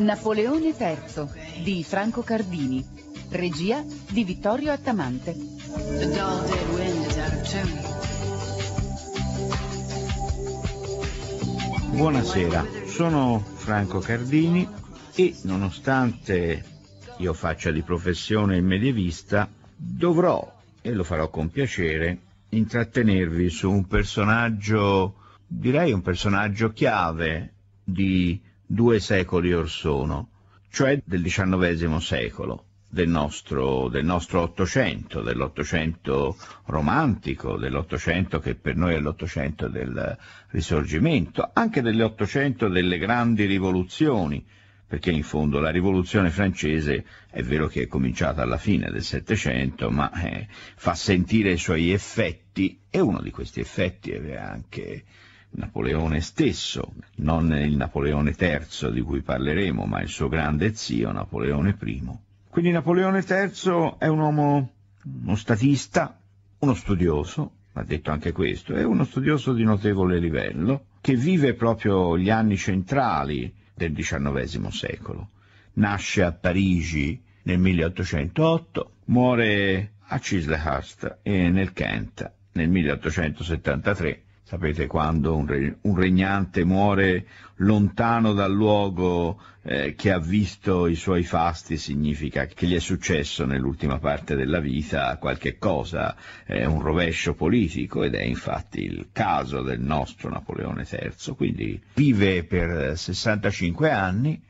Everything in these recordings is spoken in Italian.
Napoleone III di Franco Cardini, regia di Vittorio Attamante. Buonasera, sono Franco Cardini e nonostante io faccia di professione il medievista, dovrò, e lo farò con piacere, intrattenervi su un personaggio, direi un personaggio chiave di due secoli or sono, cioè del XIX secolo, del nostro, del nostro Ottocento, dell'Ottocento romantico, dell'Ottocento che per noi è l'Ottocento del Risorgimento, anche dell'Ottocento delle grandi rivoluzioni, perché in fondo la rivoluzione francese è vero che è cominciata alla fine del Settecento, ma eh, fa sentire i suoi effetti e uno di questi effetti è anche Napoleone stesso, non il Napoleone III di cui parleremo, ma il suo grande zio Napoleone I. Quindi Napoleone III è un uomo, uno statista, uno studioso, ha detto anche questo, è uno studioso di notevole livello, che vive proprio gli anni centrali del XIX secolo. Nasce a Parigi nel 1808, muore a Chislehurst e eh, nel Kent nel 1873 Sapete quando un, regnante muore lontano dal luogo eh, che ha visto i suoi fasti significa che gli è successo nell'ultima parte della vita qualche cosa, è un rovescio politico ed è infatti il caso del nostro Napoleone III, quindi vive per 65 eh, anni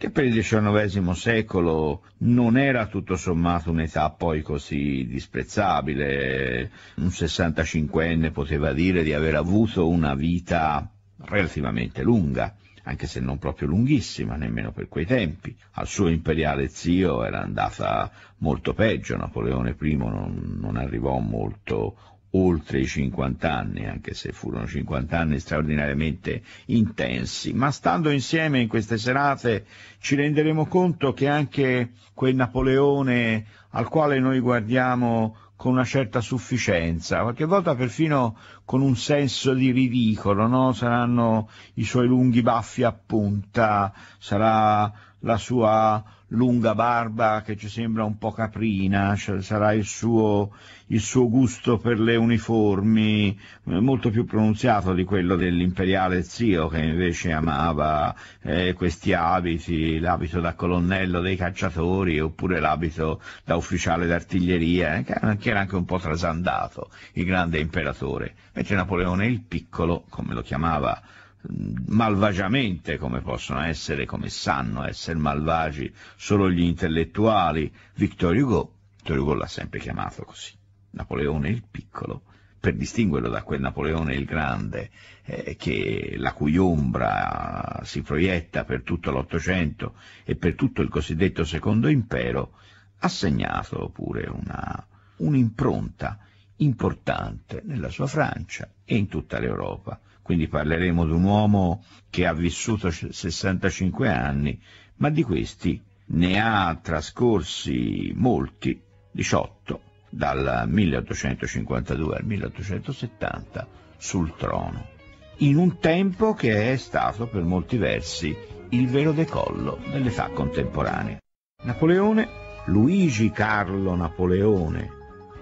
che per il XIX secolo non era tutto sommato un'età poi così disprezzabile. Un 65enne poteva dire di aver avuto una vita relativamente lunga anche se non proprio lunghissima, nemmeno per quei tempi. Al suo imperiale zio era andata molto peggio, Napoleone I non, non arrivò molto oltre i 50 anni, anche se furono 50 anni straordinariamente intensi, ma stando insieme in queste serate ci renderemo conto che anche quel Napoleone al quale noi guardiamo con una certa sufficienza, qualche volta perfino con un senso di ridicolo, no? saranno i suoi lunghi baffi a punta, sarà la sua lunga barba che ci sembra un po' caprina, cioè sarà il suo, il suo, gusto per le uniformi eh, molto più pronunziato di quello dell'imperiale zio che invece amava eh, questi abiti, l'abito da colonnello dei cacciatori oppure l'abito da ufficiale d'artiglieria, eh, che era anche un po' trasandato, il grande imperatore, mentre Napoleone il piccolo, come lo chiamava malvagiamente, come possono essere, come sanno essere malvagi solo gli intellettuali, Victor Hugo, Victor Hugo l'ha sempre chiamato così, Napoleone il piccolo, per distinguerlo da quel Napoleone il Grande, eh, che, la cui ombra si proietta per tutto l'Ottocento e per tutto il cosiddetto Secondo Impero, ha segnato pure un'impronta importante nella sua Francia e in tutta l'Europa quindi parleremo di un uomo che ha vissuto 65 anni, ma di questi ne ha trascorsi molti, 18, dal 1852 al 1870, sul trono, in un tempo che è stato per molti versi il vero decollo dell'età contemporanea. Napoleone, Luigi Carlo Napoleone,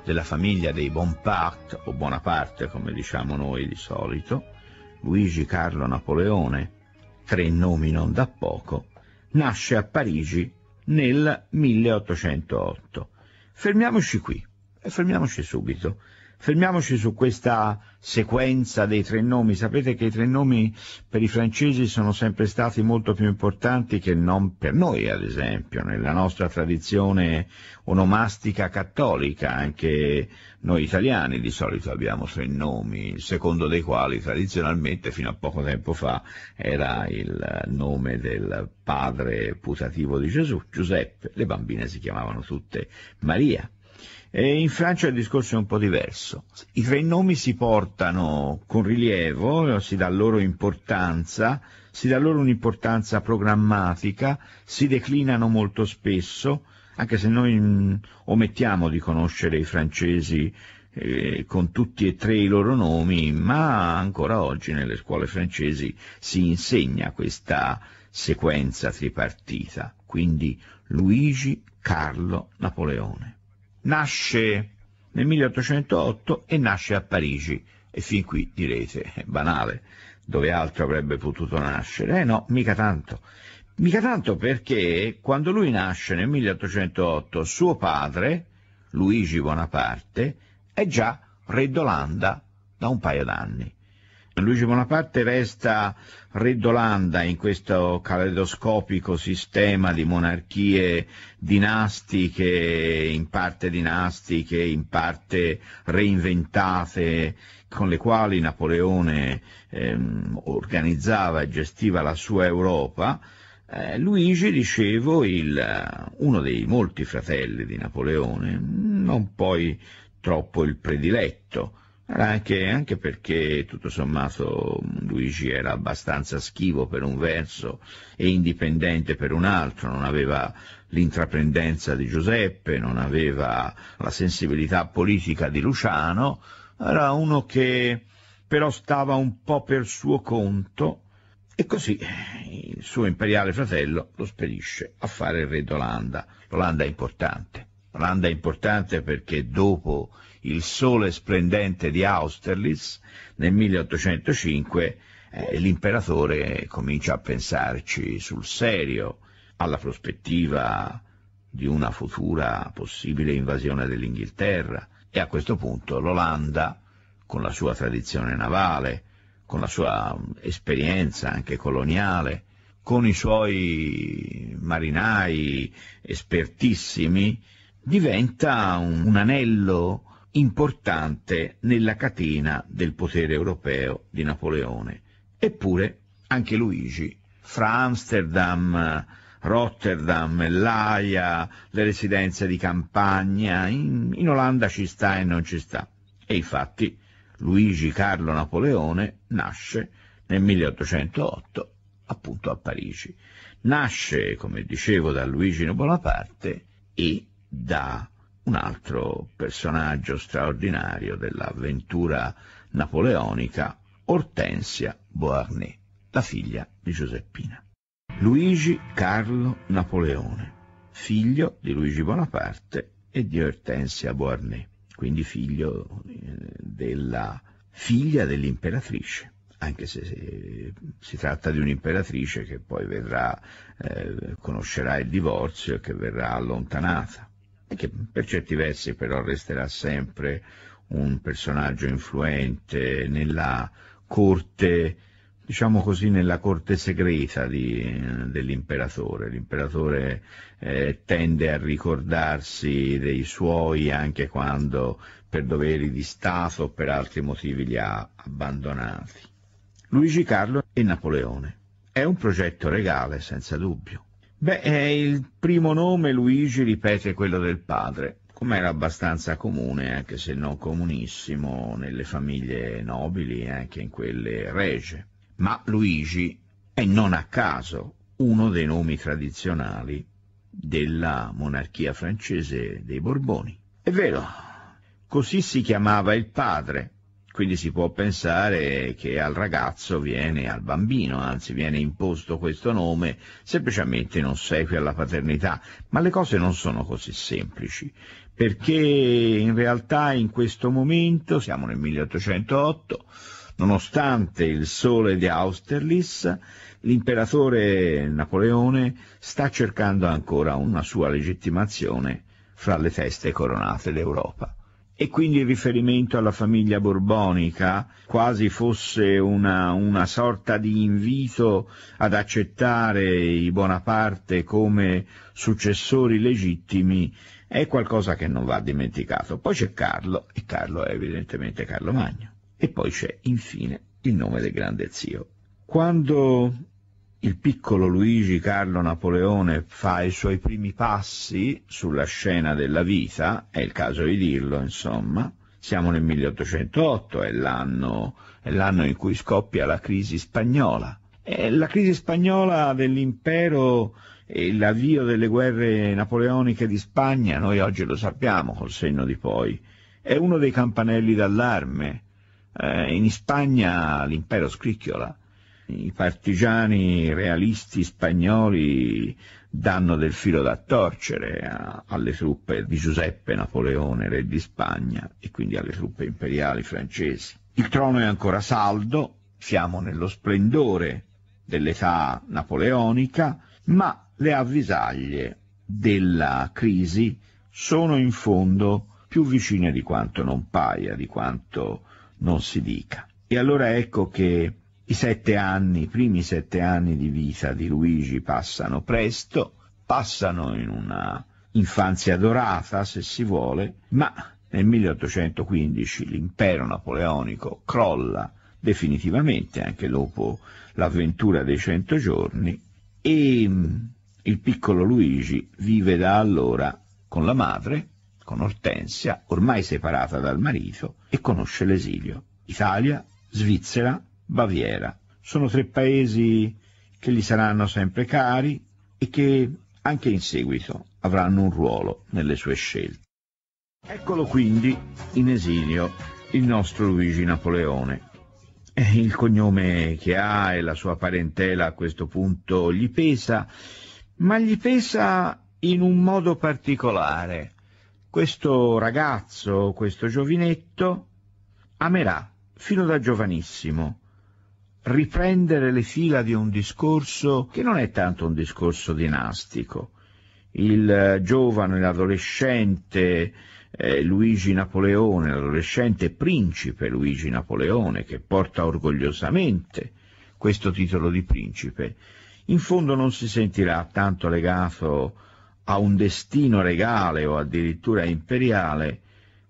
della famiglia dei Bonaparte, o Bonaparte come diciamo noi di solito, Luigi Carlo Napoleone, tre nomi non da poco, nasce a Parigi nel 1808. Fermiamoci qui e fermiamoci subito. Fermiamoci su questa sequenza dei tre nomi. Sapete che i tre nomi per i francesi sono sempre stati molto più importanti che non per noi, ad esempio, nella nostra tradizione onomastica cattolica, anche noi italiani di solito abbiamo tre nomi, secondo dei quali tradizionalmente fino a poco tempo fa era il nome del padre putativo di Gesù, Giuseppe. Le bambine si chiamavano tutte Maria, e in Francia il discorso è un po' diverso. I tre nomi si portano con rilievo, si dà loro importanza, si dà loro un'importanza programmatica, si declinano molto spesso, anche se noi mh, mm, omettiamo di conoscere i francesi eh, con tutti e tre i loro nomi, ma ancora oggi nelle scuole francesi si insegna questa sequenza tripartita, quindi Luigi, Carlo, Napoleone nasce nel 1808 e nasce a Parigi. E fin qui direte, è eh, banale, dove altro avrebbe potuto nascere? Eh no, mica tanto. Mica tanto perché quando lui nasce nel 1808 suo padre, Luigi Bonaparte, è già re d'Olanda da un paio d'anni. Luigi Bonaparte resta re d'Olanda in questo caleidoscopico sistema di monarchie dinastiche, in parte dinastiche, in parte reinventate, con le quali Napoleone ehm, organizzava e gestiva la sua Europa. Eh, Luigi, dicevo, il, uno dei molti fratelli di Napoleone, non poi troppo il prediletto, anche, anche, perché tutto sommato Luigi era abbastanza schivo per un verso e indipendente per un altro, non aveva l'intraprendenza di Giuseppe, non aveva la sensibilità politica di Luciano, era uno che però stava un po' per suo conto e così il suo imperiale fratello lo spedisce a fare il re d'Olanda. L'Olanda è importante, l'Olanda è importante perché dopo il sole splendente di Austerlitz, nel 1805 eh, l'imperatore comincia a pensarci sul serio alla prospettiva di una futura possibile invasione dell'Inghilterra e a questo punto l'Olanda, con la sua tradizione navale, con la sua esperienza anche coloniale, con i suoi marinai espertissimi, diventa un, un anello importante nella catena del potere europeo di Napoleone. Eppure anche Luigi, fra Amsterdam, Rotterdam, L'Aia, le residenze di campagna, in, in Olanda ci sta e non ci sta. E infatti Luigi Carlo Napoleone nasce nel 1808 appunto a Parigi. Nasce, come dicevo, da Luigi Bonaparte e da un altro personaggio straordinario dell'avventura napoleonica, Ortensia Beauharnais, la figlia di Giuseppina. Luigi Carlo Napoleone, figlio di Luigi Bonaparte e di Ortensia Beauharnais, quindi figlio eh, della figlia dell'imperatrice anche se eh, si tratta di un'imperatrice che poi verrà, eh, conoscerà il divorzio e che verrà allontanata che per certi versi però resterà sempre un personaggio influente nella corte, diciamo così, nella corte segreta dell'imperatore. L'imperatore eh, tende a ricordarsi dei suoi anche quando per doveri di Stato o per altri motivi li ha abbandonati. Luigi Carlo e Napoleone. È un progetto regale, senza dubbio Beh, eh, il primo nome Luigi ripete quello del padre, com'era abbastanza comune, anche se non comunissimo, nelle famiglie nobili e anche in quelle regie. Ma Luigi è non a caso uno dei nomi tradizionali della monarchia francese dei Borboni. È vero, così si chiamava il padre, quindi si può pensare che al ragazzo viene, al bambino anzi, viene imposto questo nome semplicemente in ossequio alla paternità. Ma le cose non sono così semplici, perché in realtà in questo momento, siamo nel 1808, nonostante il sole di Austerlitz, l'imperatore Napoleone sta cercando ancora una sua legittimazione fra le teste coronate d'Europa e quindi il riferimento alla famiglia borbonica quasi fosse una, una sorta di invito ad accettare i Bonaparte come successori legittimi è qualcosa che non va dimenticato. Poi c'è Carlo, e Carlo è evidentemente Carlo Magno. E poi c'è, infine, il nome del grande zio. Quando il piccolo Luigi Carlo Napoleone fa i suoi primi passi sulla scena della vita, è il caso di dirlo, insomma, siamo nel 1808, è l'anno, in cui scoppia la crisi spagnola. È la crisi spagnola dell'impero e l'avvio delle guerre napoleoniche di Spagna, noi oggi lo sappiamo col senno di poi, è uno dei campanelli d'allarme. Eh, in Spagna l'impero scricchiola i partigiani realisti spagnoli danno del filo da torcere a, alle truppe di Giuseppe Napoleone, re di Spagna, e quindi alle truppe imperiali francesi. Il trono è ancora saldo, siamo nello splendore dell'età napoleonica, ma le avvisaglie della crisi sono in fondo più vicine di quanto non paia, di quanto non si dica. E allora ecco che i sette anni, i primi sette anni di vita di Luigi passano presto, passano in una infanzia dorata, se si vuole, ma nel 1815 l'impero napoleonico crolla definitivamente, anche dopo l'avventura dei cento giorni, e mm, il piccolo Luigi vive da allora con la madre, con Ortensia, ormai separata dal marito, e conosce l'esilio. Italia, Svizzera, Baviera. Sono tre paesi che gli saranno sempre cari e che anche in seguito avranno un ruolo nelle sue scelte. Eccolo quindi in esilio il nostro Luigi Napoleone. Il cognome che ha e la sua parentela a questo punto gli pesa, ma gli pesa in un modo particolare. Questo ragazzo, questo giovinetto, amerà fino da giovanissimo riprendere le fila di un discorso che non è tanto un discorso dinastico. Il eh, giovane, l'adolescente eh, Luigi Napoleone, l'adolescente principe Luigi Napoleone, che porta orgogliosamente questo titolo di principe, in fondo non si sentirà tanto legato a un destino regale o addirittura imperiale,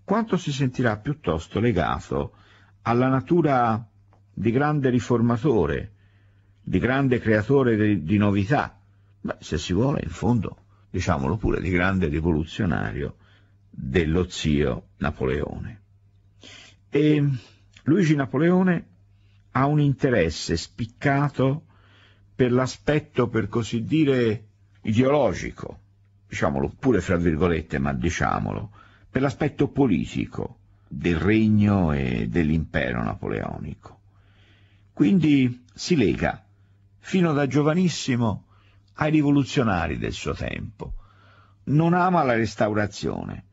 quanto si sentirà piuttosto legato alla natura di grande riformatore, di grande creatore di, di novità, beh, se si vuole, in fondo, diciamolo pure, di grande rivoluzionario dello zio Napoleone. E Luigi Napoleone ha un interesse spiccato per l'aspetto, per così dire, ideologico, diciamolo pure fra virgolette, ma diciamolo, per l'aspetto politico del regno e dell'impero napoleonico. Quindi si lega, fino da giovanissimo, ai rivoluzionari del suo tempo. Non ama la restaurazione.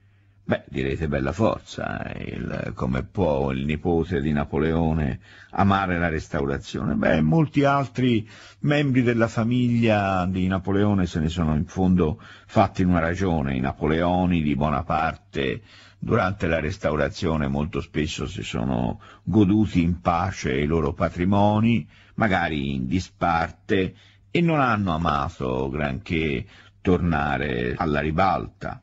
Beh, direte bella forza, eh, il, come può il nipote di Napoleone amare la restaurazione? Beh, molti altri membri della famiglia di Napoleone se ne sono in fondo fatti una ragione, i Napoleoni di Bonaparte, Durante la restaurazione molto spesso si sono goduti in pace i loro patrimoni, magari in disparte, e non hanno amato granché tornare alla ribalta.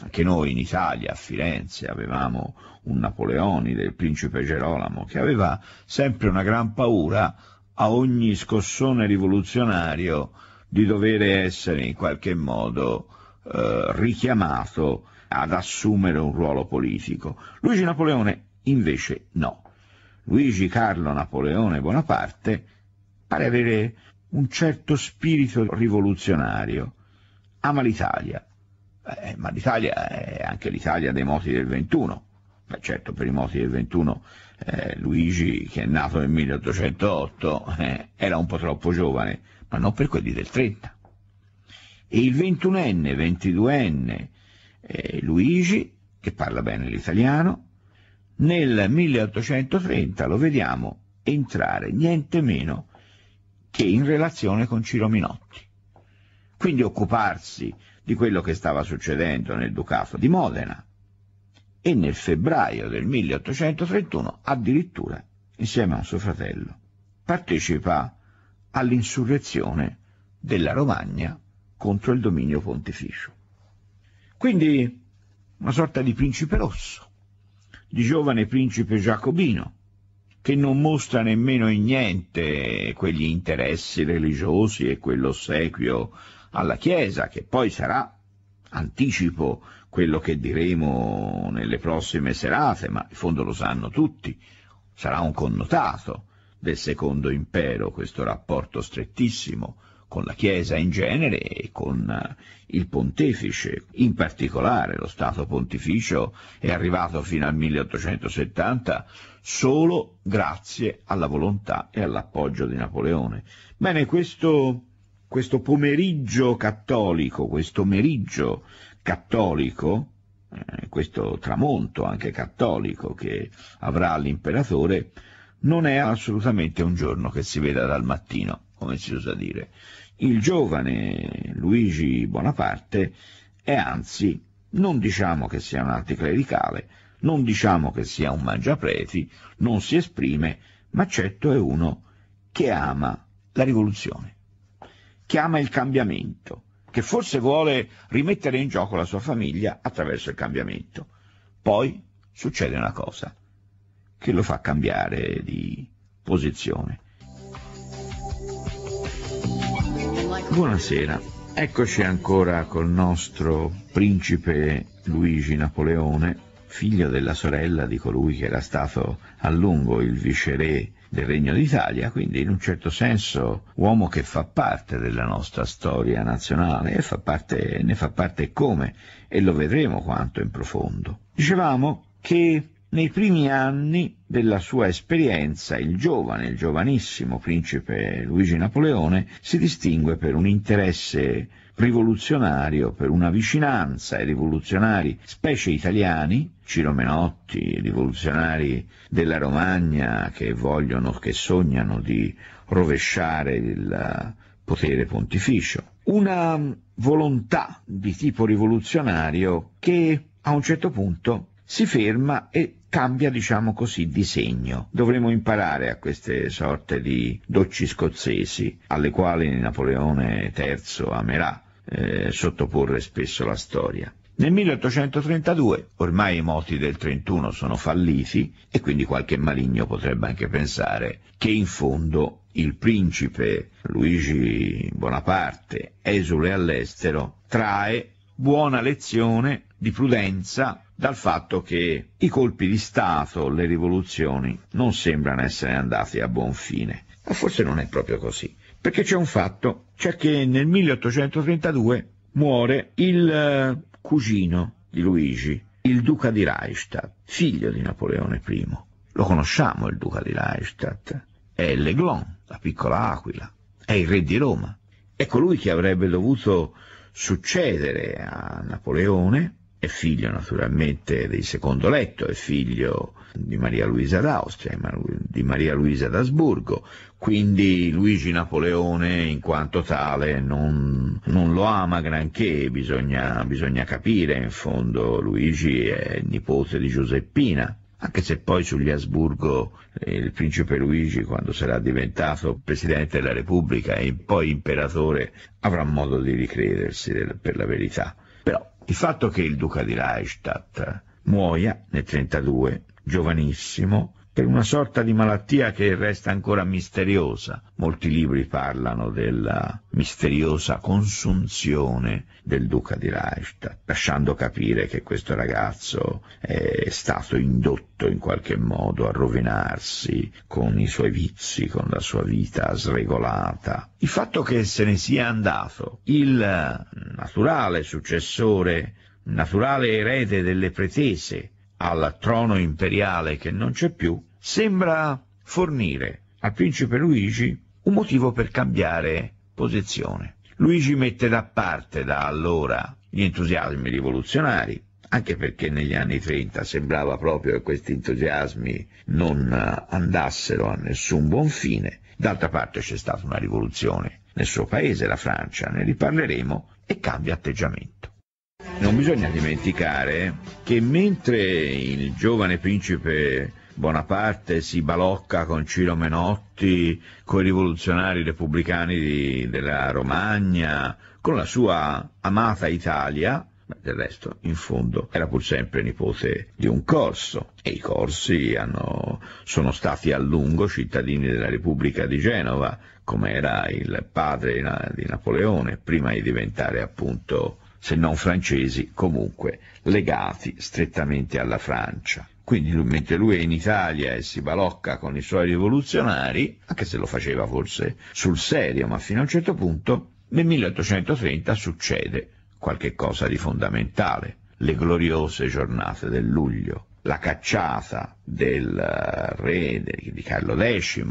Anche noi in Italia, a Firenze, avevamo un Napoleone il principe Gerolamo, che aveva sempre una gran paura a ogni scossone rivoluzionario di dover essere in qualche modo eh, richiamato ad assumere un ruolo politico. Luigi Napoleone invece no. Luigi Carlo Napoleone Bonaparte pare avere un certo spirito rivoluzionario. Ama l'Italia, eh, ma l'Italia è anche l'Italia dei moti del 21. Beh, certo, per i moti del 21 eh, Luigi, che è nato nel 1808, eh, era un po' troppo giovane, ma non per quelli del 30. E il 21enne, 22enne, eh, Luigi, che parla bene l'italiano. Nel 1830 lo vediamo entrare niente meno che in relazione con Ciro Minotti, quindi occuparsi di quello che stava succedendo nel Ducato di Modena e nel febbraio del 1831 addirittura, insieme a suo fratello, partecipa all'insurrezione della Romagna contro il dominio pontificio. Quindi una sorta di principe rosso, di giovane principe giacobino, che non mostra nemmeno in niente quegli interessi religiosi e quell'ossequio alla Chiesa, che poi sarà, anticipo quello che diremo nelle prossime serate, ma in fondo lo sanno tutti, sarà un connotato del secondo impero questo rapporto strettissimo con la Chiesa in genere e con eh, il pontefice. In particolare lo Stato pontificio è arrivato fino al 1870 solo grazie alla volontà e all'appoggio di Napoleone. Bene, questo, questo pomeriggio cattolico, questo meriggio cattolico, eh, questo tramonto anche cattolico che avrà l'imperatore, non è assolutamente un giorno che si veda dal mattino, come si usa dire. Il giovane Luigi Bonaparte è anzi, non diciamo che sia un anticlericale, non diciamo che sia un mangiapreti, non si esprime, ma certo è uno che ama la rivoluzione, che ama il cambiamento, che forse vuole rimettere in gioco la sua famiglia attraverso il cambiamento. Poi succede una cosa che lo fa cambiare di posizione. Buonasera, eccoci ancora col nostro principe Luigi Napoleone, figlio della sorella di colui che era stato a lungo il viceré del Regno d'Italia, quindi in un certo senso uomo che fa parte della nostra storia nazionale e fa parte, ne fa parte come, e lo vedremo quanto in profondo. Dicevamo che nei primi anni della sua esperienza, il giovane, il giovanissimo principe Luigi Napoleone si distingue per un interesse rivoluzionario, per una vicinanza ai rivoluzionari, specie italiani, Ciro Menotti, i rivoluzionari della Romagna che vogliono, che sognano di rovesciare il potere pontificio. Una volontà di tipo rivoluzionario che a un certo punto si ferma e cambia, diciamo così, di segno. Dovremo imparare a queste sorte di docci scozzesi, alle quali Napoleone III amerà eh, sottoporre spesso la storia. Nel 1832 ormai i moti del 31 sono falliti e quindi qualche maligno potrebbe anche pensare che in fondo il principe Luigi Bonaparte, esule all'estero, trae buona lezione di prudenza dal fatto che i colpi di Stato, le rivoluzioni, non sembrano essere andati a buon fine. Ma forse non è proprio così. Perché c'è un fatto, c'è che nel 1832 muore il eh, cugino di Luigi, il duca di Reichstadt, figlio di Napoleone I. Lo conosciamo il duca di Reichstadt, è l'Eglon, la piccola aquila, è il re di Roma. È colui ecco, che avrebbe dovuto succedere a Napoleone è figlio naturalmente del secondo letto, è figlio di Maria Luisa d'Austria, di Maria Luisa d'Asburgo, quindi Luigi Napoleone in quanto tale non, non lo ama granché, bisogna, bisogna capire in fondo Luigi è nipote di Giuseppina, anche se poi sugli Asburgo eh, il principe Luigi, quando sarà diventato Presidente della Repubblica e poi imperatore, avrà modo di ricredersi per la verità. Però il fatto che il duca di Reichstadt muoia nel 32, giovanissimo, per una sorta di malattia che resta ancora misteriosa. Molti libri parlano della misteriosa consunzione del duca di Reichstadt, lasciando capire che questo ragazzo è stato indotto in qualche modo a rovinarsi con i suoi vizi, con la sua vita sregolata. Il fatto che se ne sia andato il naturale successore, naturale erede delle pretese al trono imperiale che non c'è più, sembra fornire al principe Luigi un motivo per cambiare posizione. Luigi mette da parte da allora gli entusiasmi rivoluzionari, anche perché negli anni 30 sembrava proprio che questi entusiasmi non eh, andassero a nessun buon fine. D'altra parte c'è stata una rivoluzione nel suo paese, la Francia, ne riparleremo, e cambia atteggiamento. Non bisogna dimenticare che mentre il giovane principe Bonaparte si balocca con Ciro Menotti, con i rivoluzionari repubblicani di, della Romagna, con la sua amata Italia, del resto, in fondo, era pur sempre nipote di un corso e i corsi hanno, sono stati a lungo cittadini della Repubblica di Genova, come era il padre di Napoleone, prima di diventare appunto, se non francesi, comunque legati strettamente alla Francia. Quindi mentre lui è in Italia e si balocca con i suoi rivoluzionari, anche se lo faceva forse sul serio, ma fino a un certo punto, nel 1830 succede qualche cosa di fondamentale. Le gloriose giornate del luglio, la cacciata del eh, re di Carlo X,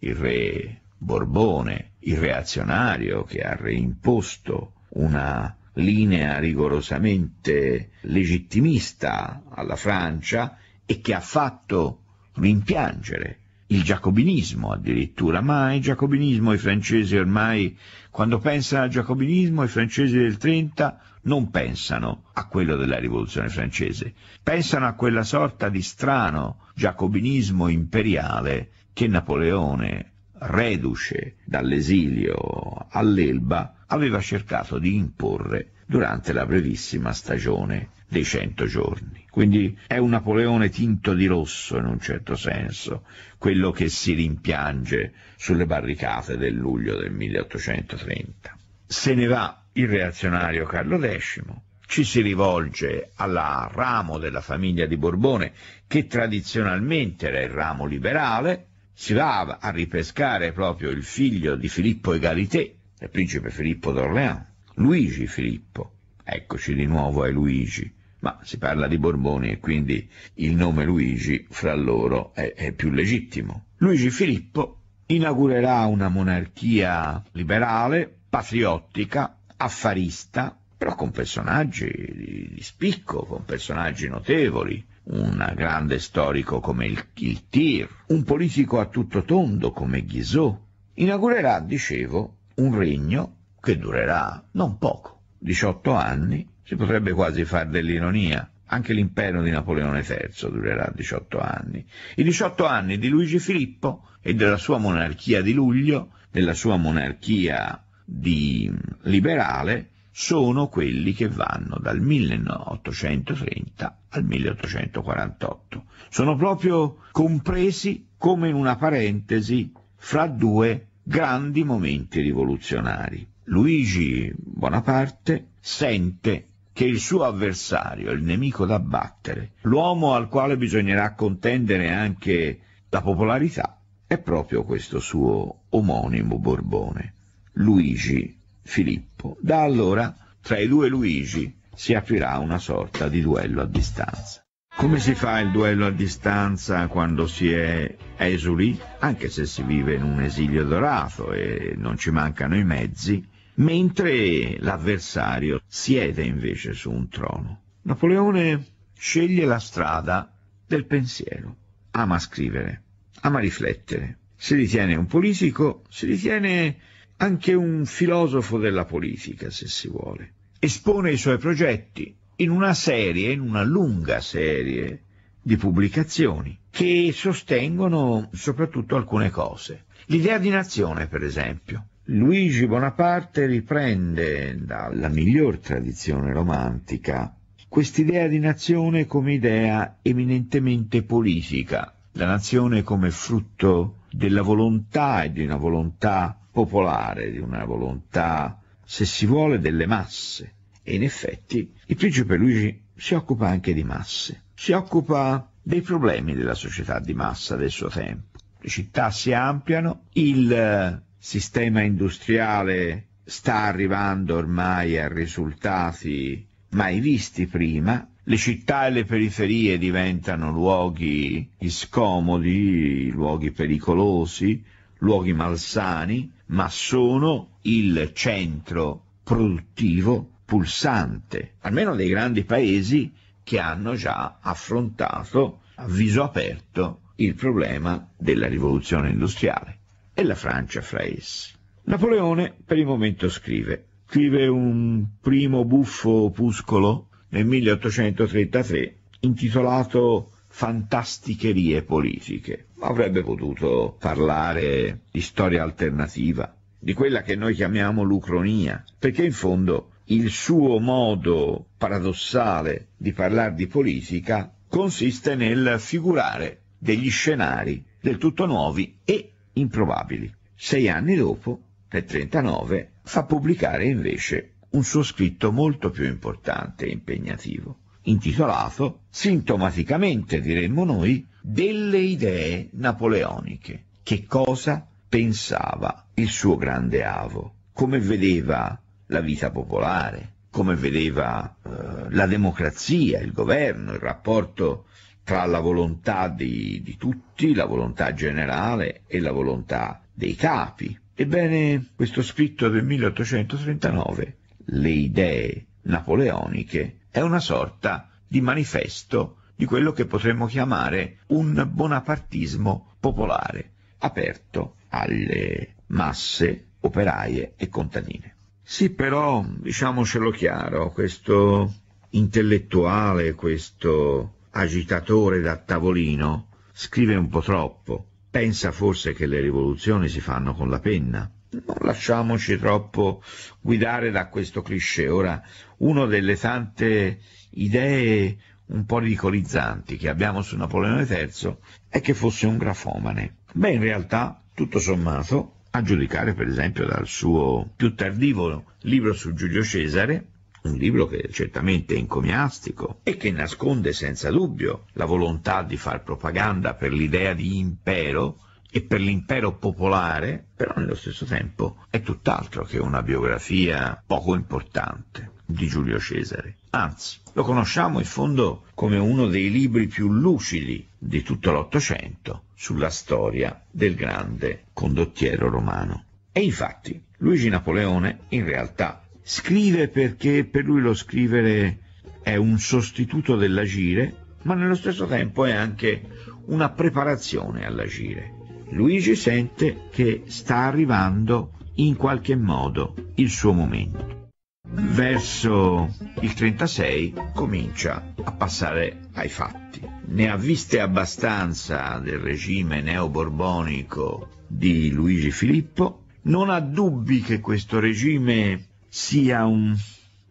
il re Borbone, il reazionario che ha reimposto una linea rigorosamente legittimista alla Francia e che ha fatto rimpiangere il giacobinismo addirittura, ma il giacobinismo i francesi ormai, quando pensano al giacobinismo i francesi del 30 non pensano a quello della rivoluzione francese, pensano a quella sorta di strano giacobinismo imperiale che Napoleone, reduce dall'esilio all'Elba, aveva cercato di imporre durante la brevissima stagione dei cento giorni. Quindi è un Napoleone tinto di rosso in un certo senso, quello che si rimpiange sulle barricate del luglio del 1830. Se ne va il reazionario Carlo X, ci si rivolge al ramo della famiglia di Borbone, che tradizionalmente era il ramo liberale, si va a ripescare proprio il figlio di Filippo Egalité, il principe Filippo d'Orléans, Luigi Filippo. Eccoci di nuovo ai Luigi ma si parla di Borboni e quindi il nome Luigi fra loro è, è più legittimo. Luigi Filippo inaugurerà una monarchia liberale, patriottica, affarista, però con personaggi di, di spicco, con personaggi notevoli, un grande storico come il, il Tir, un politico a tutto tondo come Guizot, inaugurerà, dicevo, un regno che durerà non poco, 18 anni, si potrebbe quasi far dell'ironia. Anche l'impero di Napoleone III durerà 18 anni. I 18 anni di Luigi Filippo e della sua monarchia di luglio, della sua monarchia di mm, liberale, sono quelli che vanno dal 1830 al 1848. Sono proprio compresi come in una parentesi fra due grandi momenti rivoluzionari. Luigi Bonaparte sente che il suo avversario, il nemico da battere, l'uomo al quale bisognerà contendere anche la popolarità, è proprio questo suo omonimo Borbone, Luigi Filippo. Da allora, tra i due Luigi si aprirà una sorta di duello a distanza. Come si fa il duello a distanza quando si è esuli, anche se si vive in un esilio dorato e non ci mancano i mezzi? mentre l'avversario siede invece su un trono. Napoleone sceglie la strada del pensiero. Ama scrivere, ama riflettere. Si ritiene un politico, si ritiene anche un filosofo della politica, se si vuole. Espone i suoi progetti in una serie, in una lunga serie di pubblicazioni che sostengono soprattutto alcune cose. L'idea di nazione, per esempio. Luigi Bonaparte riprende dalla miglior tradizione romantica quest'idea di nazione come idea eminentemente politica, la nazione come frutto della volontà e di una volontà popolare, di una volontà, se si vuole, delle masse. E in effetti il principe Luigi si occupa anche di masse, si occupa dei problemi della società di massa del suo tempo. Le città si ampliano, il sistema industriale sta arrivando ormai a risultati mai visti prima, le città e le periferie diventano luoghi scomodi, luoghi pericolosi, luoghi malsani, ma sono il centro produttivo pulsante, almeno dei grandi paesi che hanno già affrontato a viso aperto il problema della rivoluzione industriale e la Francia fra essi. Napoleone per il momento scrive. Scrive un primo buffo opuscolo nel 1833 intitolato Fantasticherie politiche. Ma avrebbe potuto parlare di storia alternativa, di quella che noi chiamiamo lucronia, perché in fondo il suo modo paradossale di parlare di politica consiste nel figurare degli scenari del tutto nuovi e improbabili. Sei anni dopo, nel 1939, fa pubblicare invece un suo scritto molto più importante e impegnativo, intitolato, sintomaticamente diremmo noi, Delle idee napoleoniche. Che cosa pensava il suo grande avo? Come vedeva la vita popolare? Come vedeva eh, la democrazia, il governo, il rapporto tra la volontà di, di tutti, la volontà generale e la volontà dei capi. Ebbene, questo scritto del 1839, Le idee napoleoniche, è una sorta di manifesto di quello che potremmo chiamare un bonapartismo popolare, aperto alle masse operaie e contadine. Sì, però, diciamocelo chiaro, questo intellettuale, questo agitatore da tavolino, scrive un po' troppo, pensa forse che le rivoluzioni si fanno con la penna. Non lasciamoci troppo guidare da questo cliché. Ora, una delle tante idee un po' ridicolizzanti che abbiamo su Napoleone III è che fosse un grafomane. Beh, in realtà, tutto sommato, a giudicare per esempio dal suo più tardivo libro su Giulio Cesare, un libro che certamente è encomiastico e che nasconde senza dubbio la volontà di far propaganda per l'idea di impero e per l'impero popolare, però nello stesso tempo è tutt'altro che una biografia poco importante di Giulio Cesare. Anzi, lo conosciamo in fondo come uno dei libri più lucidi di tutto l'Ottocento sulla storia del grande condottiero romano. E infatti Luigi Napoleone in realtà Scrive perché per lui lo scrivere è un sostituto dell'agire, ma nello stesso tempo è anche una preparazione all'agire. Luigi sente che sta arrivando in qualche modo il suo momento. Verso il 36 comincia a passare ai fatti. Ne ha viste abbastanza del regime neoborbonico di Luigi Filippo, non ha dubbi che questo regime sia un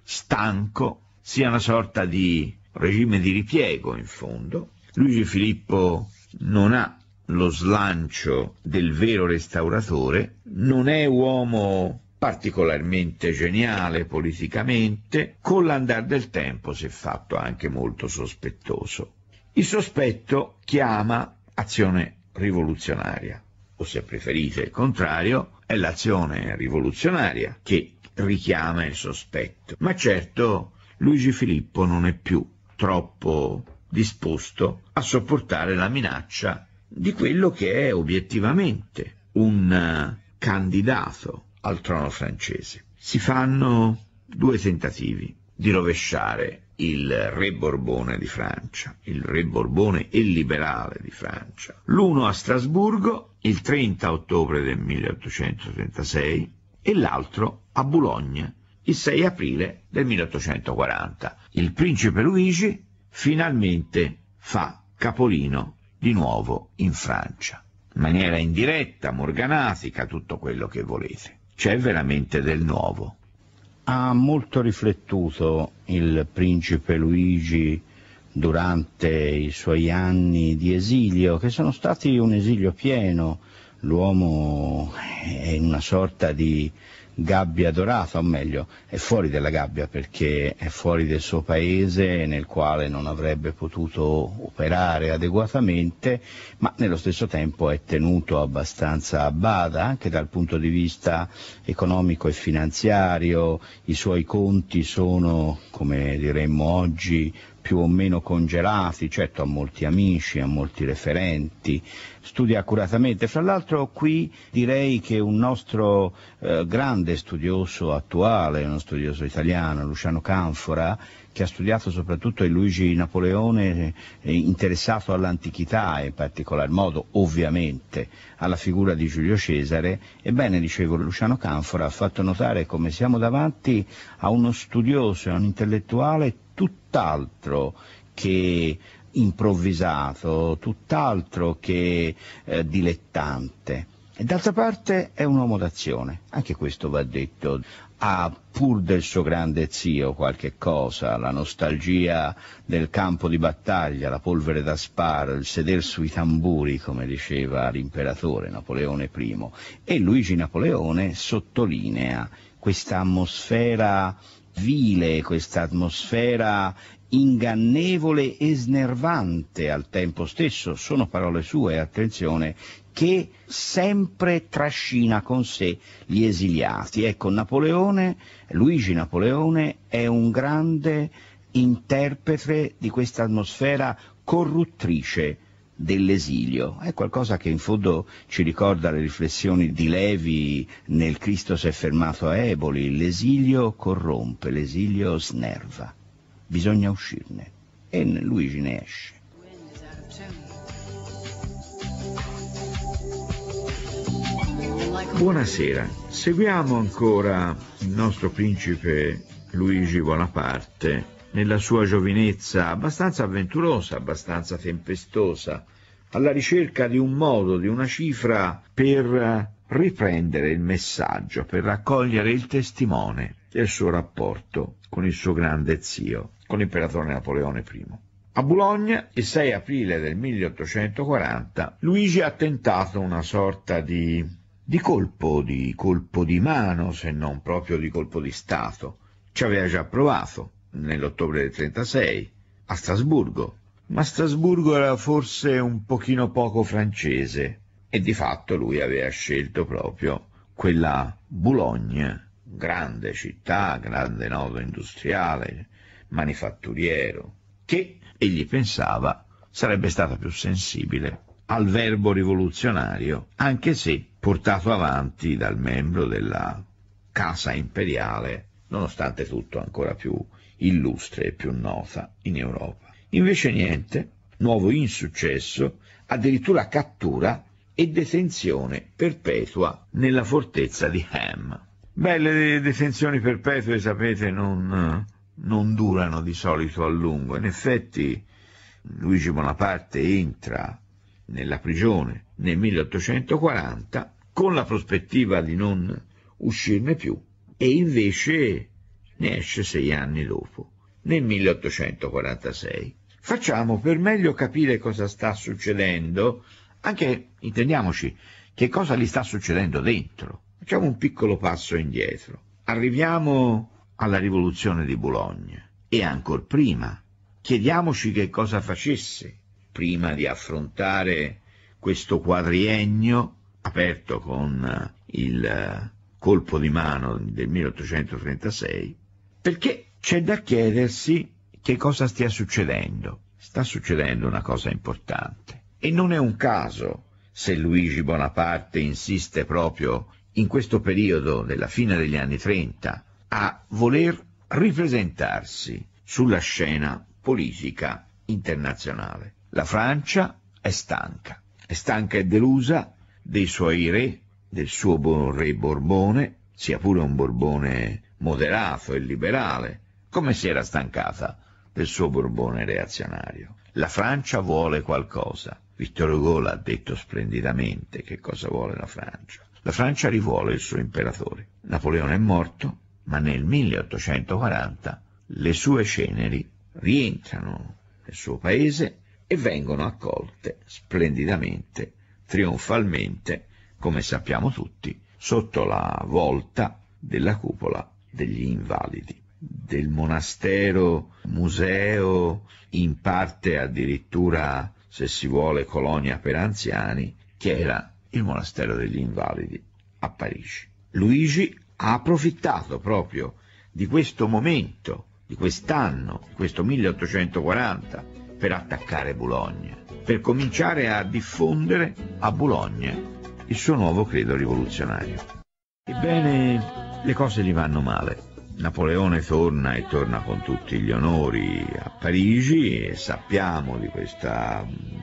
stanco, sia una sorta di regime di ripiego in fondo. Luigi Filippo non ha lo slancio del vero restauratore, non è uomo particolarmente geniale politicamente, con l'andare del tempo si è fatto anche molto sospettoso. Il sospetto chiama azione rivoluzionaria, o se preferite il contrario, è l'azione rivoluzionaria che richiama il sospetto. Ma certo Luigi Filippo non è più troppo disposto a sopportare la minaccia di quello che è obiettivamente un eh, candidato al trono francese. Si fanno due tentativi di rovesciare il re Borbone di Francia, il re Borbone e liberale di Francia. L'uno a Strasburgo il 30 ottobre del 1836 e l'altro a Boulogne il 6 aprile del 1840. Il principe Luigi finalmente fa capolino di nuovo in Francia. In maniera indiretta, morganatica, tutto quello che volete. C'è veramente del nuovo. Ha molto riflettuto il principe Luigi durante i suoi anni di esilio, che sono stati un esilio pieno. L'uomo è in una sorta di gabbia dorata, o meglio, è fuori dalla gabbia perché è fuori del suo paese nel quale non avrebbe potuto operare adeguatamente, ma nello stesso tempo è tenuto abbastanza a bada anche dal punto di vista economico e finanziario, i suoi conti sono, come diremmo oggi, più o meno congelati, certo ha molti amici, ha molti referenti, studia accuratamente. Fra l'altro qui direi che un nostro eh, grande studioso attuale, uno studioso italiano, Luciano Canfora, che ha studiato soprattutto il Luigi Napoleone, eh, interessato all'antichità in particolar modo, ovviamente, alla figura di Giulio Cesare, ebbene, dicevo, Luciano Canfora ha fatto notare come siamo davanti a uno studioso, a un intellettuale tutt'altro che improvvisato, tutt'altro che eh, dilettante. E d'altra parte è un uomo d'azione, anche questo va detto. Ha pur del suo grande zio qualche cosa, la nostalgia del campo di battaglia, la polvere da sparo, il seder sui tamburi, come diceva l'imperatore Napoleone I. E Luigi Napoleone sottolinea questa atmosfera vile, questa atmosfera ingannevole e snervante al tempo stesso, sono parole sue, attenzione, che sempre trascina con sé gli esiliati. Ecco, Napoleone, Luigi Napoleone è un grande interprete di questa atmosfera corruttrice dell'esilio. È qualcosa che in fondo ci ricorda le riflessioni di Levi nel Cristo si è fermato a Eboli. L'esilio corrompe, l'esilio snerva. Bisogna uscirne. E Luigi ne esce. Buonasera, seguiamo ancora il nostro principe Luigi Bonaparte nella sua giovinezza, abbastanza avventurosa, abbastanza tempestosa, alla ricerca di un modo, di una cifra per eh, riprendere il messaggio, per raccogliere il testimone del suo rapporto con il suo grande zio, con l'imperatore Napoleone I. A Bologna, il 6 aprile del 1840, Luigi ha tentato una sorta di, di colpo, di colpo di mano, se non proprio di colpo di Stato. Ci aveva già provato, nell'ottobre del 1936, a Strasburgo, ma Strasburgo era forse un pochino poco francese e di fatto lui aveva scelto proprio quella Boulogne, grande città, grande nodo industriale, manifatturiero, che egli pensava sarebbe stata più sensibile al verbo rivoluzionario, anche se portato avanti dal membro della casa imperiale, nonostante tutto ancora più illustre e più nota in Europa. Invece niente, nuovo insuccesso, addirittura cattura e detenzione perpetua nella fortezza di Ham. Beh, le detenzioni perpetue, sapete, non, non durano di solito a lungo. In effetti Luigi Bonaparte entra nella prigione nel 1840 con la prospettiva di non uscirne più e invece ne esce sei anni dopo, nel 1846. Facciamo per meglio capire cosa sta succedendo, anche intendiamoci, che cosa gli sta succedendo dentro. Facciamo un piccolo passo indietro. Arriviamo alla rivoluzione di Bologna e ancor prima chiediamoci che cosa facesse prima di affrontare questo quadriennio aperto con il colpo di mano del 1836 perché c'è da chiedersi che cosa stia succedendo. Sta succedendo una cosa importante e non è un caso se Luigi Bonaparte insiste proprio in questo periodo della fine degli anni 30 a voler ripresentarsi sulla scena politica internazionale. La Francia è stanca, è stanca e delusa dei suoi re, del suo buon re Borbone, sia pure un Borbone moderato e liberale, come si era stancata del suo Borbone reazionario. La Francia vuole qualcosa. Victor Hugo l'ha detto splendidamente che cosa vuole la Francia. La Francia rivuole il suo imperatore. Napoleone è morto, ma nel 1840 le sue ceneri rientrano nel suo paese e vengono accolte splendidamente, trionfalmente, come sappiamo tutti, sotto la volta della cupola degli invalidi, del monastero, museo, in parte addirittura, se si vuole, colonia per anziani, che era il monastero degli invalidi a Parigi. Luigi ha approfittato proprio di questo momento, di quest'anno, di questo 1840, per attaccare Bologna, per cominciare a diffondere a Bologna il suo nuovo credo rivoluzionario. Ebbene, le cose gli vanno male. Napoleone torna e torna con tutti gli onori a Parigi e sappiamo di questo mm,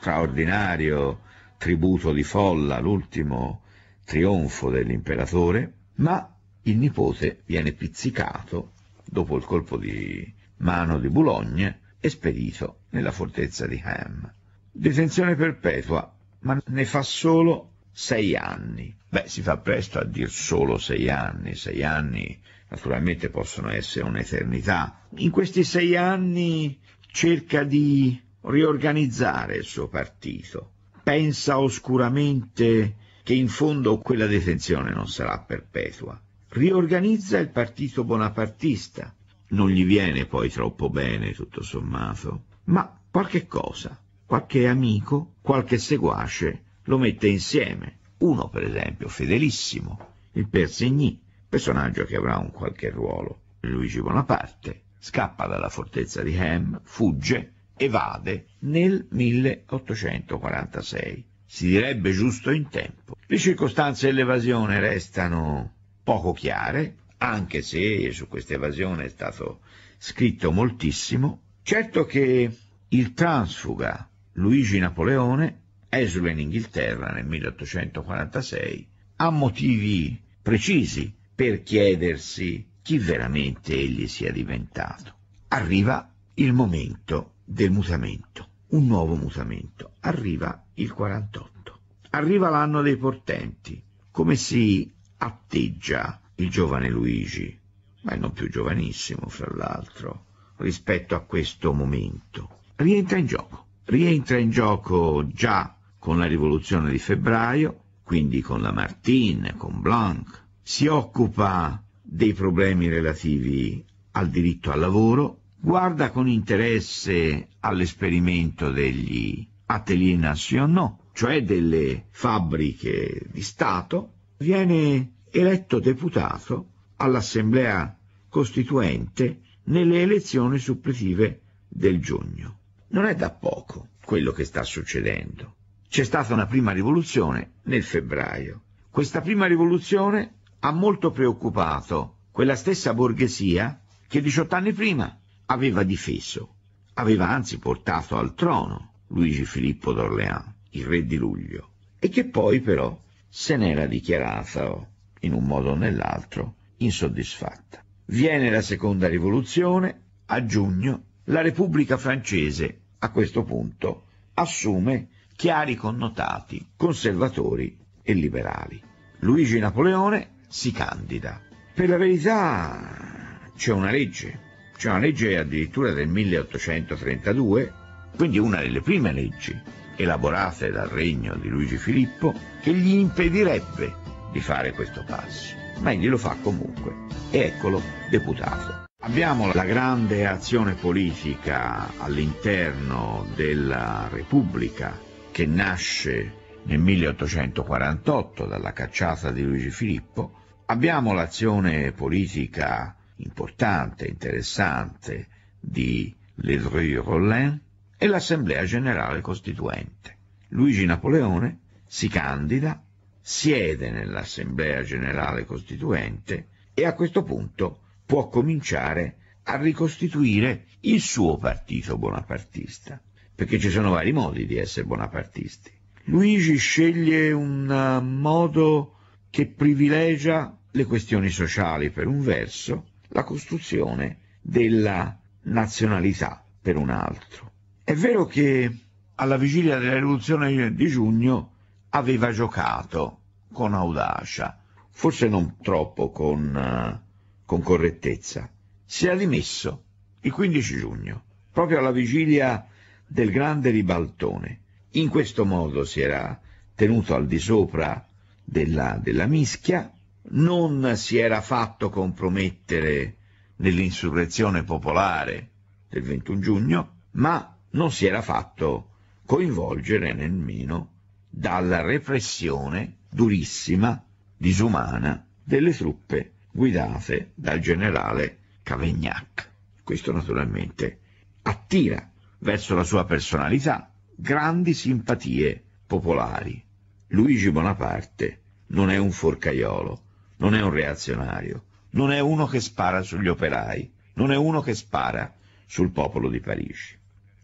straordinario tributo di folla, l'ultimo trionfo dell'imperatore, ma il nipote viene pizzicato dopo il colpo di mano di Boulogne e spedito nella fortezza di Ham. Detenzione perpetua, ma ne fa solo sei anni. Beh, si fa presto a dire solo sei anni, sei anni naturalmente possono essere un'eternità. In questi sei anni cerca di riorganizzare il suo partito, pensa oscuramente che in fondo quella detenzione non sarà perpetua. Riorganizza il partito bonapartista, non gli viene poi troppo bene tutto sommato, ma qualche cosa, qualche amico, qualche seguace lo mette insieme. Uno, per esempio, fedelissimo, il Persigny, personaggio che avrà un qualche ruolo. Luigi Bonaparte scappa dalla fortezza di Ham, fugge, evade nel 1846. Si direbbe giusto in tempo. Le circostanze dell'evasione restano poco chiare, anche se su questa evasione è stato scritto moltissimo. Certo che il transfuga Luigi Napoleone esule in Inghilterra nel 1846, ha motivi precisi per chiedersi chi veramente egli sia diventato. Arriva il momento del mutamento, un nuovo mutamento. Arriva il 48. Arriva l'anno dei portenti. Come si atteggia il giovane Luigi, ma non più giovanissimo fra l'altro, rispetto a questo momento? Rientra in gioco. Rientra in gioco già con la rivoluzione di febbraio, quindi con Lamartine, con Blanc, si occupa dei problemi relativi al diritto al lavoro, guarda con interesse all'esperimento degli atelier nationaux, cioè delle fabbriche di Stato, viene eletto deputato all'Assemblea Costituente nelle elezioni suppletive del giugno. Non è da poco quello che sta succedendo. C'è stata una prima rivoluzione nel febbraio. Questa prima rivoluzione ha molto preoccupato quella stessa borghesia che 18 anni prima aveva difeso, aveva anzi portato al trono Luigi Filippo d'Orléans, il re di luglio, e che poi però se n'era dichiarata, oh, in un modo o nell'altro, insoddisfatta. Viene la seconda rivoluzione, a giugno la Repubblica francese a questo punto assume chiari connotati conservatori e liberali. Luigi Napoleone si candida. Per la verità c'è una legge, c'è una legge addirittura del 1832, quindi una delle prime leggi elaborate dal regno di Luigi Filippo, che gli impedirebbe di fare questo passo. Ma egli lo fa comunque e eccolo deputato. Abbiamo la grande azione politica all'interno della Repubblica che nasce nel 1848 dalla cacciata di Luigi Filippo, abbiamo l'azione politica importante, interessante di Ledru-Rollin e l'Assemblea Generale Costituente. Luigi Napoleone si candida, siede nell'Assemblea Generale Costituente e a questo punto può cominciare a ricostituire il suo partito bonapartista perché ci sono vari modi di essere bonapartisti. Luigi sceglie un eh, modo che privilegia le questioni sociali per un verso, la costruzione della nazionalità per un altro. È vero che alla vigilia della rivoluzione di giugno aveva giocato con audacia, forse non troppo con, eh, con correttezza. Si è dimesso il 15 giugno, proprio alla vigilia del grande ribaltone. In questo modo si era tenuto al di sopra della, della mischia, non si era fatto compromettere nell'insurrezione popolare del 21 giugno, ma non si era fatto coinvolgere nemmeno dalla repressione durissima, disumana, delle truppe guidate dal generale Cavegnac. Questo naturalmente attira verso la sua personalità grandi simpatie popolari. Luigi Bonaparte non è un forcaiolo, non è un reazionario, non è uno che spara sugli operai, non è uno che spara sul popolo di Parigi.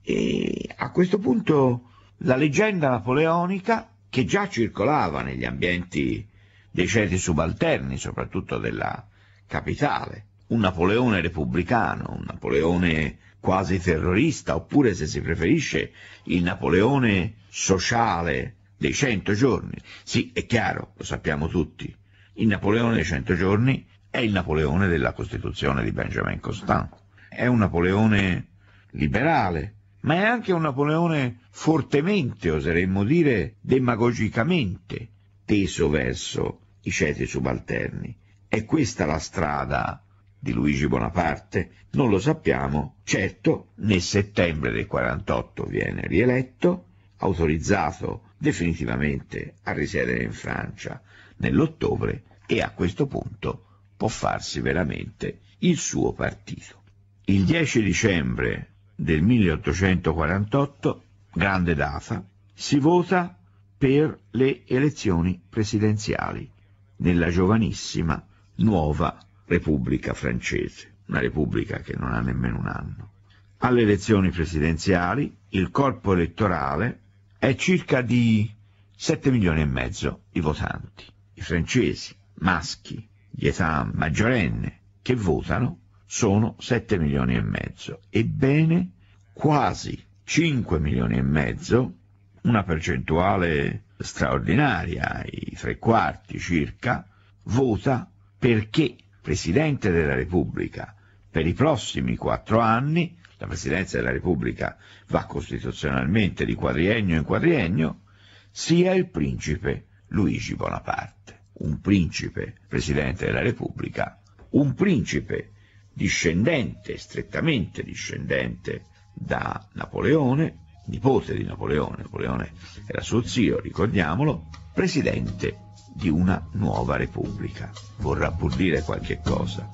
E a questo punto la leggenda napoleonica, che già circolava negli ambienti dei ceti subalterni, soprattutto della capitale, un Napoleone repubblicano, un Napoleone quasi terrorista, oppure se si preferisce il Napoleone sociale dei cento giorni. Sì, è chiaro, lo sappiamo tutti. Il Napoleone dei cento giorni è il Napoleone della Costituzione di Benjamin Constant. È un Napoleone liberale, ma è anche un Napoleone fortemente, oseremmo dire, demagogicamente teso verso i ceti subalterni. È questa la strada di Luigi Bonaparte, non lo sappiamo. Certo, nel settembre del 48 viene rieletto, autorizzato definitivamente a risiedere in Francia nell'ottobre e a questo punto può farsi veramente il suo partito. Il 10 dicembre del 1848, grande data, si vota per le elezioni presidenziali nella giovanissima nuova Repubblica francese, una repubblica che non ha nemmeno un anno. Alle elezioni presidenziali il corpo elettorale è circa di 7 milioni e mezzo di votanti, i francesi, maschi, di età maggiorenne, che votano sono 7 milioni e mezzo, ebbene quasi 5 milioni e mezzo, una percentuale straordinaria, i tre quarti circa, vota perché Presidente della Repubblica per i prossimi quattro anni, la Presidenza della Repubblica va costituzionalmente di quadriennio in quadriennio, sia il principe Luigi Bonaparte, un principe Presidente della Repubblica, un principe discendente, strettamente discendente da Napoleone, nipote di Napoleone, Napoleone era suo zio, ricordiamolo, presidente di una nuova Repubblica. Vorrà pur dire qualche cosa.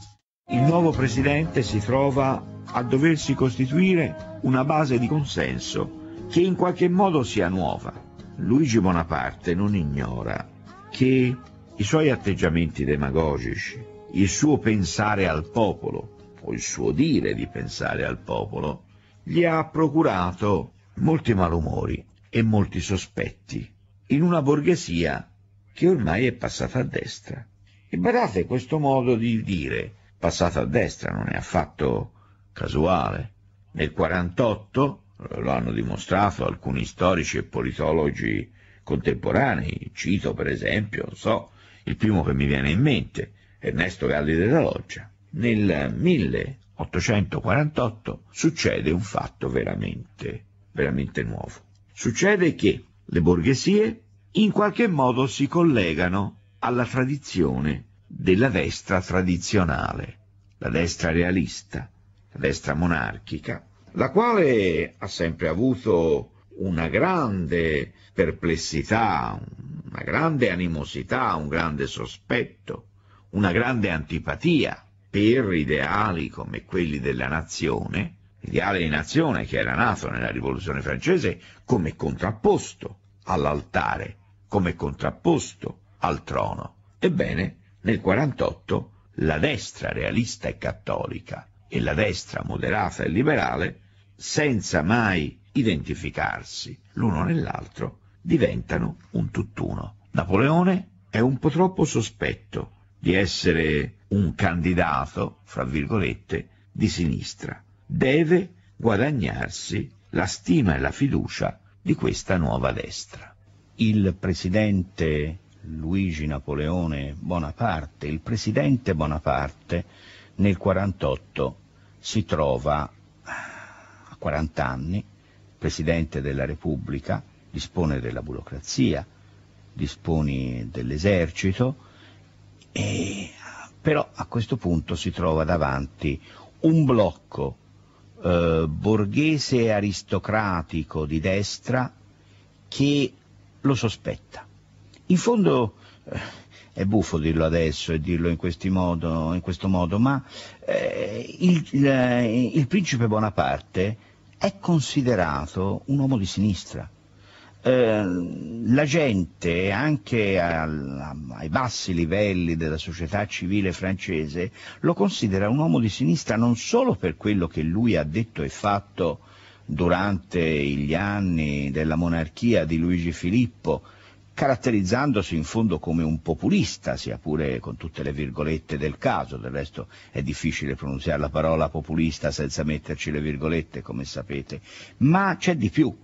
Il nuovo presidente si trova a doversi costituire una base di consenso che in qualche modo sia nuova. Luigi Bonaparte non ignora che i suoi atteggiamenti demagogici, il suo pensare al popolo, o il suo dire di pensare al popolo, gli ha procurato molti malumori e molti sospetti in una borghesia che ormai è passata a destra. E badate questo modo di dire passata a destra non è affatto casuale. Nel 48, eh, lo hanno dimostrato alcuni storici e politologi contemporanei, cito per esempio, non so, il primo che mi viene in mente, Ernesto Galli della Loggia. Nel 1848 succede un fatto veramente, veramente nuovo. Succede che le borghesie in qualche modo si collegano alla tradizione della destra tradizionale, la destra realista, la destra monarchica, la quale ha sempre avuto una grande perplessità, una grande animosità, un grande sospetto, una grande antipatia per ideali come quelli della nazione, ideale di nazione che era nato nella rivoluzione francese come contrapposto all'altare come contrapposto al trono. Ebbene, nel 48 la destra realista e cattolica e la destra moderata e liberale, senza mai identificarsi l'uno nell'altro, diventano un tutt'uno. Napoleone è un po' troppo sospetto di essere un candidato, fra virgolette, di sinistra. Deve guadagnarsi la stima e la fiducia di questa nuova destra il presidente Luigi Napoleone Bonaparte, il presidente Bonaparte nel 1948 si trova a 40 anni, presidente della Repubblica, dispone della burocrazia, dispone dell'esercito, e, però a questo punto si trova davanti un blocco eh, borghese aristocratico di destra che lo sospetta. In fondo eh, è buffo dirlo adesso e dirlo in, modo, in questo modo, ma eh, il, il, eh, il, principe Bonaparte è considerato un uomo di sinistra. Eh, la gente, anche al, ai bassi livelli della società civile francese, lo considera un uomo di sinistra non solo per quello che lui ha detto e fatto durante gli anni della monarchia di Luigi Filippo, caratterizzandosi in fondo come un populista, sia pure con tutte le virgolette del caso, del resto è difficile pronunciare la parola populista senza metterci le virgolette, come sapete, ma c'è di più.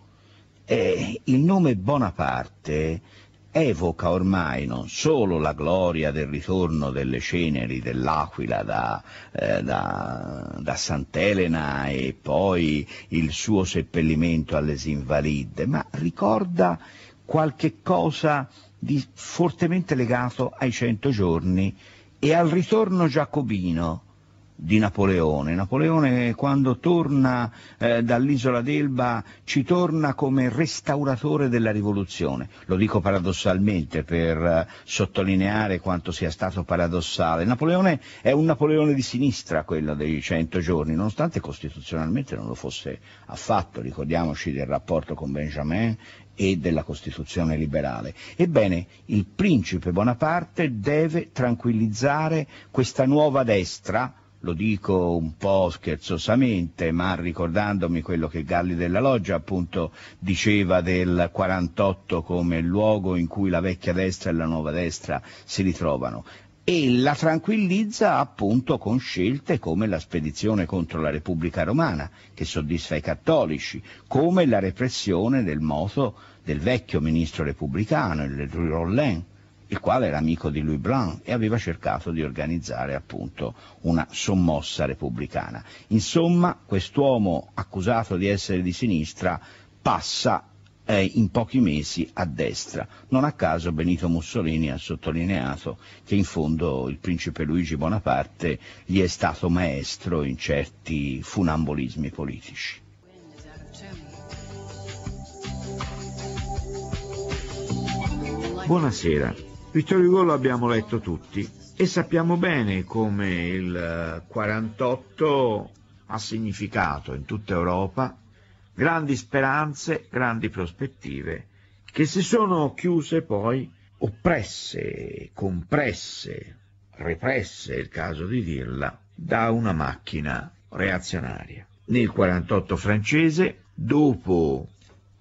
Eh, il nome Bonaparte evoca ormai non solo la gloria del ritorno delle ceneri dell'Aquila da, eh, da, da Sant'Elena e poi il suo seppellimento alle Invalide, ma ricorda qualche cosa di fortemente legato ai cento giorni e al ritorno giacobino di Napoleone. Napoleone quando torna eh, dall'isola d'Elba ci torna come restauratore della rivoluzione. Lo dico paradossalmente per eh, sottolineare quanto sia stato paradossale. Napoleone è un Napoleone di sinistra quello dei cento giorni, nonostante costituzionalmente non lo fosse affatto. Ricordiamoci del rapporto con Benjamin e della Costituzione liberale. Ebbene, il principe Bonaparte deve tranquillizzare questa nuova destra, lo dico un po' scherzosamente, ma ricordandomi quello che Galli della Loggia appunto diceva del 48 come luogo in cui la vecchia destra e la nuova destra si ritrovano e la tranquillizza appunto con scelte come la spedizione contro la Repubblica Romana, che soddisfa i cattolici, come la repressione del moto del vecchio ministro repubblicano, il Rollin il quale era amico di Louis Blanc e aveva cercato di organizzare appunto una sommossa repubblicana. Insomma, quest'uomo accusato di essere di sinistra passa eh, in pochi mesi a destra. Non a caso Benito Mussolini ha sottolineato che in fondo il principe Luigi Bonaparte gli è stato maestro in certi funambolismi politici. Buonasera, Vittorio Hugo lo abbiamo letto tutti e sappiamo bene come il 48 eh, ha significato in tutta Europa grandi speranze, grandi prospettive, che si sono chiuse poi oppresse, compresse, represse, è il caso di dirla, da una macchina reazionaria. Nel 48 francese, dopo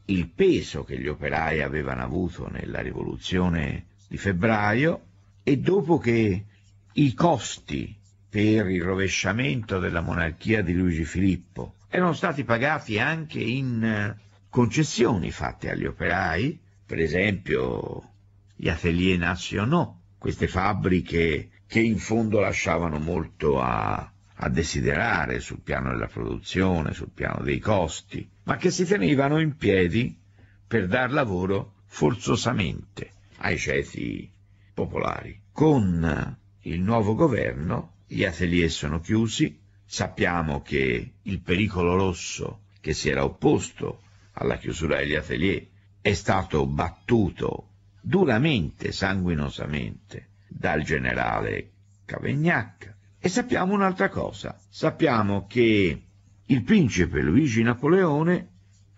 il peso che gli operai avevano avuto nella rivoluzione di febbraio e dopo che i costi per il rovesciamento della monarchia di Luigi Filippo erano stati pagati anche in eh, concessioni fatte agli operai, per esempio gli atelier nationaux, queste fabbriche che in fondo lasciavano molto a, a desiderare sul piano della produzione, sul piano dei costi, ma che si tenevano in piedi per dar lavoro forzosamente ai ceti popolari. Con il nuovo governo gli atelier sono chiusi, sappiamo che il pericolo rosso che si era opposto alla chiusura degli atelier è stato battuto duramente, sanguinosamente, dal generale Cavegnac E sappiamo un'altra cosa, sappiamo che il principe Luigi Napoleone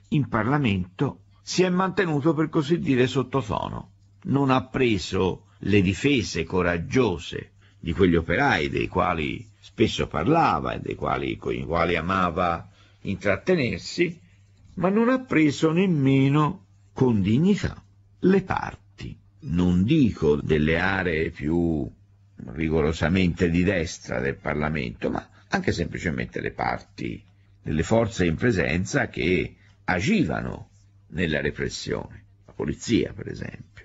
in Parlamento si è mantenuto per così dire sottotono non ha preso le difese coraggiose di quegli operai dei quali spesso parlava e dei quali, con i quali amava intrattenersi, ma non ha preso nemmeno con dignità le parti, non dico delle aree più rigorosamente di destra del Parlamento, ma anche semplicemente le parti delle forze in presenza che agivano nella repressione, la polizia per esempio.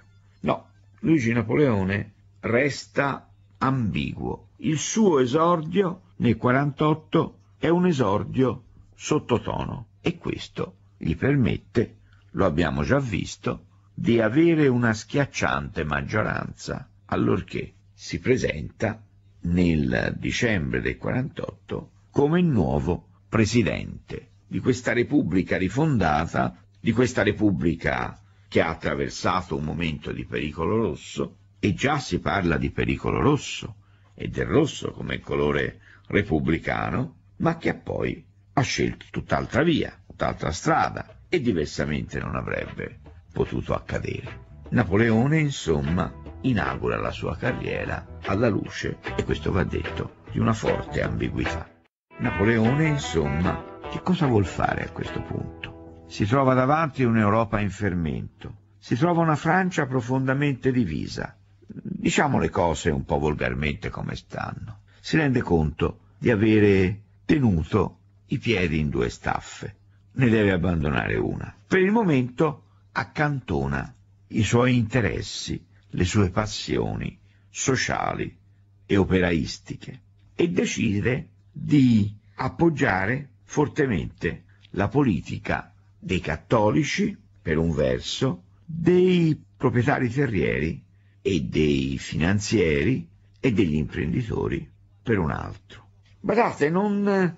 No, Luigi Napoleone resta ambiguo. Il suo esordio nel 1948 è un esordio sottotono e questo gli permette, lo abbiamo già visto, di avere una schiacciante maggioranza allorché si presenta nel dicembre del 1948 come nuovo presidente di questa repubblica rifondata, di questa repubblica che ha attraversato un momento di pericolo rosso e già si parla di pericolo rosso e del rosso come colore repubblicano, ma che poi ha scelto tutt'altra via, tutt'altra strada e diversamente non avrebbe potuto accadere. Napoleone, insomma, inaugura la sua carriera alla luce, e questo va detto, di una forte ambiguità. Napoleone, insomma, che cosa vuol fare a questo punto? Si trova davanti un'Europa in fermento, si trova una Francia profondamente divisa. Diciamo le cose un po' volgarmente come stanno. Si rende conto di avere tenuto i piedi in due staffe. Ne deve abbandonare una. Per il momento accantona i suoi interessi, le sue passioni sociali e operaistiche e decide di appoggiare fortemente la politica dei cattolici, per un verso, dei proprietari terrieri e dei finanzieri e degli imprenditori, per un altro. Guardate, non,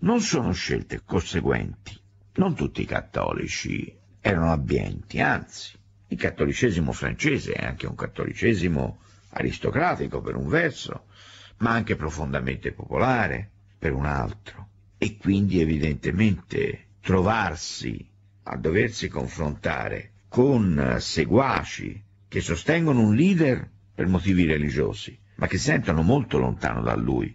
non sono scelte conseguenti. Non tutti i cattolici erano abbienti, anzi, il cattolicesimo francese è anche un cattolicesimo aristocratico per un verso, ma anche profondamente popolare per un altro. E quindi evidentemente trovarsi a doversi confrontare con eh, seguaci che sostengono un leader per motivi religiosi, ma che sentono molto lontano da lui,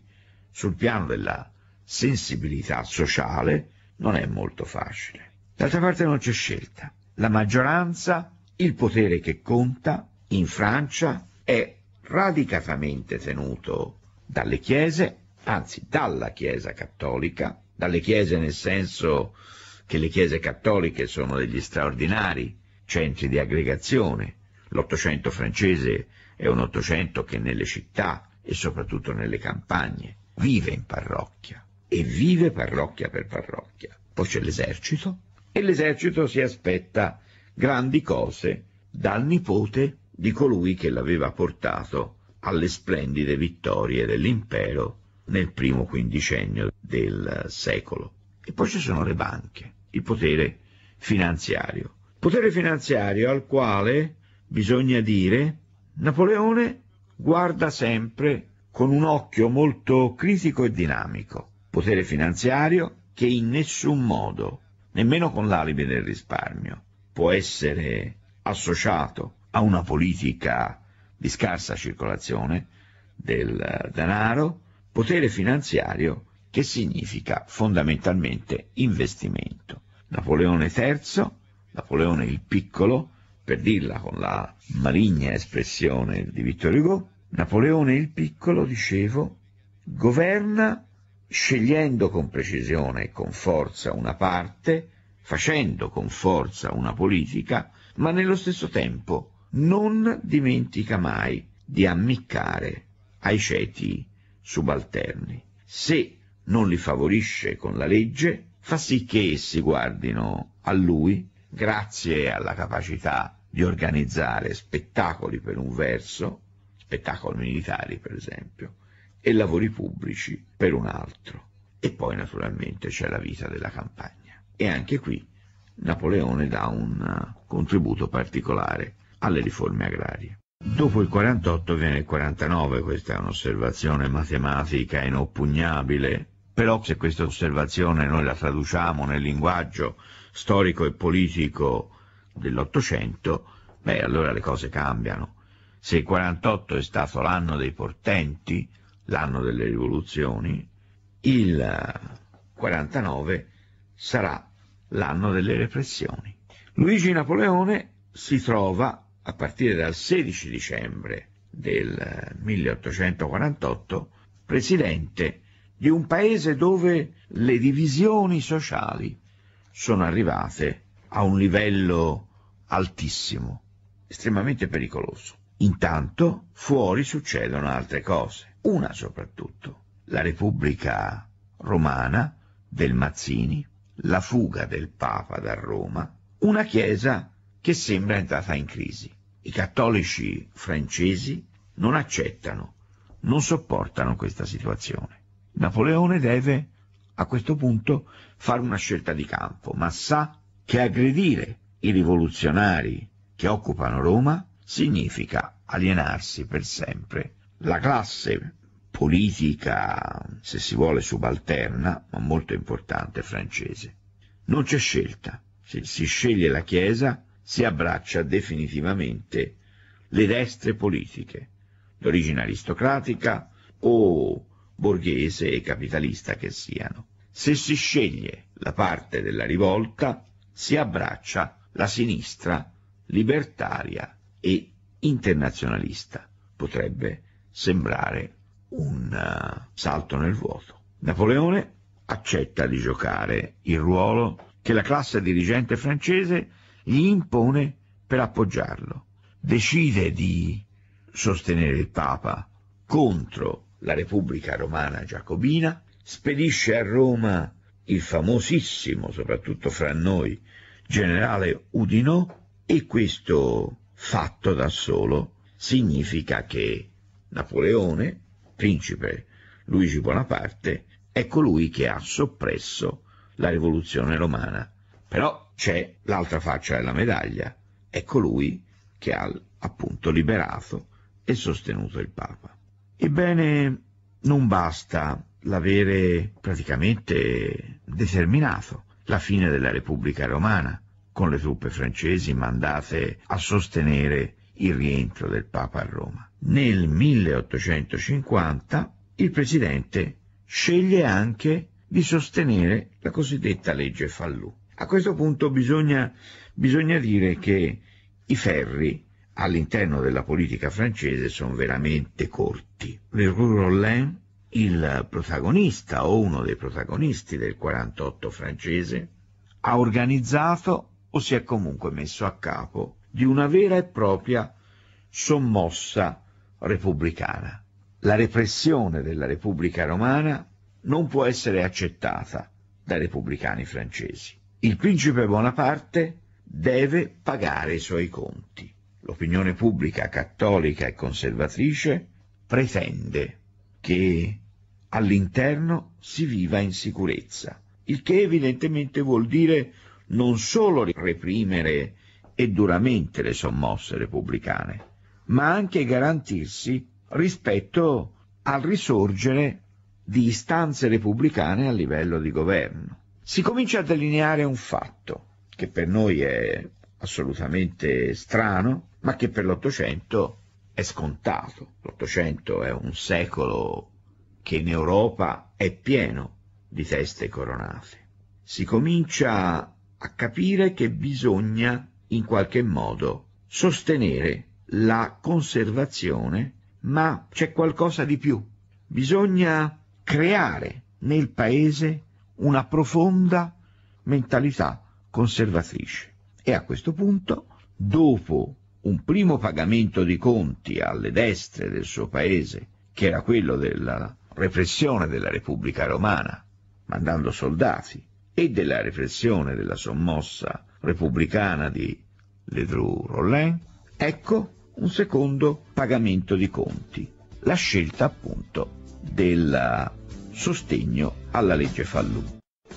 sul piano della sensibilità sociale, non è molto facile. D'altra parte non c'è scelta. La maggioranza, il potere che conta in Francia è radicatamente tenuto dalle chiese, anzi dalla Chiesa cattolica, dalle chiese nel senso che le chiese cattoliche sono degli straordinari centri di aggregazione. L'Ottocento francese è un Ottocento che nelle città e soprattutto nelle campagne vive in parrocchia e vive parrocchia per parrocchia. Poi c'è l'esercito e l'esercito si aspetta grandi cose dal nipote di colui che l'aveva portato alle splendide vittorie dell'impero nel primo quindicennio del secolo. E poi ci sono le banche, il potere finanziario. Potere finanziario al quale, bisogna dire, Napoleone guarda sempre con un occhio molto critico e dinamico. Potere finanziario che in nessun modo, nemmeno con l'alibi del risparmio, può essere associato a una politica di scarsa circolazione del denaro Potere finanziario che significa fondamentalmente investimento. Napoleone III, Napoleone il Piccolo, per dirla con la maligna espressione di Vittor Hugo, Napoleone il Piccolo, dicevo, governa scegliendo con precisione e con forza una parte, facendo con forza una politica, ma nello stesso tempo non dimentica mai di ammiccare ai ceti subalterni. Se non li favorisce con la legge, fa sì che essi guardino a lui, grazie alla capacità di organizzare spettacoli per un verso, spettacoli militari per esempio, e lavori pubblici per un altro. E poi naturalmente c'è la vita della campagna. E anche qui Napoleone dà un contributo particolare alle riforme agrarie. Dopo il 48 viene il 49, questa è un'osservazione matematica inoppugnabile, però se questa osservazione noi la traduciamo nel linguaggio storico e politico dell'Ottocento, beh allora le cose cambiano. Se il 48 è stato l'anno dei portenti, l'anno delle rivoluzioni, il 49 sarà l'anno delle repressioni. Luigi Napoleone si trova a partire dal 16 dicembre del 1848, presidente di un paese dove le divisioni sociali sono arrivate a un livello altissimo, estremamente pericoloso. Intanto fuori succedono altre cose, una soprattutto, la Repubblica Romana del Mazzini, la fuga del Papa da Roma, una Chiesa che sembra entrata in crisi. I cattolici francesi non accettano, non sopportano questa situazione. Napoleone deve a questo punto fare una scelta di campo, ma sa che aggredire i rivoluzionari che occupano Roma significa alienarsi per sempre la classe politica, se si vuole, subalterna, ma molto importante francese. Non c'è scelta, si, si sceglie la Chiesa si abbraccia definitivamente le destre politiche, d'origine aristocratica o borghese e capitalista che siano. Se si sceglie la parte della rivolta, si abbraccia la sinistra libertaria e internazionalista. Potrebbe sembrare un uh, salto nel vuoto. Napoleone accetta di giocare il ruolo che la classe dirigente francese gli impone per appoggiarlo. Decide di sostenere il Papa contro la Repubblica Romana Giacobina, spedisce a Roma il famosissimo, soprattutto fra noi, generale Udinò e questo fatto da solo significa che Napoleone, principe Luigi Bonaparte, è colui che ha soppresso la rivoluzione romana. Però c'è l'altra faccia della medaglia, è colui che ha appunto liberato e sostenuto il Papa. Ebbene, non basta l'avere praticamente determinato la fine della Repubblica Romana, con le truppe francesi mandate a sostenere il rientro del Papa a Roma. Nel 1850 il Presidente sceglie anche di sostenere la cosiddetta legge Fallù, a questo punto bisogna, bisogna dire che i ferri all'interno della politica francese sono veramente corti. Leroux Rollin, il protagonista o uno dei protagonisti del 48 francese, ha organizzato o si è comunque messo a capo di una vera e propria sommossa repubblicana. La repressione della Repubblica romana non può essere accettata dai repubblicani francesi il principe Bonaparte deve pagare i suoi conti. L'opinione pubblica cattolica e conservatrice pretende che all'interno si viva in sicurezza, il che evidentemente vuol dire non solo reprimere e duramente le sommosse repubblicane, ma anche garantirsi rispetto al risorgere di istanze repubblicane a livello di governo si comincia a delineare un fatto che per noi è assolutamente strano, ma che per l'Ottocento è scontato. L'Ottocento è un secolo che in Europa è pieno di teste coronate. Si comincia a capire che bisogna in qualche modo sostenere la conservazione, ma c'è qualcosa di più. Bisogna creare nel paese una profonda mentalità conservatrice. E a questo punto, dopo un primo pagamento di conti alle destre del suo paese, che era quello della repressione della Repubblica Romana, mandando soldati, e della repressione della sommossa repubblicana di Ledru-Rollin, ecco un secondo pagamento di conti, la scelta appunto della sostegno alla legge Fallù.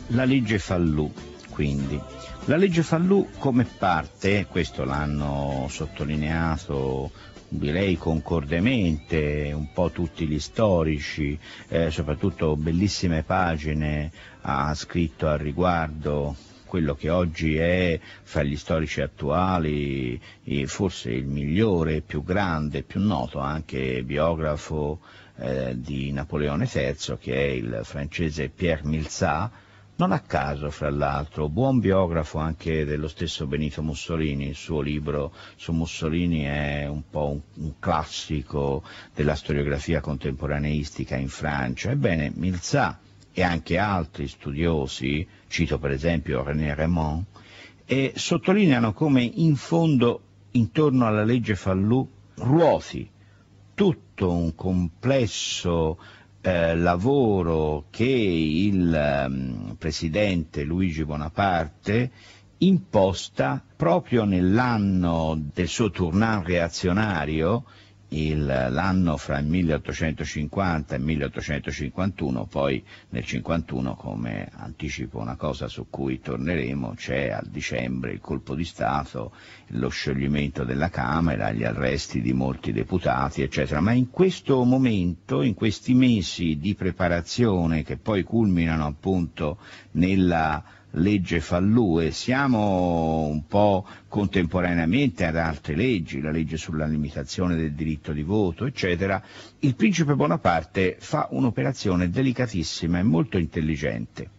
La legge Fallù, quindi. La legge Fallù come parte, questo l'hanno sottolineato direi concordemente un po' tutti gli storici, eh, soprattutto bellissime pagine ha scritto al riguardo quello che oggi è fra gli storici attuali forse il migliore, più grande, più noto anche biografo eh, di Napoleone III, che è il francese Pierre Milzat, non a caso, fra l'altro, buon biografo anche dello stesso Benito Mussolini, il suo libro su Mussolini è un po' un, un classico della storiografia contemporaneistica in Francia. Ebbene, Milzat e anche altri studiosi, cito per esempio René Raymond, sottolineano come in fondo intorno alla legge Fallù ruoti tutto un complesso eh, lavoro che il eh, presidente Luigi Bonaparte imposta proprio nell'anno del suo tournant reazionario l'anno fra il 1850 e il 1851, poi nel 51, come anticipo una cosa su cui torneremo, c'è a dicembre il colpo di Stato, lo scioglimento della Camera, gli arresti di molti deputati, eccetera. Ma in questo momento, in questi mesi di preparazione che poi culminano appunto nella legge Fallue, siamo un po' contemporaneamente ad altre leggi, la legge sulla limitazione del diritto di voto, eccetera, il principe Bonaparte fa un'operazione delicatissima e molto intelligente.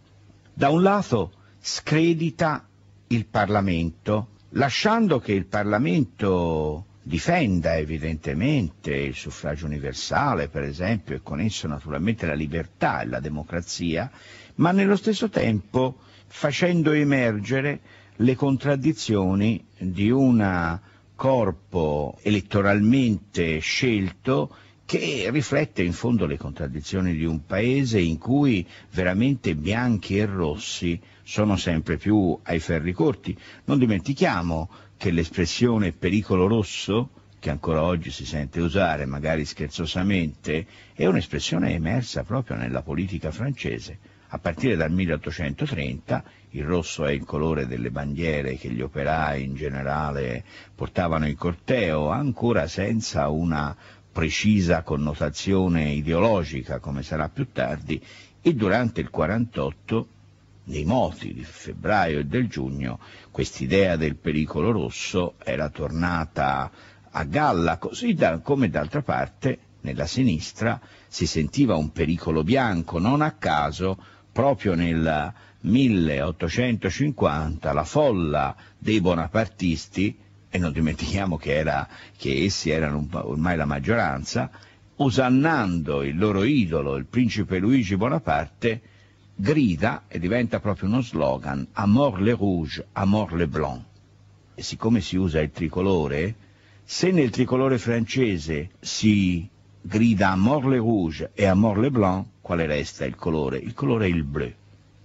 Da un lato scredita il Parlamento, lasciando che il Parlamento difenda evidentemente il suffragio universale, per esempio, e con esso naturalmente la libertà e la democrazia, ma nello stesso tempo facendo emergere le contraddizioni di un corpo elettoralmente scelto che riflette in fondo le contraddizioni di un paese in cui veramente bianchi e rossi sono sempre più ai ferri corti. Non dimentichiamo che l'espressione pericolo rosso, che ancora oggi si sente usare magari scherzosamente, è un'espressione emersa proprio nella politica francese a partire dal 1830 il rosso è il colore delle bandiere che gli operai in generale portavano in corteo, ancora senza una precisa connotazione ideologica come sarà più tardi, e durante il 48 nei moti di febbraio e del giugno quest'idea del pericolo rosso era tornata a galla, così da, come d'altra parte nella sinistra si sentiva un pericolo bianco, non a caso proprio nel 1850 la folla dei bonapartisti, e non dimentichiamo che, era, che essi erano ormai la maggioranza, osannando il loro idolo, il principe Luigi Bonaparte, grida e diventa proprio uno slogan, Amor le rouge, amor le blanc. E siccome si usa il tricolore, se nel tricolore francese si grida Amor le rouge e Amor le blanc, quale resta il colore? Il colore è il bleu,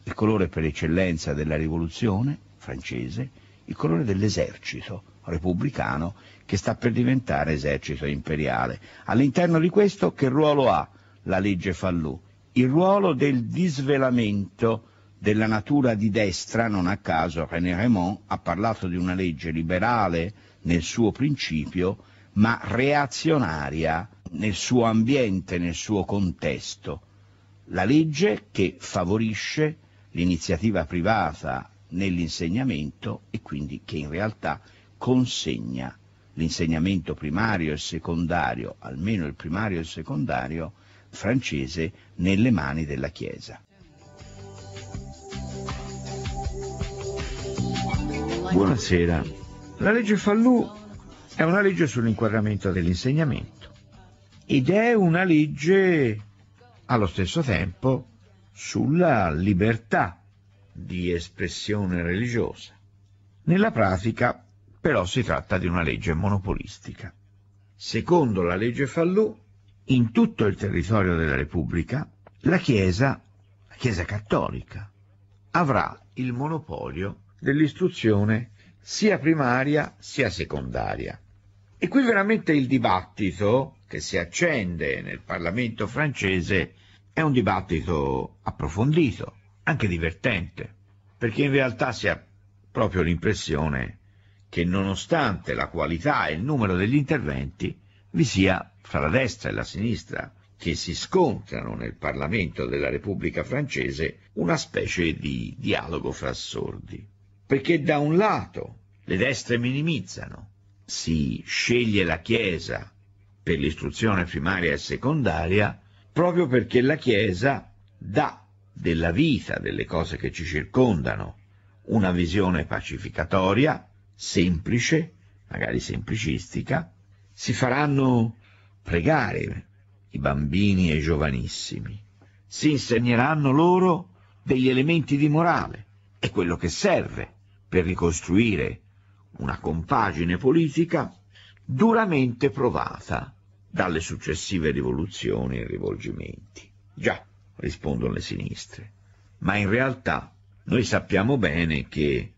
il colore per eccellenza della rivoluzione francese, il colore dell'esercito repubblicano che sta per diventare esercito imperiale. All'interno di questo che ruolo ha la legge Fallù? Il ruolo del disvelamento della natura di destra, non a caso René Raymond ha parlato di una legge liberale nel suo principio, ma reazionaria nel suo ambiente, nel suo contesto la legge che favorisce l'iniziativa privata nell'insegnamento e quindi che in realtà consegna l'insegnamento primario e secondario, almeno il primario e il secondario francese, nelle mani della Chiesa. Buonasera. La legge Fallù è una legge sull'inquadramento dell'insegnamento ed è una legge allo stesso tempo sulla libertà di espressione religiosa. Nella pratica però si tratta di una legge monopolistica. Secondo la legge Fallù, in tutto il territorio della Repubblica, la Chiesa, la Chiesa cattolica, avrà il monopolio dell'istruzione sia primaria sia secondaria. E qui veramente il dibattito che si accende nel Parlamento francese è un dibattito approfondito, anche divertente, perché in realtà si ha proprio l'impressione che nonostante la qualità e il numero degli interventi vi sia fra la destra e la sinistra che si scontrano nel Parlamento della Repubblica francese una specie di dialogo fra sordi. Perché da un lato le destre minimizzano, si sceglie la Chiesa per l'istruzione primaria e secondaria, proprio perché la Chiesa dà della vita, delle cose che ci circondano, una visione pacificatoria, semplice, magari semplicistica, si faranno pregare i bambini e i giovanissimi, si insegneranno loro degli elementi di morale, è quello che serve per ricostruire una compagine politica duramente provata dalle successive rivoluzioni e rivolgimenti. Già, rispondono le sinistre, ma in realtà noi sappiamo bene che,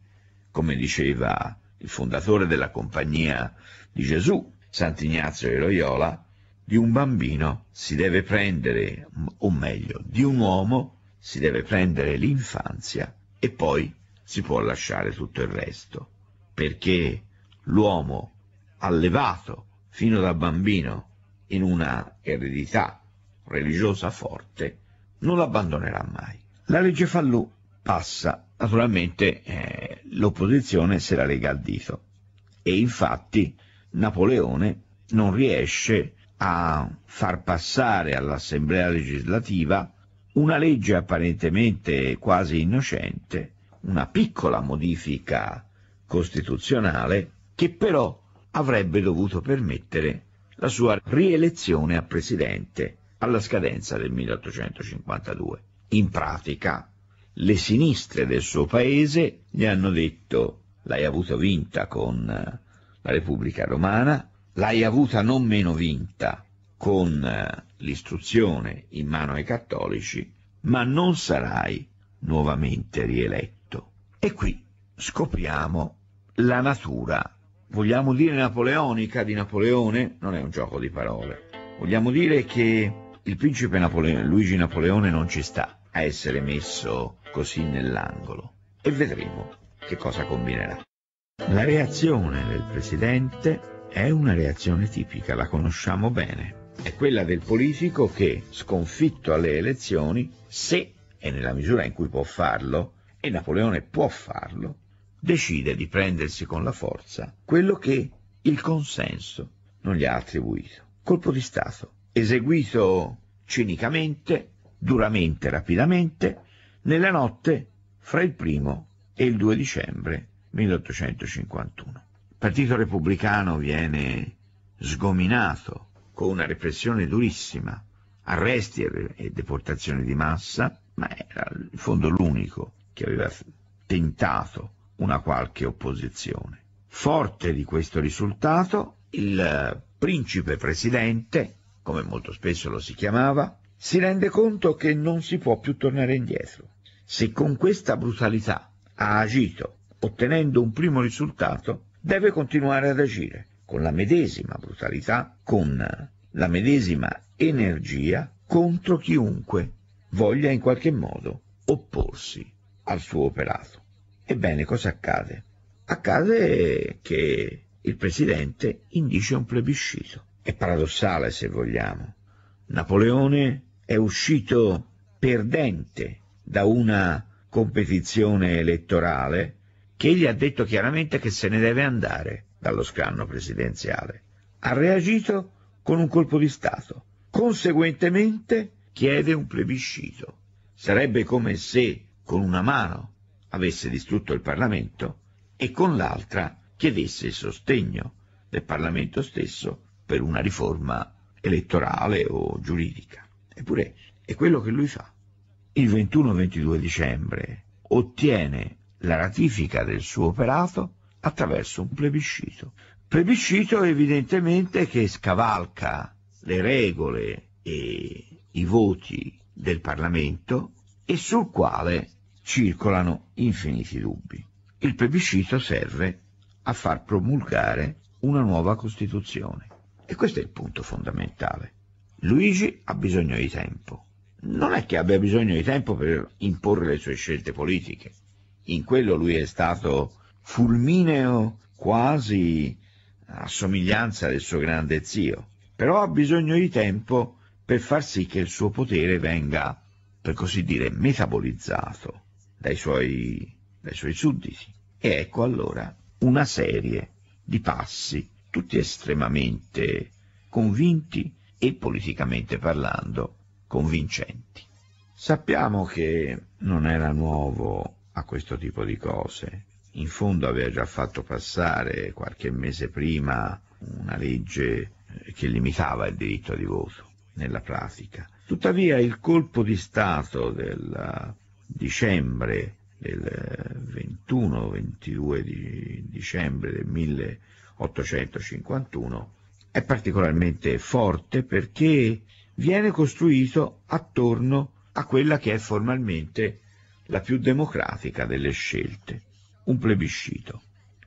come diceva il fondatore della Compagnia di Gesù, Sant'Ignazio di Loyola, di un bambino si deve prendere, o meglio, di un uomo si deve prendere l'infanzia e poi si può lasciare tutto il resto, perché l'uomo allevato fino da bambino in una eredità religiosa forte, non l'abbandonerà mai. La legge Fallù passa, naturalmente eh, l'opposizione se la lega al dito e infatti Napoleone non riesce a far passare all'Assemblea legislativa una legge apparentemente quasi innocente, una piccola modifica costituzionale che però avrebbe dovuto permettere la sua rielezione a presidente alla scadenza del 1852. In pratica, le sinistre del suo paese gli hanno detto l'hai avuta vinta con eh, la Repubblica Romana, l'hai avuta non meno vinta con eh, l'istruzione in mano ai cattolici, ma non sarai nuovamente rieletto. E qui scopriamo la natura vogliamo dire napoleonica di Napoleone, non è un gioco di parole. Vogliamo dire che il principe Napoleone, Luigi Napoleone non ci sta a essere messo così nell'angolo e vedremo che cosa combinerà. La reazione del presidente è una reazione tipica, la conosciamo bene. È quella del politico che, sconfitto alle elezioni, se e nella misura in cui può farlo, e Napoleone può farlo, decide di prendersi con la forza quello che il consenso non gli ha attribuito. Colpo di Stato, eseguito cinicamente, duramente, rapidamente, nella notte fra il primo e il 2 dicembre 1851. Il Partito Repubblicano viene sgominato con una repressione durissima, arresti e deportazioni di massa, ma era in fondo l'unico che aveva tentato una qualche opposizione. Forte di questo risultato, il principe presidente, come molto spesso lo si chiamava, si rende conto che non si può più tornare indietro. Se con questa brutalità ha agito ottenendo un primo risultato, deve continuare ad agire con la medesima brutalità, con la medesima energia contro chiunque voglia in qualche modo opporsi al suo operato. Ebbene, cosa accade? Accade che il presidente indice un plebiscito. È paradossale, se vogliamo. Napoleone è uscito perdente da una competizione elettorale che gli ha detto chiaramente che se ne deve andare dallo scranno presidenziale. Ha reagito con un colpo di Stato. Conseguentemente chiede un plebiscito. Sarebbe come se con una mano avesse distrutto il Parlamento e con l'altra chiedesse il sostegno del Parlamento stesso per una riforma elettorale o giuridica. Eppure è quello che lui fa. Il 21-22 dicembre ottiene la ratifica del suo operato attraverso un plebiscito. Plebiscito evidentemente che scavalca le regole e i voti del Parlamento e sul quale circolano infiniti dubbi. Il plebiscito serve a far promulgare una nuova Costituzione. E questo è il punto fondamentale. Luigi ha bisogno di tempo. Non è che abbia bisogno di tempo per imporre le sue scelte politiche. In quello lui è stato fulmineo quasi a somiglianza del suo grande zio. Però ha bisogno di tempo per far sì che il suo potere venga, per così dire, metabolizzato dai suoi, dai suoi sudditi. E ecco allora una serie di passi, tutti estremamente convinti e politicamente parlando convincenti. Sappiamo che non era nuovo a questo tipo di cose. In fondo aveva già fatto passare qualche mese prima una legge eh, che limitava il diritto di voto nella pratica. Tuttavia il colpo di Stato della dicembre del 21-22 eh, di dicembre del 1851 è particolarmente forte perché viene costruito attorno a quella che è formalmente la più democratica delle scelte, un plebiscito,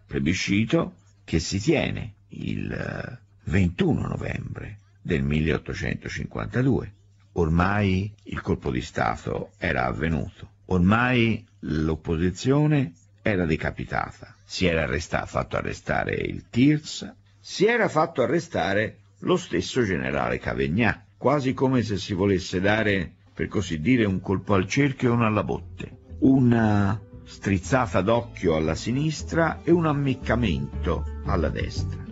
plebiscito che si tiene il 21 eh, novembre del 1852 Ormai il colpo di Stato era avvenuto, ormai l'opposizione era decapitata, si era arrestato, fatto arrestare il Tirs, si era fatto arrestare lo stesso generale Cavagnà, quasi come se si volesse dare, per così dire, un colpo al cerchio e uno alla botte, una strizzata d'occhio alla sinistra e un ammiccamento alla destra.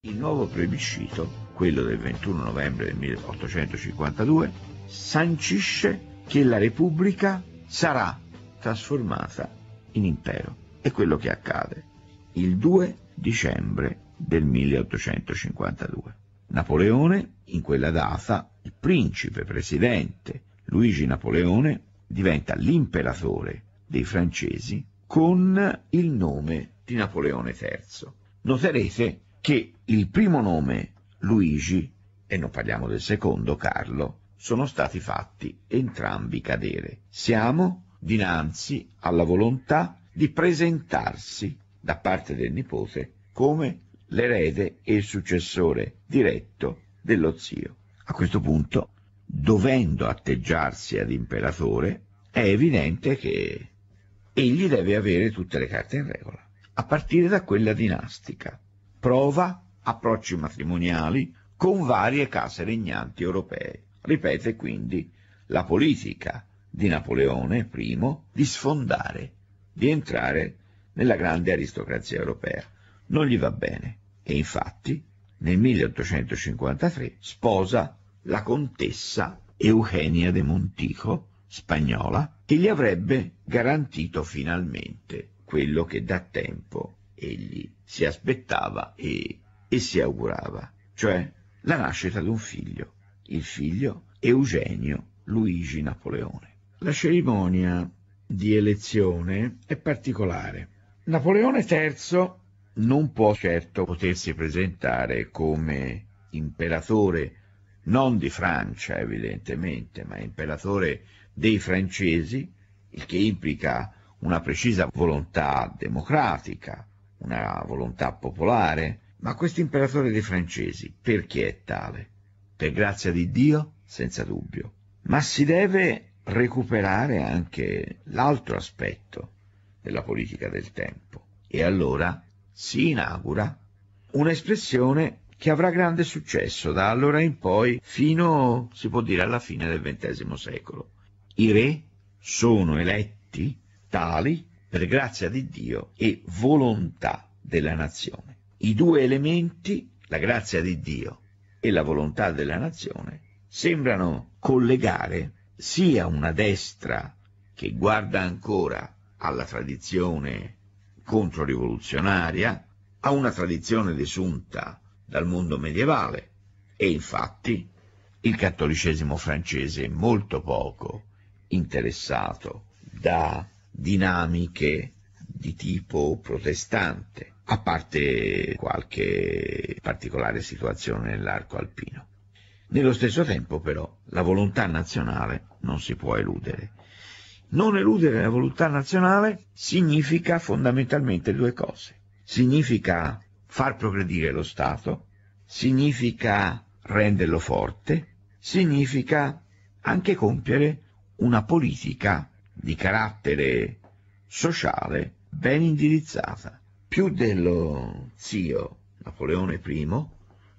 Il nuovo plebiscito quello del 21 novembre del 1852, sancisce che la Repubblica sarà trasformata in impero. È quello che accade il 2 dicembre del 1852. Napoleone, in quella data, il principe presidente Luigi Napoleone, diventa l'imperatore dei francesi con il nome di Napoleone III. Noterete che il primo nome Luigi, e non parliamo del secondo Carlo, sono stati fatti entrambi cadere. Siamo dinanzi alla volontà di presentarsi da parte del nipote come l'erede e il successore diretto dello zio. A questo punto, dovendo atteggiarsi ad imperatore, è evidente che egli deve avere tutte le carte in regola, a partire da quella dinastica. Prova approcci matrimoniali con varie case regnanti europee. Ripete quindi la politica di Napoleone I di sfondare, di entrare nella grande aristocrazia europea. Non gli va bene e infatti nel 1853 sposa la contessa Eugenia de Montijo, spagnola, che gli avrebbe garantito finalmente quello che da tempo egli si aspettava e e si augurava, cioè la nascita di un figlio, il figlio Eugenio Luigi Napoleone. La cerimonia di elezione è particolare. Napoleone III non può certo potersi presentare come imperatore non di Francia evidentemente, ma imperatore dei francesi, il che implica una precisa volontà democratica, una volontà popolare, ma questo imperatore dei francesi perché è tale? Per grazia di Dio, senza dubbio. Ma si deve recuperare anche l'altro aspetto della politica del tempo. E allora si inaugura un'espressione che avrà grande successo da allora in poi fino, si può dire, alla fine del XX secolo. I re sono eletti tali per grazia di Dio e volontà della nazione. I due elementi, la grazia di Dio e la volontà della nazione, sembrano collegare sia una destra che guarda ancora alla tradizione controrivoluzionaria, a una tradizione desunta dal mondo medievale e infatti il cattolicesimo francese è molto poco interessato da dinamiche di tipo protestante a parte qualche particolare situazione nell'arco alpino. Nello stesso tempo però la volontà nazionale non si può eludere. Non eludere la volontà nazionale significa fondamentalmente due cose. Significa far progredire lo Stato, significa renderlo forte, significa anche compiere una politica di carattere sociale ben indirizzata. Più dello zio Napoleone I,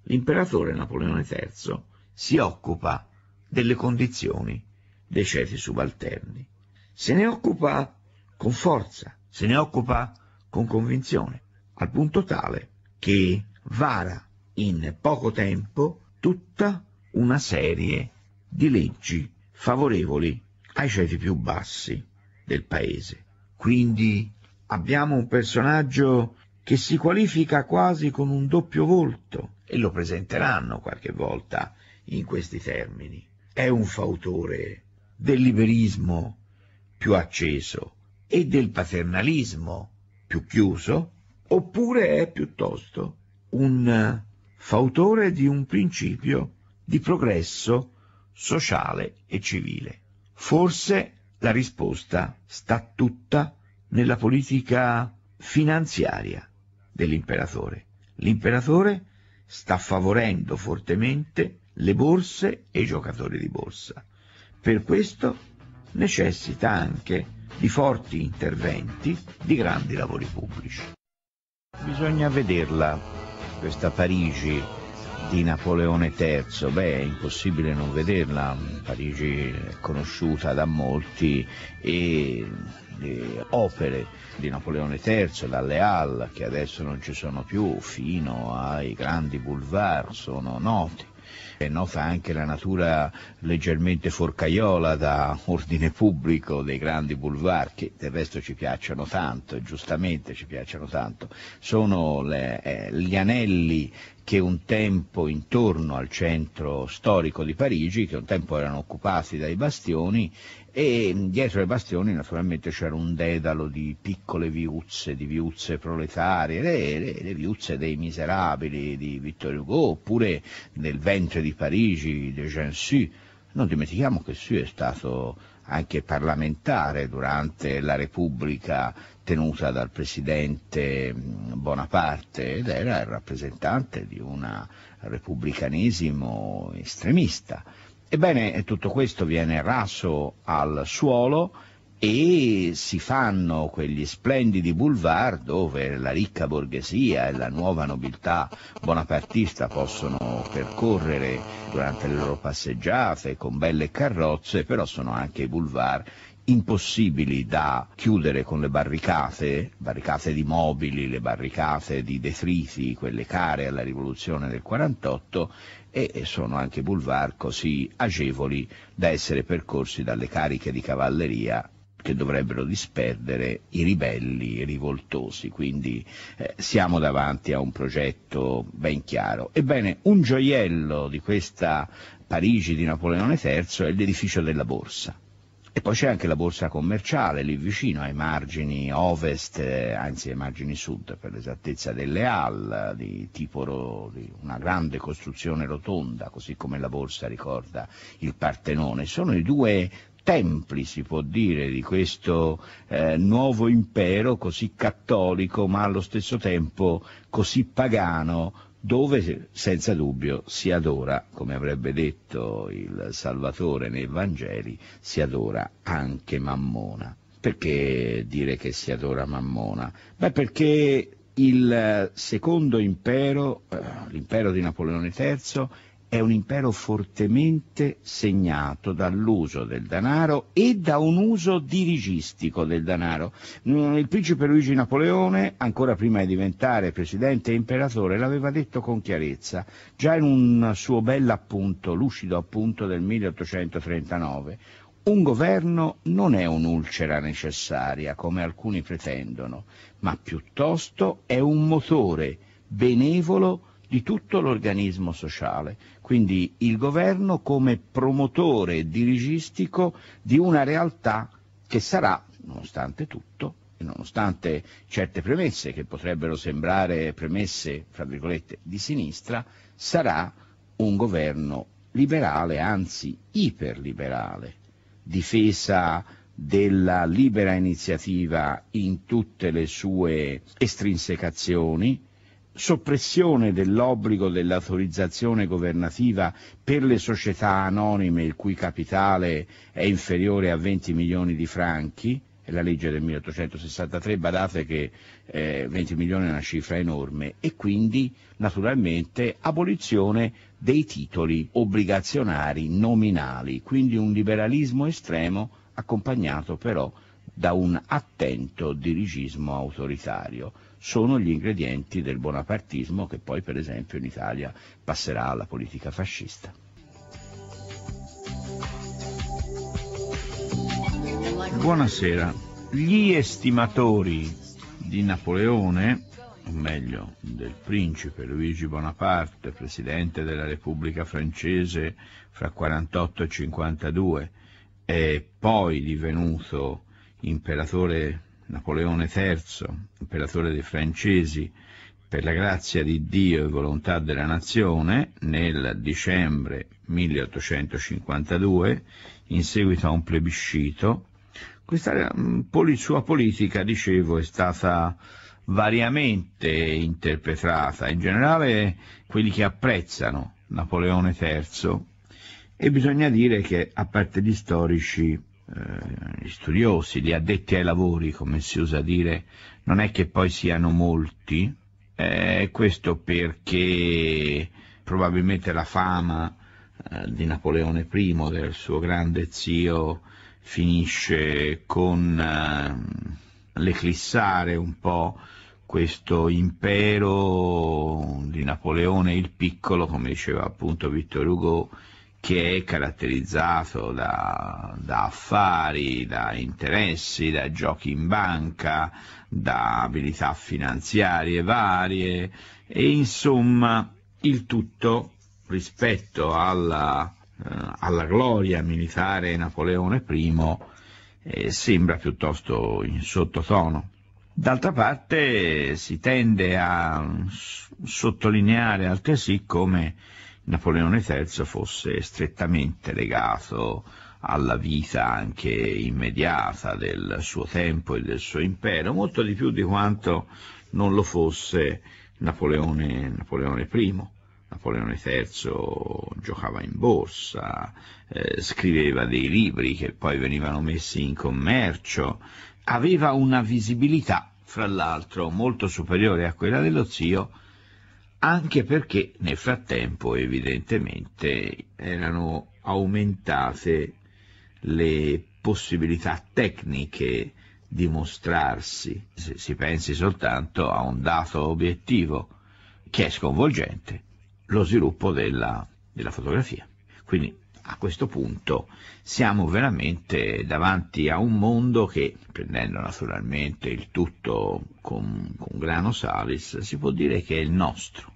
l'imperatore Napoleone III si occupa delle condizioni dei ceti subalterni. Se ne occupa con forza, se ne occupa con convinzione, al punto tale che vara in poco tempo tutta una serie di leggi favorevoli ai ceti più bassi del paese. Quindi abbiamo un personaggio che si qualifica quasi con un doppio volto e lo presenteranno qualche volta in questi termini. È un fautore del liberismo più acceso e del paternalismo più chiuso, oppure è piuttosto un fautore di un principio di progresso sociale e civile. Forse la risposta sta tutta nella politica finanziaria dell'imperatore. L'imperatore sta favorendo fortemente le borse e i giocatori di borsa. Per questo necessita anche di forti interventi di grandi lavori pubblici. Bisogna vederla, questa Parigi di Napoleone III, beh è impossibile non vederla, Parigi è conosciuta da molti e le opere di Napoleone III, dalle Halles che adesso non ci sono più, fino ai grandi boulevard sono noti. È nota anche la natura leggermente forcaiola da ordine pubblico dei grandi boulevard, che del resto ci piacciono tanto, giustamente ci piacciono tanto. Sono le, eh, gli anelli che un tempo intorno al centro storico di Parigi, che un tempo erano occupati dai bastioni, e dietro ai bastioni naturalmente c'era un dedalo di piccole viuzze, di viuzze proletarie, le, le, le viuzze dei miserabili di Vittorio Hugo, oppure nel ventre di Parigi de Gensu. Non dimentichiamo che Su è stato anche parlamentare durante la Repubblica tenuta dal presidente mm, Bonaparte ed era il rappresentante di un repubblicanesimo estremista. Ebbene, tutto questo viene raso al suolo e si fanno quegli splendidi boulevard dove la ricca borghesia e la nuova nobiltà bonapartista possono percorrere durante le loro passeggiate con belle carrozze, però sono anche i boulevard impossibili da chiudere con le barricate, barricate di mobili, le barricate di detriti, quelle care alla rivoluzione del 48, e sono anche boulevard così agevoli da essere percorsi dalle cariche di cavalleria che dovrebbero disperdere i ribelli, i rivoltosi, quindi eh, siamo davanti a un progetto ben chiaro. Ebbene, un gioiello di questa Parigi di Napoleone III è l'edificio della Borsa e poi c'è anche la borsa commerciale lì vicino, ai margini ovest, eh, anzi ai margini sud per l'esattezza delle Hall, di tipo di una grande costruzione rotonda, così come la borsa ricorda il Partenone. Sono i due templi, si può dire, di questo eh, nuovo impero così cattolico ma allo stesso tempo così pagano dove senza dubbio si adora, come avrebbe detto il Salvatore nei Vangeli, si adora anche Mammona. Perché dire che si adora Mammona? Beh, perché il secondo impero, eh, l'impero di Napoleone III, è un impero fortemente segnato dall'uso del denaro e da un uso dirigistico del denaro. Mm, il principe Luigi Napoleone, ancora prima di diventare presidente e imperatore, l'aveva detto con chiarezza, già in un suo bel appunto, lucido appunto del 1839. Un governo non è un'ulcera necessaria, come alcuni pretendono, ma piuttosto è un motore benevolo di tutto l'organismo sociale, quindi il governo come promotore dirigistico di una realtà che sarà, nonostante tutto, e nonostante certe premesse che potrebbero sembrare premesse, fra virgolette, di sinistra, sarà un governo liberale, anzi iperliberale, difesa della libera iniziativa in tutte le sue estrinsecazioni, soppressione dell'obbligo dell'autorizzazione governativa per le società anonime il cui capitale è inferiore a 20 milioni di franchi, è la legge del 1863, badate che eh, 20 milioni è una cifra enorme, e quindi naturalmente abolizione dei titoli obbligazionari nominali, quindi un liberalismo estremo accompagnato però da un attento dirigismo autoritario sono gli ingredienti del bonapartismo che poi per esempio in Italia passerà alla politica fascista. Buonasera. Gli estimatori di Napoleone, o meglio del principe Luigi Bonaparte, presidente della Repubblica francese fra 48 e 52, e poi divenuto imperatore Napoleone III, imperatore dei francesi, per la grazia di Dio e volontà della nazione, nel dicembre 1852, in seguito a un plebiscito, questa mm, sua politica, dicevo, è stata variamente interpretata. In generale, quelli che apprezzano Napoleone III, e bisogna dire che, a parte gli storici, eh, gli studiosi, gli addetti ai lavori, come si usa dire, non è che poi siano molti, eh, questo perché probabilmente la fama eh, di Napoleone I, del suo grande zio, finisce con eh, l'eclissare un po' questo impero di Napoleone il Piccolo, come diceva appunto Vittor Hugo, che è caratterizzato da, da, affari, da interessi, da giochi in banca, da abilità finanziarie varie e insomma il tutto rispetto alla, eh, alla gloria militare Napoleone I eh, sembra piuttosto in sottotono. D'altra parte si tende a sottolineare altresì come Napoleone III fosse strettamente legato alla vita anche immediata del suo tempo e del suo impero, molto di più di quanto non lo fosse Napoleone, Napoleone I. Napoleone III giocava in borsa, eh, scriveva dei libri che poi venivano messi in commercio, aveva una visibilità, fra l'altro, molto superiore a quella dello zio, anche perché nel frattempo evidentemente erano aumentate le possibilità tecniche di mostrarsi, se si pensi soltanto a un dato obiettivo che è sconvolgente, lo sviluppo della, della fotografia. Quindi a questo punto siamo veramente davanti a un mondo che, prendendo naturalmente il tutto con, con grano salis, si può dire che è il nostro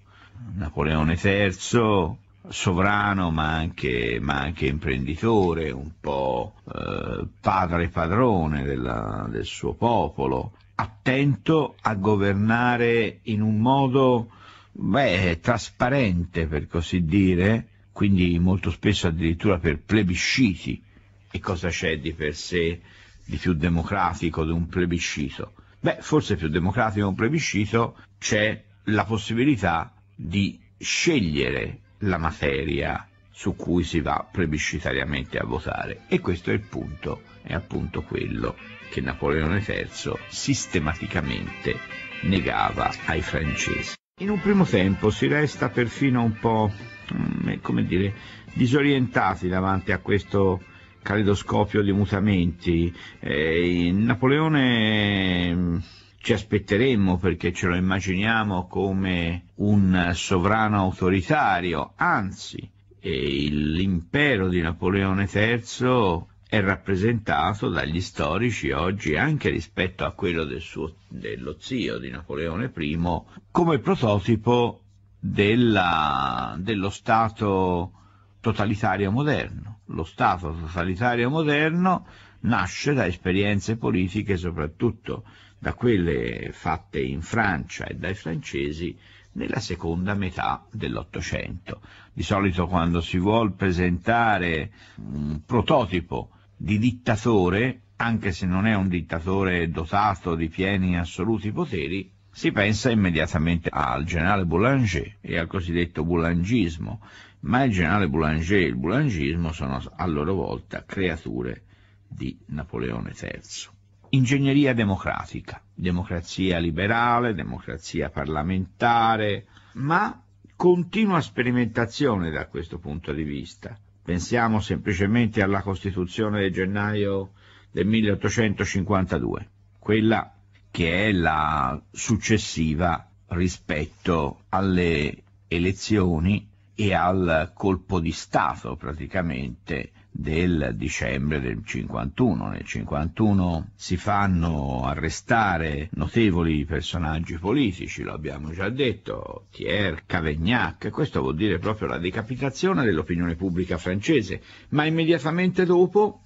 Napoleone III, sovrano ma anche, ma anche, imprenditore, un po' eh, padre padrone della, del suo popolo, attento a governare in un modo beh, trasparente per così dire, quindi molto spesso addirittura per plebisciti. E cosa c'è di per sé di più democratico di un plebiscito? Beh, forse più democratico di un plebiscito c'è la possibilità di scegliere la materia su cui si va plebiscitariamente a votare e questo è il punto, è appunto quello che Napoleone III sistematicamente negava ai francesi. In un primo tempo si resta perfino un po' mm, eh, come dire, disorientati davanti a questo calidoscopio di mutamenti. Eh, Napoleone mm, ci aspetteremmo perché ce lo immaginiamo come un sovrano autoritario, anzi l'impero di Napoleone III è rappresentato dagli storici oggi anche rispetto a quello del suo, dello zio di Napoleone I come prototipo della, dello Stato totalitario moderno. Lo Stato totalitario moderno nasce da esperienze politiche soprattutto da quelle fatte in Francia e dai francesi nella seconda metà dell'Ottocento. Di solito quando si vuole presentare un prototipo di dittatore, anche se non è un dittatore dotato di pieni e assoluti poteri, si pensa immediatamente al generale Boulanger e al cosiddetto boulangismo, ma il generale Boulanger e il boulangismo sono a loro volta creature di Napoleone III ingegneria democratica, democrazia liberale, democrazia parlamentare, ma continua sperimentazione da questo punto di vista. Pensiamo semplicemente alla Costituzione del gennaio del 1852, quella che è la successiva rispetto alle elezioni e al colpo di Stato praticamente del dicembre del 51. Nel 51 si fanno arrestare notevoli personaggi politici, lo abbiamo già detto, Thiers, Cavegnac, questo vuol dire proprio la decapitazione dell'opinione pubblica francese, ma immediatamente dopo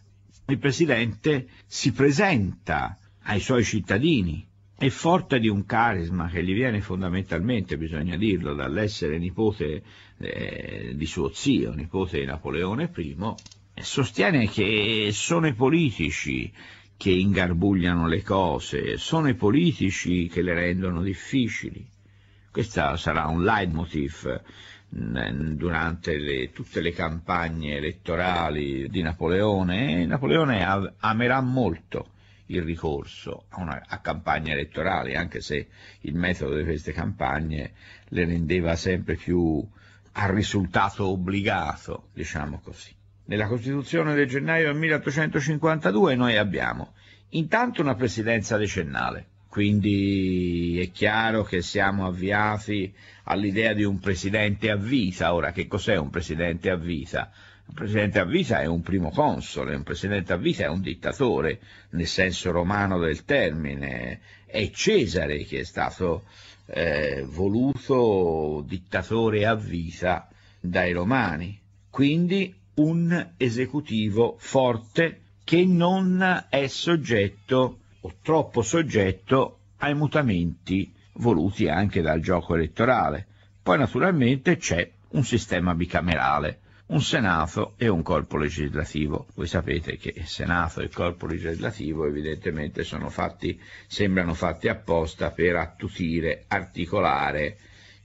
il presidente si presenta ai suoi cittadini è forte di un carisma che gli viene fondamentalmente, bisogna dirlo, dall'essere nipote eh, di suo zio, nipote di Napoleone I, sostiene che sono i politici che ingarbugliano le cose, sono i politici che le rendono difficili. Questo sarà un leitmotiv mm, durante le, tutte le campagne elettorali di Napoleone. Napoleone amerà molto il ricorso a, una, a, campagne elettorali, anche se il metodo di queste campagne le rendeva sempre più al risultato obbligato, diciamo così. Nella Costituzione del gennaio 1852 noi abbiamo intanto una presidenza decennale, quindi è chiaro che siamo avviati all'idea di un presidente a vita. Ora, che cos'è un presidente a vita? Un presidente a vita è un primo console, un presidente a vita è un dittatore, nel senso romano del termine. È Cesare che è stato eh, voluto dittatore a vita dai romani. Quindi un esecutivo forte che non è soggetto o troppo soggetto ai mutamenti voluti anche dal gioco elettorale. Poi naturalmente c'è un sistema bicamerale, un Senato e un corpo legislativo. Voi sapete che il Senato e il corpo legislativo evidentemente fatti, sembrano fatti apposta per attutire, articolare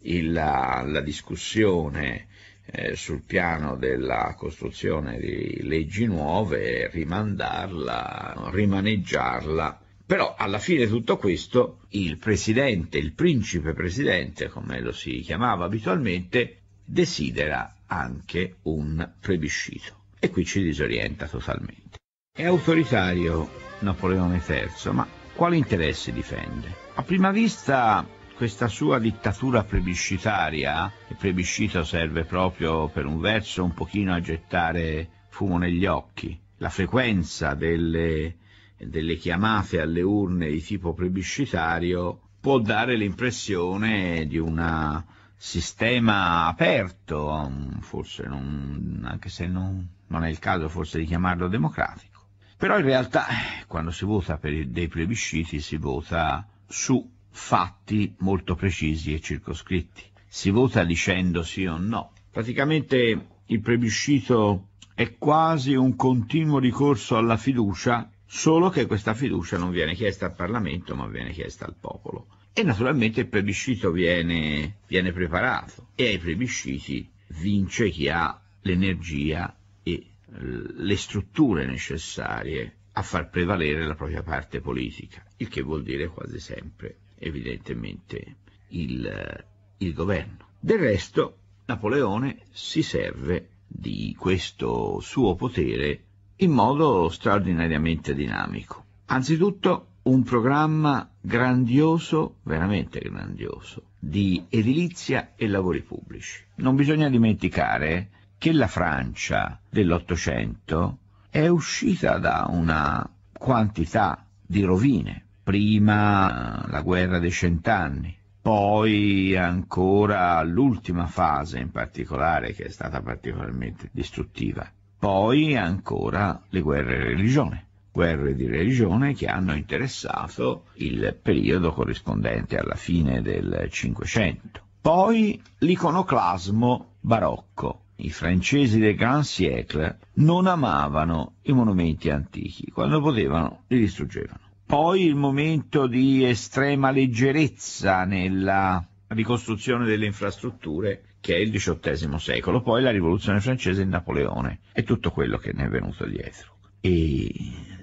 il, la, la discussione eh, sul piano della costruzione di leggi nuove, rimandarla, rimaneggiarla. Però alla fine di tutto questo il presidente, il principe presidente, come lo si chiamava abitualmente, desidera anche un plebiscito. E qui ci disorienta totalmente. È autoritario Napoleone III, ma quali interessi difende? A prima vista questa sua dittatura plebiscitaria, il plebiscito serve proprio per un verso un pochino a gettare fumo negli occhi, la frequenza delle, delle chiamate alle urne di tipo plebiscitario può dare l'impressione di un sistema aperto, forse non, anche se non, non è il caso forse di chiamarlo democratico. Però in realtà quando si vota per dei plebisciti si vota su fatti molto precisi e circoscritti. Si vota dicendo sì o no. Praticamente il plebiscito è quasi un continuo ricorso alla fiducia, solo che questa fiducia non viene chiesta al Parlamento ma viene chiesta al popolo. E naturalmente il plebiscito viene, viene preparato e ai plebisciti vince chi ha l'energia e eh, le strutture necessarie a far prevalere la propria parte politica, il che vuol dire quasi sempre evidentemente il, il governo. Del resto Napoleone si serve di questo suo potere in modo straordinariamente dinamico. Anzitutto un programma grandioso, veramente grandioso, di edilizia e lavori pubblici. Non bisogna dimenticare che la Francia dell'Ottocento è uscita da una quantità di rovine prima eh, la guerra dei cent'anni, poi ancora l'ultima fase in particolare che è stata particolarmente distruttiva, poi ancora le guerre di religione, guerre di religione che hanno interessato il periodo corrispondente alla fine del Cinquecento. Poi l'iconoclasmo barocco. I francesi del Grand Siècle non amavano i monumenti antichi, quando potevano li distruggevano poi il momento di estrema leggerezza nella ricostruzione delle infrastrutture che è il XVIII secolo, poi la rivoluzione francese e Napoleone e tutto quello che ne è venuto dietro. E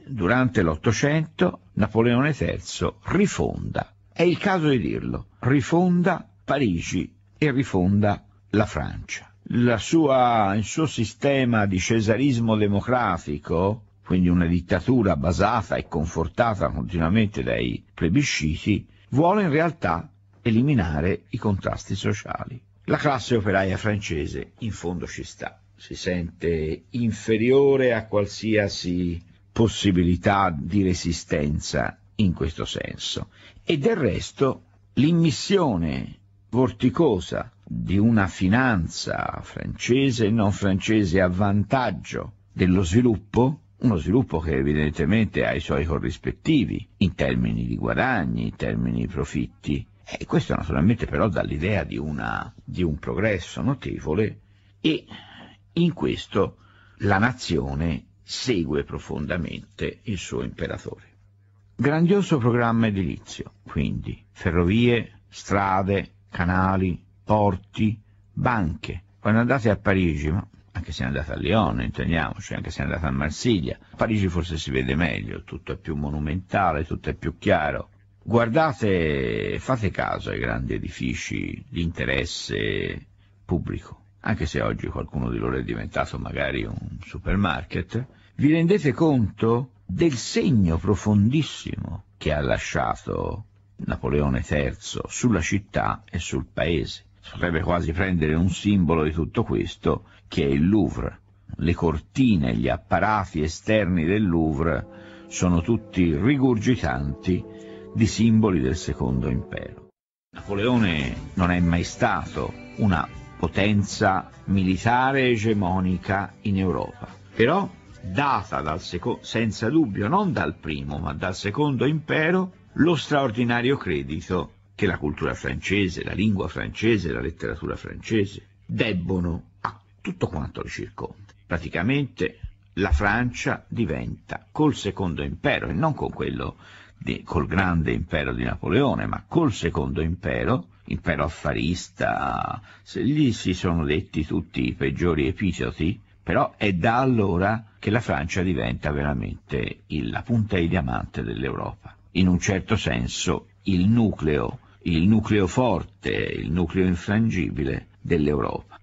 durante l'Ottocento Napoleone III rifonda, è il caso di dirlo, rifonda Parigi e rifonda la Francia. La sua, il suo sistema di cesarismo demografico quindi una dittatura basata e confortata continuamente dai plebisciti, vuole in realtà eliminare i contrasti sociali. La classe operaia francese in fondo ci sta, si sente inferiore a qualsiasi possibilità di resistenza in questo senso e del resto l'immissione vorticosa di una finanza francese e non francese a vantaggio dello sviluppo uno sviluppo che evidentemente ha i suoi corrispettivi in termini di guadagni, in termini di profitti. E questo naturalmente però dà l'idea di, una, di un progresso notevole e in questo la nazione segue profondamente il suo imperatore. Grandioso programma edilizio, quindi ferrovie, strade, canali, porti, banche. Quando andate a Parigi, ma anche se è andata a Lione, intendiamoci, anche se è andata a Marsiglia. A Parigi forse si vede meglio, tutto è più monumentale, tutto è più chiaro. Guardate, fate caso ai grandi edifici di interesse pubblico, anche se oggi qualcuno di loro è diventato magari un supermarket, vi rendete conto del segno profondissimo che ha lasciato Napoleone III sulla città e sul paese. Si potrebbe quasi prendere un simbolo di tutto questo che è il Louvre. Le cortine, gli apparati esterni del Louvre sono tutti rigurgitanti di simboli del secondo impero. Napoleone non è mai stato una potenza militare egemonica in Europa, però data dal seco- senza dubbio non dal primo ma dal secondo impero lo straordinario credito che la cultura francese, la lingua francese, la letteratura francese debbono tutto quanto lo circonda. Praticamente la Francia diventa col secondo impero, e non con quello di, col grande impero di Napoleone, ma col secondo impero, impero affarista, lì si sono detti tutti i peggiori epiteti, però è da allora che la Francia diventa veramente il, la punta di diamante dell'Europa. In un certo senso il nucleo, il nucleo forte, il nucleo infrangibile dell'Europa.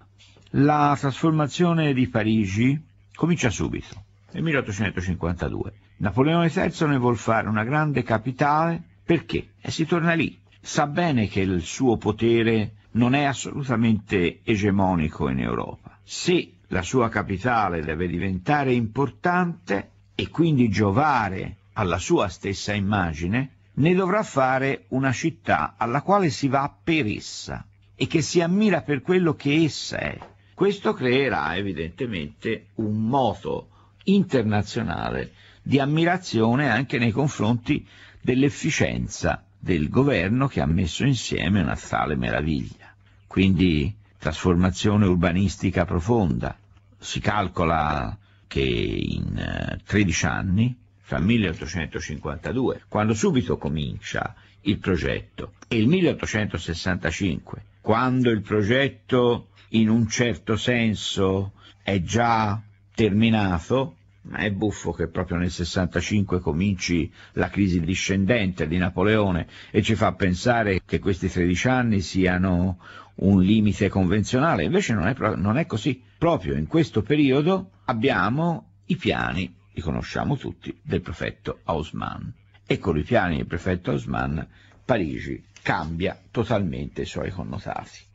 La trasformazione di Parigi comincia subito, nel 1852. Napoleone III ne vuole fare una grande capitale perché? E si torna lì. Sa bene che il suo potere non è assolutamente egemonico in Europa. Se la sua capitale deve diventare importante e quindi giovare alla sua stessa immagine, ne dovrà fare una città alla quale si va per essa e che si ammira per quello che essa è. Questo creerà evidentemente un moto internazionale di ammirazione anche nei confronti dell'efficienza del governo che ha messo insieme una tale meraviglia. Quindi trasformazione urbanistica profonda. Si calcola che in 13 eh, anni, fra 1852, quando subito comincia il progetto, e il 1865, quando il progetto in un certo senso è già terminato, ma è buffo che proprio nel 65 cominci la crisi discendente di Napoleone e ci fa pensare che questi 13 anni siano un limite convenzionale, invece non è, non è così. Proprio in questo periodo abbiamo i piani, li conosciamo tutti, del prefetto Haussmann. E con i piani del prefetto Haussmann Parigi cambia totalmente i suoi connotati.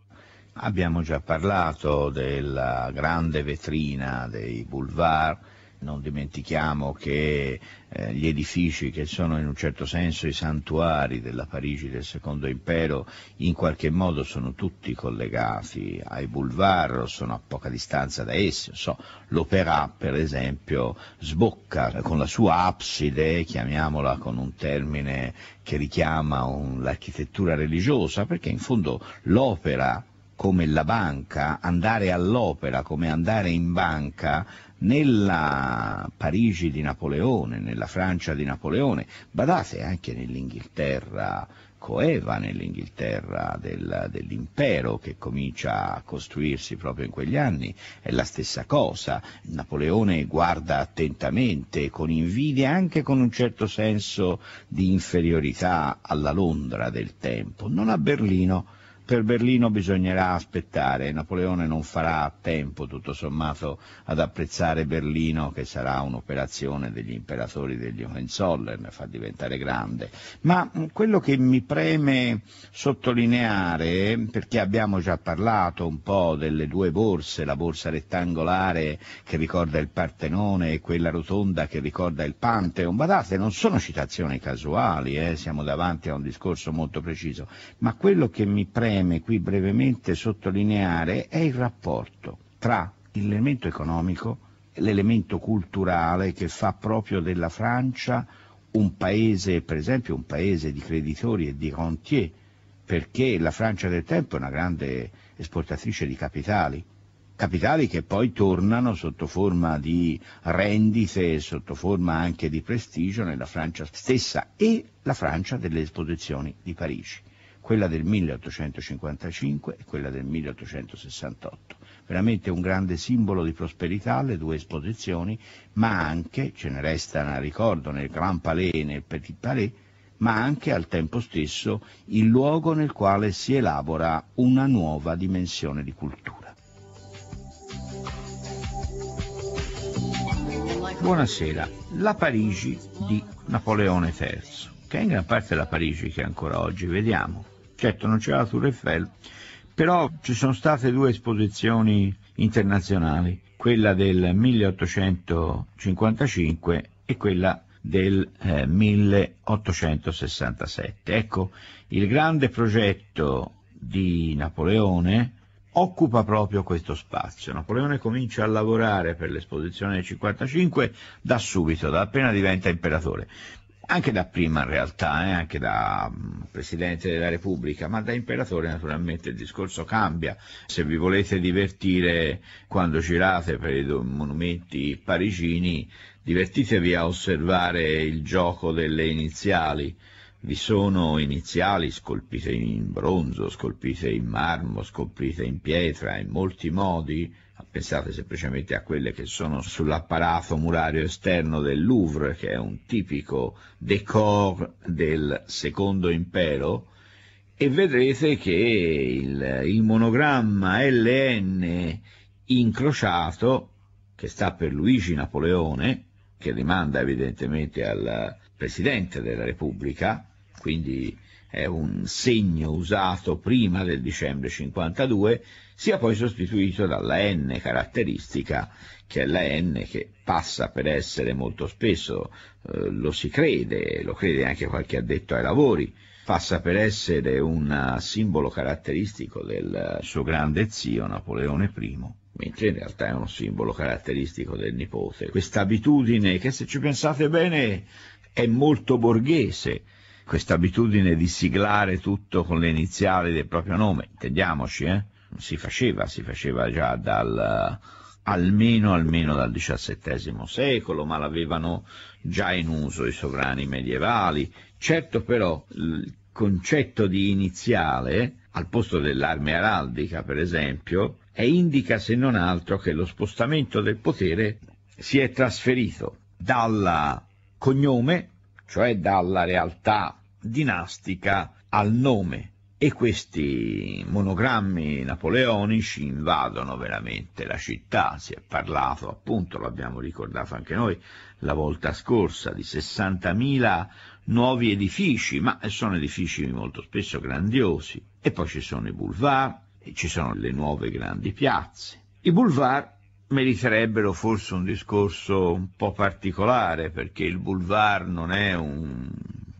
Abbiamo già parlato della grande vetrina dei boulevard, non dimentichiamo che eh, gli edifici che sono in un certo senso i santuari della Parigi del secondo impero in qualche modo sono tutti collegati ai boulevard, sono a poca distanza da essi, so, l'Opera per esempio sbocca con la sua abside, chiamiamola con un termine che richiama un, l'architettura religiosa, perché in fondo l'opera come la banca, andare all'opera, come andare in banca, nella Parigi di Napoleone, nella Francia di Napoleone, badate anche nell'Inghilterra coeva, nell'Inghilterra del, dell'impero che comincia a costruirsi proprio in quegli anni, è la stessa cosa, Napoleone guarda attentamente, con invidia anche con un certo senso di inferiorità alla Londra del tempo, non a Berlino, per Berlino bisognerà aspettare, Napoleone non farà tempo tutto sommato ad apprezzare Berlino che sarà un'operazione degli imperatori degli Hohenzollern, fa diventare grande, ma quello che mi preme sottolineare, perché abbiamo già parlato un po' delle due borse, la borsa rettangolare che ricorda il Partenone e quella rotonda che ricorda il Pantheon, badate non sono citazioni casuali, eh, siamo davanti a un discorso molto preciso, ma quello che mi preme preme qui brevemente sottolineare è il rapporto tra l'elemento economico e l'elemento culturale che fa proprio della Francia un paese, per esempio un paese di creditori e di rentier, perché la Francia del tempo è una grande esportatrice di capitali, capitali che poi tornano sotto forma di rendite, sotto forma anche di prestigio nella Francia stessa e la Francia delle esposizioni di Parigi quella del 1855 e quella del 1868. Veramente un grande simbolo di prosperità le due esposizioni, ma anche, ce ne resta a ricordo, nel Grand Palais e nel Petit Palais, ma anche al tempo stesso il luogo nel quale si elabora una nuova dimensione di cultura. Buonasera, la Parigi di Napoleone III, che è in gran parte la Parigi che ancora oggi vediamo certo non c'era la Tour Eiffel, però ci sono state due esposizioni internazionali, quella del 1855 e quella del eh, 1867. Ecco, il grande progetto di Napoleone occupa proprio questo spazio. Napoleone comincia a lavorare per l'esposizione del 1955 da subito, da appena diventa imperatore anche da prima in realtà, eh, anche da mm, Presidente della Repubblica, ma da Imperatore naturalmente il discorso cambia. Se vi volete divertire quando girate per i monumenti parigini, divertitevi a osservare il gioco delle iniziali. Vi sono iniziali scolpite in bronzo, scolpite in marmo, scolpite in pietra, in molti modi, pensate semplicemente a quelle che sono sull'apparato murario esterno del Louvre, che è un tipico decor del secondo impero, e vedrete che il, il monogramma LN incrociato, che sta per Luigi Napoleone, che rimanda evidentemente al Presidente della Repubblica, quindi è un segno usato prima del dicembre 52, sia poi sostituito dalla N caratteristica, che è la N che passa per essere molto spesso, eh, lo si crede, lo crede anche qualche addetto ai lavori, passa per essere un simbolo caratteristico del suo grande zio Napoleone I mentre in realtà è un simbolo caratteristico del nipote. Questa abitudine che se ci pensate bene è molto borghese, questa abitudine di siglare tutto con le iniziali del proprio nome, intendiamoci, eh? si faceva, si faceva già dal, almeno, almeno dal XVII secolo, ma l'avevano già in uso i sovrani medievali. Certo però il concetto di iniziale, al posto dell'arma araldica per esempio, è indica se non altro che lo spostamento del potere si è trasferito dal cognome, cioè dalla realtà dinastica al nome e questi monogrammi napoleonici invadono veramente la città, si è parlato appunto, l'abbiamo ricordato anche noi la volta scorsa, di 60.000 nuovi edifici, ma sono edifici molto spesso grandiosi, e poi ci sono i boulevard, e ci sono le nuove grandi piazze. I boulevard meriterebbero forse un discorso un po' particolare, perché il boulevard non è un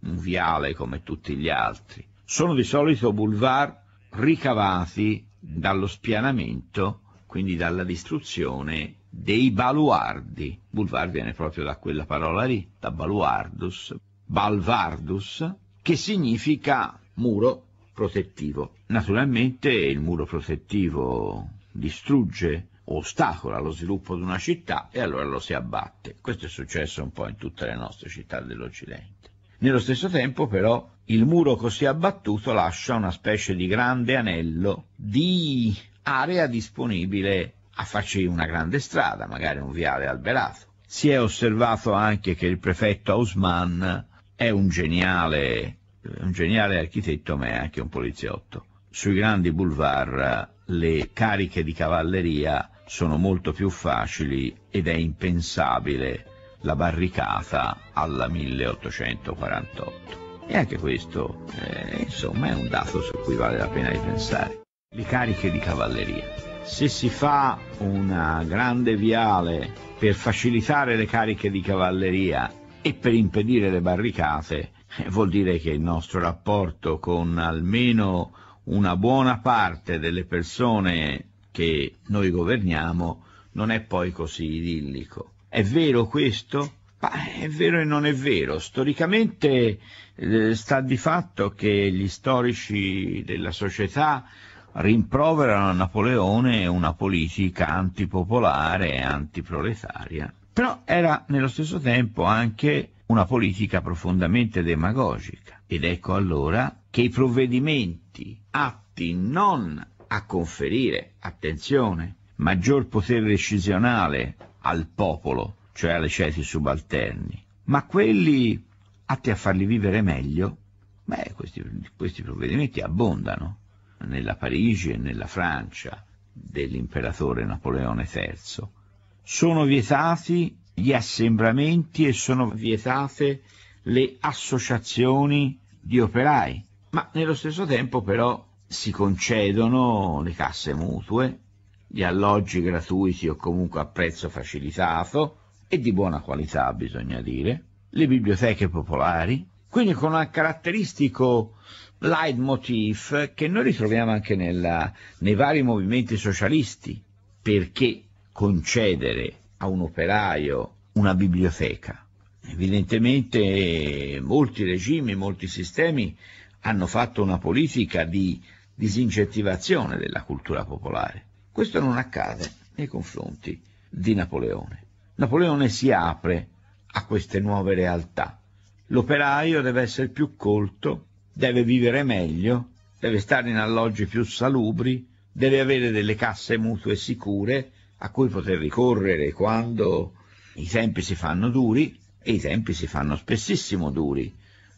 un viale come tutti gli altri. Sono di solito boulevard ricavati dallo spianamento, quindi dalla distruzione dei baluardi. Boulevard viene proprio da quella parola lì, da baluardus, balvardus, che significa muro protettivo. Naturalmente il muro protettivo distrugge o ostacola lo sviluppo di una città e allora lo si abbatte. Questo è successo un po' in tutte le nostre città dell'Occidente. Nello stesso tempo però il muro così abbattuto lascia una specie di grande anello di area disponibile a farci una grande strada, magari un viale alberato. Si è osservato anche che il prefetto Hausmann è un geniale, un geniale architetto ma è anche un poliziotto. Sui grandi boulevard le cariche di cavalleria sono molto più facili ed è impensabile la barricata alla 1848. E anche questo, eh, insomma, è un dato su cui vale la pena di pensare. Le cariche di cavalleria. Se si fa una grande viale per facilitare le cariche di cavalleria e per impedire le barricate, eh, vuol dire che il nostro rapporto con almeno una buona parte delle persone che noi governiamo non è poi così idillico. È vero questo? Beh, è vero e non è vero. Storicamente eh, sta di fatto che gli storici della società rimproverano a Napoleone una politica antipopolare e antiproletaria. Però era nello stesso tempo anche una politica profondamente demagogica. Ed ecco allora che i provvedimenti atti non a conferire, attenzione, maggior potere decisionale al popolo, cioè alle ceti subalterni, ma quelli atti a farli vivere meglio, beh, questi, questi provvedimenti abbondano nella Parigi e nella Francia dell'imperatore Napoleone III. Sono vietati gli assembramenti e sono vietate le associazioni di operai, ma nello stesso tempo però si concedono le casse mutue, di alloggi gratuiti o comunque a prezzo facilitato e di buona qualità bisogna dire, le biblioteche popolari, quindi con un caratteristico leitmotiv che noi ritroviamo anche nella, nei vari movimenti socialisti, perché concedere a un operaio una biblioteca? Evidentemente molti regimi, molti sistemi hanno fatto una politica di disincentivazione della cultura popolare. Questo non accade nei confronti di Napoleone. Napoleone si apre a queste nuove realtà. L'operaio deve essere più colto, deve vivere meglio, deve stare in alloggi più salubri, deve avere delle casse mutue sicure a cui poter ricorrere quando i tempi si fanno duri e i tempi si fanno spessissimo duri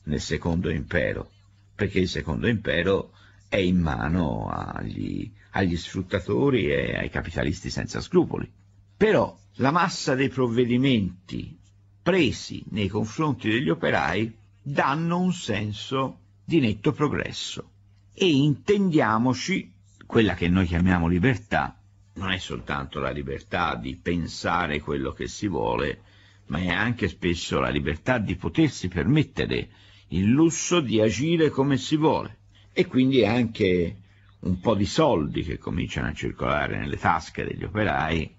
nel secondo impero, perché il secondo impero è in mano agli agli sfruttatori e ai capitalisti senza scrupoli. Però la massa dei provvedimenti presi nei confronti degli operai danno un senso di netto progresso e intendiamoci quella che noi chiamiamo libertà non è soltanto la libertà di pensare quello che si vuole, ma è anche spesso la libertà di potersi permettere il lusso di agire come si vuole e quindi anche un po' di soldi che cominciano a circolare nelle tasche degli operai,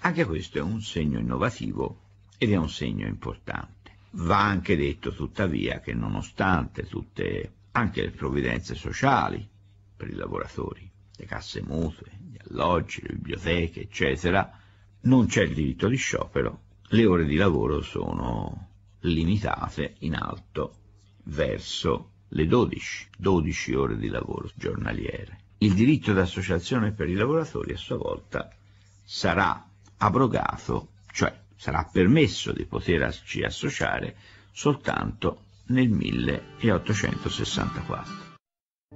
anche questo è un segno innovativo ed è un segno importante. Va anche detto tuttavia che nonostante tutte anche le provvidenze sociali per i lavoratori, le casse mutue, gli alloggi, le biblioteche, eccetera, non c'è il diritto di sciopero, le ore di lavoro sono limitate in alto verso le 12, 12 ore di lavoro giornaliere. Il diritto d'associazione per i lavoratori a sua volta sarà abrogato, cioè sarà permesso di poterci associare soltanto nel 1864.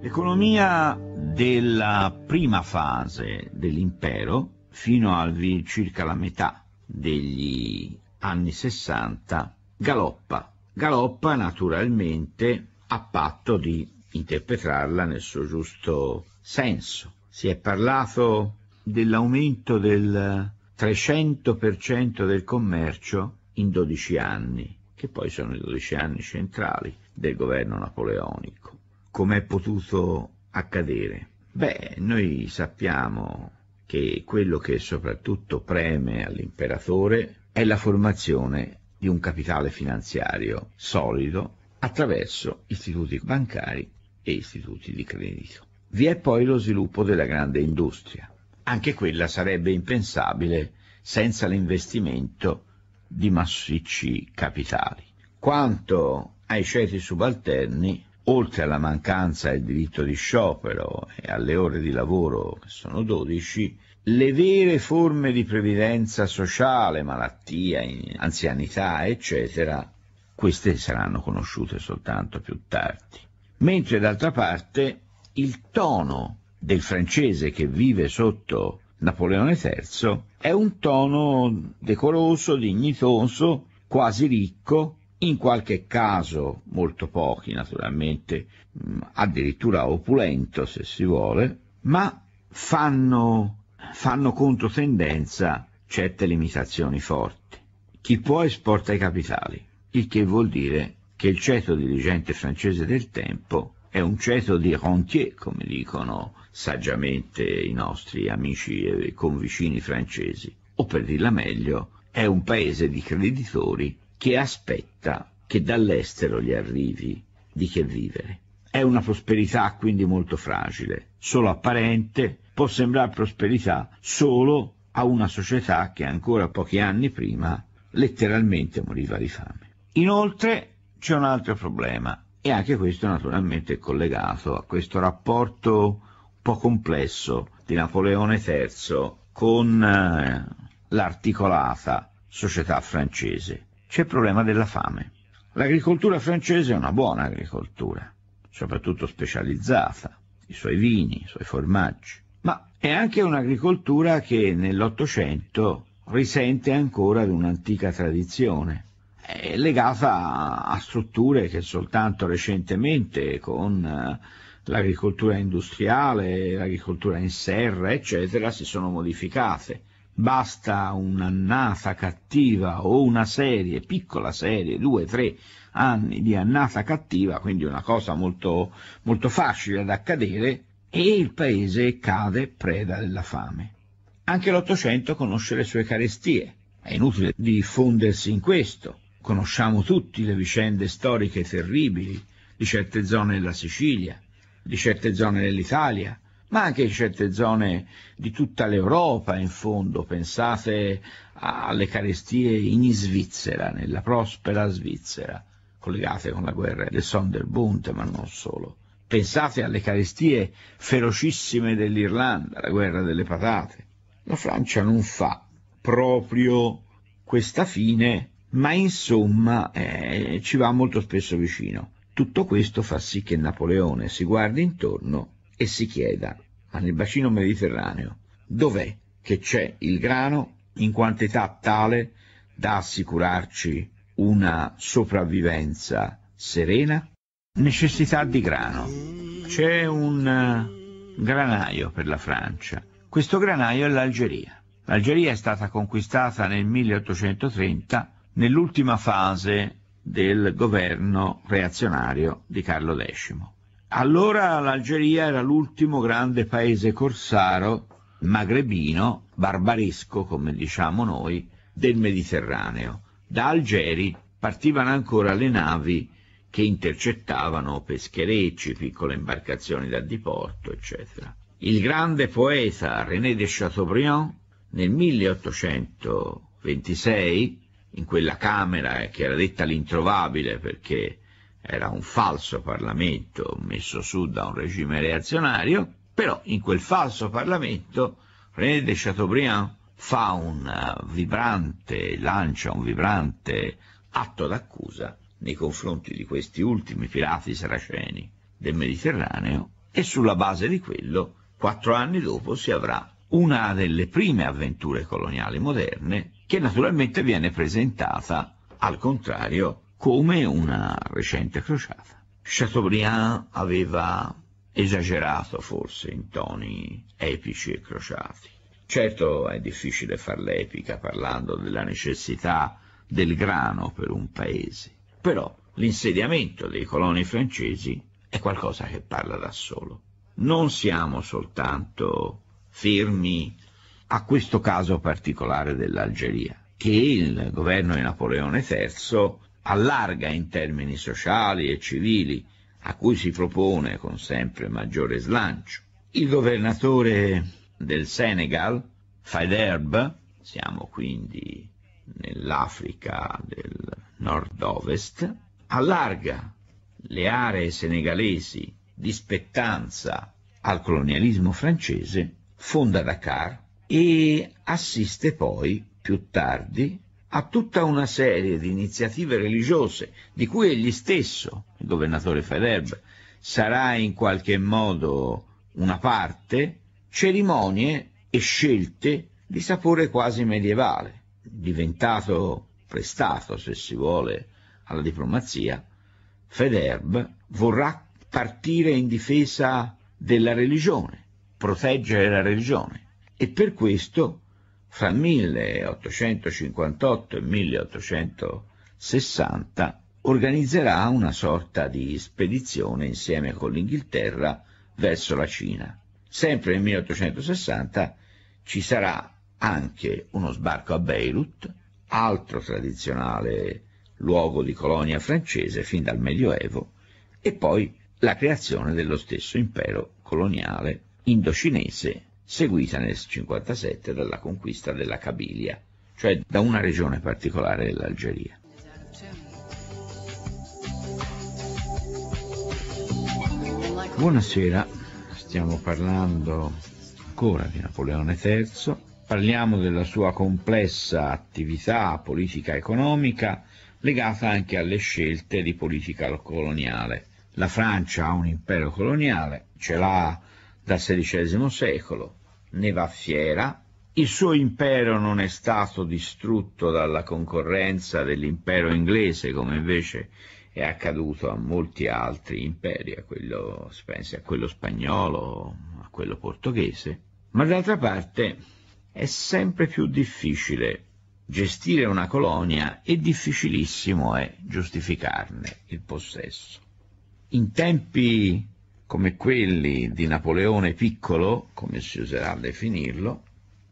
L'economia della prima fase dell'impero, fino a circa la metà degli anni 60, galoppa. Galoppa naturalmente a patto di interpretarla nel suo giusto senso. Si è parlato dell'aumento del 300% del commercio in 12 anni, che poi sono i 12 anni centrali del governo napoleonico. Come è potuto accadere? Beh, noi sappiamo che quello che soprattutto preme all'imperatore è la formazione di un capitale finanziario solido attraverso istituti bancari e istituti di credito. Vi è poi lo sviluppo della grande industria. Anche quella sarebbe impensabile senza l'investimento di massicci capitali. Quanto ai ceti subalterni, oltre alla mancanza del diritto di sciopero e alle ore di lavoro, che sono 12, le vere forme di previdenza sociale, malattia, anzianità, eccetera, queste saranno conosciute soltanto più tardi. Mentre d'altra parte il tono del francese che vive sotto Napoleone III è un tono decoroso, dignitoso, quasi ricco, in qualche caso molto pochi naturalmente, mm, addirittura opulento se si vuole, ma fanno, fanno controtendenza certe limitazioni forti. Chi può esporta i capitali, il che vuol dire che il ceto dirigente francese del tempo è un ceto di rentier, come dicono saggiamente i nostri amici e convicini francesi, o per dirla meglio, è un paese di creditori che aspetta che dall'estero gli arrivi di che vivere. È una prosperità quindi molto fragile, solo apparente, può sembrare prosperità solo a una società che ancora pochi anni prima letteralmente moriva di fame. Inoltre c'è un altro problema, e anche questo naturalmente è collegato a questo rapporto un po' complesso di Napoleone III con eh, l'articolata società francese. C'è il problema della fame. L'agricoltura francese è una buona agricoltura, soprattutto specializzata, i suoi vini, i suoi formaggi, ma è anche un'agricoltura che nell'Ottocento risente ancora di un'antica tradizione è legata a strutture che soltanto recentemente con eh, l'agricoltura industriale, l'agricoltura in serra, eccetera, si sono modificate. Basta un'annata cattiva o una serie, piccola serie, due, tre anni di annata cattiva, quindi una cosa molto, molto facile da accadere, e il paese cade preda della fame. Anche l'Ottocento conosce le sue carestie, è inutile diffondersi in questo. Conosciamo tutti le vicende storiche terribili di certe zone della Sicilia, di certe zone dell'Italia, ma anche di certe zone di tutta l'Europa in fondo, pensate alle carestie in Svizzera, nella prospera Svizzera, collegate con la guerra del Sonderbund, ma non solo. Pensate alle carestie ferocissime dell'Irlanda, la guerra delle patate. La Francia non fa proprio questa fine ma insomma eh, ci va molto spesso vicino. Tutto questo fa sì che Napoleone si guardi intorno e si chieda, ma nel bacino mediterraneo, dov'è che c'è il grano in quantità tale da assicurarci una sopravvivenza serena? Necessità di grano. C'è un eh, granaio per la Francia. Questo granaio è l'Algeria. L'Algeria è stata conquistata nel 1830 nell'ultima fase del governo reazionario di Carlo X. Allora l'Algeria era l'ultimo grande paese corsaro magrebino, barbaresco come diciamo noi, del Mediterraneo. Da Algeri partivano ancora le navi che intercettavano pescherecci, piccole imbarcazioni da diporto, eccetera. Il grande poeta René de Chateaubriand nel 1826 in quella Camera eh, che era detta l'introvabile perché era un falso Parlamento messo su da un regime reazionario, però in quel falso Parlamento René de Chateaubriand fa un eh, vibrante, lancia un vibrante atto d'accusa nei confronti di questi ultimi pirati saraceni del Mediterraneo e sulla base di quello, quattro anni dopo, si avrà una delle prime avventure coloniali moderne che naturalmente viene presentata al contrario come una recente crociata. Chateaubriand aveva esagerato forse in toni epici e crociati. Certo è difficile fare l'epica parlando della necessità del grano per un paese, però l'insediamento dei coloni francesi è qualcosa che parla da solo. Non siamo soltanto fermi a questo caso particolare dell'Algeria, che il governo di Napoleone III allarga in termini sociali e civili, a cui si propone con sempre maggiore slancio. Il governatore del Senegal, Faidherbe, siamo quindi nell'Africa del nord-ovest, allarga le aree senegalesi di spettanza al colonialismo francese, fonda Dakar, e assiste poi, più tardi, a tutta una serie di iniziative religiose di cui egli stesso, il governatore Federb, sarà in qualche modo una parte, cerimonie e scelte di sapore quasi medievale, diventato prestato, se si vuole, alla diplomazia, Federb vorrà partire in difesa della religione, proteggere la religione e per questo fra 1858 e 1860 organizzerà una sorta di spedizione insieme con l'Inghilterra verso la Cina. Sempre nel 1860 ci sarà anche uno sbarco a Beirut, altro tradizionale luogo di colonia francese fin dal Medioevo, e poi la creazione dello stesso impero coloniale indocinese seguita nel 1957 dalla conquista della Cabilia, cioè da una regione particolare dell'Algeria. Buonasera, stiamo parlando ancora di Napoleone III, parliamo della sua complessa attività politica economica legata anche alle scelte di politica coloniale. La Francia ha un impero coloniale, ce l'ha dal XVI secolo, ne va fiera, il suo impero non è stato distrutto dalla concorrenza dell'impero inglese come invece è accaduto a molti altri imperi, a quello, pensi, a quello spagnolo, a quello portoghese, ma d'altra parte è sempre più difficile gestire una colonia e difficilissimo è giustificarne il possesso. In tempi come quelli di Napoleone Piccolo, come si userà a definirlo,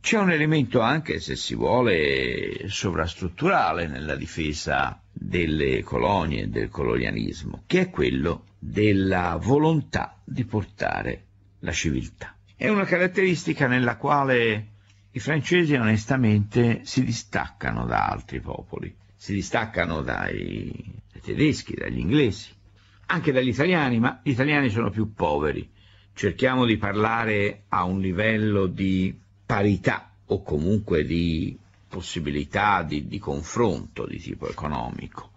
c'è un elemento anche, se si vuole, sovrastrutturale nella difesa delle colonie, del colonialismo, che è quello della volontà di portare la civiltà. È una caratteristica nella quale i francesi onestamente si distaccano da altri popoli, si distaccano dai tedeschi, dagli inglesi, anche dagli italiani, ma gli italiani sono più poveri. Cerchiamo di parlare a un livello di parità o comunque di possibilità di, di confronto di tipo economico.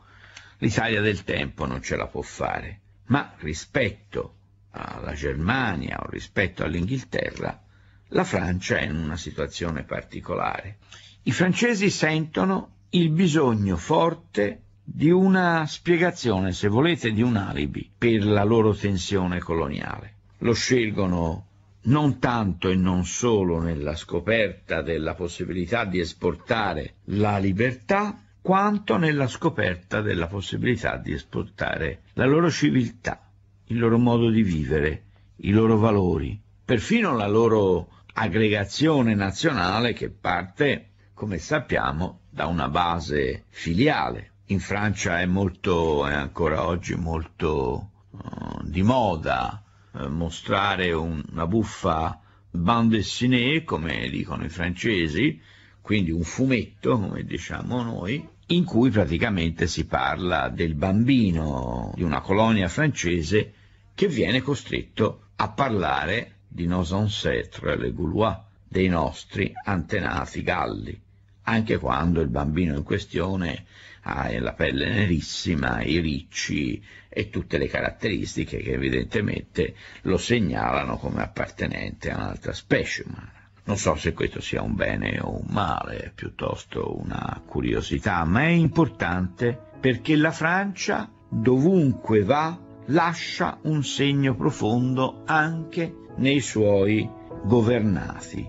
L'Italia del tempo non ce la può fare, ma rispetto alla Germania o rispetto all'Inghilterra, la Francia è in una situazione particolare. I francesi sentono il bisogno forte di una spiegazione, se volete, di un alibi per la loro tensione coloniale. Lo scelgono non tanto e non solo nella scoperta della possibilità di esportare la libertà, quanto nella scoperta della possibilità di esportare la loro civiltà, il loro modo di vivere, i loro valori, perfino la loro aggregazione nazionale che parte, come sappiamo, da una base filiale in Francia è, molto, è ancora oggi molto uh, di moda uh, mostrare un, una buffa bande dessinée, come dicono i francesi, quindi un fumetto, come diciamo noi, in cui praticamente si parla del bambino di una colonia francese che viene costretto a parlare di nos ancêtres, le Goulois, dei nostri antenati galli, anche quando il bambino in questione ha ah, la pelle nerissima, i ricci e tutte le caratteristiche che evidentemente lo segnalano come appartenente a un'altra specie umana. Non so se questo sia un bene o un male, è piuttosto una curiosità, ma è importante perché la Francia, dovunque va, lascia un segno profondo anche nei suoi governati,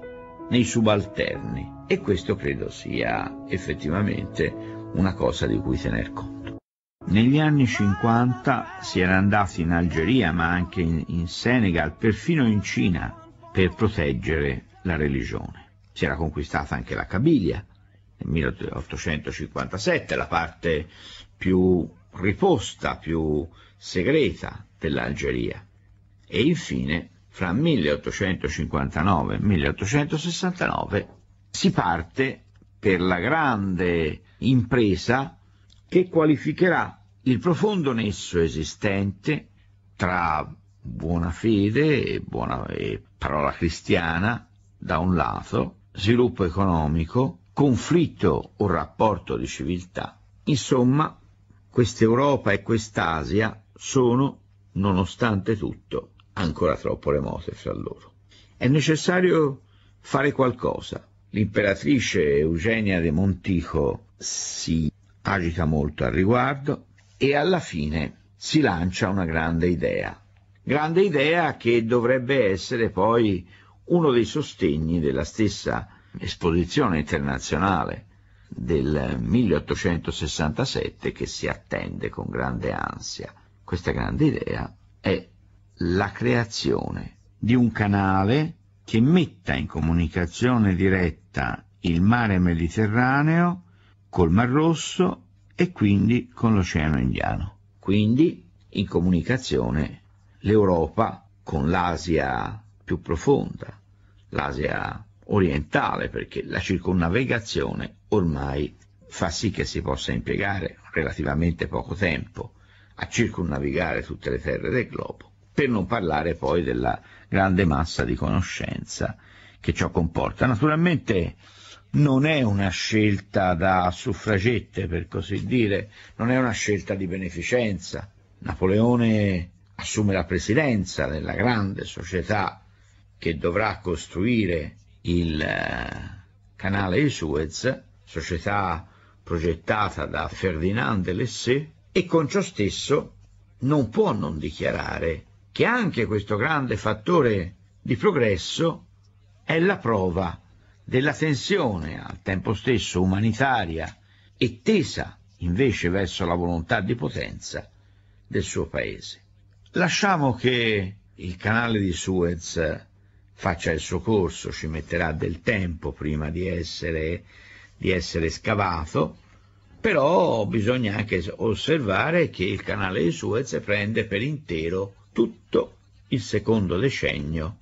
nei subalterni. E questo credo sia effettivamente una cosa di cui tener conto. Negli anni 50 si era andati in Algeria, ma anche in, in Senegal, perfino in Cina, per proteggere la religione. Si era conquistata anche la Cabilia nel 1857, la parte più riposta, più segreta dell'Algeria. E infine, fra 1859 e 1869, si parte per la grande impresa che qualificherà il profondo nesso esistente tra buona fede e, buona, e parola cristiana, da un lato, sviluppo economico, conflitto o rapporto di civiltà. Insomma, quest'Europa e quest'Asia sono, nonostante tutto, ancora troppo remote fra loro. È necessario fare qualcosa. L'imperatrice Eugenia de Montico si agita molto al riguardo e alla fine si lancia una grande idea, grande idea che dovrebbe essere poi uno dei sostegni della stessa esposizione internazionale del 1867 che si attende con grande ansia. Questa grande idea è la creazione di un canale che metta in comunicazione diretta il mare Mediterraneo col Mar Rosso e quindi con l'Oceano Indiano. Quindi in comunicazione l'Europa con l'Asia più profonda, l'Asia orientale, perché la circonnavigazione ormai fa sì che si possa impiegare relativamente poco tempo a circonnavigare tutte le terre del globo, per non parlare poi della grande massa di conoscenza che ciò comporta. Naturalmente non è una scelta da suffragette, per così dire, non è una scelta di beneficenza. Napoleone assume la presidenza della grande società che dovrà costruire il eh, canale di Suez, società progettata da Ferdinand de Lessé, e con ciò stesso non può non dichiarare che anche questo grande fattore di progresso è la prova della tensione al tempo stesso umanitaria e tesa invece verso la volontà di potenza del suo paese. Lasciamo che il canale di Suez faccia il suo corso, ci metterà del tempo prima di essere, di essere scavato, però bisogna anche osservare che il canale di Suez prende per intero tutto il secondo decennio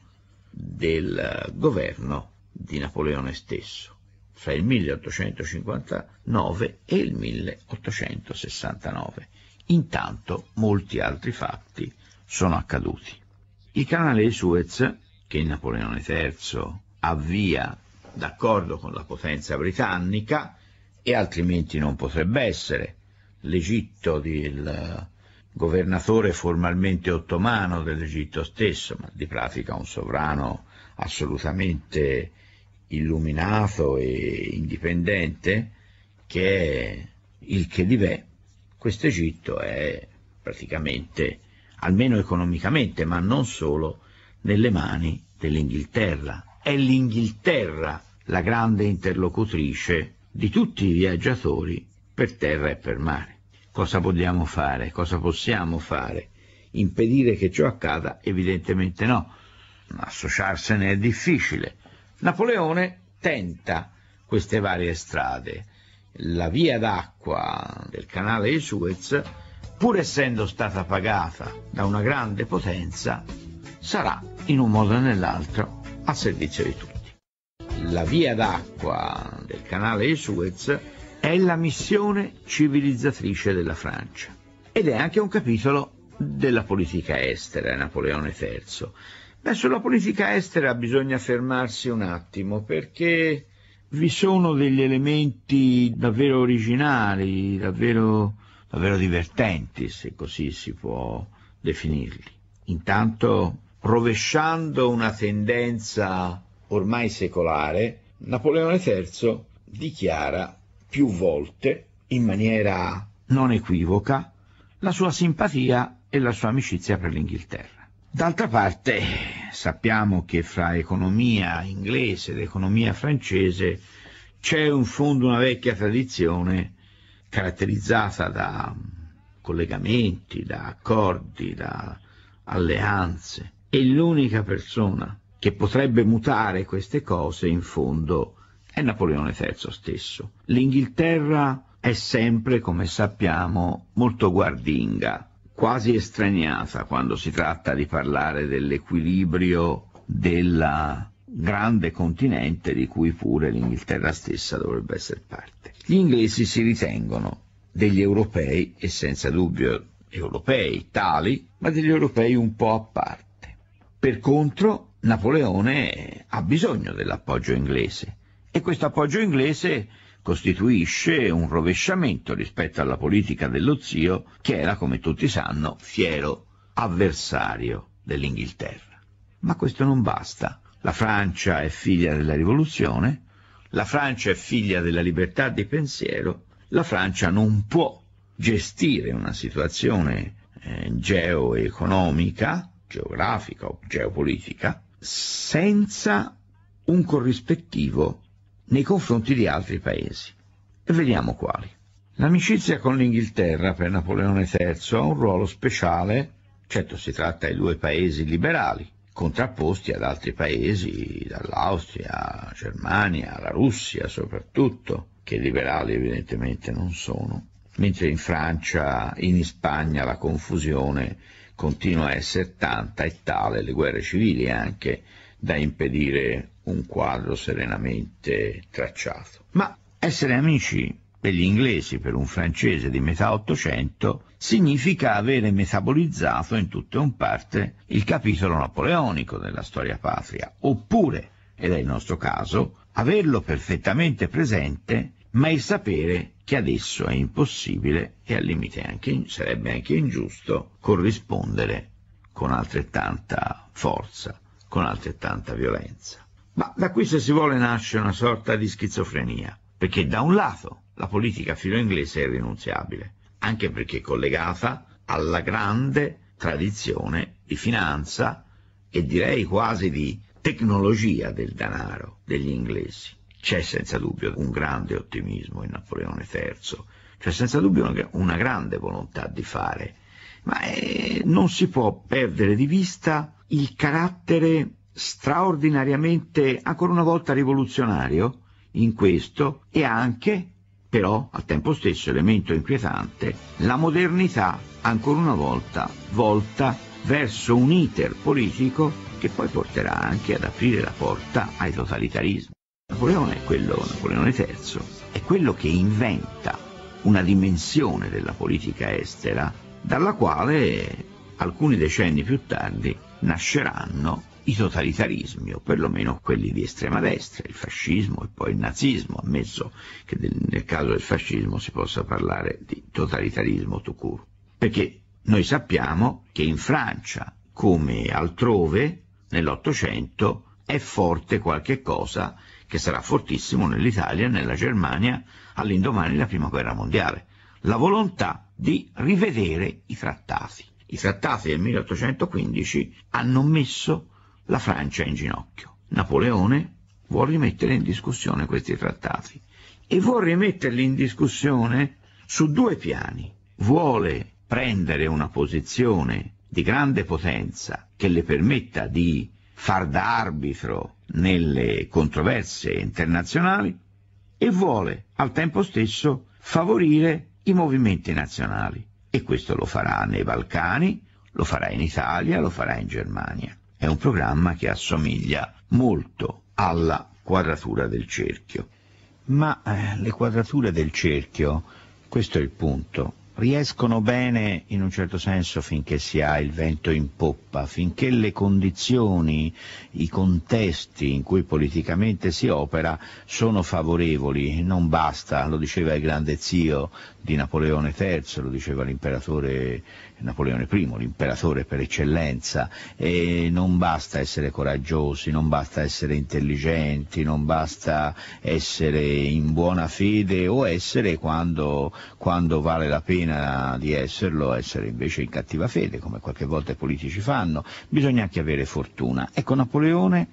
del governo di Napoleone stesso, fra il 1859 e il 1869. Intanto molti altri fatti sono accaduti. Il canale di Suez, che Napoleone III avvia d'accordo con la potenza britannica, e altrimenti non potrebbe essere, l'Egitto del governatore formalmente ottomano dell'Egitto stesso, ma di pratica un sovrano assolutamente illuminato e indipendente che è il Chedivè, questo Egitto è praticamente, almeno economicamente, ma non solo, nelle mani dell'Inghilterra. È l'Inghilterra la grande interlocutrice di tutti i viaggiatori per terra e per mare. Cosa vogliamo fare? Cosa possiamo fare? Impedire che ciò accada? Evidentemente no. Associarsene è difficile, Napoleone tenta queste varie strade. La via d'acqua del canale di Suez, pur essendo stata pagata da una grande potenza, sarà in un modo o nell'altro a servizio di tutti. La via d'acqua del canale di Suez è la missione civilizzatrice della Francia ed è anche un capitolo della politica estera di Napoleone III Beh, sulla politica estera bisogna fermarsi un attimo perché vi sono degli elementi davvero originali, davvero, davvero divertenti, se così si può definirli. Intanto, rovesciando una tendenza ormai secolare, Napoleone III dichiara più volte, in maniera non equivoca, la sua simpatia e la sua amicizia per l'Inghilterra. D'altra parte sappiamo che fra economia inglese ed economia francese c'è in fondo una vecchia tradizione caratterizzata da collegamenti, da accordi, da alleanze e l'unica persona che potrebbe mutare queste cose in fondo è Napoleone III stesso. L'Inghilterra è sempre, come sappiamo, molto guardinga quasi estraniata quando si tratta di parlare dell'equilibrio della grande continente di cui pure l'Inghilterra stessa dovrebbe essere parte. Gli inglesi si ritengono degli europei e senza dubbio europei tali, ma degli europei un po' a parte. Per contro, Napoleone ha bisogno dell'appoggio inglese e questo appoggio inglese costituisce un rovesciamento rispetto alla politica dello zio che era, come tutti sanno, fiero avversario dell'Inghilterra. Ma questo non basta. La Francia è figlia della rivoluzione, la Francia è figlia della libertà di pensiero, la Francia non può gestire una situazione eh, geoeconomica, geografica o geopolitica, senza un corrispettivo nei confronti di altri paesi. E vediamo quali. L'amicizia con l'Inghilterra per Napoleone III ha un ruolo speciale, certo si tratta di due paesi liberali, contrapposti ad altri paesi, dall'Austria, Germania, la Russia soprattutto, che liberali evidentemente non sono, mentre in Francia, in Spagna la confusione continua a essere tanta e tale, le guerre civili anche, da impedire un quadro serenamente tracciato. Ma essere amici degli inglesi per un francese di metà Ottocento significa avere metabolizzato in tutto e in parte il capitolo napoleonico della storia patria, oppure, ed è il nostro caso, averlo perfettamente presente, ma il sapere che adesso è impossibile e al limite anche, sarebbe anche ingiusto corrispondere con altrettanta forza con altrettanta violenza. Ma da qui, se si vuole, nasce una sorta di schizofrenia, perché da un lato la politica filo-inglese è irrinunziabile, anche perché è collegata alla grande tradizione di finanza e direi quasi di tecnologia del denaro degli inglesi. C'è senza dubbio un grande ottimismo in Napoleone III, c'è senza dubbio una grande volontà di fare ma eh, non si può perdere di vista il carattere straordinariamente, ancora una volta, rivoluzionario in questo e anche, però, al tempo stesso elemento inquietante, la modernità, ancora una volta, volta verso un iter politico che poi porterà anche ad aprire la porta ai totalitarismi. Napoleone è quello, Napoleone III, è quello che inventa una dimensione della politica estera dalla quale alcuni decenni più tardi nasceranno i totalitarismi, o perlomeno quelli di estrema destra, il fascismo e poi il nazismo, ammesso che nel caso del fascismo si possa parlare di totalitarismo tout court. Perché noi sappiamo che in Francia, come altrove, nell'Ottocento è forte qualche cosa che sarà fortissimo nell'Italia e nella Germania all'indomani della Prima Guerra Mondiale. La volontà di rivedere i trattati. I trattati del 1815 hanno messo la Francia in ginocchio. Napoleone vuole rimettere in discussione questi trattati e vuole rimetterli in discussione su due piani. Vuole prendere una posizione di grande potenza che le permetta di far da arbitro nelle controversie internazionali e vuole al tempo stesso favorire i movimenti nazionali e questo lo farà nei Balcani, lo farà in Italia, lo farà in Germania. È un programma che assomiglia molto alla quadratura del cerchio. Ma eh, le quadrature del cerchio, questo è il punto, riescono bene in un certo senso finché si ha il vento in poppa, finché le condizioni, i contesti in cui politicamente si opera sono favorevoli, non basta, lo diceva il grande zio, di Napoleone III, lo diceva l'imperatore Napoleone I, l'imperatore per eccellenza, e non basta essere coraggiosi, non basta essere intelligenti, non basta essere in buona fede o essere quando, quando vale la pena di esserlo, essere invece in cattiva fede, come qualche volta i politici fanno, bisogna anche avere fortuna. Ecco, Napoleone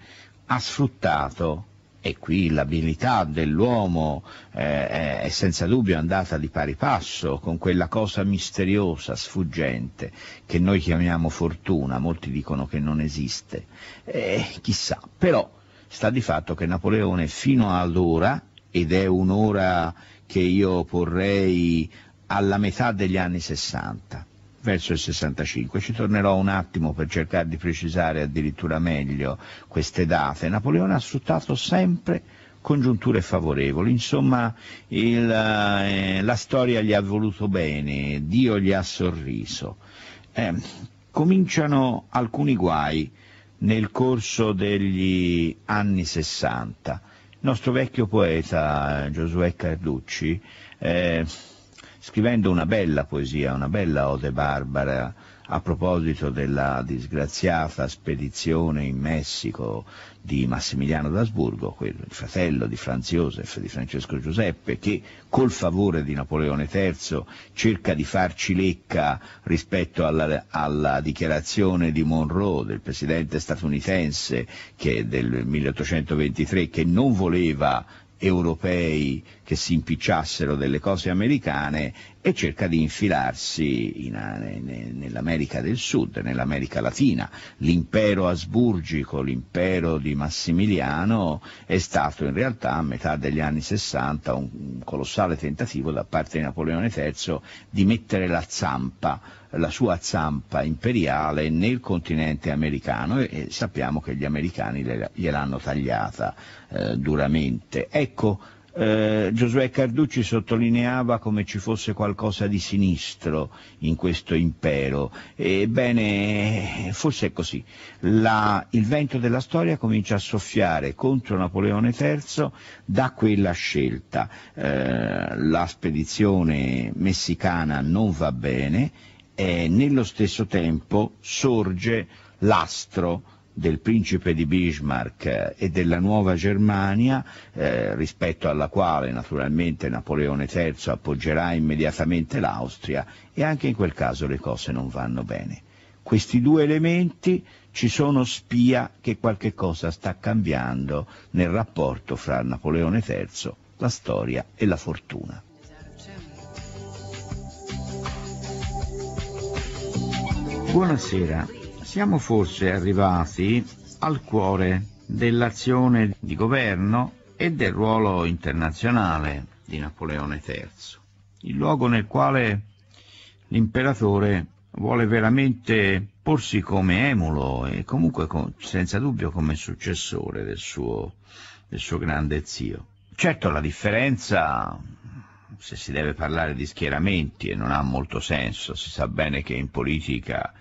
ha sfruttato e qui l'abilità dell'uomo eh, è senza dubbio andata di pari passo con quella cosa misteriosa, sfuggente, che noi chiamiamo fortuna, molti dicono che non esiste, eh, chissà, però sta di fatto che Napoleone fino ad ora, ed è un'ora che io porrei alla metà degli anni 60, verso il 65. Ci tornerò un attimo per cercare di precisare addirittura meglio queste date. Napoleone ha sfruttato sempre congiunture favorevoli, insomma il, eh, la storia gli ha voluto bene, Dio gli ha sorriso. Eh, cominciano alcuni guai nel corso degli anni 60. Il nostro vecchio poeta Giosuè Carducci eh, scrivendo una bella poesia, una bella ode barbara a proposito della disgraziata spedizione in Messico di Massimiliano d'Asburgo, il fratello di Franz Josef, di Francesco Giuseppe, che col favore di Napoleone III cerca di farci lecca rispetto alla, alla dichiarazione di Monroe, del presidente statunitense del 1823, che non voleva europei che si impicciassero delle cose americane e cerca di infilarsi in, in, nell'America del Sud, nell'America Latina. L'impero asburgico, l'impero di Massimiliano è stato in realtà a metà degli anni 60 un, un colossale tentativo da parte di Napoleone III di mettere la zampa la sua zampa imperiale nel continente americano e, sappiamo che gli americani gliel'hanno tagliata eh, duramente. Ecco, eh, Giosuè Carducci sottolineava come ci fosse qualcosa di sinistro in questo impero. Ebbene, forse è così. La, il vento della storia comincia a soffiare contro Napoleone III da quella scelta. Eh, la spedizione messicana non va bene e nello stesso tempo sorge l'astro del principe di Bismarck e della nuova Germania, eh, rispetto alla quale naturalmente Napoleone III appoggerà immediatamente l'Austria e anche in quel caso le cose non vanno bene. Questi due elementi ci sono spia che qualche cosa sta cambiando nel rapporto fra Napoleone III, la storia e la fortuna. Buonasera, siamo forse arrivati al cuore dell'azione di governo e del ruolo internazionale di Napoleone III, il luogo nel quale l'imperatore vuole veramente porsi come emulo e comunque con, senza dubbio come successore del suo, del suo grande zio. Certo la differenza, se si deve parlare di schieramenti, e non ha molto senso, si sa bene che in politica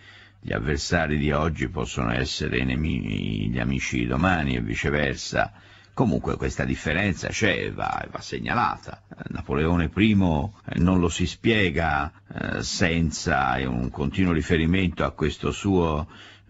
gli avversari di oggi possono essere nemici, gli amici di domani e viceversa. Comunque questa differenza c'è e va, va, segnalata. Napoleone I eh, non lo si spiega eh, senza un continuo riferimento a questo suo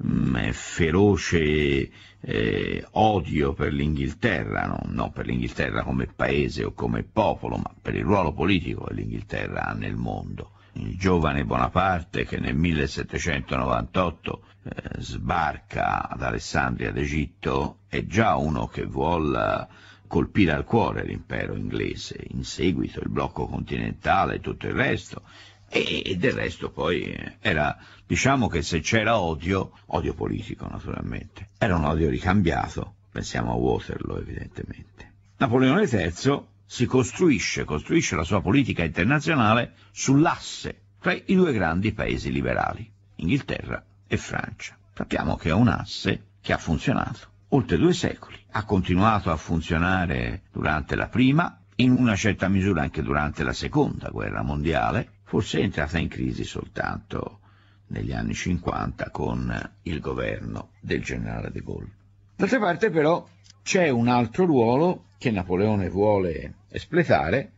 mm, eh, feroce eh, odio per l'Inghilterra, no? non per l'Inghilterra come paese o come popolo, ma per il ruolo politico che l'Inghilterra ha nel mondo il giovane Bonaparte che nel 1798 eh, sbarca ad Alessandria d'Egitto è già uno che vuole colpire al cuore l'impero inglese, in seguito il blocco continentale e tutto il resto, e, e, del resto poi eh, era, diciamo che se c'era odio, odio politico naturalmente, era un odio ricambiato, pensiamo a Waterloo evidentemente. Napoleone III si costruisce, costruisce la sua politica internazionale sull'asse tra i due grandi paesi liberali, Inghilterra e Francia. Sappiamo che è un asse che ha funzionato oltre due secoli, ha continuato a funzionare durante la prima, in una certa misura anche durante la seconda guerra mondiale, forse è entrata in crisi soltanto negli anni 50 con il governo del generale De Gaulle. D'altra parte però c'è un altro ruolo che Napoleone vuole espletare,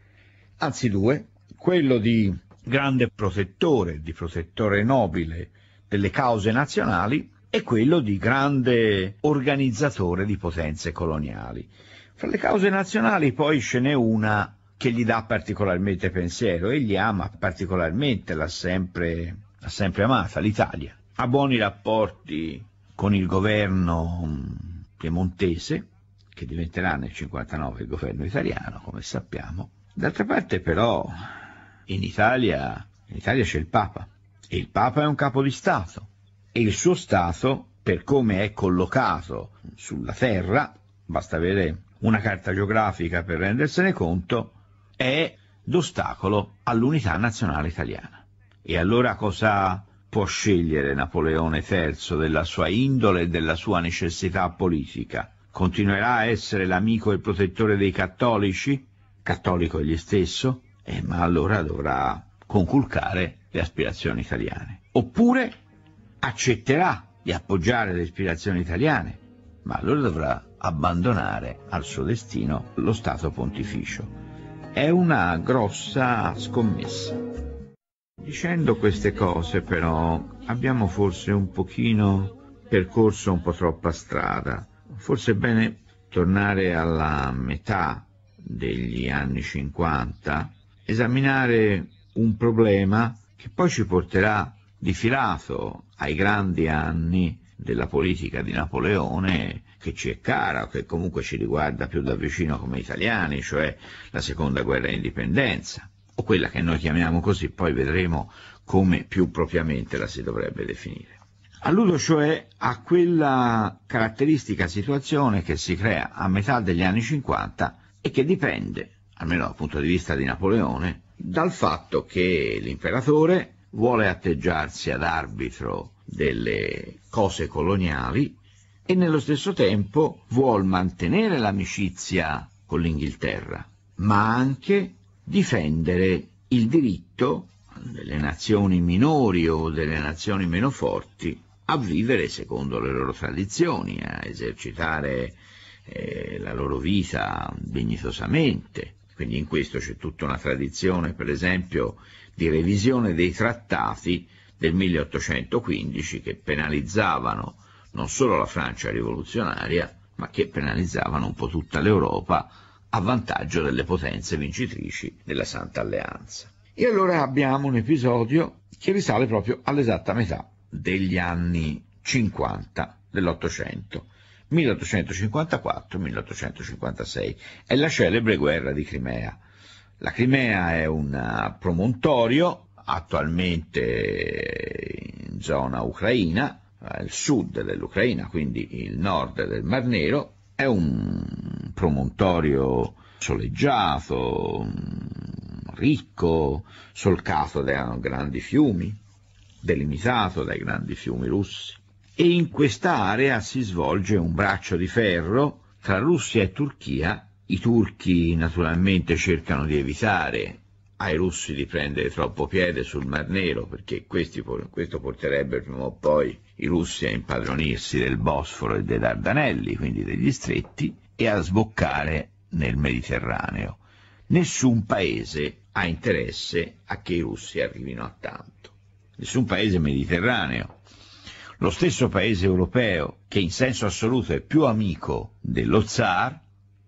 anzi due, quello di grande protettore, di protettore nobile delle cause nazionali e quello di grande organizzatore di potenze coloniali. Fra le cause nazionali poi ce n'è una che gli dà particolarmente pensiero, egli ama particolarmente, l'ha sempre, l'ha sempre amata, l'Italia. Ha buoni rapporti con il governo piemontese, che diventerà nel 59 il governo italiano, come sappiamo. D'altra parte però in Italia, in Italia c'è il Papa e il Papa è un capo di Stato e il suo Stato, per come è collocato sulla terra, basta avere una carta geografica per rendersene conto, è d'ostacolo all'unità nazionale italiana. E allora cosa può scegliere Napoleone III della sua indole e della sua necessità politica? Continuerà a essere l'amico e protettore dei cattolici? Cattolico egli stesso? Eh, ma allora dovrà conculcare le aspirazioni italiane. Oppure accetterà di appoggiare le aspirazioni italiane, ma allora dovrà abbandonare al suo destino lo Stato pontificio. È una grossa scommessa. Dicendo queste cose però abbiamo forse un pochino percorso un po' troppa strada Forse è bene tornare alla metà degli anni 50, esaminare un problema che poi ci porterà di filato ai grandi anni della politica di Napoleone che ci è cara, che comunque ci riguarda più da vicino come italiani, cioè la seconda guerra d'indipendenza, o quella che noi chiamiamo così, poi vedremo come più propriamente la si dovrebbe definire. Alludo cioè a quella caratteristica situazione che si crea a metà degli anni 50 e che dipende, almeno dal punto di vista di Napoleone, dal fatto che l'imperatore vuole atteggiarsi ad arbitro delle cose coloniali e nello stesso tempo vuole mantenere l'amicizia con l'Inghilterra, ma anche difendere il diritto delle nazioni minori o delle nazioni meno forti a vivere secondo le loro tradizioni, a esercitare eh, la loro vita dignitosamente. Quindi in questo c'è tutta una tradizione, per esempio, di revisione dei trattati del 1815 che penalizzavano non solo la Francia rivoluzionaria, ma che penalizzavano un po' tutta l'Europa a vantaggio delle potenze vincitrici della Santa Alleanza. E allora abbiamo un episodio che risale proprio all'esatta metà degli anni 50 dell'Ottocento, 1854-1856, è la celebre guerra di Crimea. La Crimea è un eh, promontorio attualmente in zona ucraina, eh, il sud dell'Ucraina, quindi il nord del Mar Nero, è un promontorio soleggiato, mm, ricco, solcato da grandi fiumi, delimitato dai grandi fiumi russi. E in quest'area si svolge un braccio di ferro tra Russia e Turchia. I turchi naturalmente cercano di evitare ai russi di prendere troppo piede sul Mar Nero, perché questi, questo porterebbe prima o poi i russi a impadronirsi del Bosforo e dei Dardanelli, quindi degli stretti, e a sboccare nel Mediterraneo. Nessun paese ha interesse a che i russi arrivino a tanto nessun paese mediterraneo. Lo stesso paese europeo che in senso assoluto è più amico dello zar,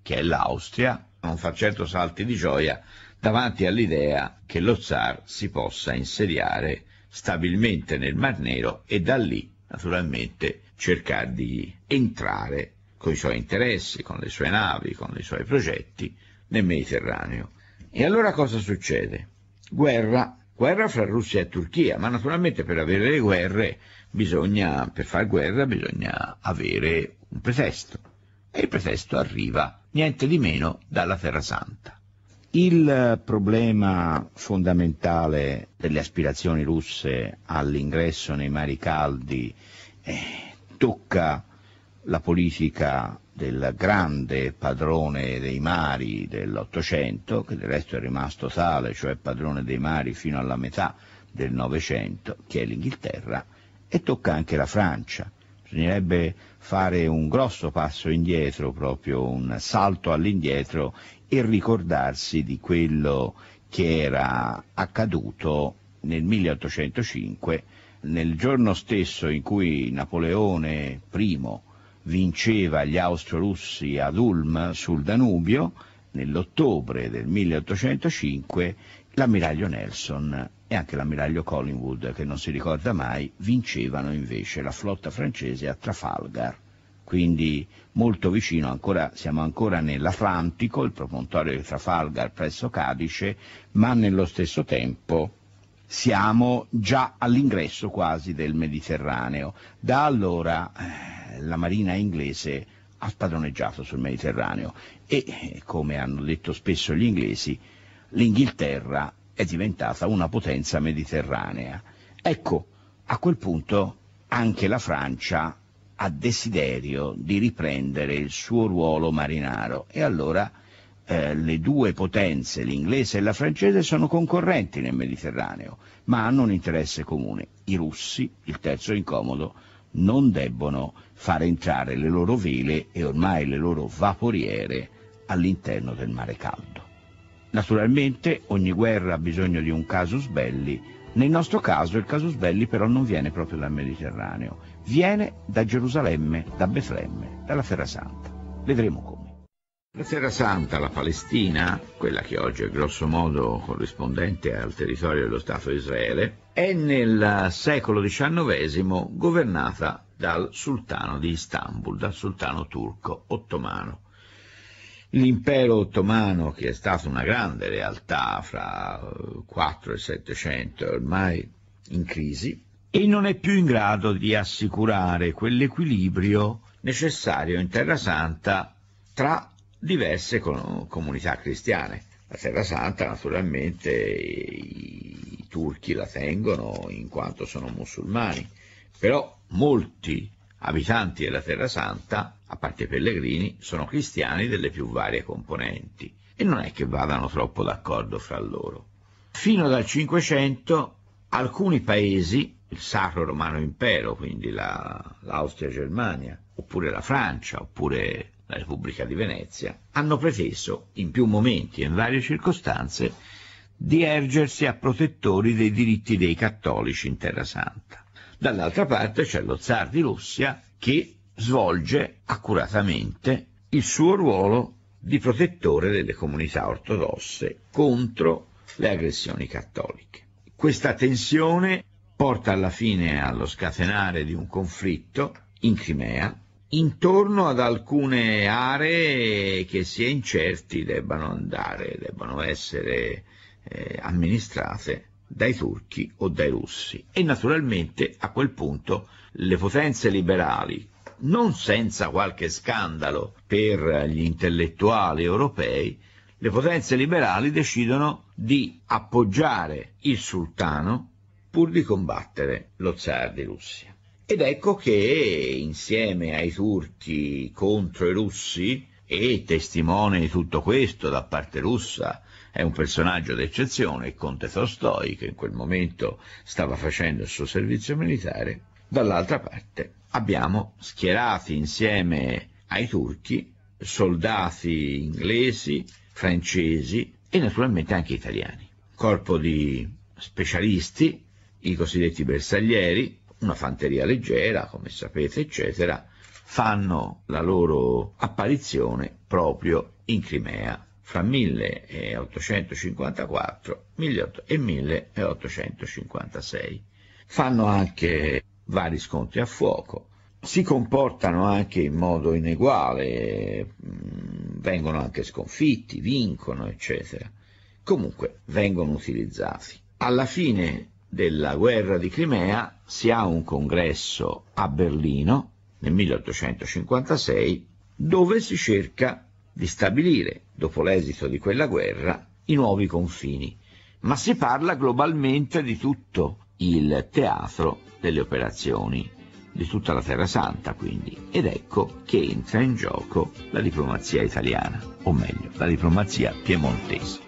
che è l'Austria, non fa certo salti di gioia davanti all'idea che lo zar si possa insediare stabilmente nel Mar Nero e da lì naturalmente cercare di entrare con i suoi interessi, con le sue navi, con i suoi progetti nel Mediterraneo. E allora cosa succede? Guerra guerra fra Russia e Turchia, ma naturalmente per avere le guerre bisogna, per fare guerra bisogna avere un pretesto e il pretesto arriva niente di meno dalla Terra Santa. Il problema fondamentale delle aspirazioni russe all'ingresso nei mari caldi eh, tocca la politica del grande padrone dei mari dell'Ottocento, che del resto è rimasto tale, cioè padrone dei mari fino alla metà del Novecento, che è l'Inghilterra, e tocca anche la Francia. Bisognerebbe fare un grosso passo indietro, proprio un salto all'indietro e ricordarsi di quello che era accaduto nel 1805, nel giorno stesso in cui Napoleone I vinceva gli austro-russi ad Ulm sul Danubio, nell'ottobre del 1805 l'ammiraglio Nelson e anche l'ammiraglio Collingwood, che non si ricorda mai, vincevano invece la flotta francese a Trafalgar. Quindi molto vicino, ancora, siamo ancora nell'Atlantico, il promontorio di Trafalgar presso Cadice, ma nello stesso tempo siamo già all'ingresso quasi del Mediterraneo. Da allora eh, la Marina inglese ha spadroneggiato sul Mediterraneo e, eh, come hanno detto spesso gli inglesi, l'Inghilterra è diventata una potenza mediterranea. Ecco, a quel punto anche la Francia ha desiderio di riprendere il suo ruolo marinaro e allora eh, le due potenze, l'inglese e la francese, sono concorrenti nel Mediterraneo, ma hanno un interesse comune. I russi, il terzo incomodo, non debbono far entrare le loro vele e ormai le loro vaporiere all'interno del mare caldo. Naturalmente ogni guerra ha bisogno di un casus belli, nel nostro caso il casus belli però non viene proprio dal Mediterraneo, viene da Gerusalemme, da Betlemme, dalla Terra Santa. Vedremo come. La Terra Santa, la Palestina, quella che oggi è grosso modo corrispondente al territorio dello Stato di Israele, è nel secolo XIX governata dal sultano di Istanbul, dal sultano turco ottomano. L'impero ottomano, che è stato una grande realtà fra 4 eh, e 700, ormai in crisi, e non è più in grado di assicurare quell'equilibrio necessario in Terra Santa tra diverse con, comunità cristiane. La Terra Santa naturalmente i, i turchi la tengono in quanto sono musulmani, però molti abitanti della Terra Santa, a parte i pellegrini, sono cristiani delle più varie componenti e non è che vadano troppo d'accordo fra loro. Fino dal Cinquecento alcuni paesi, il Sacro Romano Impero, quindi l'Austria-Germania, oppure la Francia, oppure la Repubblica di Venezia, hanno preteso, in più momenti e in varie circostanze, di ergersi a protettori dei diritti dei cattolici in Terra Santa. Dall'altra parte c'è lo zar di Russia che svolge accuratamente il suo ruolo di protettore delle comunità ortodosse contro le aggressioni cattoliche. Questa tensione porta alla fine allo scatenare di un conflitto in Crimea intorno ad alcune aree che si è incerti debbano andare, debbano essere eh, amministrate dai turchi o dai russi. E naturalmente a quel punto le potenze liberali, non senza qualche scandalo per gli intellettuali europei, le potenze liberali decidono di appoggiare il sultano pur di combattere lo zar di Russia. Ed ecco che insieme ai turchi contro i russi, e testimone di tutto questo da parte russa, è un personaggio d'eccezione, il conte Tolstoi, che in quel momento stava facendo il suo servizio militare, dall'altra parte abbiamo schierati insieme ai turchi soldati inglesi, francesi e naturalmente anche italiani. Corpo di specialisti, i cosiddetti bersaglieri, una fanteria leggera, come sapete, eccetera, fanno la loro apparizione proprio in Crimea fra 1854 e 1856. Fanno anche vari scontri a fuoco, si comportano anche in modo ineguale, mm, vengono anche sconfitti, vincono, eccetera. Comunque vengono utilizzati. Alla fine della guerra di Crimea si ha un congresso a Berlino nel 1856 dove si cerca di stabilire, dopo l'esito di quella guerra, i nuovi confini, ma si parla globalmente di tutto il teatro delle operazioni, di tutta la Terra Santa quindi, ed ecco che entra in gioco la diplomazia italiana, o meglio, la diplomazia piemontese.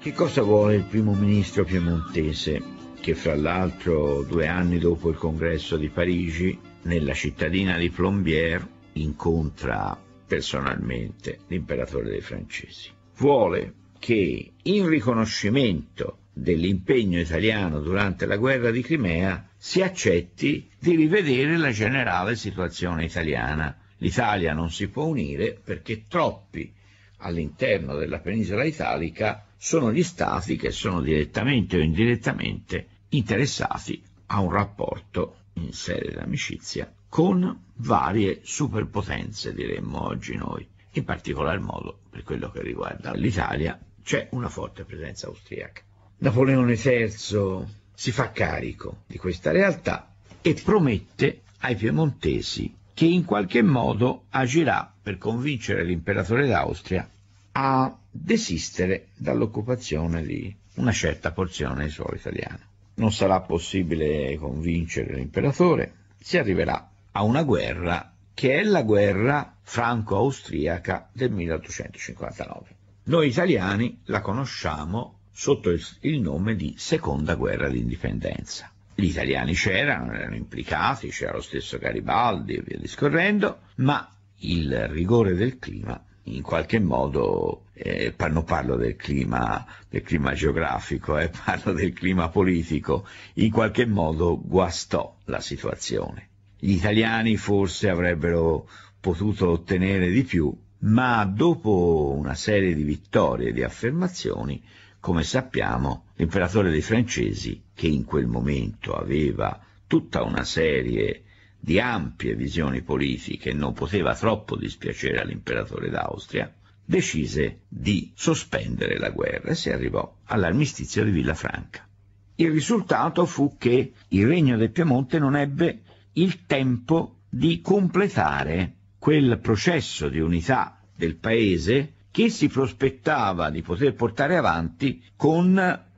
Che cosa vuole il primo ministro piemontese? che fra l'altro due anni dopo il congresso di Parigi, nella cittadina di Plombières, incontra personalmente l'imperatore dei francesi. Vuole che, in riconoscimento dell'impegno italiano durante la guerra di Crimea, si accetti di rivedere la generale situazione italiana. L'Italia non si può unire perché troppi all'interno della penisola italica sono gli stati che sono direttamente o indirettamente interessati a un rapporto in serie d'amicizia con varie superpotenze, diremmo oggi noi. In particolar modo, per quello che riguarda l'Italia, c'è una forte presenza austriaca. Napoleone III si fa carico di questa realtà e promette ai piemontesi che in qualche modo agirà per convincere l'imperatore d'Austria a desistere dall'occupazione di una certa porzione del suolo italiano non sarà possibile convincere l'imperatore, si arriverà a una guerra che è la guerra franco-austriaca del 1859. Noi italiani la conosciamo sotto il nome di Seconda Guerra d'Indipendenza. Gli italiani c'erano, erano implicati, c'era lo stesso Garibaldi e via discorrendo, ma il rigore del clima in qualche modo, eh, non parlo del clima, del clima geografico, eh, parlo del clima politico, in qualche modo guastò la situazione. Gli italiani forse avrebbero potuto ottenere di più, ma dopo una serie di vittorie e di affermazioni, come sappiamo, l'imperatore dei francesi, che in quel momento aveva tutta una serie di di ampie visioni politiche non poteva troppo dispiacere all'imperatore d'Austria, decise di sospendere la guerra e si arrivò all'armistizio di Villafranca. Il risultato fu che il Regno del Piemonte non ebbe il tempo di completare quel processo di unità del paese che si prospettava di poter portare avanti con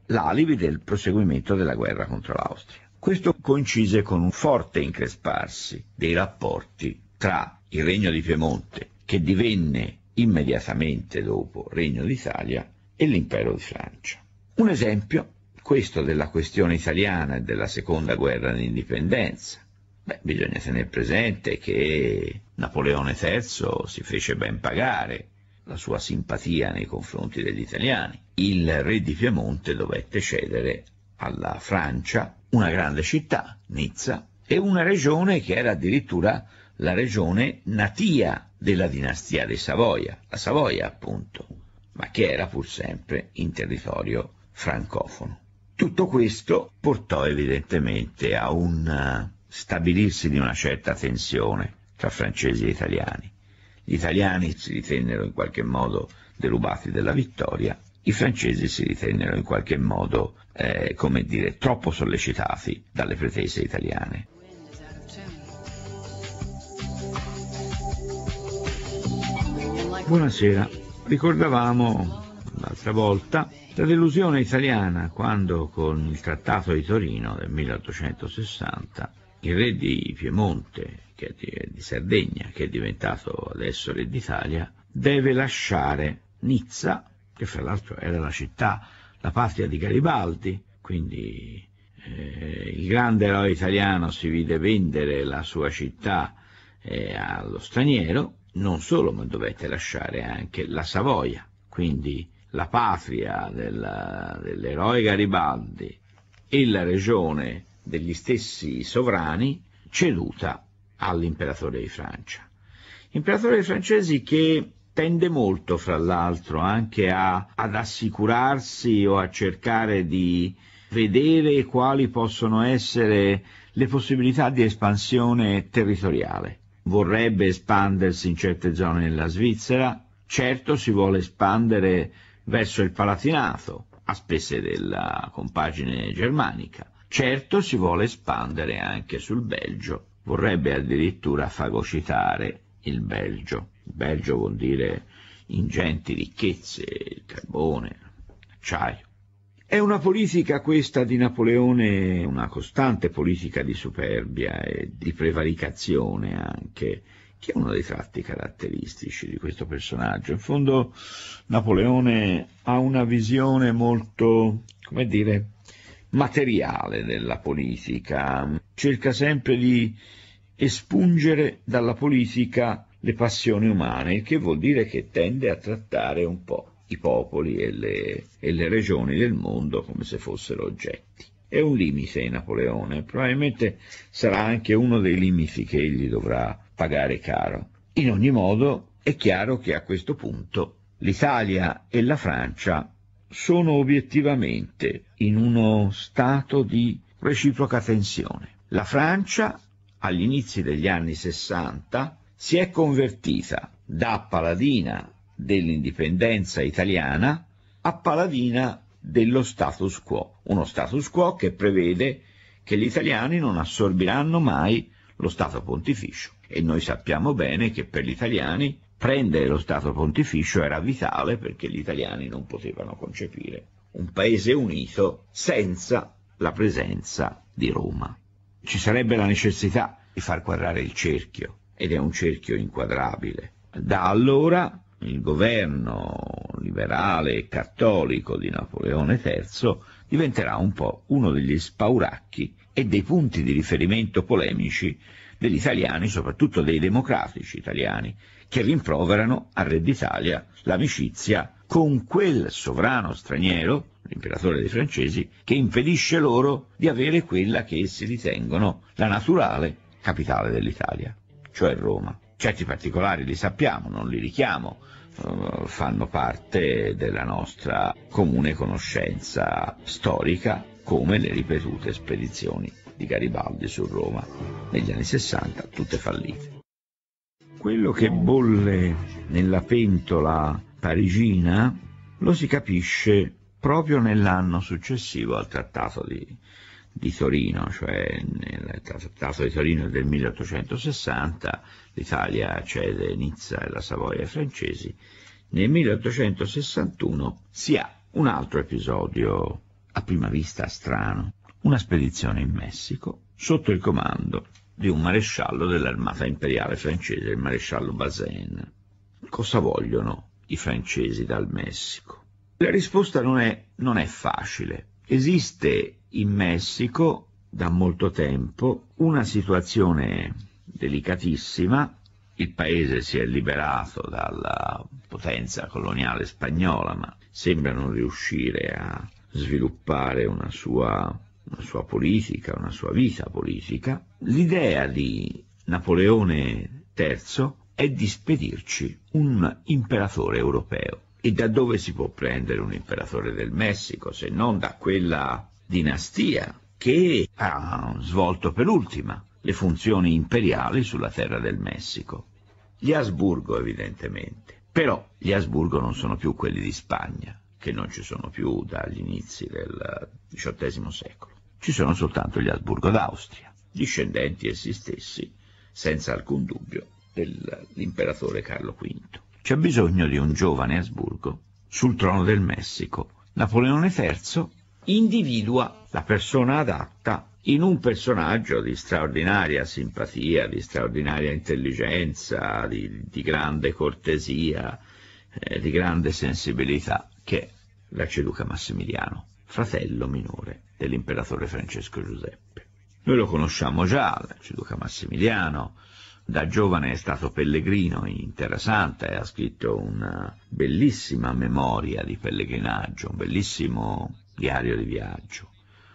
l'alibi del proseguimento della guerra contro l'Austria. Questo coincise con un forte incresparsi dei rapporti tra il Regno di Piemonte, che divenne immediatamente dopo Regno d'Italia, e l'Impero di Francia. Un esempio, questo della questione italiana e della seconda guerra d'indipendenza. Beh, bisogna tenere presente che Napoleone III si fece ben pagare la sua simpatia nei confronti degli italiani. Il re di Piemonte dovette cedere alla Francia una grande città, Nizza, e una regione che era addirittura la regione natia della dinastia di Savoia, la Savoia appunto, ma che era pur sempre in territorio francofono. Tutto questo portò evidentemente a un eh, stabilirsi di una certa tensione tra francesi e italiani. Gli italiani si ritennero in qualche modo derubati della vittoria, i francesi si ritennero in qualche modo eh, come dire, troppo sollecitati dalle pretese italiane. Buonasera, ricordavamo l'altra volta la delusione italiana quando con il Trattato di Torino del 1860 il re di Piemonte, che è di, di Sardegna, che è diventato adesso re d'Italia, deve lasciare Nizza, che fra l'altro era la città la patria di Garibaldi, quindi eh, il grande eroe italiano si vide vendere la sua città eh, allo straniero, non solo, ma dovette lasciare anche la Savoia, quindi la patria dell'eroe Garibaldi e la regione degli stessi sovrani ceduta all'imperatore di Francia. Imperatori francesi che tende molto, fra l'altro, anche a, ad assicurarsi o a cercare di vedere quali possono essere le possibilità di espansione territoriale. Vorrebbe espandersi in certe zone della Svizzera, certo si vuole espandere verso il Palatinato, a spese della compagine germanica, certo si vuole espandere anche sul Belgio, vorrebbe addirittura fagocitare il Belgio. Il Belgio vuol dire ingenti ricchezze, il carbone, l'acciaio. È una politica questa di Napoleone, una costante politica di superbia e di prevaricazione anche, che è uno dei tratti caratteristici di questo personaggio. In fondo Napoleone ha una visione molto, come dire, materiale della politica, cerca sempre di espungere dalla politica le passioni umane, il che vuol dire che tende a trattare un po' i popoli e le, e le regioni del mondo come se fossero oggetti è un limite Napoleone, probabilmente sarà anche uno dei limiti che egli dovrà pagare caro. In ogni modo è chiaro che a questo punto l'Italia e la Francia sono obiettivamente in uno stato di reciproca tensione. La Francia agli inizi degli anni 60 si è convertita da paladina dell'indipendenza italiana a paladina dello status quo, uno status quo che prevede che gli italiani non assorbiranno mai lo Stato pontificio e noi sappiamo bene che per gli italiani prendere lo Stato pontificio era vitale perché gli italiani non potevano concepire un paese unito senza la presenza di Roma. Ci sarebbe la necessità di far quadrare il cerchio, ed è un cerchio inquadrabile. Da allora il governo liberale e cattolico di Napoleone III diventerà un po' uno degli spauracchi e dei punti di riferimento polemici degli italiani, soprattutto dei democratici italiani, che rimproverano al Re d'Italia l'amicizia con quel sovrano straniero, l'imperatore dei francesi, che impedisce loro di avere quella che essi ritengono la naturale capitale dell'Italia cioè Roma. Certi particolari li sappiamo, non li richiamo, eh, fanno parte della nostra comune conoscenza storica come le ripetute spedizioni di Garibaldi su Roma negli anni 60, tutte fallite. Quello che bolle nella pentola parigina lo si capisce proprio nell'anno successivo al trattato di, di Torino, cioè nel Trattato di Torino del 1860 l'Italia cede Nizza e la Savoia ai francesi, nel 1861 si ha un altro episodio a prima vista strano, una spedizione in Messico sotto il comando di un maresciallo dell'armata imperiale francese, il maresciallo Bazaine. Cosa vogliono i francesi dal Messico? La risposta non è, non è facile. Esiste in Messico da molto tempo una situazione delicatissima, il paese si è liberato dalla potenza coloniale spagnola, ma sembra non riuscire a sviluppare una sua, una sua politica, una sua vita politica. L'idea di Napoleone III è di spedirci un imperatore europeo. E da dove si può prendere un imperatore del Messico se non da quella dinastia che ha svolto per ultima le funzioni imperiali sulla terra del Messico. Gli Asburgo evidentemente, però gli Asburgo non sono più quelli di Spagna, che non ci sono più dagli inizi del XVIII secolo. Ci sono soltanto gli Asburgo d'Austria, discendenti essi stessi, senza alcun dubbio, dell'imperatore Carlo V. C'è bisogno di un giovane Asburgo sul trono del Messico. Napoleone III individua la persona adatta in un personaggio di straordinaria simpatia, di straordinaria intelligenza, di, di grande cortesia, eh, di grande sensibilità, che è l'arciduca Massimiliano, fratello minore dell'imperatore Francesco Giuseppe. Noi lo conosciamo già, l'arciduca Massimiliano, da giovane è stato pellegrino in Terra Santa e ha scritto una bellissima memoria di pellegrinaggio, un bellissimo diario di viaggio.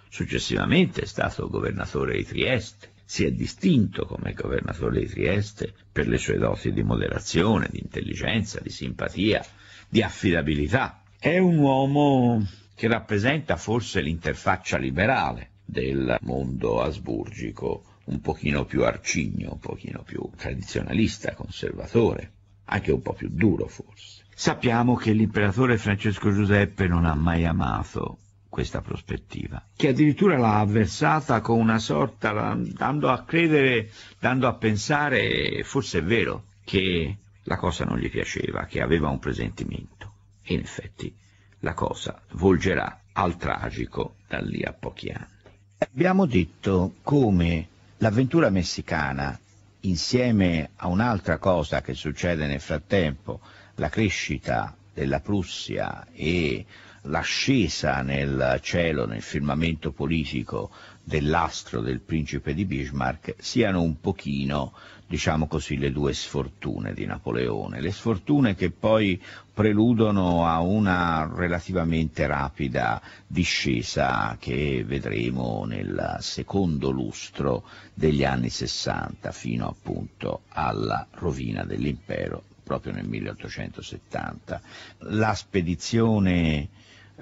Successivamente è stato governatore di Trieste, si è distinto come governatore di Trieste per le sue doti di moderazione, di intelligenza, di simpatia, di affidabilità. È un uomo che rappresenta forse l'interfaccia liberale del mondo asburgico, un pochino più arcigno, un pochino più tradizionalista, conservatore, anche un po' più duro forse. Sappiamo che l'imperatore Francesco Giuseppe non ha mai amato questa prospettiva, che addirittura l'ha avversata con una sorta, dando a credere, dando a pensare, forse è vero, che la cosa non gli piaceva, che aveva un presentimento. E in effetti la cosa volgerà al tragico da lì a pochi anni. Abbiamo detto come l'avventura messicana, insieme a un'altra cosa che succede nel frattempo, la crescita della Prussia e l'ascesa nel cielo, nel firmamento politico dell'astro del principe di Bismarck siano un pochino, diciamo così, le due sfortune di Napoleone, le sfortune che poi preludono a una relativamente rapida discesa che vedremo nel secondo lustro degli anni 60 fino appunto alla rovina dell'impero proprio nel 1870. La spedizione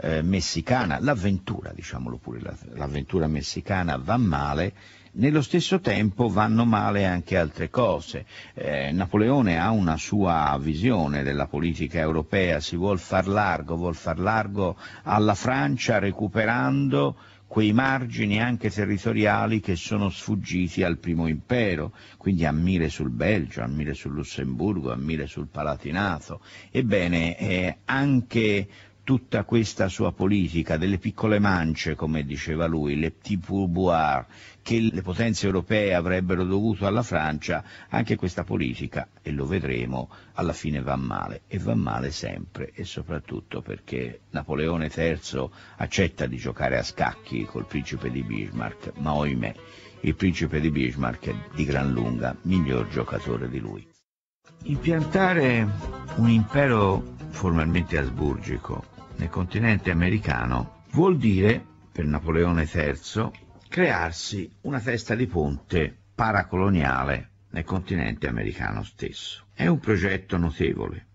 eh, messicana, l'avventura, diciamolo pure, l'avventura messicana va male, nello stesso tempo vanno male anche altre cose. Eh, Napoleone ha una sua visione della politica europea, si vuol far largo, vuol far largo alla Francia recuperando quei margini anche territoriali che sono sfuggiti al primo impero, quindi ammire sul Belgio, ammire sul Lussemburgo, ammire sul Palatinato. Ebbene, eh, anche tutta questa sua politica delle piccole mance, come diceva lui, le petits pourboire che le potenze europee avrebbero dovuto alla Francia, anche questa politica, e lo vedremo, alla fine va male, e va male sempre, e soprattutto perché Napoleone III accetta di giocare a scacchi col principe di Bismarck, ma oimè, il principe di Bismarck è di gran lunga miglior giocatore di lui. Impiantare un impero formalmente asburgico nel continente americano vuol dire, per Napoleone III, crearsi una testa di ponte paracoloniale nel continente americano stesso. È un progetto notevole,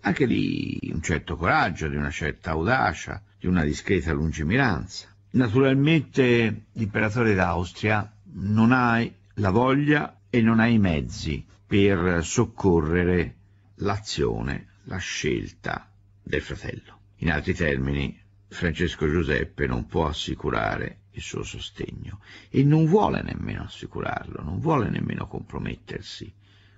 anche di un certo coraggio, di una certa audacia, di una discreta lungimiranza. Naturalmente l'imperatore d'Austria non ha la voglia e non ha i mezzi per soccorrere l'azione, la scelta del fratello. In altri termini, Francesco Giuseppe non può assicurare il suo sostegno e non vuole nemmeno assicurarlo, non vuole nemmeno compromettersi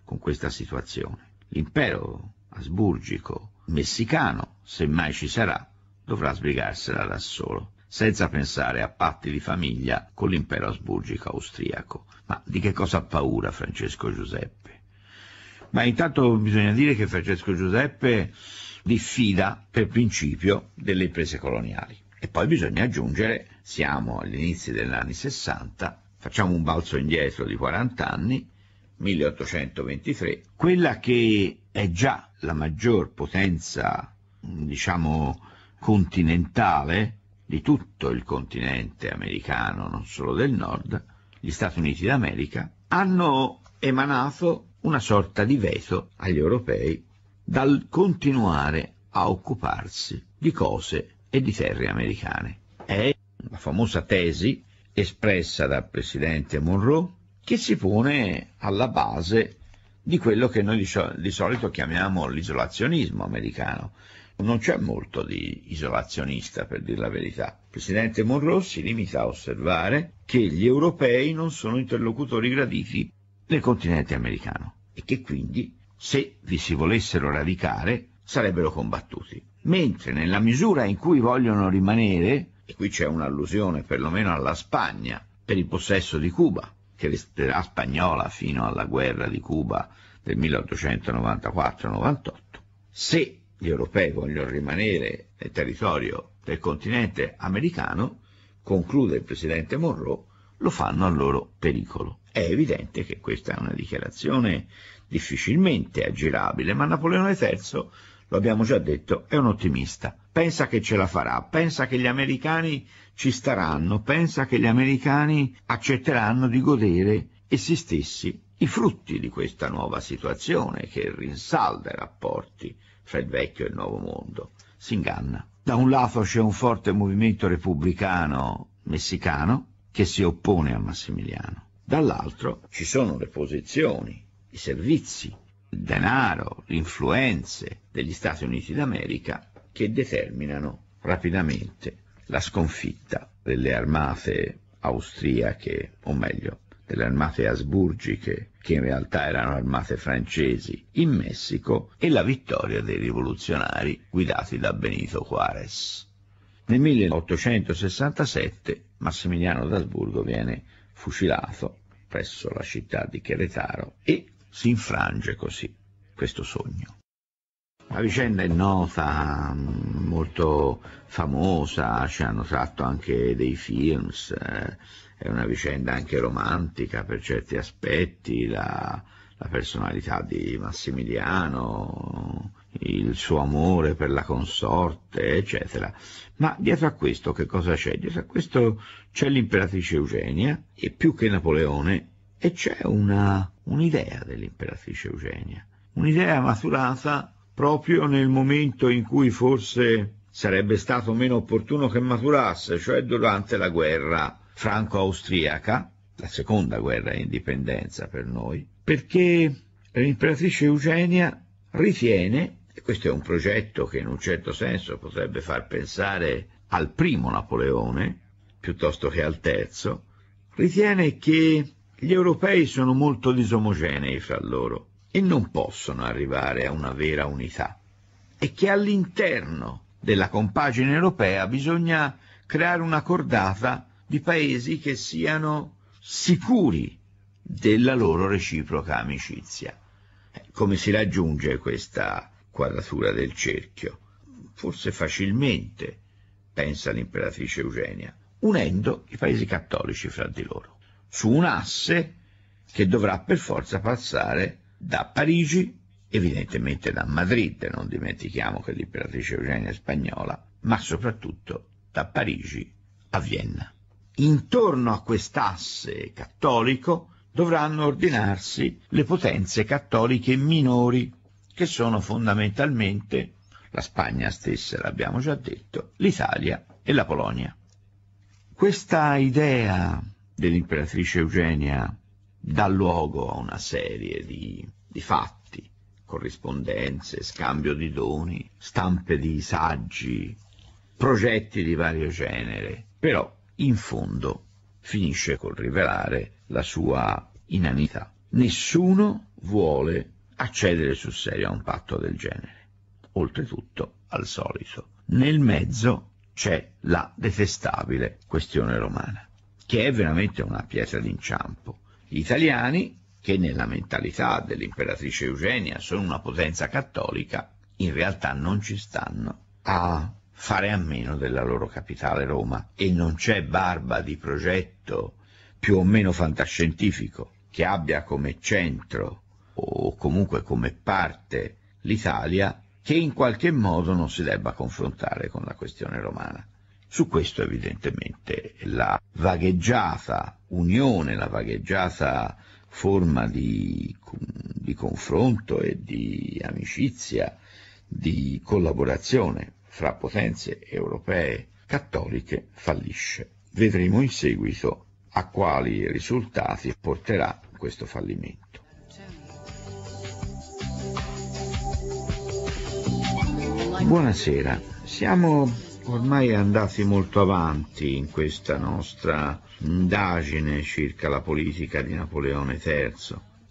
con questa situazione. L'impero asburgico messicano, se mai ci sarà, dovrà sbrigarsela da solo, senza pensare a patti di famiglia con l'impero asburgico austriaco. Ma di che cosa ha paura Francesco Giuseppe? Ma intanto bisogna dire che Francesco Giuseppe diffida per principio delle imprese coloniali. E poi bisogna aggiungere, siamo agli inizi degli anni 60, facciamo un balzo indietro di 40 anni, 1823, quella che è già la maggior potenza, diciamo, continentale di tutto il continente americano, non solo del nord, gli Stati Uniti d'America, hanno emanato una sorta di veto agli europei dal continuare a occuparsi di cose e di terre americane. È la famosa tesi espressa dal presidente Monroe che si pone alla base di quello che noi di, solito chiamiamo l'isolazionismo americano. Non c'è molto di isolazionista, per dire la verità. Il presidente Monroe si limita a osservare che gli europei non sono interlocutori graditi nel continente americano e che quindi se vi si volessero radicare, sarebbero combattuti. Mentre nella misura in cui vogliono rimanere, e qui c'è un'allusione perlomeno alla Spagna, per il possesso di Cuba, che resterà spagnola fino alla guerra di Cuba del 1894-98, se gli europei vogliono rimanere nel territorio del continente americano, conclude il presidente Monroe, lo fanno a loro pericolo. È evidente che questa è una dichiarazione difficilmente aggirabile, ma Napoleone III, lo abbiamo già detto, è un ottimista. Pensa che ce la farà, pensa che gli americani ci staranno, pensa che gli americani accetteranno di godere essi stessi i frutti di questa nuova situazione che rinsalda i rapporti fra il vecchio e il nuovo mondo. Si inganna. Da un lato c'è un forte movimento repubblicano messicano che si oppone a Massimiliano. Dall'altro ci sono le posizioni i servizi, il denaro, le influenze degli Stati Uniti d'America che determinano rapidamente la sconfitta delle armate austriache, o meglio, delle armate asburgiche, che in realtà erano armate francesi, in Messico, e la vittoria dei rivoluzionari guidati da Benito Juarez. Nel 1867 Massimiliano d'Asburgo viene fucilato presso la città di Queretaro e si infrange così questo sogno. La vicenda è nota, molto famosa, ci hanno tratto anche dei films, eh, è una vicenda anche romantica per certi aspetti, la, la personalità di Massimiliano, il suo amore per la consorte, eccetera. Ma dietro a questo che cosa c'è? Dietro a questo c'è l'imperatrice Eugenia e più che Napoleone e c'è una un'idea dell'imperatrice Eugenia, un'idea maturata proprio nel momento in cui forse sarebbe stato meno opportuno che maturasse, cioè durante la guerra franco-austriaca, la seconda guerra di indipendenza per noi, perché l'imperatrice Eugenia ritiene, e questo è un progetto che in un certo senso potrebbe far pensare al primo Napoleone piuttosto che al terzo, ritiene che gli europei sono molto disomogenei fra loro e non possono arrivare a una vera unità e che all'interno della compagine europea bisogna creare una cordata di paesi che siano sicuri della loro reciproca amicizia. Eh, come si raggiunge questa quadratura del cerchio? Forse facilmente, pensa l'imperatrice Eugenia, unendo i paesi cattolici fra di loro su un asse che dovrà per forza passare da Parigi, evidentemente da Madrid, non dimentichiamo che l'imperatrice Eugenia è spagnola, ma soprattutto da Parigi a Vienna. Intorno a quest'asse cattolico dovranno ordinarsi le potenze cattoliche minori, che sono fondamentalmente la Spagna stessa, l'abbiamo già detto, l'Italia e la Polonia. Questa idea dell'imperatrice Eugenia dà luogo a una serie di, di fatti, corrispondenze, scambio di doni, stampe di saggi, progetti di vario genere, però in fondo finisce col rivelare la sua inanità. Nessuno vuole accedere sul serio a un patto del genere, oltretutto al solito. Nel mezzo c'è la detestabile questione romana che è veramente una pietra d'inciampo. Gli italiani, che nella mentalità dell'imperatrice Eugenia sono una potenza cattolica, in realtà non ci stanno a fare a meno della loro capitale Roma e non c'è barba di progetto più o meno fantascientifico che abbia come centro o comunque come parte l'Italia che in qualche modo non si debba confrontare con la questione romana. Su questo evidentemente la vagheggiata unione, la vagheggiata forma di, di confronto e di amicizia, di collaborazione fra potenze europee cattoliche fallisce. Vedremo in seguito a quali risultati porterà questo fallimento. Buonasera, siamo Ormai andati molto avanti in questa nostra indagine circa la politica di Napoleone III,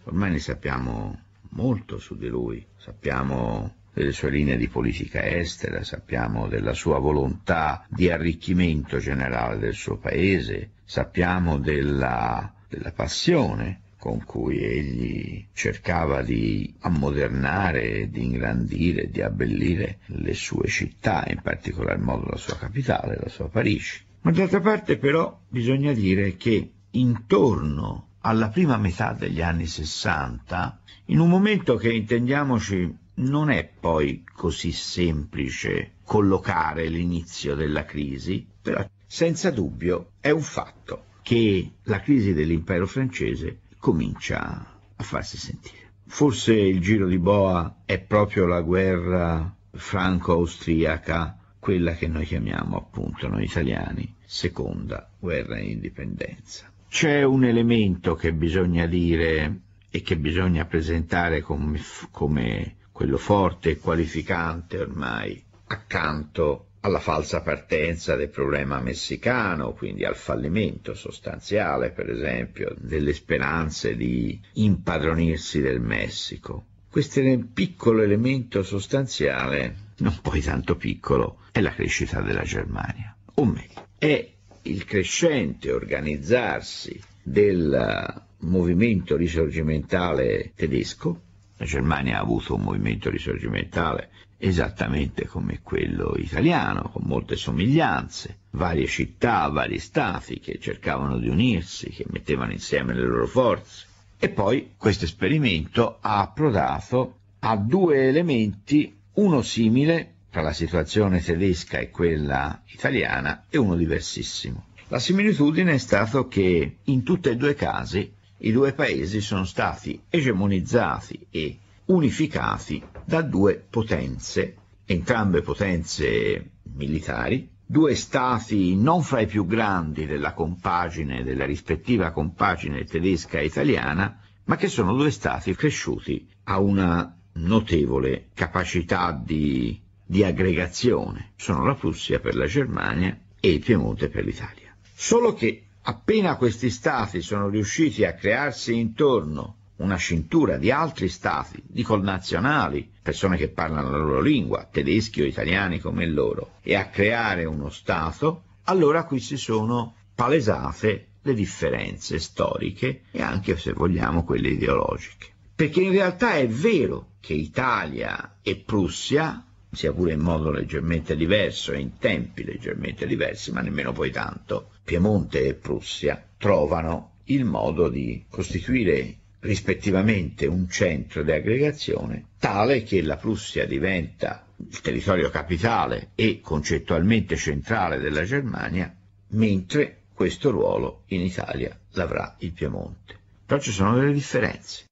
ormai ne sappiamo molto su di lui, sappiamo delle sue linee di politica estera, sappiamo della sua volontà di arricchimento generale del suo paese, sappiamo della, della passione con cui egli cercava di ammodernare, di ingrandire, di abbellire le sue città, in particolar modo la sua capitale, la sua Parigi. Ma d'altra parte però bisogna dire che intorno alla prima metà degli anni Sessanta, in un momento che intendiamoci non è poi così semplice collocare l'inizio della crisi, però senza dubbio è un fatto che la crisi dell'impero francese comincia a farsi sentire. Forse il giro di boa è proprio la guerra franco-austriaca, quella che noi chiamiamo appunto noi italiani seconda guerra di indipendenza. C'è un elemento che bisogna dire e che bisogna presentare come, come quello forte e qualificante ormai accanto alla falsa partenza del problema messicano, quindi al fallimento sostanziale, per esempio, delle speranze di impadronirsi del Messico. Questo piccolo elemento sostanziale, non poi tanto piccolo, è la crescita della Germania. O meglio, è il crescente organizzarsi del movimento risorgimentale tedesco. La Germania ha avuto un movimento risorgimentale esattamente come quello italiano, con molte somiglianze, varie città, vari stati che cercavano di unirsi, che mettevano insieme le loro forze. E poi questo esperimento ha approdato a due elementi, uno simile tra la situazione tedesca e quella italiana e uno diversissimo. La similitudine è stata che in tutti e due i casi i due paesi sono stati egemonizzati e unificati da due potenze, entrambe potenze militari, due stati non fra i più grandi della compagine, della rispettiva compagine tedesca e italiana, ma che sono due stati cresciuti a una notevole capacità di, di aggregazione. Sono la Prussia per la Germania e il Piemonte per l'Italia. Solo che appena questi stati sono riusciti a crearsi intorno una cintura di altri stati, di connazionali, persone che parlano la loro lingua, tedeschi o italiani come loro, e a creare uno Stato, allora qui si sono palesate le differenze storiche e anche, se vogliamo, quelle ideologiche. Perché in realtà è vero che Italia e Prussia, sia pure in modo leggermente diverso e in tempi leggermente diversi, ma nemmeno poi tanto, Piemonte e Prussia trovano il modo di costituire rispettivamente un centro di aggregazione, tale che la Prussia diventa il territorio capitale e concettualmente centrale della Germania, mentre questo ruolo in Italia l'avrà il Piemonte. Però ci sono delle differenze.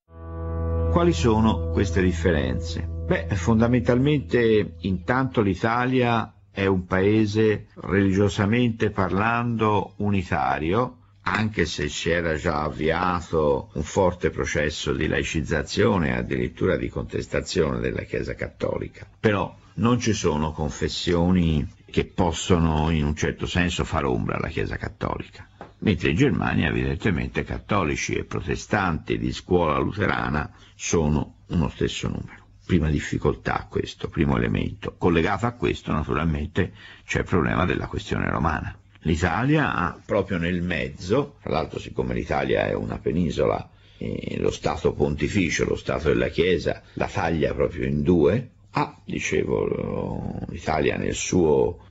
Quali sono queste differenze? Beh, fondamentalmente intanto l'Italia è un paese religiosamente parlando unitario, anche se c'era già avviato un forte processo di laicizzazione e addirittura di contestazione della Chiesa Cattolica. Però non ci sono confessioni che possono in un certo senso far ombra alla Chiesa Cattolica, mentre in Germania evidentemente cattolici e protestanti di scuola luterana sono uno stesso numero. Prima difficoltà questo, primo elemento. Collegato a questo naturalmente c'è il problema della questione romana L'Italia ha proprio nel mezzo, tra l'altro siccome l'Italia è una penisola, eh, lo Stato pontificio, lo Stato della Chiesa la taglia proprio in due, ha, dicevo, l'Italia nel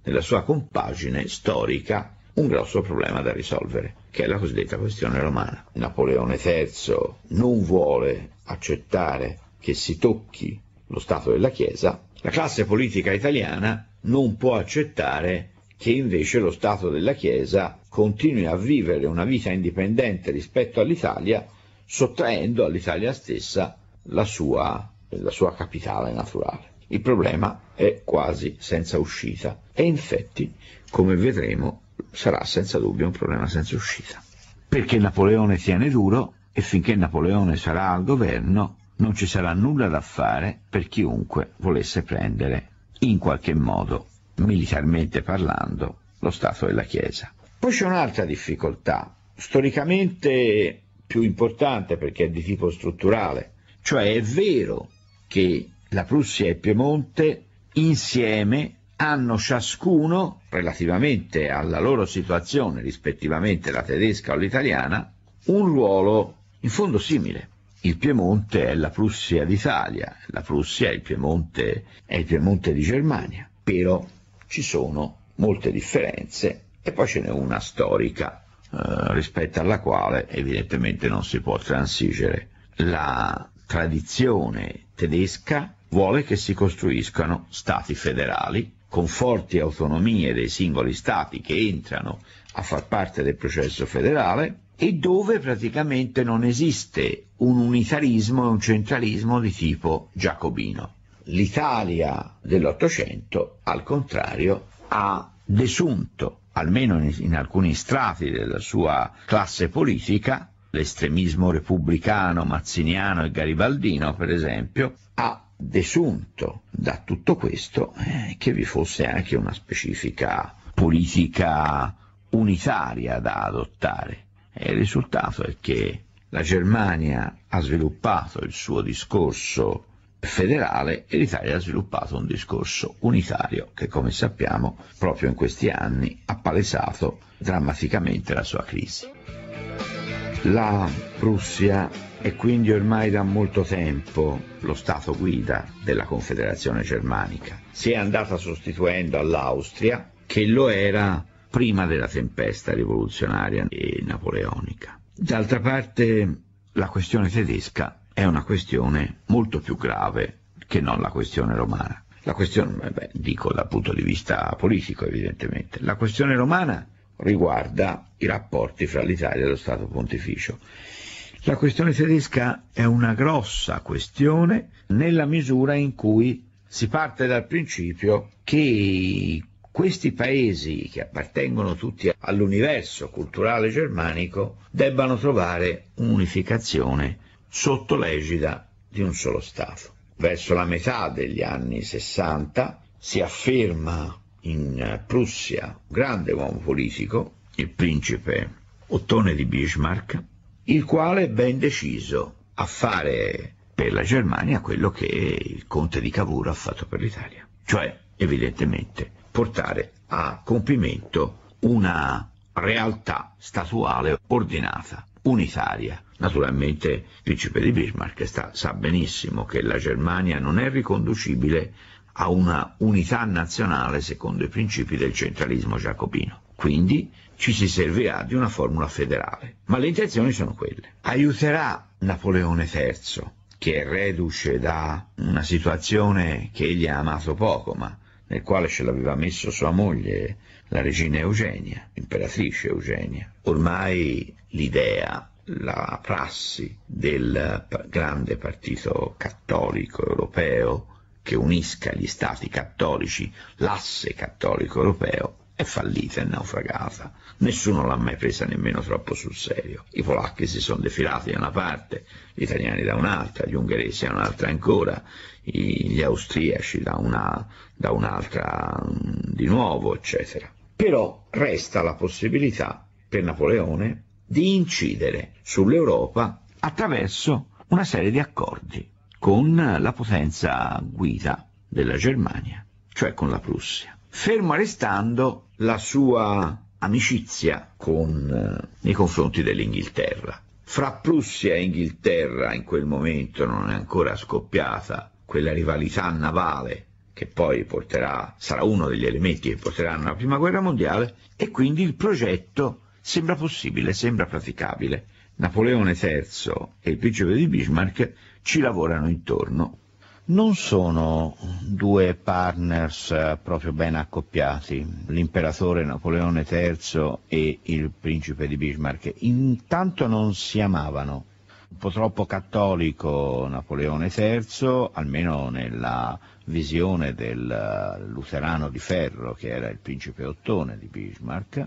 nella sua compagine storica un grosso problema da risolvere, che è la cosiddetta questione romana. Napoleone III non vuole accettare che si tocchi lo Stato della Chiesa, la classe politica italiana non può accettare che invece lo Stato della Chiesa continui a vivere una vita indipendente rispetto all'Italia, sottraendo all'Italia stessa la sua, la sua capitale naturale. Il problema è quasi senza uscita e infatti, come vedremo, sarà senza dubbio un problema senza uscita. Perché Napoleone tiene duro e finché Napoleone sarà al governo non ci sarà nulla da fare per chiunque volesse prendere in qualche modo militarmente parlando, lo Stato e la Chiesa. Poi c'è un'altra difficoltà, storicamente più importante perché è di tipo strutturale, cioè è vero che la Prussia e il Piemonte insieme hanno ciascuno, relativamente alla loro situazione, rispettivamente la tedesca o l'italiana, un ruolo in fondo simile. Il Piemonte è la Prussia d'Italia, la Prussia è il Piemonte, è il Piemonte di Germania, però ci sono molte differenze e poi ce n'è una storica eh, rispetto alla quale evidentemente non si può transigere. La tradizione tedesca vuole che si costruiscano stati federali con forti autonomie dei singoli stati che entrano a far parte del processo federale e dove praticamente non esiste un unitarismo e un centralismo di tipo giacobino l'Italia dell'Ottocento, al contrario, ha desunto, almeno in, in alcuni strati della sua classe politica, l'estremismo repubblicano, mazziniano e garibaldino, per esempio, ha desunto da tutto questo eh, che vi fosse anche una specifica politica unitaria da adottare. E il risultato è che la Germania ha sviluppato il suo discorso federale e l'Italia ha sviluppato un discorso unitario che come sappiamo proprio in questi anni ha palesato drammaticamente la sua crisi. La Russia è quindi ormai da molto tempo lo Stato guida della Confederazione Germanica. Si è andata sostituendo all'Austria che lo era prima della tempesta rivoluzionaria e napoleonica. D'altra parte la questione tedesca è una questione molto più grave che non la questione romana. La questione, eh, beh, dico dal punto di vista politico evidentemente, la questione romana riguarda i rapporti fra l'Italia e lo Stato pontificio. La questione tedesca è una grossa questione nella misura in cui si parte dal principio che questi paesi che appartengono tutti all'universo culturale germanico debbano trovare un'unificazione sotto l'egida di un solo Stato. Verso la metà degli anni 60 si afferma in Prussia un grande uomo politico, il principe Ottone di Bismarck, il quale è ben deciso a fare per la Germania quello che il conte di Cavour ha fatto per l'Italia, cioè evidentemente portare a compimento una realtà statuale ordinata unitaria. Naturalmente il principe di Bismarck sta, sa benissimo che la Germania non è riconducibile a una unità nazionale secondo i principi del centralismo giacobino. Quindi ci si servirà di una formula federale. Ma le intenzioni sono quelle. Aiuterà Napoleone III, che è reduce da una situazione che egli ha amato poco, ma nel quale ce l'aveva messo sua moglie la regina Eugenia, l'imperatrice Eugenia. Ormai l'idea, la prassi del grande partito cattolico europeo che unisca gli stati cattolici, l'asse cattolico europeo, è fallita, è naufragata. Nessuno l'ha mai presa nemmeno troppo sul serio. I polacchi si sono defilati da una parte, gli italiani da un'altra, gli ungheresi da un'altra ancora, gli austriaci da, una, da un'altra mm, di nuovo, eccetera però resta la possibilità per Napoleone di incidere sull'Europa attraverso una serie di accordi con la potenza guida della Germania, cioè con la Prussia, fermo restando la sua amicizia con, eh, nei confronti dell'Inghilterra. Fra Prussia e Inghilterra in quel momento non è ancora scoppiata quella rivalità navale che poi porterà, sarà uno degli elementi che porteranno alla prima guerra mondiale e quindi il progetto sembra possibile, sembra praticabile. Napoleone III e il principe di Bismarck ci lavorano intorno. Non sono due partners eh, proprio ben accoppiati, l'imperatore Napoleone III e il principe di Bismarck. Intanto non si amavano. Un po' troppo cattolico Napoleone III, almeno nella visione del eh, luterano di ferro che era il principe Ottone di Bismarck,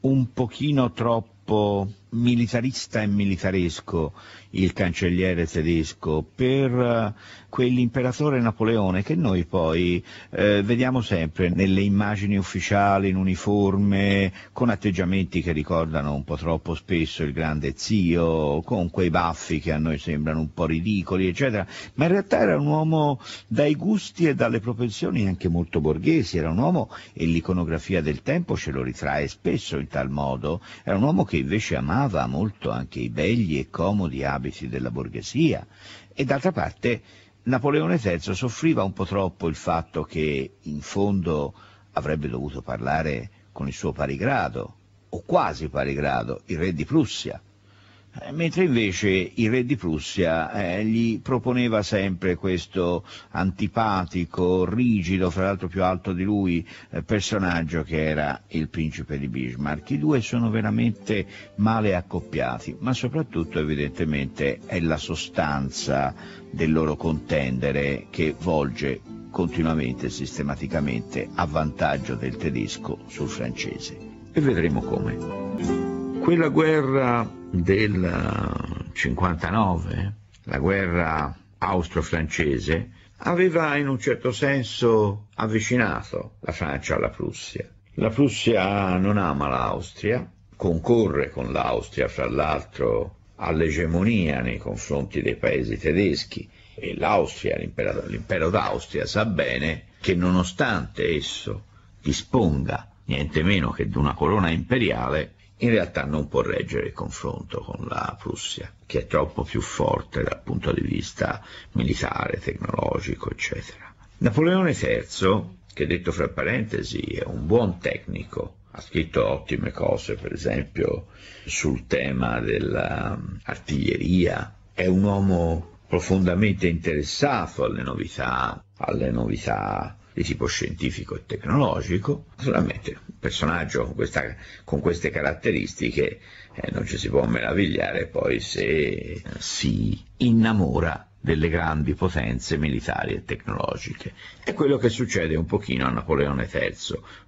un pochino troppo militarista e militaresco il cancelliere tedesco, per eh, quell'imperatore Napoleone che noi poi eh, vediamo sempre nelle immagini ufficiali, in uniforme, con atteggiamenti che ricordano un po' troppo spesso il grande zio, con quei baffi che a noi sembrano un po' ridicoli, eccetera, ma in realtà era un uomo dai gusti e dalle propensioni anche molto borghesi, era un uomo, e l'iconografia del tempo ce lo ritrae spesso in tal modo, era un uomo che invece amava amava molto anche i begli e comodi abiti della borghesia e d'altra parte Napoleone III soffriva un po' troppo il fatto che in fondo avrebbe dovuto parlare con il suo parigrado, o quasi parigrado, il re di Prussia, eh, mentre invece il re di Prussia eh, gli proponeva sempre questo antipatico, rigido, fra l'altro più alto di lui, eh, personaggio che era il principe di Bismarck. I due sono veramente male accoppiati, ma soprattutto evidentemente è la sostanza del loro contendere che volge continuamente e sistematicamente a vantaggio del tedesco sul francese. E vedremo come quella guerra del 59, eh, la guerra austro-francese, aveva in un certo senso avvicinato la Francia alla Prussia. La Prussia non ama l'Austria, concorre con l'Austria, fra l'altro, all'egemonia nei confronti dei paesi tedeschi e l'Austria, l'impero, l'impero d'Austria sa bene che nonostante esso disponga niente meno che di una corona imperiale, in realtà non può reggere il confronto con la Prussia, che è troppo più forte dal punto di vista militare, tecnologico, eccetera. Napoleone III, che detto fra parentesi è un buon tecnico, ha scritto ottime cose, per esempio sul tema dell'artiglieria, è un uomo profondamente interessato alle novità, alle novità di tipo scientifico e tecnologico, naturalmente un personaggio con, questa, con queste caratteristiche eh, non ci si può meravigliare poi se eh, si innamora delle grandi potenze militari e tecnologiche. È quello che succede un pochino a Napoleone III,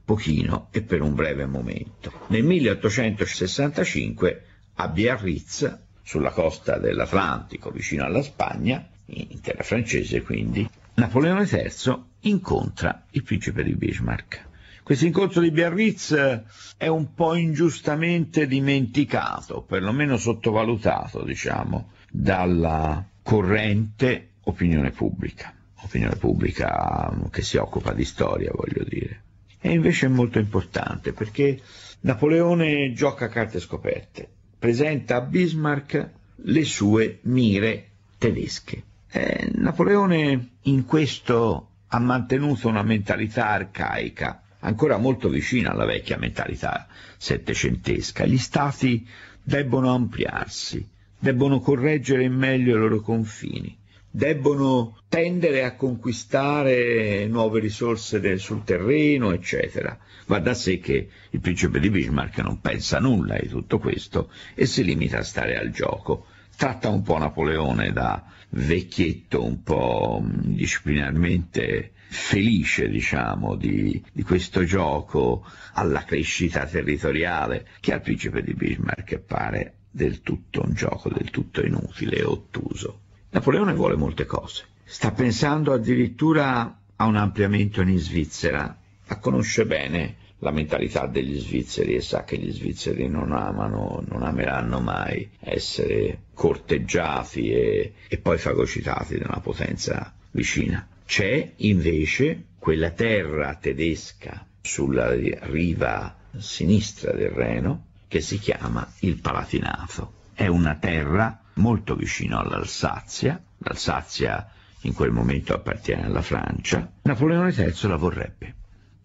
pochino e per un breve momento. Nel 1865 a Biarritz, sulla costa dell'Atlantico, vicino alla Spagna, in terra francese quindi, Napoleone III incontra il principe di Bismarck. Questo incontro di Biarritz eh, è un po' ingiustamente dimenticato, perlomeno sottovalutato, diciamo, dalla corrente opinione pubblica, opinione pubblica mm, che si occupa di storia, voglio dire. E invece è molto importante perché Napoleone gioca a carte scoperte, presenta a Bismarck le sue mire tedesche. Eh, Napoleone in questo ha mantenuto una mentalità arcaica, ancora molto vicina alla vecchia mentalità settecentesca. Gli stati debbono ampliarsi, debbono correggere in meglio i loro confini, debbono tendere a conquistare nuove risorse del, sul terreno, eccetera. Va da sé che il principe di Bismarck non pensa nulla di tutto questo e si limita a stare al gioco. Tratta un po' Napoleone da vecchietto un po' disciplinarmente felice diciamo di, di, questo gioco alla crescita territoriale che al principe di Bismarck pare del tutto un gioco del tutto inutile e ottuso. Napoleone vuole molte cose, sta pensando addirittura a un ampliamento in Svizzera, la conosce bene la mentalità degli svizzeri e sa che gli svizzeri non amano, non ameranno mai essere corteggiati e, e poi fagocitati da una potenza vicina. C'è invece quella terra tedesca sulla riva sinistra del Reno che si chiama il Palatinato. È una terra molto vicina all'Alsazia, l'Alsazia in quel momento appartiene alla Francia, Napoleone III la vorrebbe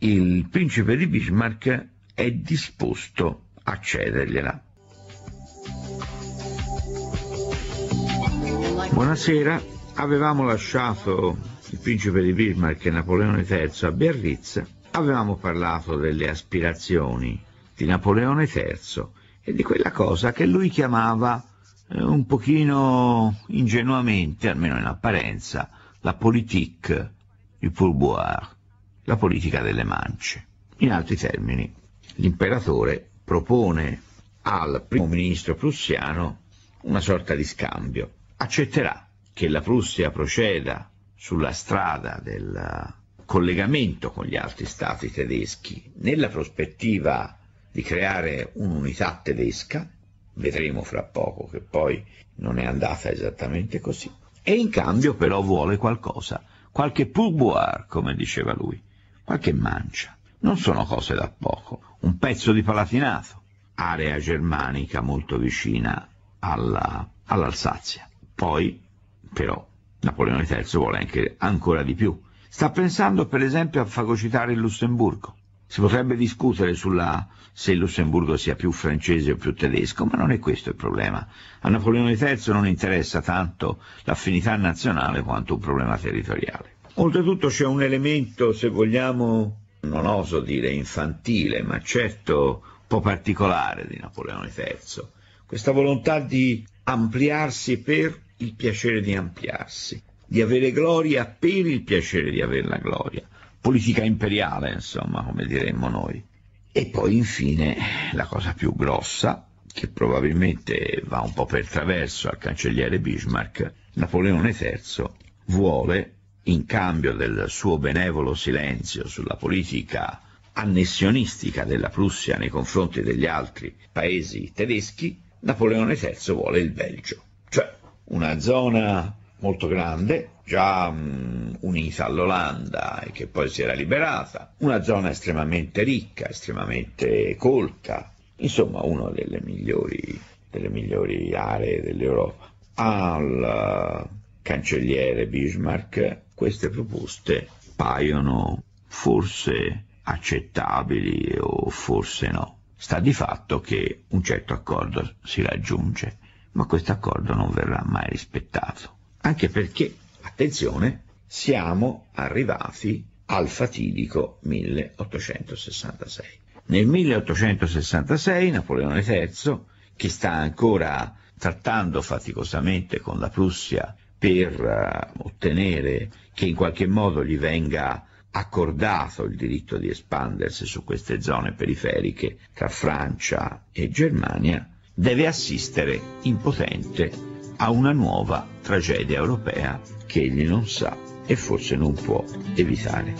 il principe di Bismarck è disposto a cedergliela. Buonasera, avevamo lasciato il principe di Bismarck e Napoleone III a Biarritz, avevamo parlato delle aspirazioni di Napoleone III e di quella cosa che lui chiamava eh, un pochino ingenuamente, almeno in apparenza, la politique du pourboire, la politica delle mance. In altri termini, l'imperatore propone al primo ministro prussiano una sorta di scambio. Accetterà che la Prussia proceda sulla strada del collegamento con gli altri stati tedeschi nella prospettiva di creare un'unità tedesca, vedremo fra poco che poi non è andata esattamente così, e in cambio però vuole qualcosa, qualche pourboire, come diceva lui qualche mancia. Non sono cose da poco. Un pezzo di Palatinato, area germanica molto vicina all'Alsazia. Poi, però, Napoleone III vuole anche, ancora di più. Sta pensando, per esempio, a fagocitare il Lussemburgo. Si potrebbe discutere sulla, se il Lussemburgo sia più francese o più tedesco, ma non è questo il problema. A Napoleone III non interessa tanto l'affinità nazionale quanto un problema territoriale. Oltretutto c'è un elemento, se vogliamo, non oso dire infantile, ma certo un po' particolare di Napoleone III, questa volontà di ampliarsi per il piacere di ampliarsi, di avere gloria per il piacere di avere la gloria, politica imperiale, insomma, come diremmo noi. E poi infine la cosa più grossa, che probabilmente va un po' per traverso al cancelliere Bismarck, Napoleone III vuole in cambio del suo benevolo silenzio sulla politica annessionistica della Prussia nei confronti degli altri paesi tedeschi, Napoleone III vuole il Belgio, cioè una zona molto grande, già um, unita all'Olanda e che poi si era liberata, una zona estremamente ricca, estremamente colta, insomma una delle migliori, delle migliori aree dell'Europa. Al eh, cancelliere Bismarck queste proposte paiono forse accettabili o forse no. Sta di fatto che un certo accordo si raggiunge, ma questo accordo non verrà mai rispettato. Anche perché, attenzione, siamo arrivati al fatidico 1866. Nel 1866 Napoleone III, che sta ancora trattando faticosamente con la Prussia per uh, ottenere che in qualche modo gli venga accordato il diritto di espandersi su queste zone periferiche tra Francia e Germania, deve assistere impotente a una nuova tragedia europea che egli non sa e forse non può evitare.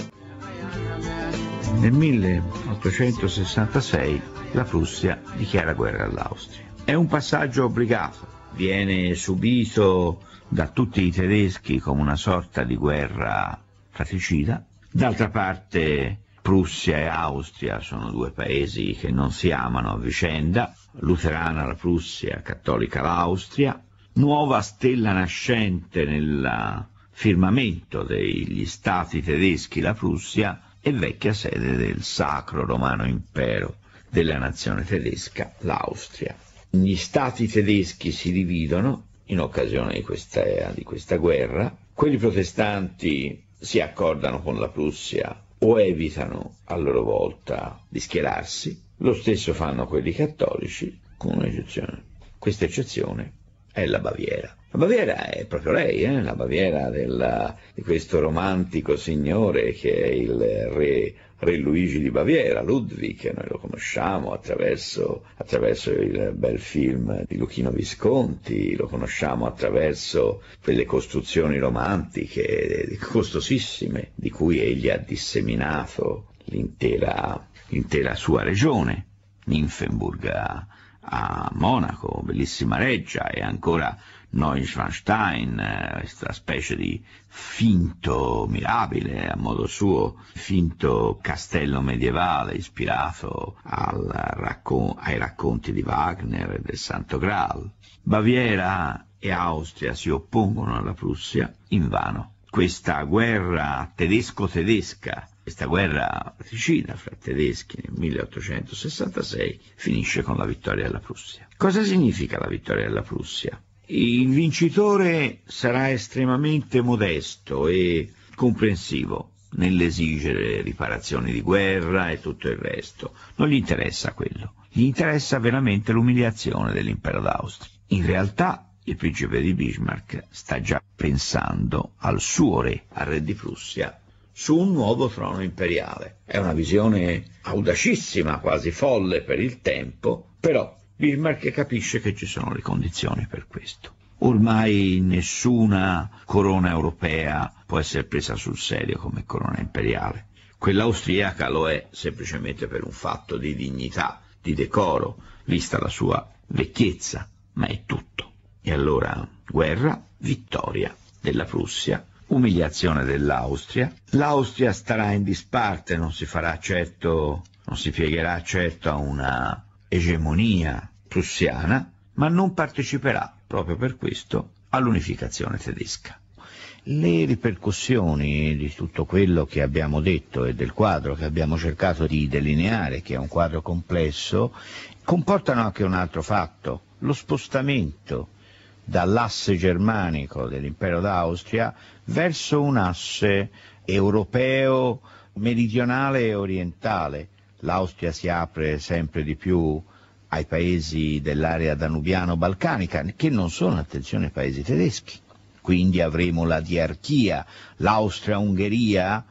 Nel 1866 la Prussia dichiara guerra all'Austria. È un passaggio obbligato, viene subito da tutti i tedeschi come una sorta di guerra fratricida. D'altra parte Prussia e Austria sono due paesi che non si amano a vicenda, luterana la Prussia, cattolica l'Austria, nuova stella nascente nel firmamento degli stati tedeschi la Prussia e vecchia sede del Sacro Romano Impero della nazione tedesca, l'Austria. Gli stati tedeschi si dividono in occasione di questa, di questa guerra, quelli protestanti si accordano con la Prussia o evitano a loro volta di schierarsi, lo stesso fanno quelli cattolici, con un'eccezione. Questa eccezione è la Baviera. La Baviera è proprio lei, eh? la Baviera della, di questo romantico signore che è il re Re Luigi di Baviera, Ludwig, noi lo conosciamo attraverso, attraverso, il bel film di Luchino Visconti, lo conosciamo attraverso delle costruzioni romantiche costosissime di cui egli ha disseminato l'intera, l'intera sua regione, Nymphenburg a, a Monaco, bellissima reggia e ancora Neuschwanstein, eh, questa specie di finto mirabile, a modo suo, finto castello medievale ispirato raccon ai racconti di Wagner e del Santo Graal. Baviera e Austria si oppongono alla Prussia in vano. Questa guerra tedesco-tedesca questa guerra fratricida fra tedeschi nel 1866 finisce con la vittoria della Prussia. Cosa significa la vittoria della Prussia? Il vincitore sarà estremamente modesto e comprensivo nell'esigere riparazioni di guerra e tutto il resto. Non gli interessa quello. Gli interessa veramente l'umiliazione dell'impero d'Austria. In realtà il principe di Bismarck sta già pensando al suo re, al re di Prussia, su un nuovo trono imperiale. È una visione audacissima, quasi folle per il tempo, però Bismarck capisce che ci sono le condizioni per questo. Ormai nessuna corona europea può essere presa sul serio come corona imperiale. Quella austriaca lo è semplicemente per un fatto di dignità, di decoro, vista la sua vecchiezza, ma è tutto. E allora guerra, vittoria della Prussia, umiliazione dell'Austria. L'Austria starà in disparte, non si, certo, non si piegherà certo a una egemonia prussiana, ma non parteciperà, proprio per questo, all'unificazione tedesca. Le ripercussioni di tutto quello che abbiamo detto e del quadro che abbiamo cercato di delineare, che è un quadro complesso, comportano anche un altro fatto, lo spostamento dall'asse germanico dell'impero d'Austria verso un asse europeo meridionale e orientale. L'Austria si apre sempre di più ai paesi dell'area danubiano-balcanica, che non sono, attenzione, paesi tedeschi. Quindi avremo la diarchia, l'Austria-Ungheria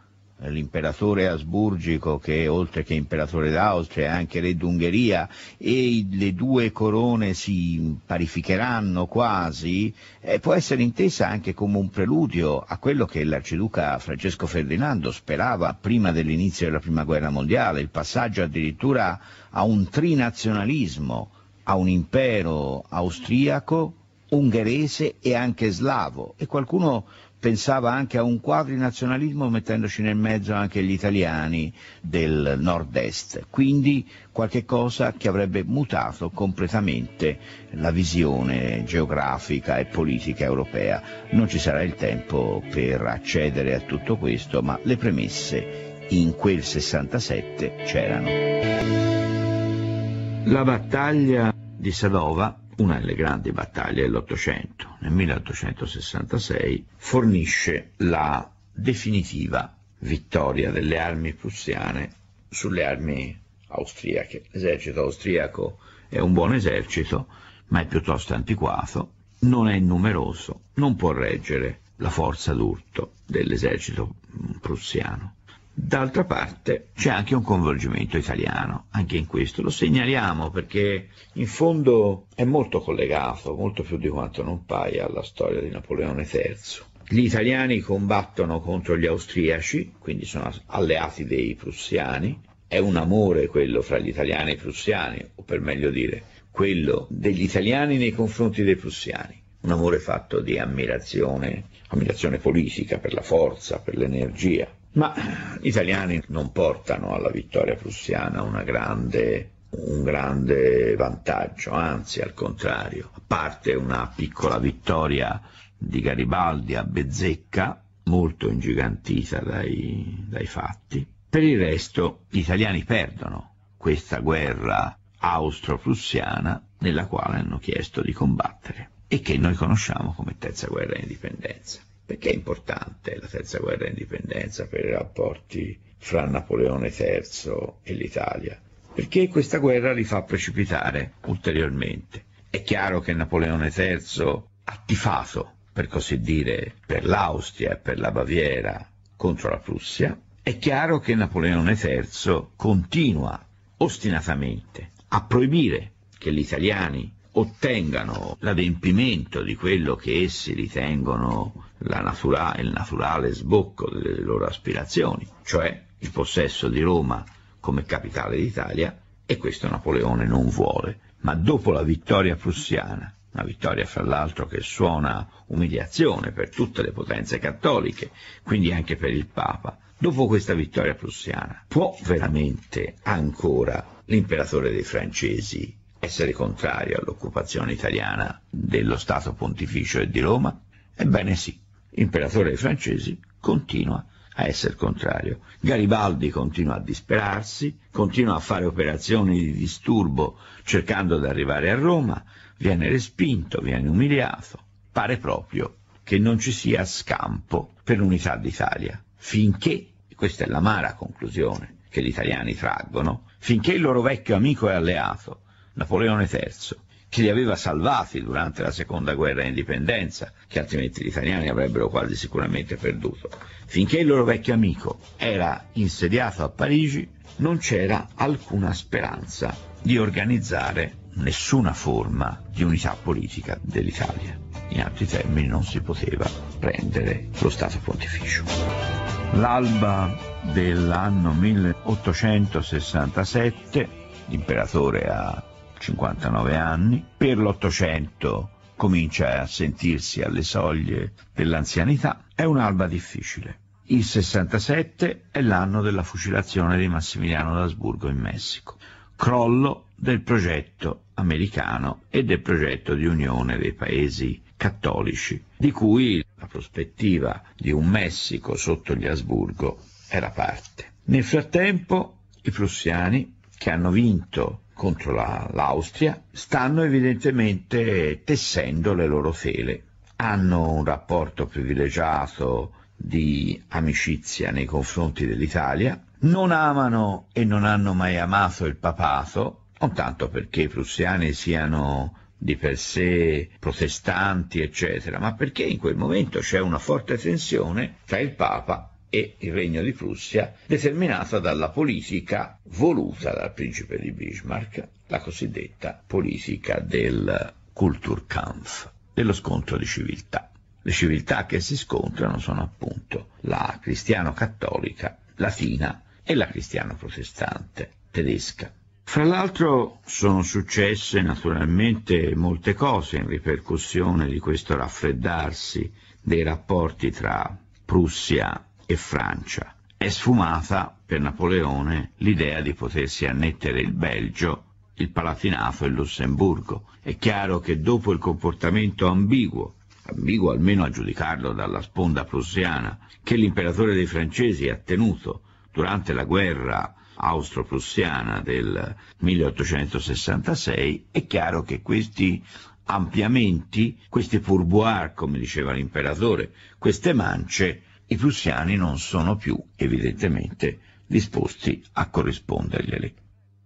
l'imperatore asburgico che oltre che imperatore d'Austria è anche re d'Ungheria e le due corone si parificheranno quasi, eh, può essere intesa anche come un preludio a quello che l'arciduca Francesco Ferdinando sperava prima dell'inizio della prima guerra mondiale, il passaggio addirittura a un trinazionalismo, a un impero austriaco, ungherese e anche slavo e qualcuno pensava anche a un quadrinazionalismo mettendoci nel mezzo anche gli italiani del nord-est, quindi qualche cosa che avrebbe mutato completamente la visione geografica e politica europea. Non ci sarà il tempo per accedere a tutto questo, ma le premesse in quel 67 c'erano. La battaglia di Sadova una delle grandi battaglie dell'Ottocento. Nel 1866 fornisce la definitiva vittoria delle armi prussiane sulle armi austriache. L'esercito austriaco è un buon esercito, ma è piuttosto antiquato, non è numeroso, non può reggere la forza d'urto dell'esercito prussiano. D'altra parte c'è anche un coinvolgimento italiano, anche in questo lo segnaliamo perché in fondo è molto collegato, molto più di quanto non paia, alla storia di Napoleone III. Gli italiani combattono contro gli austriaci, quindi sono alleati dei prussiani, è un amore quello fra gli italiani e i prussiani, o per meglio dire, quello degli italiani nei confronti dei prussiani, un amore fatto di ammirazione, ammirazione politica per la forza, per l'energia, ma gli italiani non portano alla vittoria prussiana grande, un grande vantaggio, anzi al contrario, a parte una piccola vittoria di Garibaldi a Bezzecca, molto ingigantita dai, dai fatti, per il resto gli italiani perdono questa guerra austro-prussiana nella quale hanno chiesto di combattere e che noi conosciamo come terza guerra d'indipendenza. Perché è importante la terza guerra d'indipendenza per i rapporti fra Napoleone III e l'Italia? Perché questa guerra li fa precipitare ulteriormente. È chiaro che Napoleone III ha tifato, per così dire, per l'Austria e per la Baviera contro la Prussia, è chiaro che Napoleone III continua ostinatamente a proibire che gli italiani ottengano l'adempimento di quello che essi ritengono natura, il naturale sbocco delle loro aspirazioni, cioè il possesso di Roma come capitale d'Italia, e questo Napoleone non vuole. Ma dopo la vittoria prussiana, una vittoria fra l'altro che suona umiliazione per tutte le potenze cattoliche, quindi anche per il Papa, dopo questa vittoria prussiana, può veramente ancora l'imperatore dei francesi essere contrario all'occupazione italiana dello Stato Pontificio e di Roma? Ebbene sì, l'imperatore dei francesi continua a essere contrario. Garibaldi continua a disperarsi, continua a fare operazioni di disturbo cercando di arrivare a Roma, viene respinto, viene umiliato. Pare proprio che non ci sia scampo per l'unità d'Italia, finché, questa è l'amara conclusione che gli italiani traggono, finché il loro vecchio amico e alleato Napoleone III, che li aveva salvati durante la seconda guerra d'indipendenza, che altrimenti gli italiani avrebbero quasi sicuramente perduto. Finché il loro vecchio amico era insediato a Parigi, non c'era alcuna speranza di organizzare nessuna forma di unità politica dell'Italia. In altri termini non si poteva prendere lo Stato pontificio. L'alba dell'anno 1867, l'imperatore ha 59 anni, per l'Ottocento comincia a sentirsi alle soglie dell'anzianità, è un'alba difficile. Il 67 è l'anno della fucilazione di Massimiliano d'Asburgo in Messico, crollo del progetto americano e del progetto di unione dei paesi cattolici, di cui la prospettiva di un Messico sotto gli Asburgo era parte. Nel frattempo i prussiani, che hanno vinto contro la, l'Austria, stanno evidentemente tessendo le loro fele. Hanno un rapporto privilegiato di amicizia nei confronti dell'Italia, non amano e non hanno mai amato il papato, non tanto perché i prussiani siano di per sé protestanti, eccetera, ma perché in quel momento c'è una forte tensione tra il Papa e il Regno di Prussia, determinata dalla politica voluta dal principe di Bismarck, la cosiddetta politica del Kulturkampf, dello scontro di civiltà. Le civiltà che si scontrano sono appunto la cristiano-cattolica latina e la cristiano-protestante tedesca. Fra l'altro sono successe naturalmente molte cose in ripercussione di questo raffreddarsi dei rapporti tra Prussia e Francia. È sfumata per Napoleone l'idea di potersi annettere il Belgio, il Palatinato e il Lussemburgo. È chiaro che dopo il comportamento ambiguo, ambiguo almeno a giudicarlo dalla sponda prussiana, che l'imperatore dei francesi ha tenuto durante la guerra austro-prussiana del 1866, è chiaro che questi ampliamenti, questi pourboire, come diceva l'imperatore, queste mance i prussiani non sono più evidentemente disposti a corrispondergli.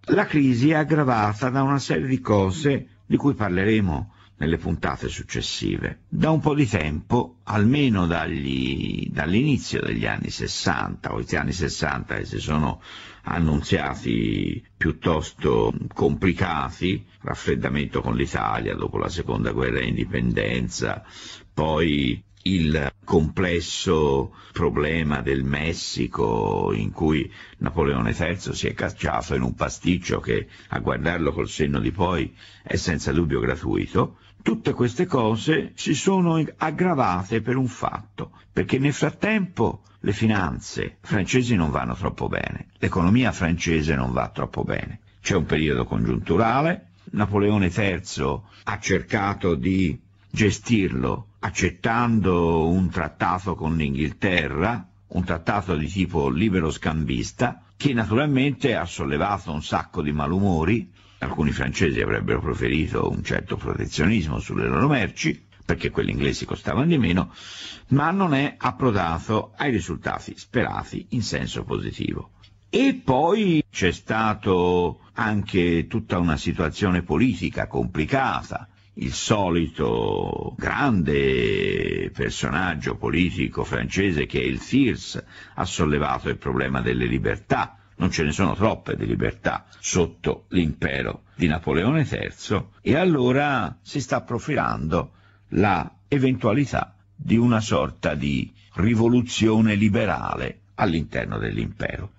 La crisi è aggravata da una serie di cose di cui parleremo nelle puntate successive. Da un po' di tempo, almeno dagli, dall'inizio degli anni 60, o gli anni 60 che si sono annunziati piuttosto complicati, raffreddamento con l'Italia dopo la seconda guerra di indipendenza, poi il complesso problema del Messico in cui Napoleone III si è cacciato in un pasticcio che a guardarlo col senno di poi è senza dubbio gratuito, tutte queste cose si sono aggravate per un fatto, perché nel frattempo le finanze francesi non vanno troppo bene, l'economia francese non va troppo bene, c'è un periodo congiunturale, Napoleone III ha cercato di gestirlo accettando un trattato con l'Inghilterra, un trattato di tipo libero scambista, che naturalmente ha sollevato un sacco di malumori, alcuni francesi avrebbero preferito un certo protezionismo sulle loro merci, perché quelli inglesi costavano di meno, ma non è approdato ai risultati sperati in senso positivo. E poi c'è stata anche tutta una situazione politica complicata, il solito grande personaggio politico francese che è il Thiers ha sollevato il problema delle libertà, non ce ne sono troppe di libertà sotto l'impero di Napoleone III e allora si sta profilando la eventualità di una sorta di rivoluzione liberale all'interno dell'impero.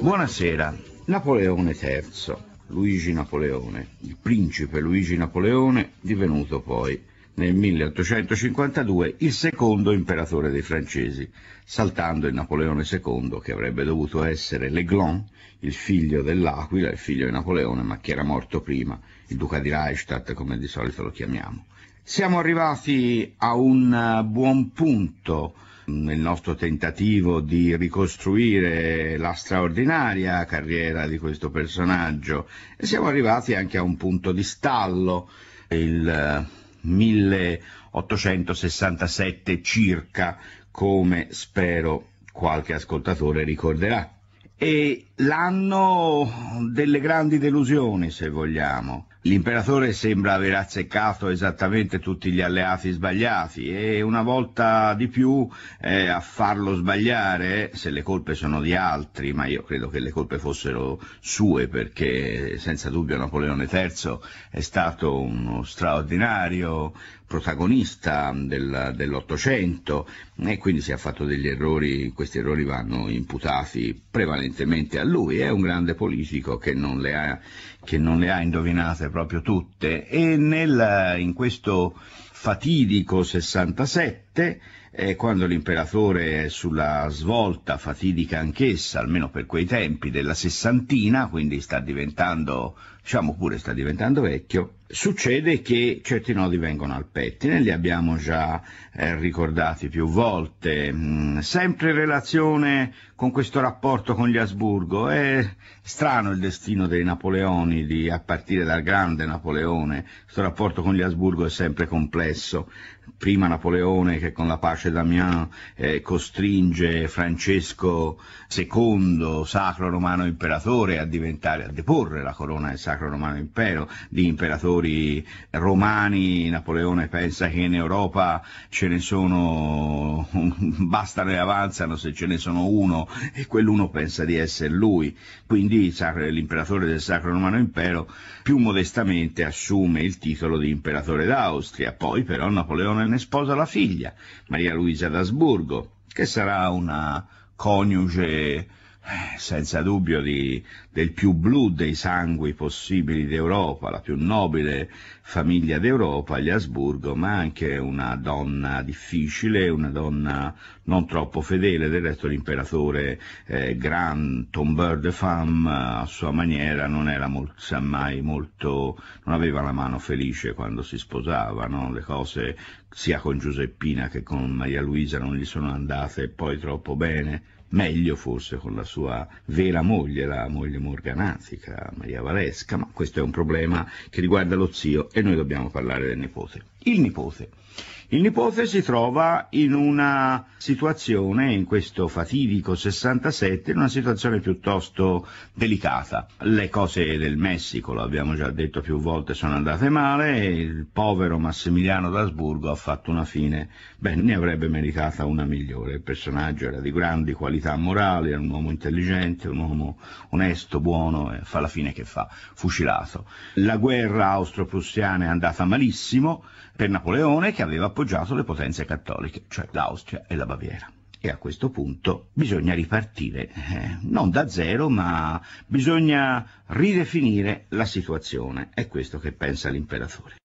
Buonasera. Napoleone III, Luigi Napoleone, il principe Luigi Napoleone, divenuto poi nel 1852 il secondo imperatore dei francesi, saltando il Napoleone II che avrebbe dovuto essere Leglon, il figlio dell'Aquila, il figlio di Napoleone, ma che era morto prima, il duca di Reichstadt come di solito lo chiamiamo. Siamo arrivati a un eh, buon punto nel nostro tentativo di ricostruire la straordinaria carriera di questo personaggio e siamo arrivati anche a un punto di stallo, il 1867 eh, circa, come spero qualche ascoltatore ricorderà. E l'anno delle grandi delusioni, se vogliamo, L'imperatore sembra aver azzeccato esattamente tutti gli alleati sbagliati e una volta di più eh, a farlo sbagliare, se le colpe sono di altri, ma io credo che le colpe fossero sue perché senza dubbio Napoleone III è stato uno straordinario protagonista del, dell'Ottocento e quindi si è fatto degli errori, questi errori vanno imputati prevalentemente a lui, è un grande politico che non le ha, non le ha indovinate proprio tutte e nel, in questo fatidico 67 eh, quando l'imperatore è sulla svolta fatidica anch'essa, almeno per quei tempi, della sessantina, quindi sta diventando, diciamo pure sta diventando vecchio, Succede che certi nodi vengono al pettine, li abbiamo già eh, ricordati più volte, mm, sempre in relazione con questo rapporto con gli Asburgo. È strano il destino dei Napoleonidi a partire dal grande Napoleone, questo rapporto con gli Asburgo è sempre complesso. Prima Napoleone che con la pace d'Amiens eh, costringe Francesco II, sacro romano imperatore, a, a deporre la corona del sacro romano impero di imperatore imperatori romani, Napoleone pensa che in Europa ce ne sono, basta ne avanzano se ce ne sono uno e quell'uno pensa di essere lui, quindi l'imperatore del Sacro Romano Impero più modestamente assume il titolo di imperatore d'Austria, poi però Napoleone ne sposa la figlia, Maria Luisa d'Asburgo, che sarà una coniuge eh, senza dubbio di, del più blu dei sangui possibili d'Europa, la più nobile famiglia d'Europa, gli Asburgo, ma anche una donna difficile, una donna non troppo fedele, del resto l'imperatore eh, Grand Tombeur de Femme a sua maniera non era molto, mai molto, non aveva la mano felice quando si sposavano, le cose sia con Giuseppina che con Maria Luisa non gli sono andate poi troppo bene meglio forse con la sua vera moglie, la moglie morganatica, Maria Valesca, ma questo è un problema che riguarda lo zio e noi dobbiamo parlare del nipote. Il nipote il nipote si trova in una situazione, in questo fatidico 67, in una situazione piuttosto delicata. Le cose del Messico, lo abbiamo già detto più volte, sono andate male, il povero Massimiliano d'Asburgo ha fatto una fine, beh, ne avrebbe meritata una migliore. Il personaggio era di grandi qualità morali, era un uomo intelligente, un uomo onesto, buono, e fa la fine che fa, fucilato. La guerra austro-prussiana è andata malissimo, per Napoleone che aveva appoggiato le potenze cattoliche, cioè l'Austria e la Baviera. E a questo punto bisogna ripartire, eh, non da zero, ma bisogna ridefinire la situazione. È questo che pensa l'imperatore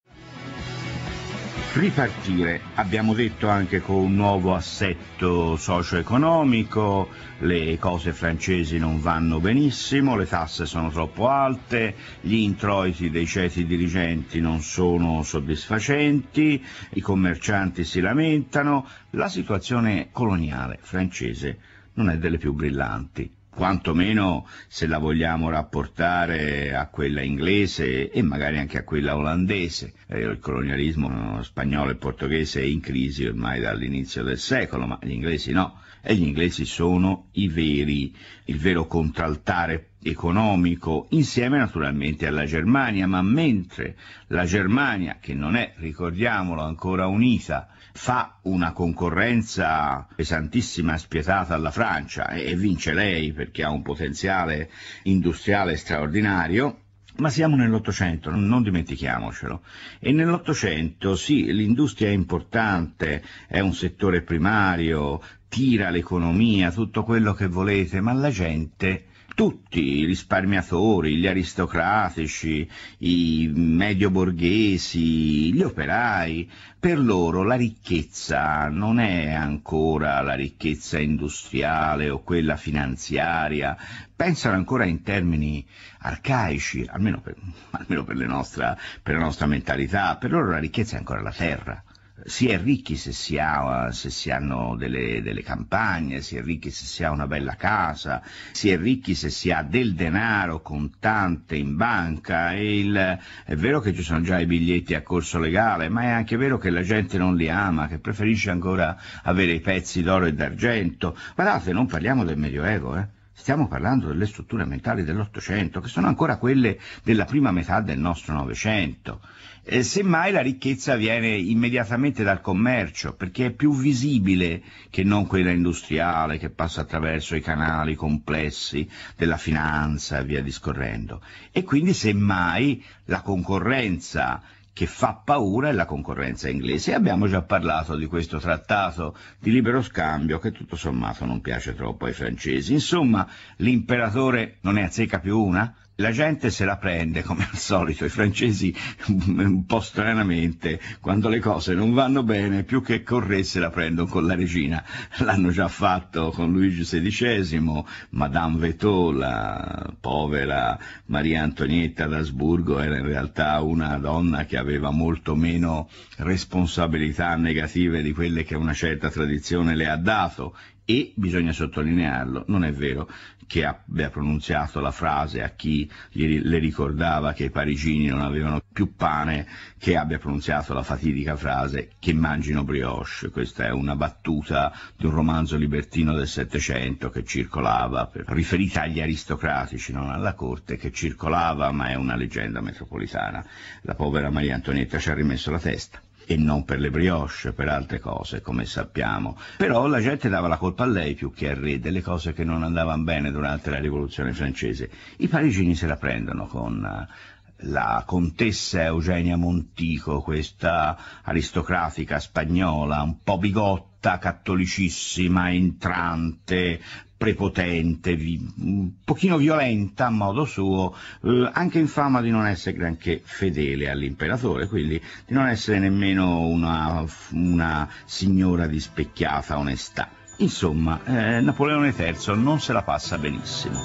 ripartire. Abbiamo detto anche con un nuovo assetto socio-economico, le cose francesi non vanno benissimo, le tasse sono troppo alte, gli introiti dei ceti dirigenti non sono soddisfacenti, i commercianti si lamentano, la situazione coloniale francese non è delle più brillanti quantomeno se la vogliamo rapportare a quella inglese e magari anche a quella olandese. Eh, il colonialismo spagnolo e portoghese è in crisi ormai dall'inizio del secolo, ma gli inglesi no. E gli inglesi sono i veri, il vero contraltare economico, insieme naturalmente alla Germania, ma mentre la Germania, che non è, ricordiamolo, ancora unita fa una concorrenza pesantissima spietata alla Francia e vince lei perché ha un potenziale industriale straordinario, ma siamo nell'Ottocento, non dimentichiamocelo. E nell'Ottocento sì, l'industria è importante, è un settore primario, tira l'economia, tutto quello che volete, ma la gente tutti, i risparmiatori, gli aristocratici, i medio borghesi, gli operai, per loro la ricchezza non è ancora la ricchezza industriale o quella finanziaria, pensano ancora in termini arcaici, almeno per, almeno per, nostra, per la nostra mentalità, per loro la ricchezza è ancora la terra si è ricchi se si, ha, se si hanno delle, delle, campagne, si è ricchi se si ha una bella casa, si è ricchi se si ha del denaro contante in banca. Il, è vero che ci sono già i biglietti a corso legale, ma è anche vero che la gente non li ama, che preferisce ancora avere i pezzi d'oro e d'argento. Guardate, non parliamo del Medioevo, eh? Stiamo parlando delle strutture mentali dell'Ottocento, che sono ancora quelle della prima metà del nostro Novecento eh, semmai la ricchezza viene immediatamente dal commercio, perché è più visibile che non quella industriale che passa attraverso i canali complessi della finanza e via discorrendo. E quindi semmai la concorrenza che fa paura è la concorrenza inglese. E abbiamo già parlato di questo trattato di libero scambio che tutto sommato non piace troppo ai francesi. Insomma, l'imperatore non ne azzecca più una? La gente se la prende, come al solito, i francesi mm, un po' stranamente, quando le cose non vanno bene, più che correre se la prendono con la regina. L'hanno già fatto con Luigi XVI, Madame Vetot, la povera Maria Antonietta d'Asburgo, era in realtà una donna che aveva molto meno responsabilità negative di quelle che una certa tradizione le ha dato e bisogna sottolinearlo, non è vero che abbia pronunziato la frase a chi gli, le ricordava che i parigini non avevano più pane, che abbia pronunziato la fatidica frase che mangino brioche, questa è una battuta di un romanzo libertino del Settecento che circolava, per, riferita agli aristocratici, non alla corte, che circolava ma è una leggenda metropolitana. La povera Maria Antonietta ci ha rimesso la testa e non per le brioche, per altre cose, come sappiamo. Però la gente dava la colpa a lei più che al re delle cose che non andavano bene durante la rivoluzione francese. I parigini se la prendono con eh, la contessa Eugenia Montico, questa aristocratica spagnola, un po' bigotta, cattolicissima, entrante, prepotente, un pochino violenta a modo suo, eh, anche in fama di non essere granché fedele all'imperatore, quindi di non essere nemmeno una, una signora di specchiata onestà. Insomma, eh, Napoleone III non se la passa benissimo.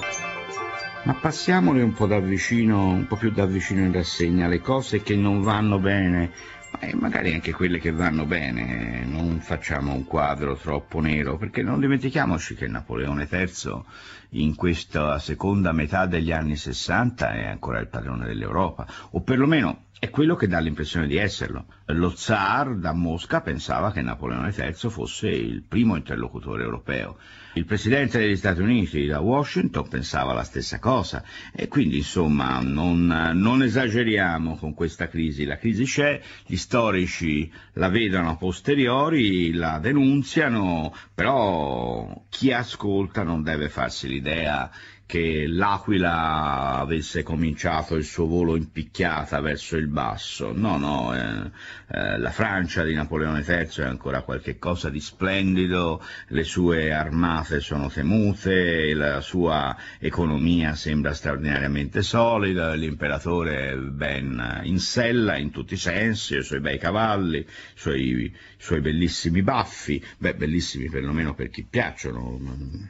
Ma passiamole un po' da vicino, un po' più da vicino in rassegna, le cose che non vanno bene e magari anche quelle che vanno bene, non facciamo un quadro troppo nero, perché non dimentichiamoci che Napoleone III in questa seconda metà degli anni 60 è ancora il padrone dell'Europa, o perlomeno è quello che dà l'impressione di esserlo. Lo zar da Mosca pensava che Napoleone III fosse il primo interlocutore europeo il Presidente degli Stati Uniti da Washington pensava la stessa cosa e quindi insomma non, non esageriamo con questa crisi, la crisi c'è, gli storici la vedono a posteriori, la denunziano, però chi ascolta non deve farsi l'idea che l'Aquila avesse cominciato il suo volo in picchiata verso il basso, no, no, eh, eh, la Francia di Napoleone III è ancora qualcosa di splendido, le sue armate sono temute, la sua economia sembra straordinariamente solida, l'imperatore è ben in sella in tutti i sensi, i suoi bei cavalli, i suoi suoi bellissimi baffi, beh bellissimi perlomeno per chi piacciono,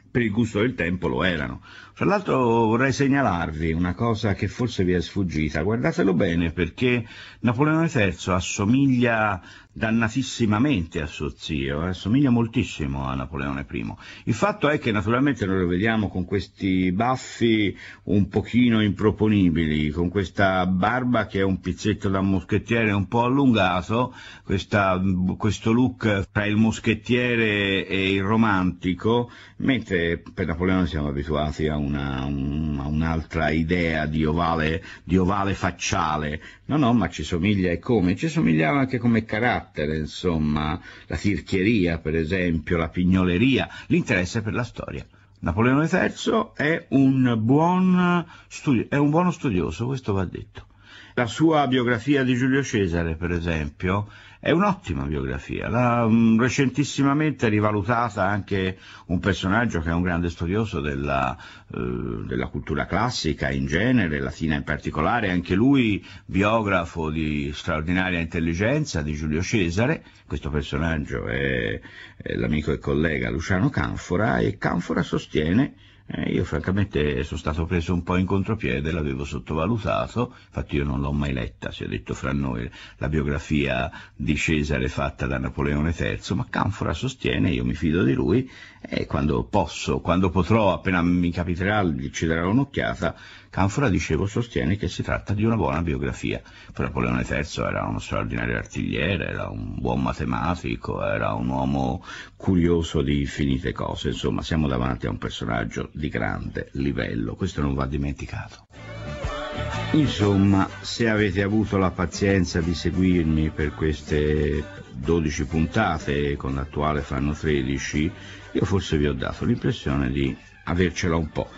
per il gusto del tempo lo erano. Tra l'altro vorrei segnalarvi una cosa che forse vi è sfuggita, guardatelo bene perché Napoleone III assomiglia dannatissimamente a suo zio, eh, somiglia moltissimo a Napoleone I. Il fatto è che naturalmente noi lo vediamo con questi baffi un pochino improponibili, con questa barba che è un pizzetto da moschettiere un po' allungato, questa, questo look tra il moschettiere e il romantico, mentre per Napoleone siamo abituati a, una, un, a un'altra idea di ovale, di ovale, facciale, no no ma ci somiglia e come, ci somigliava anche come carattere insomma, la tirchieria per esempio, la pignoleria, l'interesse per la storia. Napoleone III è un, buon studi- è un buono studioso, questo va detto. La sua biografia di Giulio Cesare per esempio è un'ottima biografia, la, mm, recentissimamente rivalutata anche un personaggio che è un grande studioso della, eh, della cultura classica in genere, latina in particolare, anche lui biografo di straordinaria intelligenza di Giulio Cesare, questo personaggio è, è l'amico e collega Luciano Canfora e Canfora sostiene eh, io francamente sono stato preso un po' in contropiede, l'avevo sottovalutato, infatti io non l'ho mai letta, si è detto fra noi, la biografia di Cesare fatta da Napoleone III, ma Canfora sostiene, io mi fido di lui e quando posso, quando potrò, appena mi capiterà, gli ci darò un'occhiata Canfora, dicevo, sostiene che si tratta di una buona biografia. Per Napoleone III era uno straordinario artigliere, era un buon matematico, era un uomo curioso di infinite cose, insomma siamo davanti a un personaggio di grande livello, questo non va dimenticato. Insomma, se avete avuto la pazienza di seguirmi per queste 12 puntate, con l'attuale fanno 13, io forse vi ho dato l'impressione di avercela un po'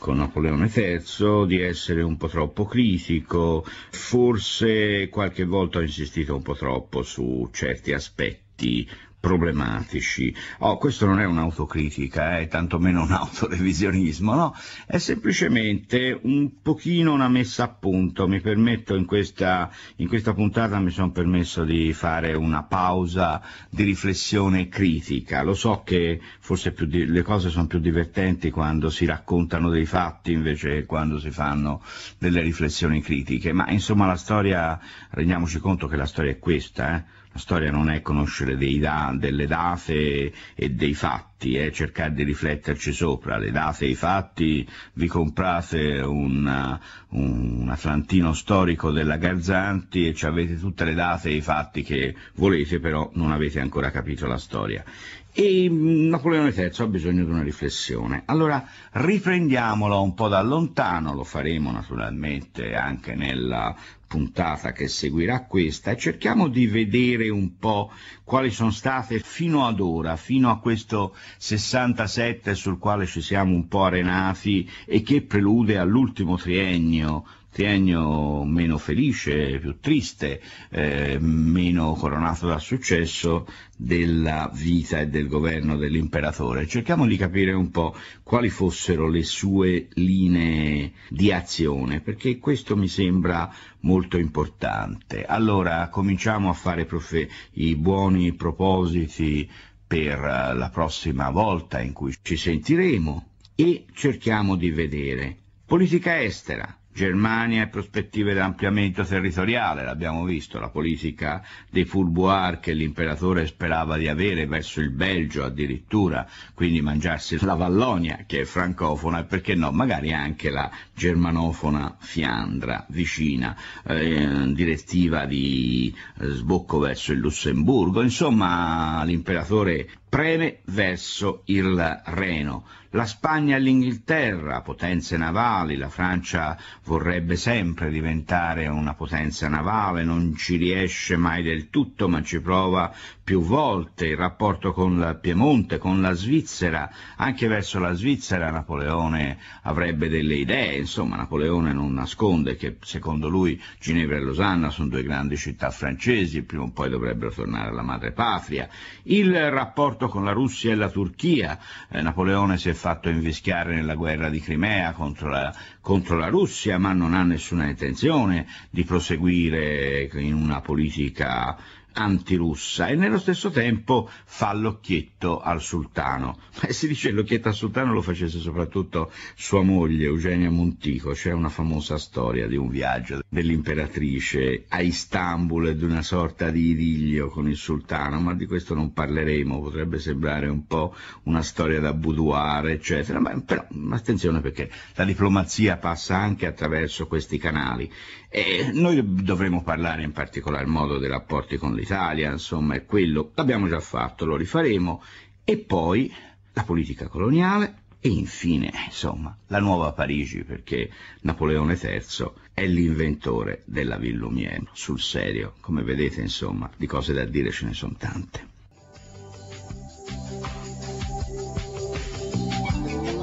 con ecco, Napoleone III, di essere un po' troppo critico, forse qualche volta ho insistito un po' troppo su certi aspetti problematici. Oh, questo non è un'autocritica, è eh, tantomeno un autorevisionismo, no? È semplicemente un pochino una messa a punto. Mi permetto in questa, in questa puntata mi sono permesso di fare una pausa di riflessione critica. Lo so che forse di, le cose sono più divertenti quando si raccontano dei fatti invece che quando si fanno delle riflessioni critiche, ma insomma la storia, rendiamoci conto che la storia è questa, eh? La storia non è conoscere da, delle date e dei fatti, è cercare di rifletterci sopra. Le date e i fatti, vi comprate un, un atlantino storico della Garzanti e ci avete tutte le date e i fatti che volete, però non avete ancora capito la storia. E mm, Napoleone III ha bisogno di una riflessione. Allora riprendiamola un po' da lontano, lo faremo naturalmente anche nella puntata che seguirà questa, e cerchiamo di vedere un po' quali sono state fino ad ora, fino a questo 67 sul quale ci siamo un po' arenati e che prelude all'ultimo triennio triennio meno felice, più triste, eh, meno coronato dal successo della vita e del governo dell'imperatore. Cerchiamo di capire un po' quali fossero le sue linee di azione, perché questo mi sembra molto importante. Allora, cominciamo a fare i buoni propositi per eh, la prossima volta in cui ci sentiremo e cerchiamo di vedere politica estera, Germania e prospettive di ampliamento territoriale, l'abbiamo visto, la politica dei fourbois che l'imperatore sperava di avere verso il Belgio addirittura, quindi mangiarsi la Vallonia che è francofona e perché no, magari anche la germanofona Fiandra vicina, eh, direttiva di eh, sbocco verso il Lussemburgo, insomma l'imperatore preme verso il Reno la Spagna e l'Inghilterra, potenze navali, la Francia vorrebbe sempre diventare una potenza navale, non ci riesce mai del tutto, ma ci prova più volte, il rapporto con il Piemonte, con la Svizzera, anche verso la Svizzera Napoleone avrebbe delle idee, insomma Napoleone non nasconde che secondo lui Ginevra e Losanna sono due grandi città francesi, prima o poi dovrebbero tornare alla madrepatria, il rapporto con la Russia e la Turchia, eh, Napoleone si è fatto invischiare nella guerra di Crimea contro la, contro la Russia, ma non ha nessuna intenzione di proseguire in una politica antirussa e nello stesso tempo fa l'occhietto al sultano. E si dice che l'occhietto al sultano lo facesse soprattutto sua moglie Eugenia Montico, c'è una famosa storia di un viaggio dell'imperatrice a Istanbul e di una sorta di idillio con il sultano, ma di questo non parleremo, potrebbe sembrare un po' una storia da boudoir, eccetera, ma però attenzione perché la diplomazia passa anche attraverso questi canali e noi dovremo parlare in particolar modo dei rapporti con l'Italia, insomma, è quello. L'abbiamo già fatto, lo rifaremo. E poi la politica coloniale e infine, insomma, la nuova Parigi, perché Napoleone III è l'inventore della Villumien. sul serio. Come vedete, insomma, di cose da dire ce ne sono tante.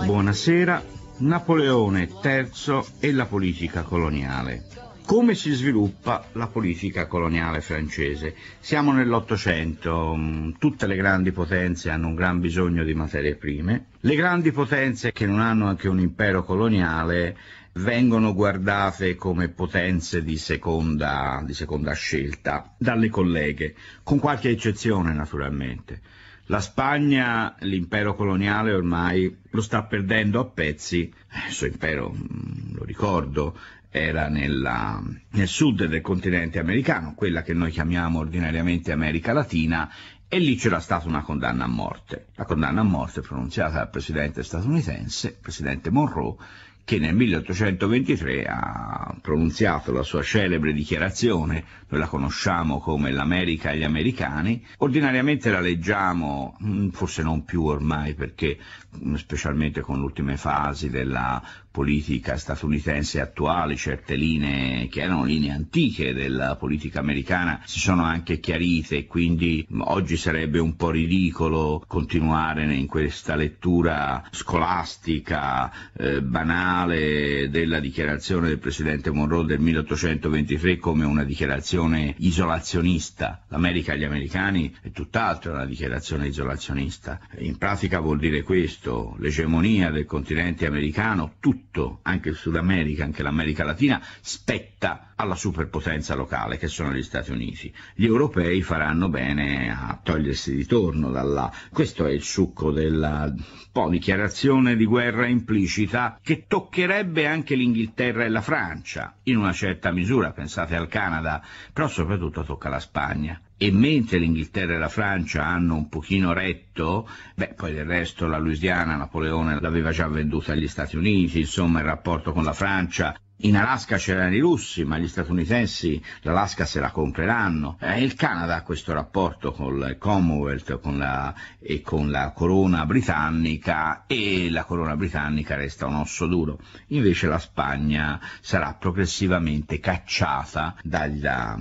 Buonasera, Napoleone III e la politica coloniale come si sviluppa la politica coloniale francese. Siamo nell'Ottocento, mm, tutte le grandi potenze hanno un gran bisogno di materie prime, le grandi potenze che non hanno anche un impero coloniale vengono guardate come potenze di seconda, di seconda scelta dalle colleghe, con qualche eccezione naturalmente. La Spagna, l'impero coloniale ormai lo sta perdendo a pezzi, eh, il suo impero, mm, lo ricordo, era nella, nel sud del continente americano, quella che noi chiamiamo ordinariamente America Latina, e lì c'era stata una condanna a morte. La condanna a morte pronunciata dal presidente statunitense, presidente Monroe, che nel 1823 ha pronunziato la sua celebre dichiarazione, noi la conosciamo come l'America e gli americani, ordinariamente la leggiamo, mm, forse non più ormai perché mm, specialmente con le ultime fasi della politica statunitense attuale, certe linee che erano linee antiche della politica americana si sono anche chiarite, quindi oggi sarebbe un po' ridicolo continuare in questa lettura scolastica, eh, banale della dichiarazione del presidente Monroe del 1823 come una dichiarazione isolazionista. L'America agli americani è tutt'altro una dichiarazione isolazionista. In pratica vuol dire questo, l'egemonia del continente americano, tutto tutto, anche il Sud America, anche l'America Latina, spetta alla superpotenza locale che sono gli Stati Uniti. Gli europei faranno bene a togliersi di torno da Questo è il succo della po, dichiarazione di guerra implicita che toccherebbe anche l'Inghilterra e la Francia, in una certa misura, pensate al Canada, però soprattutto tocca la Spagna e mentre l'Inghilterra e la Francia hanno un pochino retto, beh, poi del resto la Louisiana Napoleone l'aveva già venduta agli Stati Uniti, insomma il rapporto con la Francia in Alaska c'erano i russi, ma gli statunitensi l'Alaska se la compreranno. Eh, il Canada ha questo rapporto con il Commonwealth con la, e con la corona britannica e la corona britannica resta un osso duro. Invece la Spagna sarà progressivamente cacciata dalla,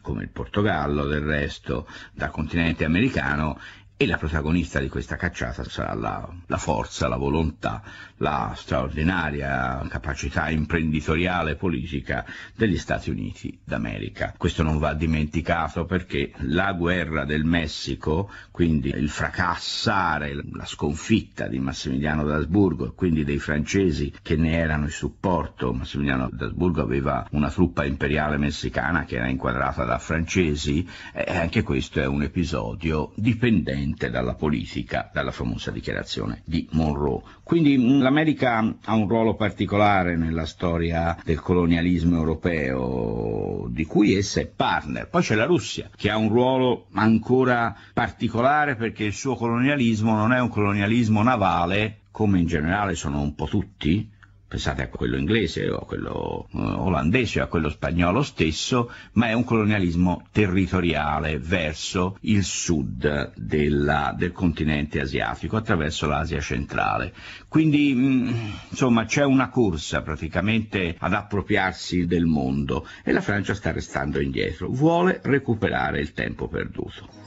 come il Portogallo del resto, dal continente americano e la protagonista di questa cacciata sarà la, la forza, la volontà, la straordinaria capacità imprenditoriale e politica degli Stati Uniti d'America. Questo non va dimenticato perché la guerra del Messico, quindi il fracassare, la sconfitta di Massimiliano d'Asburgo e quindi dei francesi che ne erano il supporto, Massimiliano d'Asburgo aveva una truppa imperiale messicana che era inquadrata da francesi, e anche questo è un episodio dipendente totalmente dalla politica, dalla famosa dichiarazione di Monroe. Quindi mm, l'America ha un ruolo particolare nella storia del colonialismo europeo, di cui essa è partner. Poi c'è la Russia, che ha un ruolo ancora particolare perché il suo colonialismo non è un colonialismo navale, come in generale sono un po' tutti, pensate a quello inglese o a quello eh, olandese o a quello spagnolo stesso, ma è un colonialismo territoriale verso il sud della, del continente asiatico, attraverso l'Asia centrale. Quindi mh, mm, insomma c'è una corsa praticamente ad appropriarsi del mondo e la Francia sta restando indietro, vuole recuperare il tempo perduto.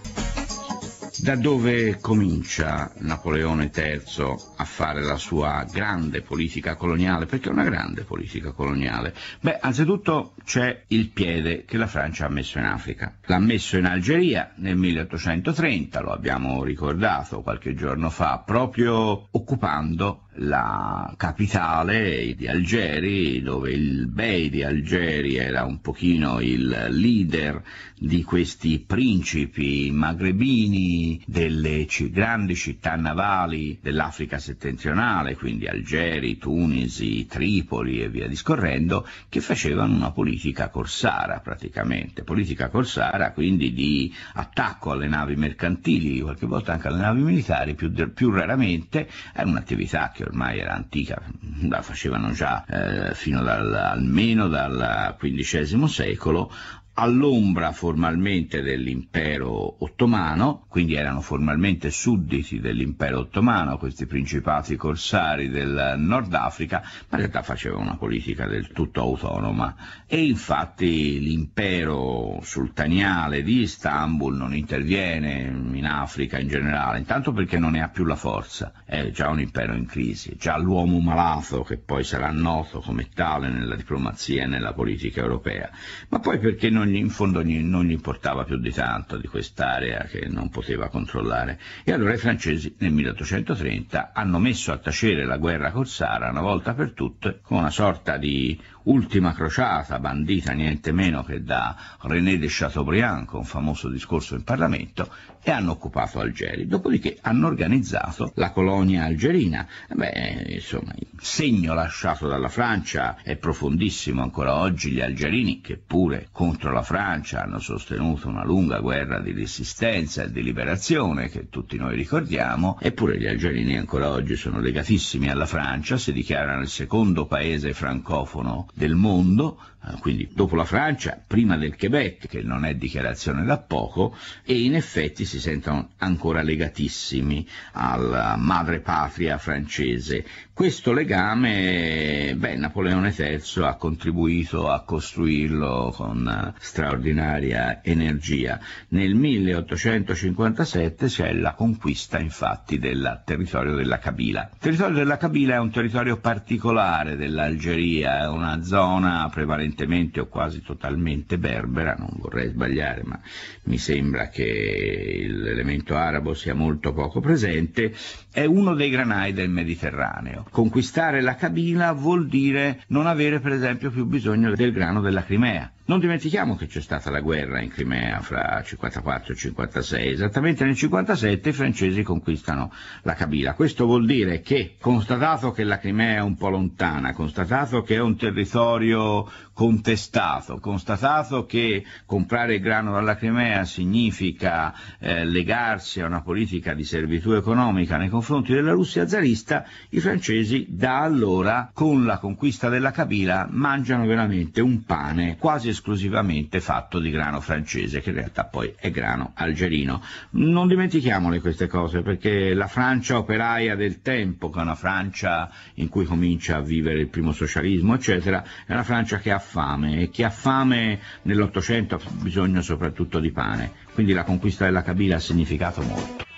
Da dove comincia Napoleone III a fare la sua grande politica coloniale? Perché è una grande politica coloniale. Beh, anzitutto c'è il piede che la Francia ha messo in Africa. L'ha messo in Algeria nel 1830, lo abbiamo ricordato qualche giorno fa, proprio occupando la capitale di Algeri, dove il bey di Algeri era un pochino il leader di questi principi magrebini delle grandi città navali dell'Africa settentrionale, quindi Algeri, Tunisi, Tripoli e via discorrendo, che facevano una politica corsara praticamente, politica corsara quindi di attacco alle navi mercantili, qualche volta anche alle navi militari, più, più raramente è un'attività che che ormai era antica, la facevano già eh, fino dal, almeno dal XV secolo, all'ombra formalmente dell'impero ottomano, quindi erano formalmente sudditi dell'impero ottomano questi principati corsari del Nord Africa, ma in realtà facevano una politica del tutto autonoma e infatti l'impero sultaniale di Istanbul non interviene in Africa in generale, intanto perché non ne ha più la forza, è già un impero in crisi, già l'uomo malato che poi sarà noto come tale nella diplomazia e nella politica europea, ma poi perché non non gli, in fondo gli, non gli importava più di tanto di quest'area che non poteva controllare. E allora i francesi nel 1830 hanno messo a tacere la guerra col Sahara una volta per tutte con una sorta di ultima crociata bandita niente meno che da René de Chateaubriand con un famoso discorso in Parlamento e hanno occupato Algeri, dopodiché hanno organizzato la colonia algerina. Beh, insomma, il segno lasciato dalla Francia è profondissimo ancora oggi, gli algerini, che pure contro la Francia hanno sostenuto una lunga guerra di resistenza e di liberazione, che tutti noi ricordiamo, eppure gli algerini ancora oggi sono legatissimi alla Francia, si dichiarano il secondo paese francofono del mondo, Ah, quindi dopo la Francia, prima del Quebec, che non è dichiarazione da poco, e in effetti si sentono ancora legatissimi alla madre patria francese, questo legame, beh, Napoleone III ha contribuito a costruirlo con eh, straordinaria energia. Nel 1857 c'è la conquista infatti del territorio della Kabila. Il territorio della Kabila è un territorio particolare dell'Algeria, è una zona prevalentemente o quasi totalmente berbera, non vorrei sbagliare, ma mi sembra che l'elemento arabo sia molto poco presente è uno dei granai del Mediterraneo. Conquistare la Cabina vuol dire non avere per esempio più bisogno del grano della Crimea. Non dimentichiamo che c'è stata la guerra in Crimea fra 54 e 56, esattamente nel 57 i francesi conquistano la Kabila. Questo vuol dire che, constatato che la Crimea è un po' lontana, constatato che è un territorio contestato, constatato che comprare il grano dalla Crimea significa eh, legarsi a una politica di servitù economica nei confronti della Russia zarista, i francesi da allora, con la conquista della Kabila, mangiano veramente un pane quasi esclusivamente fatto di grano francese, che in realtà poi è grano algerino. Non dimentichiamole queste cose, perché la Francia operaia del tempo, che è una Francia in cui comincia a vivere il primo socialismo, eccetera, è una Francia che ha fame, e chi ha fame nell'Ottocento ha bisogno soprattutto di pane, quindi la conquista della Kabila ha significato molto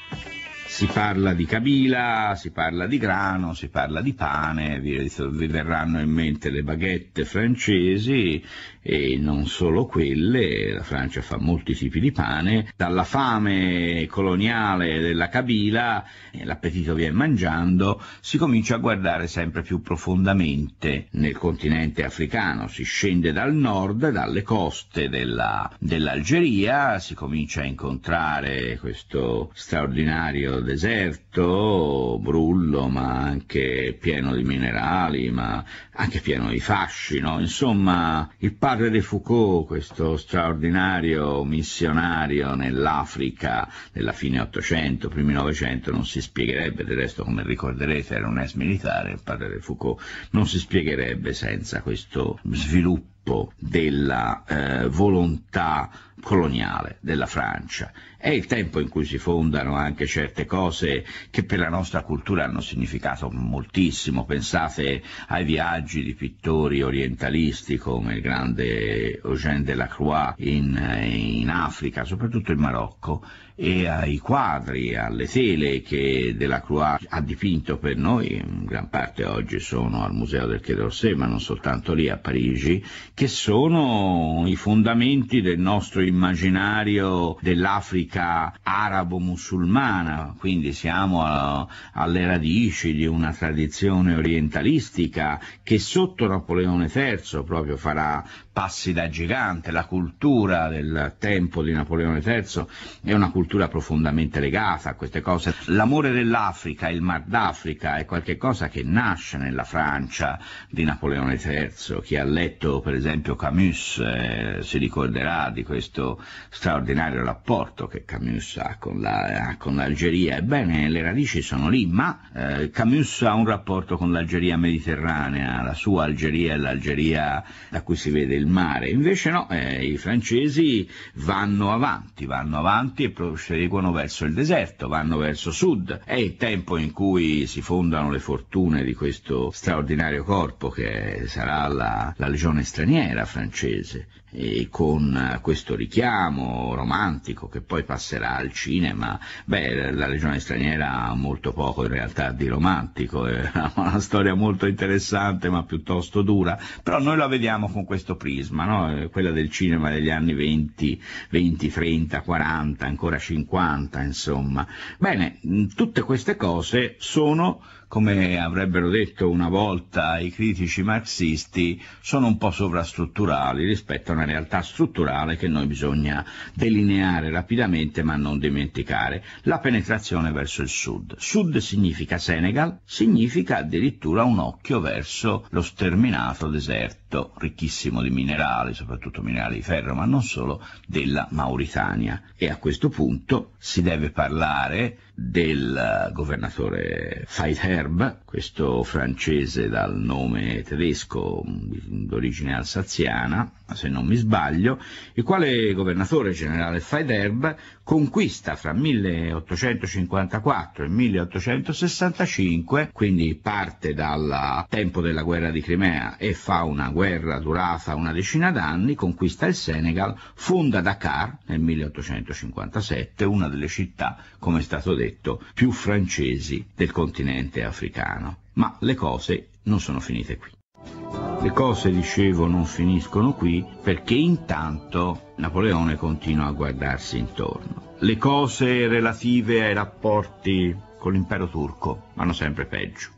si parla di Kabila, si parla di grano, si parla di pane, vi, vi verranno in mente le baguette francesi e non solo quelle, la Francia fa molti tipi di pane, dalla fame coloniale della Kabila, eh, l'appetito viene mangiando, si comincia a guardare sempre più profondamente nel continente africano, si scende dal nord, dalle coste della, dell'Algeria, si comincia a incontrare questo straordinario deserto, aspetto brullo, ma anche pieno di minerali, ma anche pieno di fascino. Insomma, il padre de Foucault, questo straordinario missionario nell'Africa della fine 800, primi 900, non si spiegherebbe, del resto come ricorderete era un ex militare, il padre de Foucault, non si spiegherebbe senza questo sviluppo sviluppo della eh, volontà coloniale della Francia. È il tempo in cui si fondano anche certe cose che per la nostra cultura hanno significato moltissimo. Pensate ai viaggi di pittori orientalisti come il grande Eugène Delacroix in, eh, in Africa, soprattutto in Marocco, e ai quadri, alle tele che Della Croix ha dipinto per noi, in gran parte oggi sono al Museo del Quai d'Orsay, ma non soltanto lì a Parigi, che sono i fondamenti del nostro immaginario dell'Africa arabo-musulmana, quindi siamo a, alle radici di una tradizione orientalistica che sotto Napoleone III proprio farà passi da gigante, la cultura del tempo di Napoleone III è una cultura profondamente legata a queste cose. L'amore dell'Africa, il Mar d'Africa è qualcosa che nasce nella Francia di Napoleone III, chi ha letto per esempio Camus eh, si ricorderà di questo straordinario rapporto che Camus ha con, la, con l'Algeria, ebbene le radici sono lì, ma eh, Camus ha un rapporto con l'Algeria mediterranea, la sua Algeria è l'Algeria da cui si vede il mare. Invece no, eh, i francesi vanno avanti, vanno avanti e proseguono verso il deserto, vanno verso sud. È il tempo in cui si fondano le fortune di questo straordinario corpo che sarà la, la legione straniera francese e con questo richiamo romantico che poi passerà al cinema, beh, la legione straniera ha molto poco in realtà di romantico, è eh, una storia molto interessante ma piuttosto dura, però noi la vediamo con questo primo prisma, no? Eh, quella del cinema degli anni 20, 20, 30, 40, ancora 50, insomma. Bene, mm, tutte queste cose sono come avrebbero detto una volta i critici marxisti, sono un po' sovrastrutturali rispetto a una realtà strutturale che noi bisogna delineare rapidamente ma non dimenticare, la penetrazione verso il sud. Sud significa Senegal, significa addirittura un occhio verso lo sterminato deserto, ricchissimo di minerali, soprattutto minerali di ferro, ma non solo, della Mauritania. E a questo punto si deve parlare del eh, governatore Feitherb, questo francese dal nome tedesco mm, d'origine alsaziana, se non mi sbaglio, il quale governatore generale Faidherb conquista fra 1854 e 1865, quindi parte dal tempo della guerra di Crimea e fa una guerra durata una decina d'anni, conquista il Senegal, fonda Dakar nel 1857, una delle città, come è stato detto, più francesi del continente africano. Ma le cose non sono finite qui. Le cose, dicevo, non finiscono qui perché intanto Napoleone continua a guardarsi intorno. Le cose relative ai rapporti con l'impero turco vanno sempre peggio.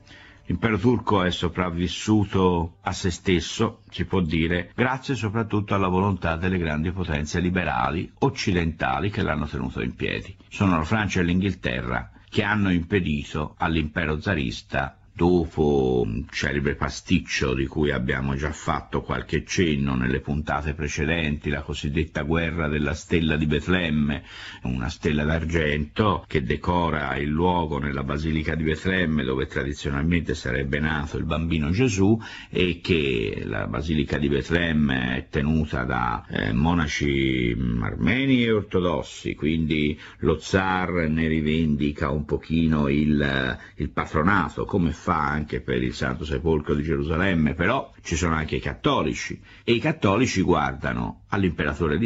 L'impero turco è sopravvissuto a se stesso, si può dire, grazie soprattutto alla volontà delle grandi potenze liberali occidentali che l'hanno tenuto in piedi. Sono la Francia e l'Inghilterra che hanno impedito all'impero zarista dopo un mm, celebre pasticcio di cui abbiamo già fatto qualche cenno nelle puntate precedenti, la cosiddetta guerra della stella di Betlemme, una stella d'argento che decora il luogo nella basilica di Betlemme dove tradizionalmente sarebbe nato il bambino Gesù e che la basilica di Betlemme è tenuta da eh, monaci mm, armeni e ortodossi, quindi lo zar ne rivendica un pochino il, il patronato come fa anche per il Santo Sepolcro di Gerusalemme, però ci sono anche i cattolici e i cattolici guardano all'imperatore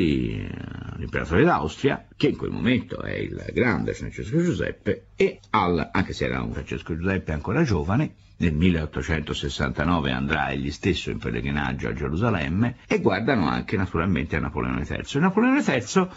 d'Austria, che in quel momento è il grande Francesco Giuseppe, e al, anche se era un Francesco Giuseppe ancora giovane, nel 1869 andrà egli stesso in pellegrinaggio a Gerusalemme e guardano anche naturalmente a Napoleone III. Napoleone III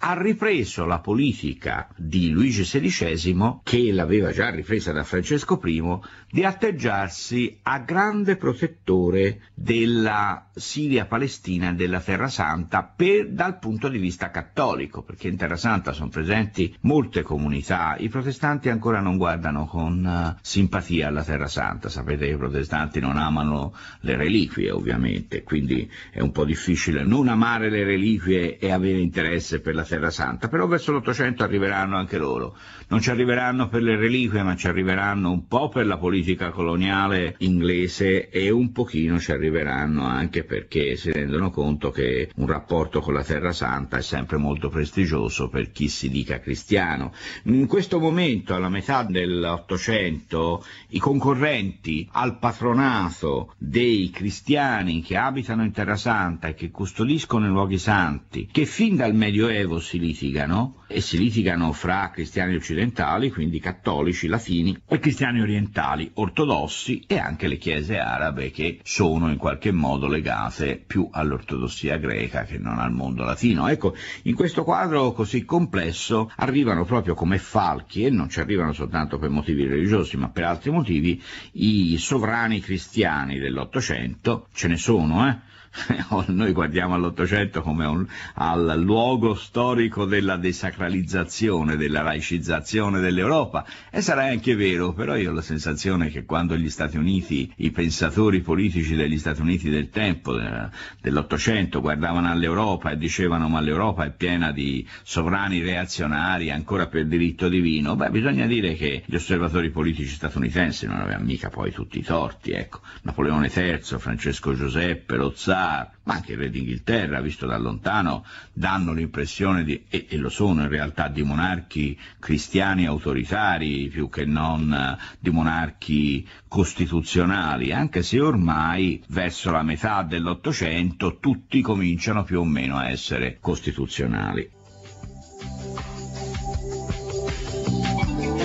ha ripreso la politica di Luigi XVI, che l'aveva già ripresa da Francesco I, di atteggiarsi a grande protettore della Siria Palestina e della Terra Santa per, dal punto di vista cattolico, perché in Terra Santa sono presenti molte comunità, i protestanti ancora non guardano con eh, simpatia alla Terra Santa, sapete che i protestanti non amano le reliquie ovviamente, quindi è un po' difficile non amare le reliquie e avere interesse per la Terra Santa, però verso l'Ottocento arriveranno anche loro. Non ci arriveranno per le reliquie, ma ci arriveranno un po' per la politica coloniale inglese e un pochino ci arriveranno anche perché si rendono conto che un rapporto con la Terra Santa è sempre molto prestigioso per chi si dica cristiano. In questo momento, alla metà dell'Ottocento, i concorrenti al patronato dei cristiani che abitano in Terra Santa e che custodiscono i luoghi santi, che fin dal Medioevo si litigano e si litigano fra cristiani occidentali, quindi cattolici, latini e cristiani orientali, ortodossi e anche le chiese arabe che sono in qualche modo legate più all'ortodossia greca che non al mondo latino. Ecco, in questo quadro così complesso arrivano proprio come falchi e non ci arrivano soltanto per motivi religiosi ma per altri motivi i sovrani cristiani dell'Ottocento, ce ne sono, eh? Oh, noi guardiamo all'Ottocento come un, al luogo storico della desacralizzazione, della laicizzazione dell'Europa e sarà anche vero, però io ho la sensazione che quando gli Stati Uniti, i pensatori politici degli Stati Uniti del tempo, eh, dell'Ottocento, guardavano all'Europa e dicevano ma l'Europa è piena di sovrani reazionari ancora per diritto divino, beh bisogna dire che gli osservatori politici statunitensi non avevano mica poi tutti i torti, ecco. Napoleone III, Francesco Giuseppe, Rozzano, Qatar, ma anche il re d'Inghilterra, visto da lontano, danno l'impressione di, e, e, lo sono in realtà, di monarchi cristiani autoritari più che non eh, di monarchi costituzionali, anche se ormai verso la metà dell'Ottocento tutti cominciano più o meno a essere costituzionali.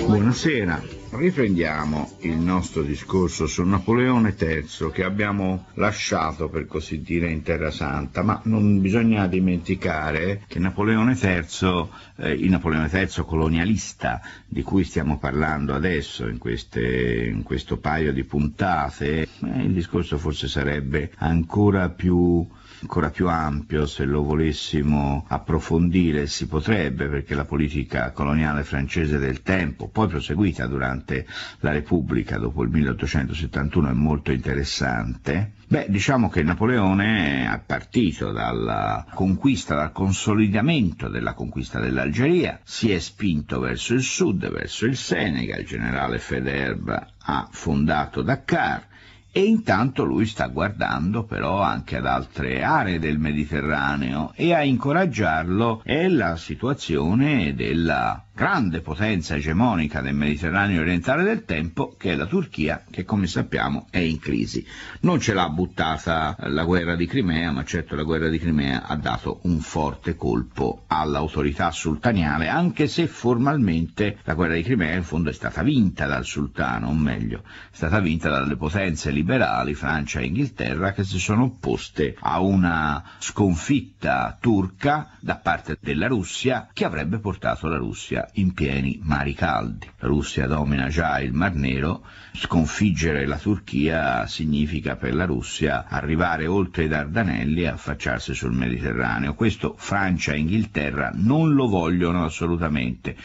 Buonasera. Riprendiamo il nostro discorso su Napoleone III che abbiamo lasciato per così dire in Terra Santa, ma non bisogna dimenticare che Napoleone III, eh, il Napoleone III colonialista di cui stiamo parlando adesso in, queste, in questo paio di puntate, eh, il discorso forse sarebbe ancora più ancora più ampio, se lo volessimo approfondire si potrebbe, perché la politica coloniale francese del tempo, poi proseguita durante la Repubblica dopo il 1871, è molto interessante. Beh, diciamo che Napoleone è partito dalla conquista, dal consolidamento della conquista dell'Algeria, si è spinto verso il sud, verso il Senegal, il generale Federba ha fondato Dakar, e intanto lui sta guardando però anche ad altre aree del Mediterraneo e a incoraggiarlo è la situazione della grande potenza egemonica del Mediterraneo orientale del tempo, che è la Turchia, che come sappiamo è in crisi. Non ce l'ha buttata la guerra di Crimea, ma certo la guerra di Crimea ha dato un forte colpo all'autorità sultaniale, anche se formalmente la guerra di Crimea in fondo è stata vinta dal sultano, o meglio, è stata vinta dalle potenze liberali, Francia e Inghilterra, che si sono opposte a una sconfitta turca da parte della Russia che avrebbe portato la Russia in pieni mari caldi. La Russia domina già il Mar Nero, sconfiggere la Turchia significa per la Russia arrivare oltre i Dardanelli e affacciarsi sul Mediterraneo. Questo Francia e Inghilterra non lo vogliono assolutamente.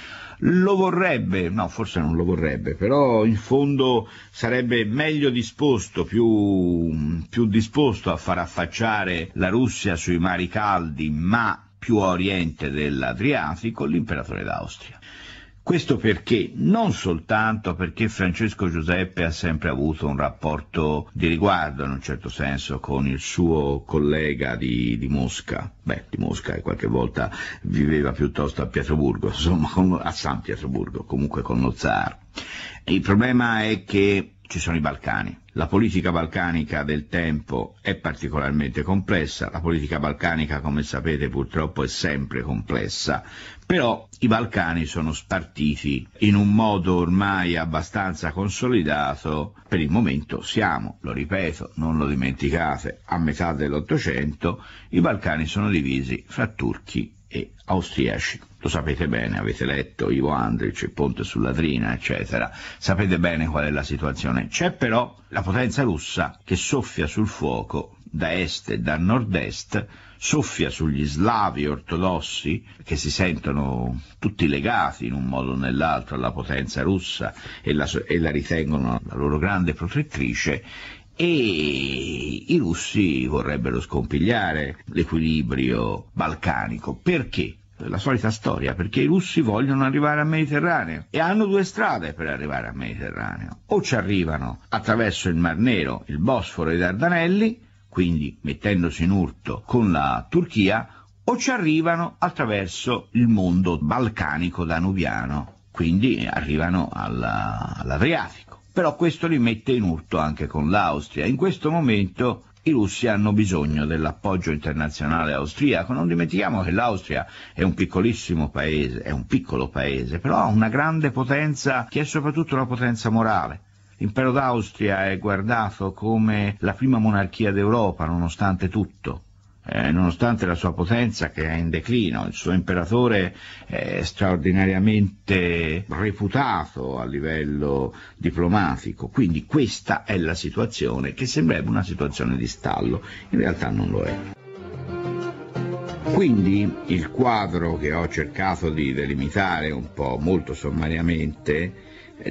Lo vorrebbe, no forse non lo vorrebbe, però in fondo sarebbe meglio disposto, più, più disposto a far affacciare la Russia sui mari caldi, ma più a oriente dell'Adriatico, l'imperatore d'Austria. Questo perché? Non soltanto perché Francesco Giuseppe ha sempre avuto un rapporto di riguardo, in un certo senso, con il suo collega di, di Mosca, beh, di Mosca e qualche volta viveva piuttosto a Pietroburgo, insomma, a San Pietroburgo, comunque con lo zar. Il problema è che ci sono i Balcani. La politica balcanica del tempo è particolarmente complessa, la politica balcanica come sapete purtroppo è sempre complessa, però i Balcani sono spartiti in un modo ormai abbastanza consolidato, per il momento siamo, lo ripeto, non lo dimenticate, a metà dell'Ottocento i Balcani sono divisi fra turchi e austriaci. Lo sapete bene, avete letto Ivo Andric, il ponte sull'Adrina, eccetera. Sapete bene qual è la situazione. C'è però la potenza russa che soffia sul fuoco da est e da nord-est, soffia sugli slavi ortodossi che si sentono tutti legati in un modo o nell'altro alla potenza russa e la, e la ritengono la loro grande protettrice e i russi vorrebbero scompigliare l'equilibrio balcanico. Perché? La solita storia, perché i russi vogliono arrivare al Mediterraneo e hanno due strade per arrivare al Mediterraneo. O ci arrivano attraverso il Mar Nero, il Bosforo e i Dardanelli, quindi mettendosi in urto con la Turchia, o ci arrivano attraverso il mondo balcanico danubiano, quindi arrivano all'Adriatico però questo li mette in urto anche con l'Austria. In questo momento i russi hanno bisogno dell'appoggio internazionale austriaco, non dimentichiamo che l'Austria è un piccolissimo paese, è un piccolo paese, però ha una grande potenza che è soprattutto una potenza morale. L'impero d'Austria è guardato come la prima monarchia d'Europa, nonostante tutto. Eh, nonostante la sua potenza che è in declino, il suo imperatore è straordinariamente reputato a livello diplomatico, quindi questa è la situazione che sembrerebbe una situazione di stallo, in realtà non lo è. Quindi il quadro che ho cercato di delimitare un po' molto sommariamente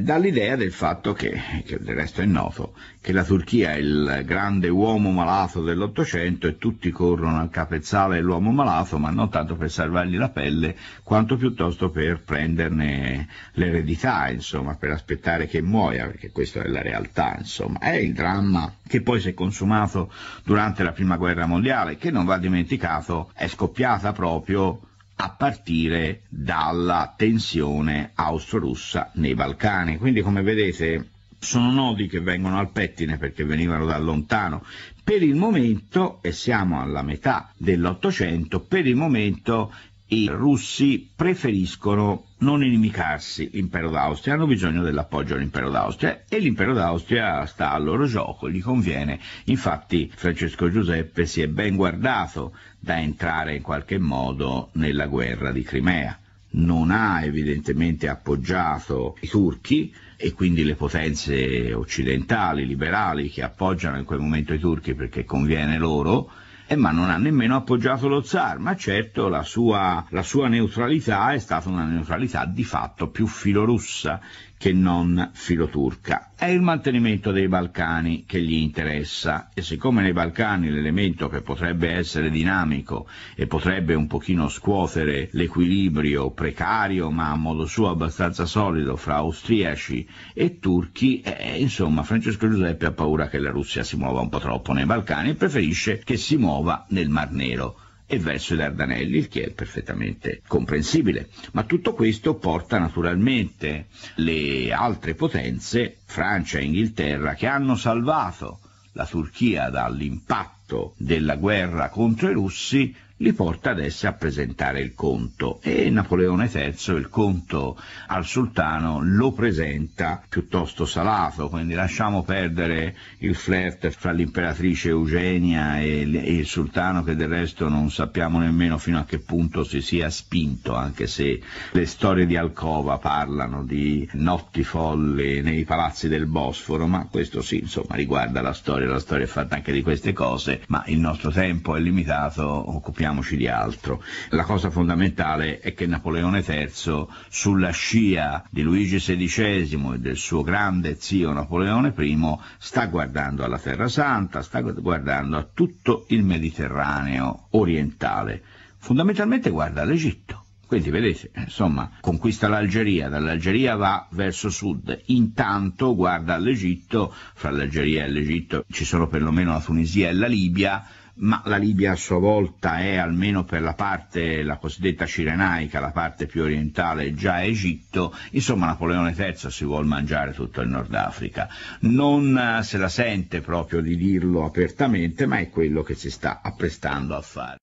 dall'idea del fatto che, che del resto è noto, che la Turchia è il grande uomo malato dell'Ottocento e tutti corrono al capezzale dell'uomo malato, ma non tanto per salvargli la pelle, quanto piuttosto per prenderne l'eredità, insomma, per aspettare che muoia, perché questa è la realtà, insomma. È il dramma che poi si è consumato durante la Prima Guerra Mondiale, che non va dimenticato, è scoppiata proprio a partire dalla tensione austro-russa nei Balcani. Quindi come vedete sono nodi che vengono al pettine perché venivano da lontano. Per il momento, e siamo alla metà dell'Ottocento, per il momento i russi preferiscono non inimicarsi l'impero d'Austria, hanno bisogno dell'appoggio all'impero d'Austria e l'impero d'Austria sta al loro gioco, gli conviene. Infatti Francesco Giuseppe si è ben guardato da entrare in qualche modo nella guerra di Crimea. Non ha evidentemente appoggiato i turchi e quindi le potenze occidentali, liberali, che appoggiano in quel momento i turchi perché conviene loro, eh, ma non ha nemmeno appoggiato lo zar, ma certo la sua, la sua, neutralità è stata una neutralità di fatto più filorussa che non filoturca. È il mantenimento dei Balcani che gli interessa e siccome nei Balcani l'elemento che potrebbe essere dinamico e potrebbe un pochino scuotere l'equilibrio precario ma a modo suo abbastanza solido fra austriaci e turchi, eh, insomma Francesco Giuseppe ha paura che la Russia si muova un po' troppo nei Balcani e preferisce che si muova nel Mar Nero e verso i Dardanelli, il che è perfettamente comprensibile. Ma tutto questo porta naturalmente le altre potenze, Francia e Inghilterra, che hanno salvato la Turchia dall'impatto della guerra contro i russi, li porta adesso a presentare il conto e Napoleone III il conto al sultano lo presenta piuttosto salato, quindi lasciamo perdere il flirt fra l'imperatrice Eugenia e il sultano che del resto non sappiamo nemmeno fino a che punto si sia spinto, anche se le storie di Alcova parlano di notti folli nei palazzi del Bosforo, ma questo sì, insomma, riguarda la storia, la storia è fatta anche di queste cose, ma il nostro tempo è limitato, occupiamo occupiamoci di altro. La cosa fondamentale è che Napoleone III, sulla scia di Luigi XVI e del suo grande zio Napoleone I, sta guardando alla Terra Santa, sta guardando a tutto il Mediterraneo orientale, fondamentalmente guarda all'Egitto. Quindi vedete, insomma, conquista l'Algeria, dall'Algeria va verso sud, intanto guarda all'Egitto, fra l'Algeria e l'Egitto ci sono perlomeno la Tunisia e la Libia, ma la Libia a sua volta è, almeno per la parte, la cosiddetta cirenaica, la parte più orientale, già Egitto, insomma Napoleone III si vuole mangiare tutto il Nord Africa. Non eh, se la sente proprio di dirlo apertamente, ma è quello che si sta apprestando a fare.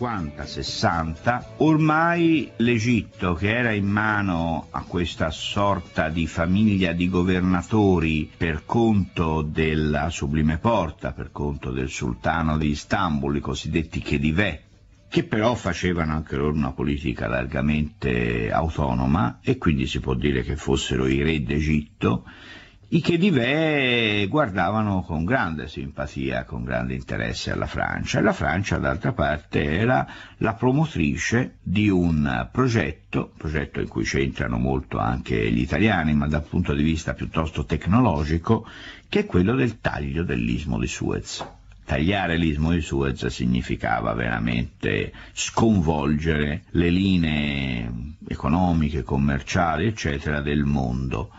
50-60, ormai l'Egitto che era in mano a questa sorta di famiglia di governatori per conto della Sublime Porta, per conto del sultano di Istanbul, i cosiddetti Chedivè, che però facevano anche loro una politica largamente autonoma e quindi si può dire che fossero i re d'Egitto, i Chedivè guardavano con grande simpatia, con grande interesse alla Francia e la Francia d'altra parte era la promotrice di un progetto, progetto in cui c'entrano molto anche gli italiani, ma dal punto di vista piuttosto tecnologico, che è quello del taglio dell'ismo di Suez. Tagliare l'ismo di Suez significava veramente sconvolgere le linee economiche, commerciali, eccetera, del mondo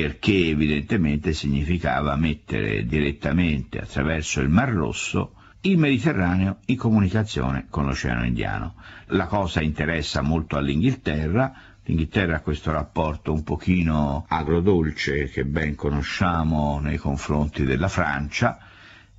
perché evidentemente significava mettere direttamente attraverso il Mar Rosso il Mediterraneo in comunicazione con l'Oceano Indiano. La cosa interessa molto all'Inghilterra, L'Inghilterra ha questo rapporto un pochino agrodolce che ben conosciamo nei confronti della Francia,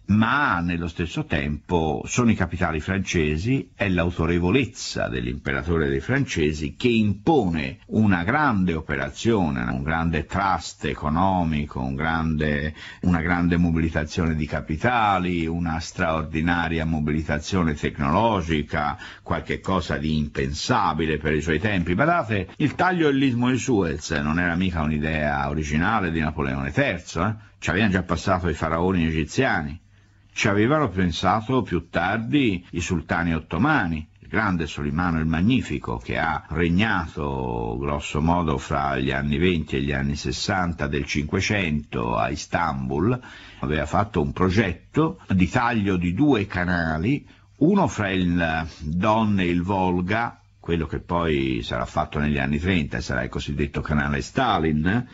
ma nello stesso tempo sono i capitali francesi, è l'autorevolezza dell'imperatore dei francesi che impone una grande operazione, un grande trust economico, un grande, una grande mobilitazione di capitali, una straordinaria mobilitazione tecnologica, qualche cosa di impensabile per i suoi tempi. Guardate, il taglio dell'Ismo di Suez non era mica un'idea originale di Napoleone III, eh? ci avevano già passato i faraoni egiziani. Ci avevano pensato più tardi i sultani ottomani, il grande Solimano il Magnifico, che ha regnato grosso modo fra gli anni 20 e gli anni 60 del Cinquecento a Istanbul, aveva fatto un progetto di taglio di due canali, uno fra il Don e il Volga, quello che poi sarà fatto negli anni 30 e sarà il cosiddetto canale Stalin,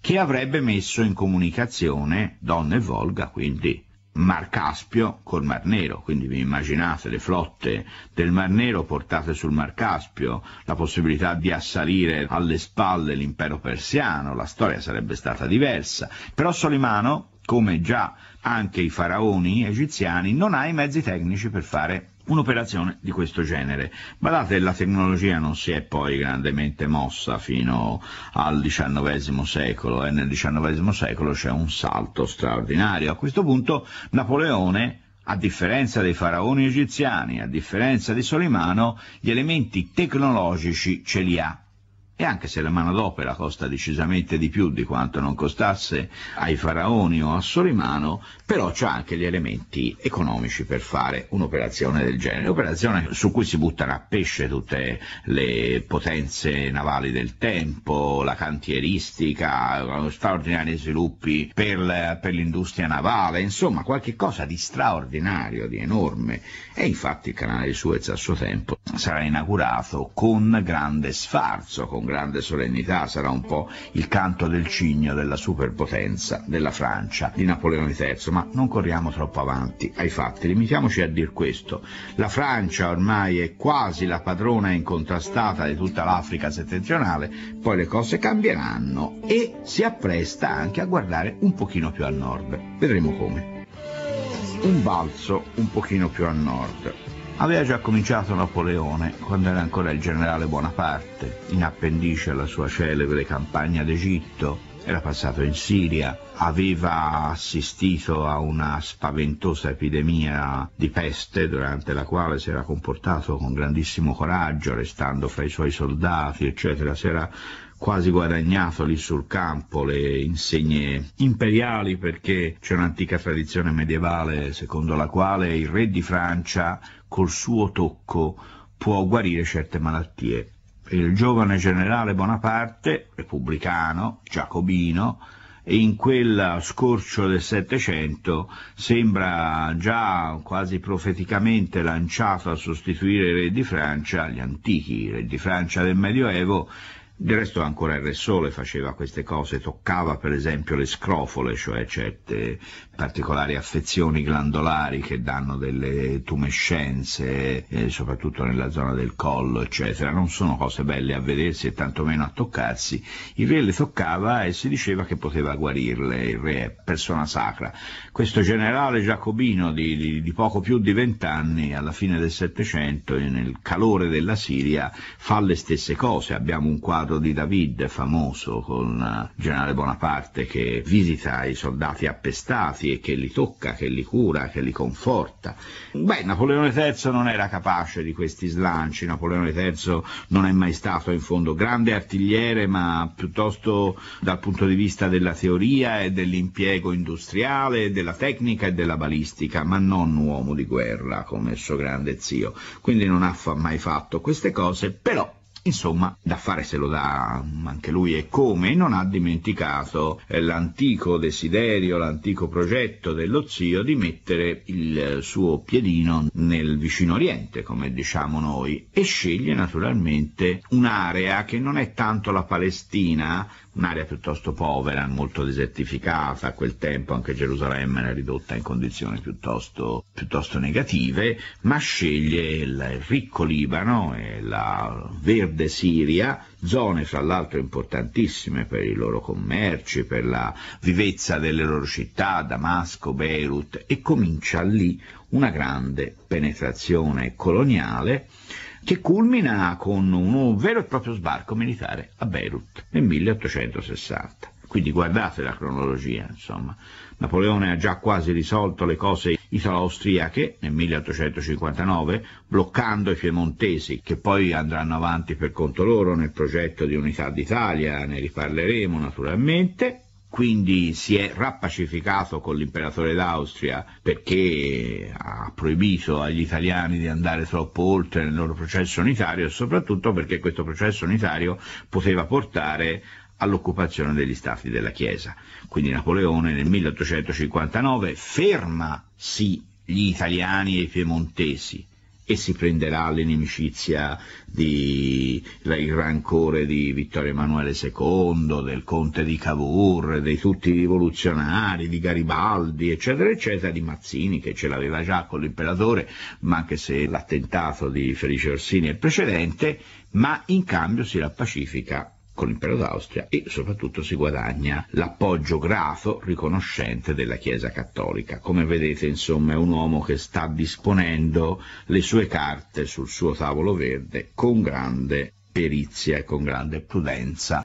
che avrebbe messo in comunicazione Don e Volga, quindi Mar Caspio col Mar Nero, quindi vi immaginate le flotte del Mar Nero portate sul Mar Caspio, la possibilità di assalire alle spalle l'impero persiano, la storia sarebbe stata diversa, però Solimano, come già anche i faraoni egiziani, non ha i mezzi tecnici per fare un'operazione di questo genere. Guardate, la tecnologia non si è poi grandemente mossa fino al XIX secolo e eh. nel XIX secolo c'è un salto straordinario. A questo punto Napoleone a differenza dei faraoni egiziani, a differenza di Solimano, gli elementi tecnologici ce li ha e anche se la manodopera costa decisamente di più di quanto non costasse ai faraoni o a Solimano, però c'è anche gli elementi economici per fare un'operazione del genere, Un'operazione su cui si buttano a pesce tutte le potenze navali del tempo, la cantieristica, straordinari sviluppi per, per l'industria navale, insomma qualche cosa di straordinario, di enorme e infatti il canale di Suez a suo tempo sarà inaugurato con grande sfarzo, con grande solennità, sarà un po' il canto del cigno della superpotenza della Francia, di Napoleone III, ma non corriamo troppo avanti ai fatti, limitiamoci a dir questo. La Francia ormai è quasi la padrona incontrastata di tutta l'Africa settentrionale, poi le cose cambieranno e si appresta anche a guardare un pochino più a nord. Vedremo come. Un balzo un pochino più a nord. Aveva già cominciato Napoleone quando era ancora il generale Bonaparte, in appendice alla sua celebre campagna d'Egitto, era passato in Siria, aveva assistito a una spaventosa epidemia di peste durante la quale si era comportato con grandissimo coraggio, restando fra i suoi soldati, eccetera, si era quasi guadagnato lì sul campo le insegne imperiali perché c'è un'antica tradizione medievale secondo la quale il re di Francia col suo tocco può guarire certe malattie. Il giovane generale Bonaparte, repubblicano, giacobino, in quel scorcio del Settecento sembra già quasi profeticamente lanciato a sostituire i re di Francia, gli antichi re di Francia del Medioevo, del resto ancora il Re Sole faceva queste cose, toccava per esempio le scrofole, cioè certe particolari affezioni glandolari che danno delle tumescenze, eh, soprattutto nella zona del collo, eccetera. Non sono cose belle a vedersi e tantomeno a toccarsi. Il re le toccava e si diceva che poteva guarirle, il re è persona sacra. Questo generale giacobino di, di, di poco più di vent'anni, alla fine del Settecento, nel calore della Siria, fa le stesse cose. Abbiamo un quadro di David famoso con il eh, generale Bonaparte che visita i soldati appestati, malati e che li tocca, che li cura, che li conforta. Beh, Napoleone III non era capace di questi slanci, Napoleone III non è mai stato in fondo grande artigliere, ma piuttosto dal punto di vista della teoria e dell'impiego industriale, della tecnica e della balistica, ma non uomo di guerra come il suo grande zio. Quindi non ha mai fatto queste cose, però Insomma, da fare se lo dà anche lui e come non ha dimenticato eh, l'antico desiderio, l'antico progetto dello zio di mettere il eh, suo piedino nel vicino oriente, come diciamo noi, e sceglie naturalmente un'area che non è tanto la Palestina, un'area piuttosto povera, molto desertificata, a quel tempo anche Gerusalemme era ridotta in condizioni piuttosto, piuttosto negative, ma sceglie il ricco Libano e la verde Siria, zone fra l'altro importantissime per i loro commerci, per la vivezza delle loro città, Damasco, Beirut, e comincia lì una grande penetrazione coloniale che culmina con un vero e proprio sbarco militare a Beirut nel 1860. Quindi guardate la cronologia, insomma. Napoleone ha già quasi risolto le cose italo-austriache nel 1859, bloccando i piemontesi, che poi andranno avanti per conto loro nel progetto di unità d'Italia, ne riparleremo naturalmente, quindi si è rappacificato con l'imperatore d'Austria perché ha proibito agli italiani di andare troppo oltre nel loro processo unitario e soprattutto perché questo processo unitario poteva portare all'occupazione degli stati della Chiesa. Quindi Napoleone nel 1859 ferma sì gli italiani e i piemontesi, e si prenderà l'inimicizia, di, il rancore di Vittorio Emanuele II, del conte di Cavour, di tutti i rivoluzionari, di Garibaldi, eccetera, eccetera, di Mazzini che ce l'aveva già con l'imperatore, ma anche se l'attentato di Felice Orsini è precedente, ma in cambio si rappacifica con l'impero d'Austria e soprattutto si guadagna l'appoggio grato riconoscente della Chiesa Cattolica. Come vedete insomma è un uomo che sta disponendo le sue carte sul suo tavolo verde con grande perizia e con grande prudenza.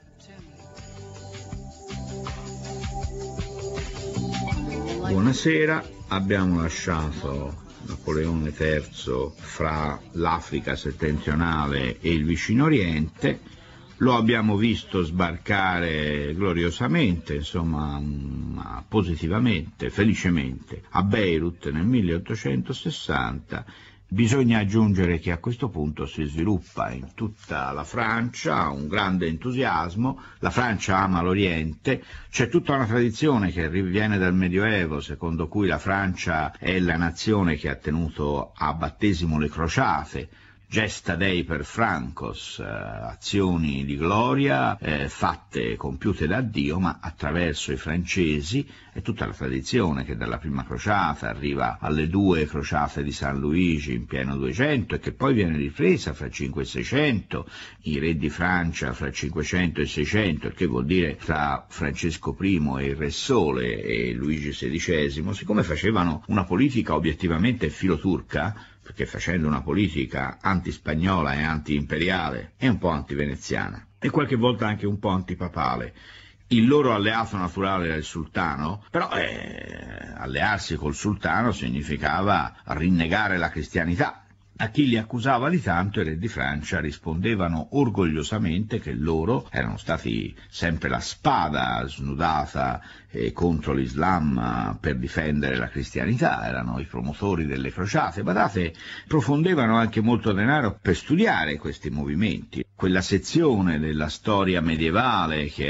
Buonasera, abbiamo lasciato Napoleone III fra l'Africa settentrionale e il vicino Oriente lo abbiamo visto sbarcare gloriosamente, insomma, mm, positivamente, felicemente a Beirut nel 1860 Bisogna aggiungere che a questo punto si sviluppa in tutta la Francia un grande entusiasmo, la Francia ama l'Oriente, c'è tutta una tradizione che riviene dal Medioevo, secondo cui la Francia è la nazione che ha tenuto a battesimo le crociate, gesta dei per Francos, eh, azioni di gloria eh, fatte, compiute da Dio, ma attraverso i francesi e tutta la tradizione che dalla prima crociata arriva alle due crociate di San Luigi in pieno 200 e che poi viene ripresa fra 5 e 600, i re di Francia fra 500 e 600, che vuol dire tra Francesco I e il Re Sole e Luigi XVI, siccome facevano una politica obiettivamente filoturca, perché facendo una politica antispagnola e antiimperiale e un po' antiveneziana e qualche volta anche un po' antipapale, il loro alleato naturale era il sultano, però eh, allearsi col sultano significava rinnegare la cristianità. A chi li accusava di tanto i re di Francia rispondevano orgogliosamente che loro erano stati sempre la spada snudata eh, contro l'Islam eh, per difendere la cristianità, erano i promotori delle crociate, badate, profondevano anche molto denaro per studiare questi movimenti. Quella sezione della storia medievale che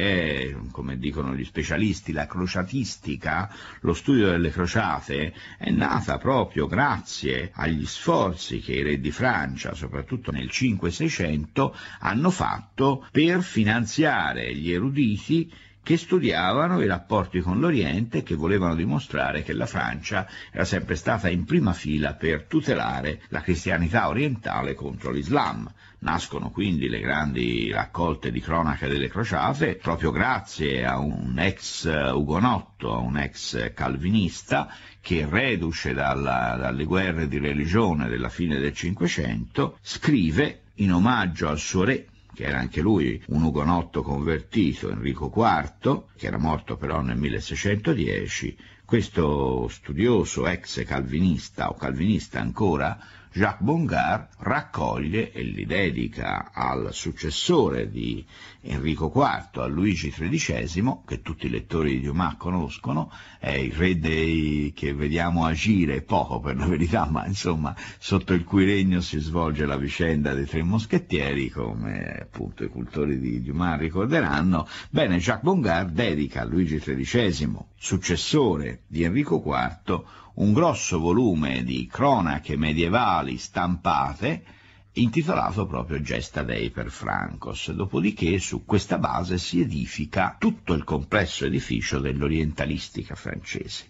è, come dicono gli specialisti, la crociatistica, lo studio delle crociate, è nata proprio grazie agli sforzi che i re di Francia, soprattutto nel 5-600, hanno fatto per finanziare gli eruditi che studiavano i rapporti con l'Oriente e che volevano dimostrare che la Francia era sempre stata in prima fila per tutelare la cristianità orientale contro l'Islam. Nascono quindi le grandi raccolte di cronaca delle crociate proprio grazie a un ex ugonotto, a un ex calvinista che reduce dalla, dalle guerre di religione della fine del Cinquecento, scrive in omaggio al suo re che era anche lui un ugonotto convertito, Enrico IV, che era morto però nel 1610, questo studioso ex calvinista o calvinista ancora, Jacques Bongard raccoglie e li dedica al successore di Enrico IV, a Luigi XIII, che tutti i lettori di Dumas conoscono, è il re dei che vediamo agire poco per la verità, ma insomma sotto il cui regno si svolge la vicenda dei tre moschettieri, come appunto i cultori di Dumas ricorderanno. Bene, Jacques Bongard dedica a Luigi XIII, successore di Enrico IV, un grosso volume di cronache medievali stampate intitolato proprio Gesta Dei per Francos, dopodiché su questa base si edifica tutto il complesso edificio dell'orientalistica francese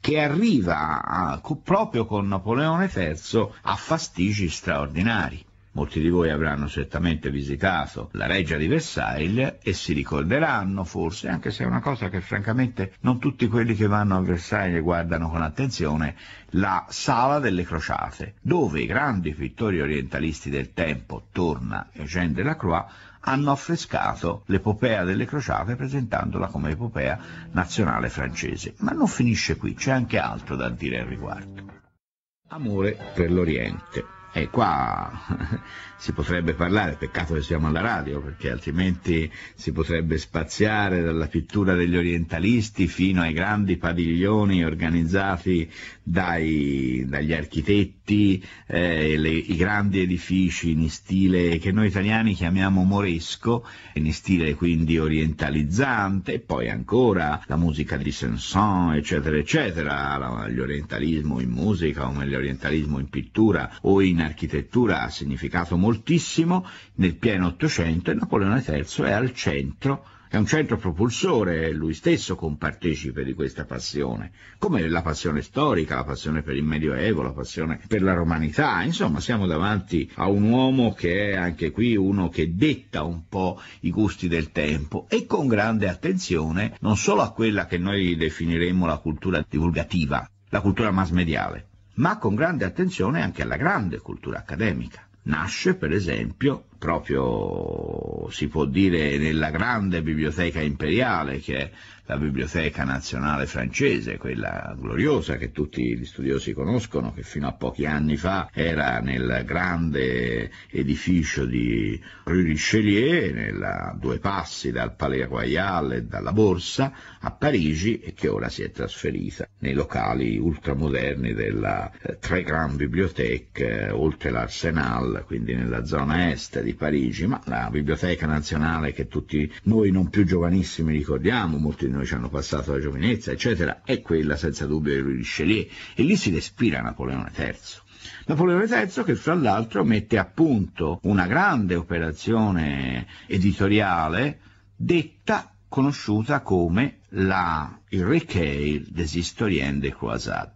che arriva a, proprio con Napoleone III a fastigi straordinari. Molti di voi avranno certamente visitato la reggia di Versailles e si ricorderanno forse, anche se è una cosa che francamente non tutti quelli che vanno a Versailles guardano con attenzione, la sala delle crociate, dove i grandi pittori orientalisti del tempo, Torna e Eugène Delacroix, hanno affrescato l'epopea delle crociate presentandola come epopea nazionale francese. Ma non finisce qui, c'è anche altro da dire al riguardo. Amore per l'Oriente. E qua si potrebbe parlare, peccato che siamo alla radio, perché altrimenti si potrebbe spaziare dalla pittura degli orientalisti fino ai grandi padiglioni organizzati dai, dagli architetti, eh, le, i grandi edifici in stile che noi italiani chiamiamo moresco, in stile quindi orientalizzante, e poi ancora la musica di Sanson, eccetera, eccetera, l'orientalismo in musica come l'orientalismo in pittura o in architettura ha significato moltissimo nel pieno Ottocento e Napoleone III è al centro è un centro propulsore, lui stesso compartecipe di questa passione, come la passione storica, la passione per il Medioevo, la passione per la romanità, insomma siamo davanti a un uomo che è anche qui uno che detta un po' i gusti del tempo e con grande attenzione non solo a quella che noi definiremmo la cultura divulgativa, la cultura massmediale, ma con grande attenzione anche alla grande cultura accademica. Nasce, per esempio, proprio si può dire nella grande biblioteca imperiale che è la biblioteca nazionale francese, quella gloriosa che tutti gli studiosi conoscono, che fino a pochi anni fa era nel grande edificio di Rue Richelieu, nella, due passi dal Palais Royal e dalla Borsa, a Parigi e che ora si è trasferita nei locali ultramoderni della eh, Très Grand Bibliothèque, eh, oltre l'Arsenal, quindi nella zona est di Parigi, ma la Biblioteca Nazionale che tutti noi non più giovanissimi ricordiamo, molti di noi ci hanno passato la giovinezza, eccetera, è quella senza dubbio di Louis Richelieu, e lì si respira Napoleone III. Napoleone III che fra l'altro mette a punto una grande operazione editoriale detta conosciuta come la, il Ricale des Historiens de Croisat,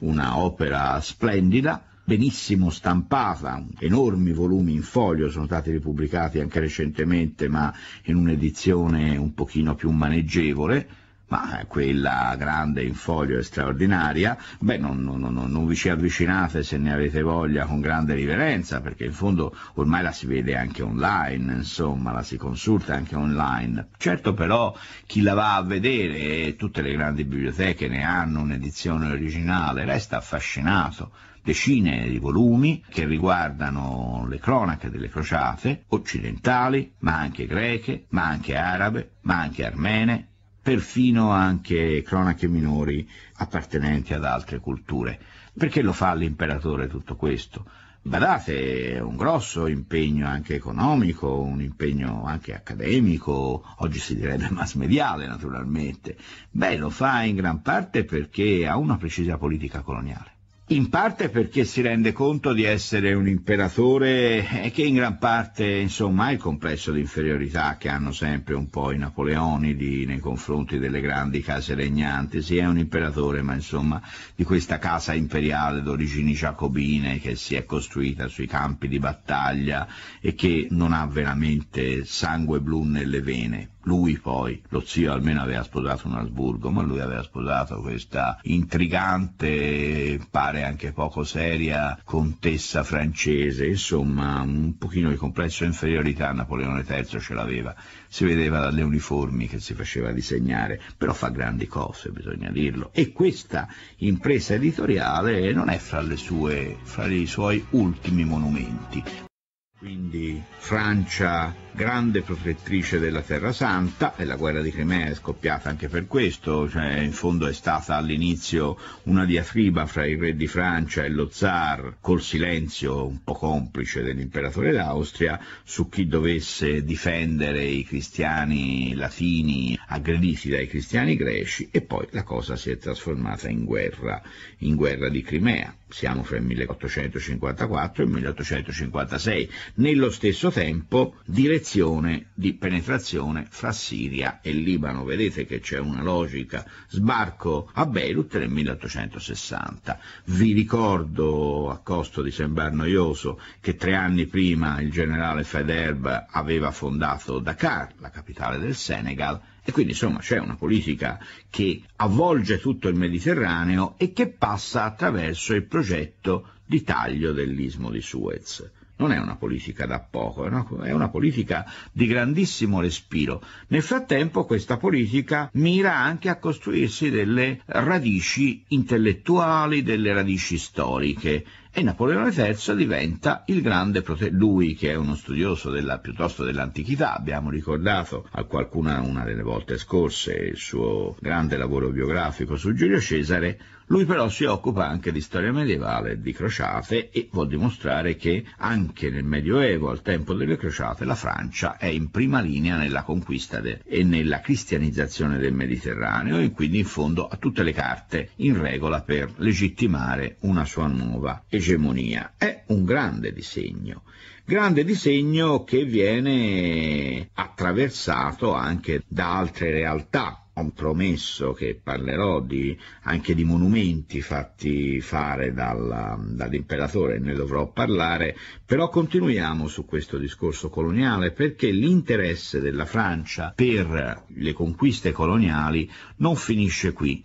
una opera splendida, benissimo stampata, enormi volumi in foglio sono stati ripubblicati anche recentemente ma in un'edizione un pochino più maneggevole, ma eh, quella grande in foglio e straordinaria, beh, non, non, non, non, vi ci avvicinate se ne avete voglia con grande riverenza, perché in fondo ormai la si vede anche online, insomma, la si consulta anche online. Certo però chi la va a vedere, eh, tutte le grandi biblioteche ne hanno un'edizione originale, resta affascinato decine di volumi che riguardano le cronache delle crociate occidentali, ma anche greche, ma anche arabe, ma anche armene, perfino anche cronache minori appartenenti ad altre culture. Perché lo fa l'imperatore tutto questo? Badate, è un grosso impegno anche economico, un impegno anche accademico, oggi si direbbe mass mediale naturalmente. Beh, lo fa in gran parte perché ha una precisa politica coloniale. In parte perché si rende conto di essere un imperatore e che in gran parte insomma, ha il complesso di inferiorità che hanno sempre un po' i napoleonidi nei confronti delle grandi case regnanti. Sì, è un imperatore, ma insomma di questa casa imperiale d'origini giacobine che si è costruita sui campi di battaglia e che non ha veramente sangue blu nelle vene. Lui poi, lo zio almeno aveva sposato un Asburgo, ma lui aveva sposato questa intrigante, pare anche poco seria, contessa francese, insomma un pochino di complesso inferiorità Napoleone III ce l'aveva, si vedeva dalle uniformi che si faceva disegnare, però fa grandi cose, bisogna dirlo, e questa impresa editoriale non è fra, sue, fra i suoi ultimi monumenti quindi Francia grande protettrice della Terra Santa e la guerra di Crimea è scoppiata anche per questo, cioè in fondo è stata all'inizio una diatriba fra il re di Francia e lo zar col silenzio un po' complice dell'imperatore d'Austria su chi dovesse difendere i cristiani latini aggrediti dai cristiani greci e poi la cosa si è trasformata in guerra, in guerra di Crimea. Siamo fra il 1854 e il 1856. Nello stesso tempo direttamente direzione di penetrazione fra Siria e Libano. Vedete che c'è una logica. Sbarco a Beirut nel 1860. Vi ricordo, a costo di sembrare noioso, che tre anni prima il generale Federb aveva fondato Dakar, la capitale del Senegal, e quindi insomma c'è una politica che avvolge tutto il Mediterraneo e che passa attraverso il progetto di taglio dell'ismo di Suez non è una politica da poco, è una, è una politica di grandissimo respiro. Nel frattempo questa politica mira anche a costruirsi delle radici intellettuali, delle radici storiche e Napoleone III diventa il grande protettore, lui che è uno studioso della, piuttosto dell'antichità, abbiamo ricordato a qualcuna una delle volte scorse il suo grande lavoro biografico su Giulio Cesare, lui però si occupa anche di storia medievale, di crociate e vuol dimostrare che anche nel Medioevo, al tempo delle crociate, la Francia è in prima linea nella conquista e nella cristianizzazione del Mediterraneo e quindi in fondo ha tutte le carte in regola per legittimare una sua nuova egemonia. È un grande disegno grande disegno che viene attraversato anche da altre realtà ho promesso che parlerò di, anche di monumenti fatti fare dalla, dall'imperatore, ne dovrò parlare, però continuiamo su questo discorso coloniale perché l'interesse della Francia per le conquiste coloniali non finisce qui.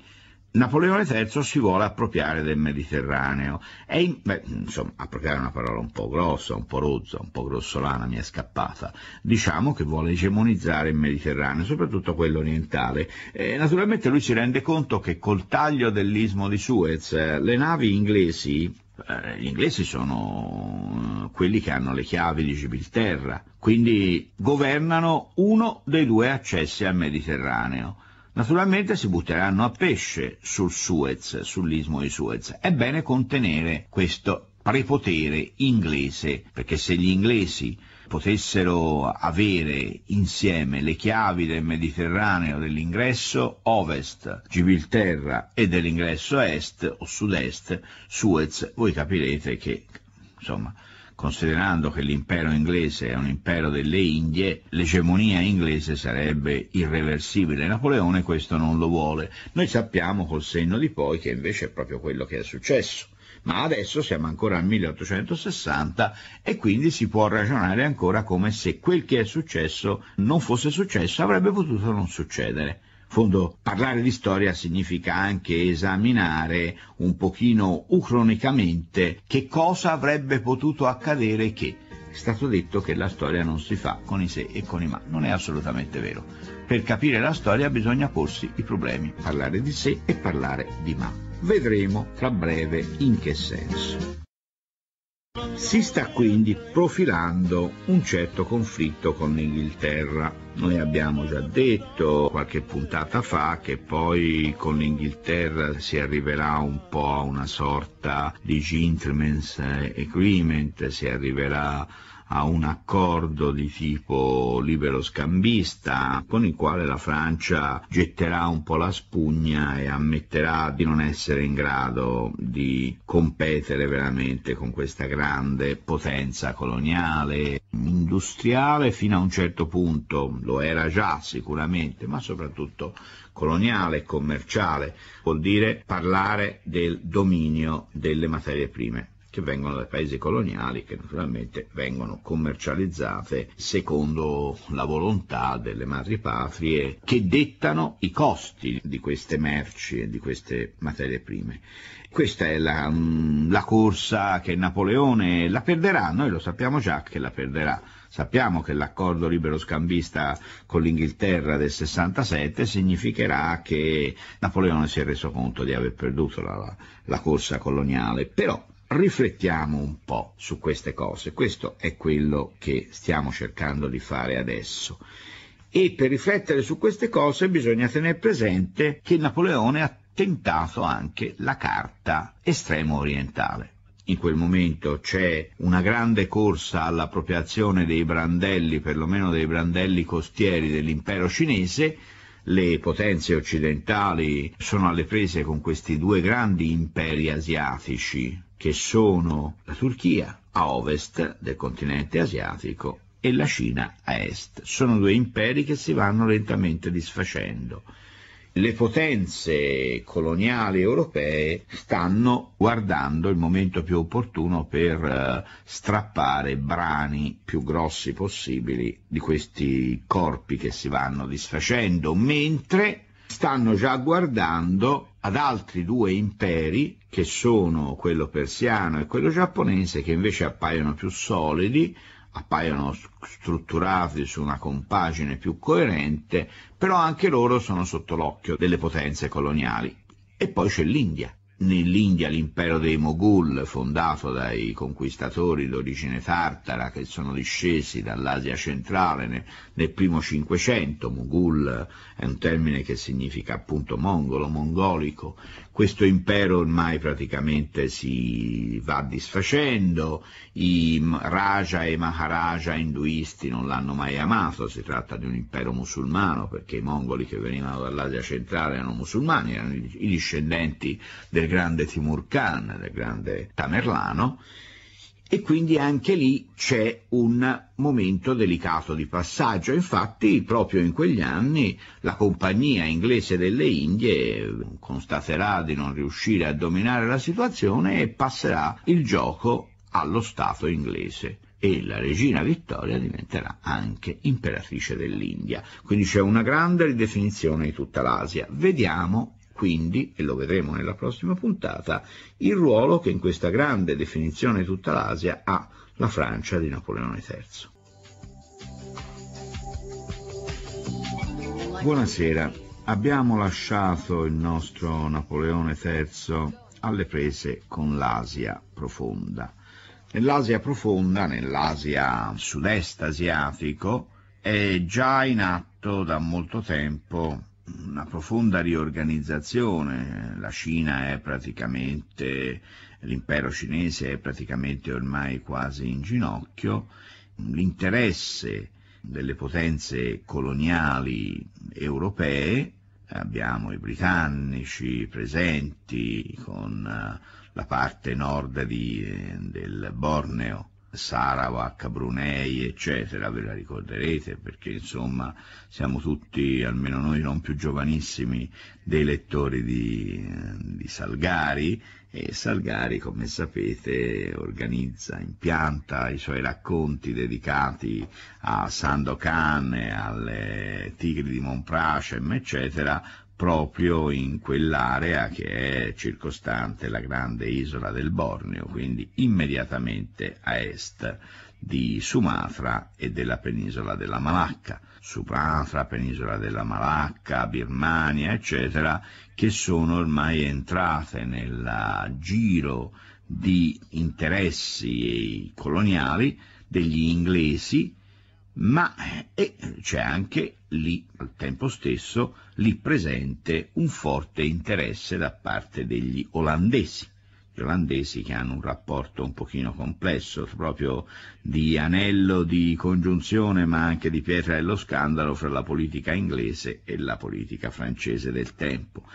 Napoleone III si vuole appropriare del Mediterraneo. In, beh, insomma, appropriare è una parola un po' grossa, un po' rozza, un po' grossolana, mi è scappata. Diciamo che vuole egemonizzare il Mediterraneo, soprattutto quello orientale. E, naturalmente lui si rende conto che col taglio dell'ismo di Suez eh, le navi inglesi eh, gli inglesi sono eh, quelli che hanno le chiavi di Gibilterra, quindi governano uno dei due accessi al Mediterraneo. Naturalmente si butteranno a pesce sul Suez, sull'ismo di Suez. È bene contenere questo prepotere inglese, perché se gli inglesi potessero avere insieme le chiavi del Mediterraneo dell'ingresso ovest, Gibilterra, e dell'ingresso est o sud-est, Suez, voi capirete che, insomma, considerando che l'impero inglese è un impero delle Indie, l'egemonia inglese sarebbe irreversibile. Napoleone questo non lo vuole. Noi sappiamo col senno di poi che invece è proprio quello che è successo ma adesso siamo ancora al 1860 e quindi si può ragionare ancora come se quel che è successo non fosse successo, avrebbe potuto non succedere fondo parlare di storia significa anche esaminare un pochino ucronicamente che cosa avrebbe potuto accadere che è stato detto che la storia non si fa con i se e con i ma, non è assolutamente vero. Per capire la storia bisogna porsi i problemi, parlare di se e parlare di ma. Vedremo tra breve in che senso. Si sta quindi profilando un certo conflitto con l'Inghilterra, noi abbiamo già detto qualche puntata fa che poi con l'Inghilterra si arriverà un po' a una sorta di gentleman's agreement, si arriverà a un accordo di tipo libero scambista con il quale la Francia getterà un po' la spugna e ammetterà di non essere in grado di competere veramente con questa grande potenza coloniale industriale fino a un certo punto, lo era già sicuramente, ma soprattutto coloniale e commerciale, vuol dire parlare del dominio delle materie prime che vengono dai paesi coloniali, che naturalmente vengono commercializzate secondo la volontà delle madri patrie che dettano i costi di queste merci e di queste materie prime. Questa è la, mm, la corsa che Napoleone la perderà, noi lo sappiamo già che la perderà. Sappiamo che l'accordo libero scambista con l'Inghilterra del 67 significherà che Napoleone si è reso conto di aver perduto la, la corsa coloniale, però Riflettiamo un po' su queste cose, questo è quello che stiamo cercando di fare adesso. E per riflettere su queste cose bisogna tenere presente che Napoleone ha tentato anche la carta estremo orientale. In quel momento c'è una grande corsa all'appropriazione dei brandelli, perlomeno dei brandelli costieri dell'impero cinese, le potenze occidentali sono alle prese con questi due grandi imperi asiatici, che sono la Turchia a ovest del continente asiatico e la Cina a est. Sono due imperi che si vanno lentamente disfacendo. Le potenze coloniali europee stanno guardando il momento più opportuno per eh, strappare brani più grossi possibili di questi corpi che si vanno disfacendo, mentre stanno già guardando ad altri due imperi che sono quello persiano e quello giapponese, che invece appaiono più solidi, appaiono strutturati su una compagine più coerente, però anche loro sono sotto l'occhio delle potenze coloniali. E poi c'è l'India. Nell'India l'impero dei Mogul, fondato dai conquistatori d'origine tartara che sono discesi dall'Asia centrale nel, nel primo Cinquecento, Mogul è un termine che significa appunto mongolo, mongolico, questo impero ormai praticamente si va disfacendo, i Raja e i Maharaja induisti non l'hanno mai amato, si tratta di un impero musulmano perché i mongoli che venivano dall'Asia centrale erano musulmani, erano i discendenti del grande Timur Khan, del grande Tamerlano, e quindi anche lì c'è un momento delicato di passaggio. Infatti proprio in quegli anni la compagnia inglese delle Indie eh, constaterà di non riuscire a dominare la situazione e passerà il gioco allo Stato inglese e la regina Vittoria diventerà anche imperatrice dell'India. Quindi c'è una grande ridefinizione di tutta l'Asia. Vediamo quindi, e lo vedremo nella prossima puntata, il ruolo che in questa grande definizione di tutta l'Asia ha la Francia di Napoleone III. Buonasera, abbiamo lasciato il nostro Napoleone III alle prese con l'Asia profonda. Nell'Asia profonda, nell'Asia sud-est asiatico, è già in atto da molto tempo una profonda riorganizzazione, la Cina è praticamente, l'impero cinese è praticamente ormai quasi in ginocchio, l'interesse delle potenze coloniali europee, abbiamo i britannici presenti con eh, la parte nord di, eh, del Borneo Sarawak, Brunei, eccetera, ve la ricorderete perché insomma siamo tutti, almeno noi non più giovanissimi, dei lettori di, di Salgari e Salgari, come sapete, organizza, impianta i suoi racconti dedicati a Sandokan, alle Tigri di Monprasem, eccetera, proprio in quell'area che è circostante la grande isola del Borneo, quindi immediatamente a est di Sumatra e della penisola della Malacca, Sumatra, penisola della Malacca, Birmania, eccetera, che sono ormai entrate nel giro di interessi coloniali degli inglesi, ma c'è anche lì al tempo stesso lì presente un forte interesse da parte degli olandesi gli olandesi che hanno un rapporto un pochino complesso, proprio di anello di congiunzione ma anche di pietra dello scandalo fra la politica inglese e la politica francese del tempo.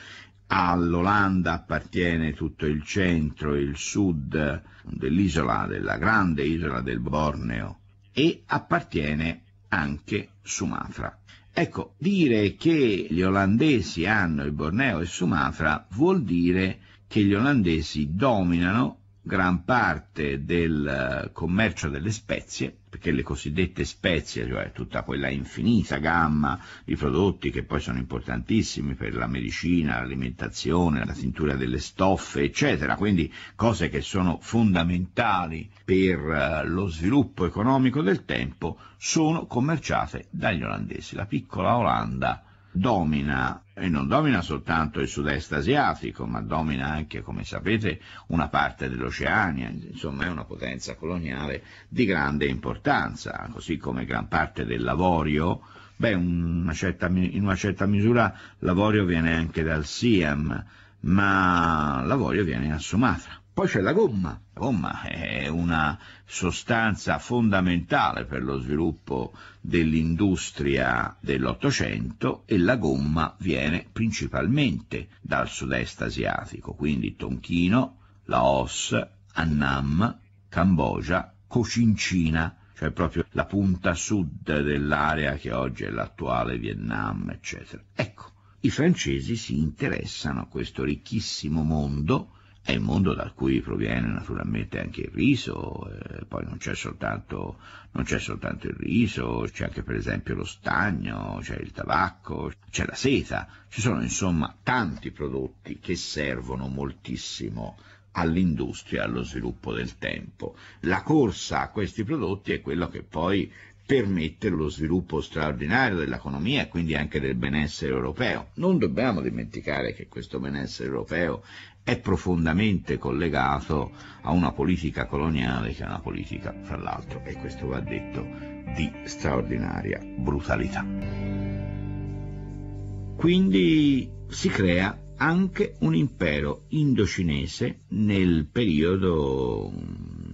All'Olanda appartiene tutto il centro e il sud dell'isola, della grande isola del Borneo e appartiene anche Sumatra. Ecco, dire che gli olandesi hanno il Borneo e Sumatra vuol dire che gli olandesi dominano gran parte del eh, commercio delle spezie, perché le cosiddette spezie, cioè tutta quella infinita gamma di prodotti che poi sono importantissimi per la medicina, l'alimentazione, la tintura delle stoffe, eccetera, quindi cose che sono fondamentali per eh, lo sviluppo economico del tempo, sono commerciate dagli olandesi. La piccola Olanda domina e non domina soltanto il sud-est asiatico, ma domina anche, come sapete, una parte dell'Oceania, insomma è una potenza coloniale di grande importanza, così come gran parte del lavorio, beh, una certa, in una certa misura lavorio viene anche dal Siam, ma lavorio viene a Sumatra. Poi c'è la gomma, la gomma è una sostanza fondamentale per lo sviluppo dell'industria dell'Ottocento e la gomma viene principalmente dal sud-est asiatico, quindi Tonchino, Laos, Annam, Cambogia, Cocincina, cioè proprio la punta sud dell'area che oggi è l'attuale Vietnam, eccetera. Ecco, i francesi si interessano a questo ricchissimo mondo è il mondo da cui proviene naturalmente anche il riso, eh, poi non c'è, soltanto, soltanto, il riso, c'è anche per esempio lo stagno, c'è il tabacco, c'è la seta, ci sono insomma tanti prodotti che servono moltissimo all'industria, allo sviluppo del tempo. La corsa a questi prodotti è quello che poi permette lo sviluppo straordinario dell'economia e quindi anche del benessere europeo. Non dobbiamo dimenticare che questo benessere europeo è profondamente collegato a una politica coloniale che è una politica, fra l'altro, e questo va detto, di straordinaria brutalità. Quindi si crea anche un impero indocinese nel periodo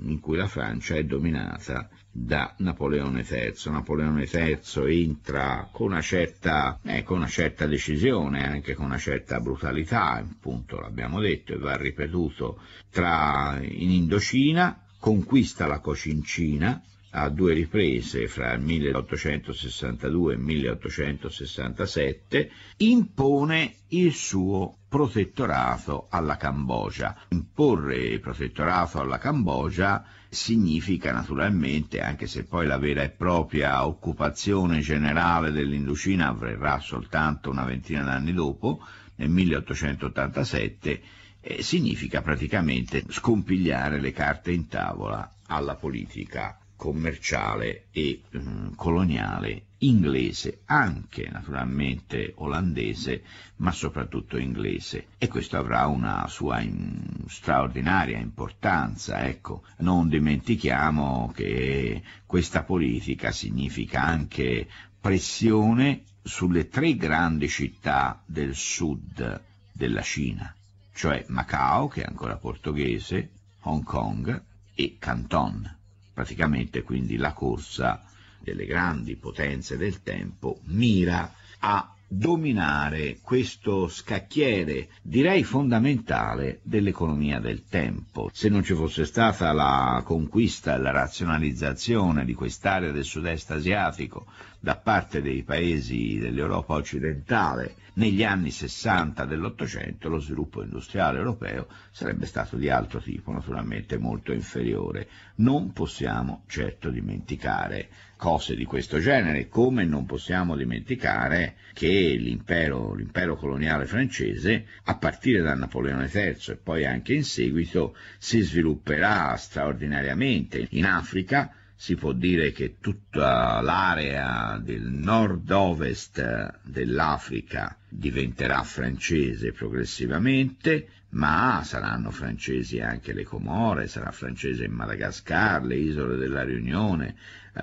in cui la Francia è dominata da Napoleone III. Napoleone III entra con una certa, eh, con una certa decisione, anche con una certa brutalità, appunto l'abbiamo detto e va ripetuto, tra, in Indocina, conquista la Cocincina, a due riprese fra il 1862 e il 1867, impone il suo protettorato alla Cambogia. Imporre il protettorato alla Cambogia significa naturalmente, anche se poi la vera e propria occupazione generale dell'Inducina avverrà soltanto una ventina d'anni dopo, nel 1887, eh, significa praticamente scompigliare le carte in tavola alla politica commerciale e eh, coloniale inglese, anche naturalmente olandese, ma soprattutto inglese. E questo avrà una sua in... straordinaria importanza, ecco. Non dimentichiamo che questa politica significa anche pressione sulle tre grandi città del sud della Cina, cioè Macao, che è ancora portoghese, Hong Kong e Canton. Praticamente quindi la corsa delle grandi potenze del tempo, mira a dominare questo scacchiere, direi fondamentale, dell'economia del tempo. Se non ci fosse stata la conquista e la razionalizzazione di quest'area del sud-est asiatico da parte dei paesi dell'Europa occidentale negli anni 60 dell'Ottocento, lo sviluppo industriale europeo sarebbe stato di altro tipo, naturalmente molto inferiore. Non possiamo certo dimenticare cose di questo genere, come non possiamo dimenticare che l'impero, l'impero coloniale francese, a partire da Napoleone III e poi anche in seguito, si svilupperà straordinariamente in Africa, si può dire che tutta l'area del nord-ovest dell'Africa diventerà francese progressivamente, ma saranno francesi anche le Comore, sarà francese in Madagascar, le isole della Riunione,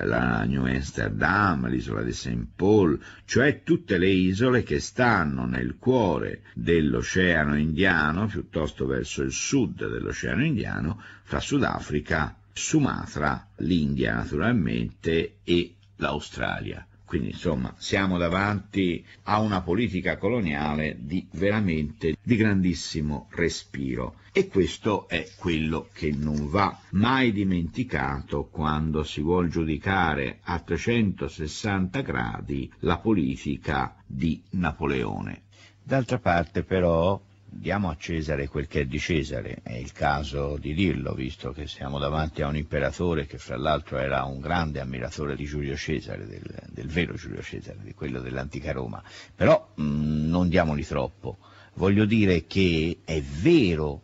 la New Amsterdam, l'isola di St. Paul, cioè tutte le isole che stanno nel cuore dell'Oceano Indiano, piuttosto verso il sud dell'Oceano Indiano, fra Sudafrica, Sumatra, l'India naturalmente e l'Australia. Quindi insomma siamo davanti a una politica coloniale di veramente di grandissimo respiro e questo è quello che non va mai dimenticato quando si vuol giudicare a 360 gradi la politica di Napoleone. D'altra parte però diamo a Cesare quel che è di Cesare, è il caso di dirlo, visto che siamo davanti a un imperatore che fra l'altro era un grande ammiratore di Giulio Cesare, del, del vero Giulio Cesare, di quello dell'antica Roma, però mh, mm, non diamoli troppo, voglio dire che è vero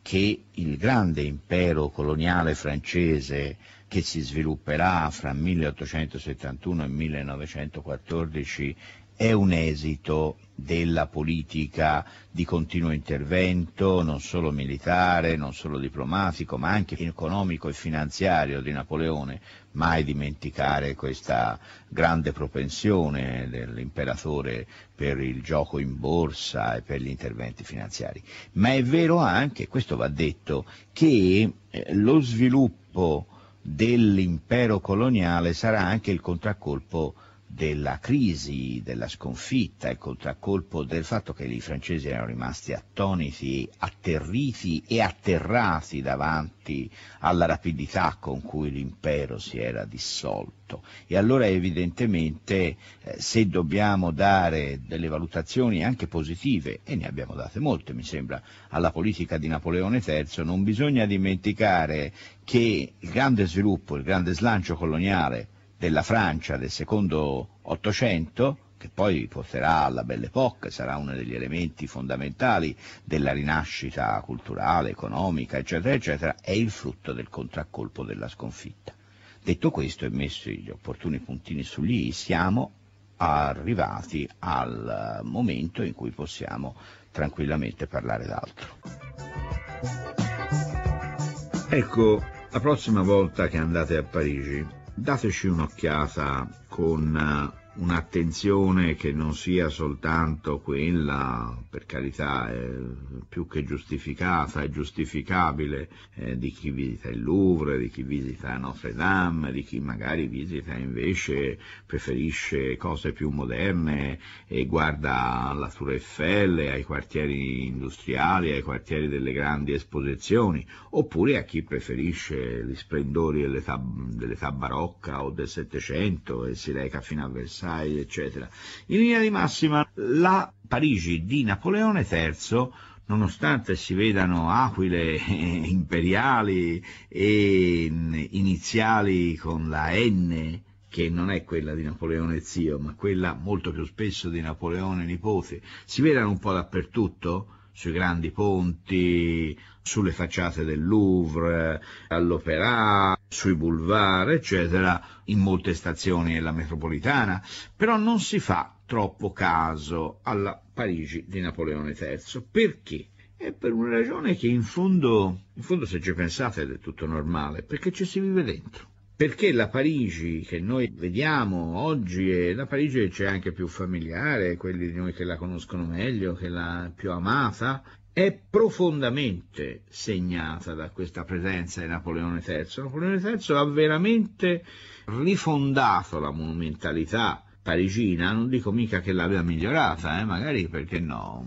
che il grande impero coloniale francese che si svilupperà fra 1871 e 1914 è un esito della politica di continuo intervento, non solo militare, non solo diplomatico, ma anche economico e finanziario di Napoleone, mai dimenticare questa grande propensione dell'imperatore per il gioco in borsa e per gli interventi finanziari. Ma è vero anche, questo va detto, che eh, lo sviluppo dell'impero coloniale sarà anche il contraccolpo della crisi, della sconfitta, ecco, il contraccolpo del fatto che i francesi erano rimasti attoniti, atterriti e atterrati davanti alla rapidità con cui l'impero si era dissolto. E allora evidentemente eh, se dobbiamo dare delle valutazioni anche positive, e ne abbiamo date molte mi sembra, alla politica di Napoleone III, non bisogna dimenticare che il grande sviluppo, il grande slancio coloniale della Francia del secondo Ottocento, che poi porterà alla Belle Époque, sarà uno degli elementi fondamentali della rinascita culturale, economica, eccetera, eccetera, è il frutto del contraccolpo della sconfitta. Detto questo e messi gli opportuni puntini su lì, siamo arrivati al momento in cui possiamo tranquillamente parlare d'altro. Ecco, la prossima volta che andate a Parigi, dateci un'occhiata con eh, un'attenzione che non sia soltanto quella, per carità, eh, più che giustificata e giustificabile eh, di chi visita il Louvre, di chi visita Notre Dame, di chi magari visita invece, preferisce cose più moderne e guarda la Tour Eiffel, ai quartieri industriali, ai quartieri delle grandi esposizioni, oppure a chi preferisce gli splendori dell'età, dell'età barocca o del Settecento e si reca fino a Versailles Versailles, eccetera. In linea di massima, la Parigi di Napoleone III nonostante si vedano aquile imperiali e iniziali con la N, che non è quella di Napoleone zio, ma quella molto più spesso di Napoleone nipote, si vedano un po' dappertutto, sui grandi ponti, sulle facciate del Louvre, all'Opéra, sui boulevard, eccetera, in molte stazioni della metropolitana, però non si fa troppo caso alla Parigi di Napoleone III. Perché? È per una ragione che in fondo, in fondo se ci pensate è del tutto normale, perché ci si vive dentro perché la Parigi che noi vediamo oggi è la Parigi che c'è anche più familiare, quelli di noi che la conoscono meglio, che la più amata, è profondamente segnata da questa presenza di Napoleone III. Napoleone III ha veramente rifondato la monumentalità parigina, non dico mica che l'abbia migliorata, eh, magari perché no,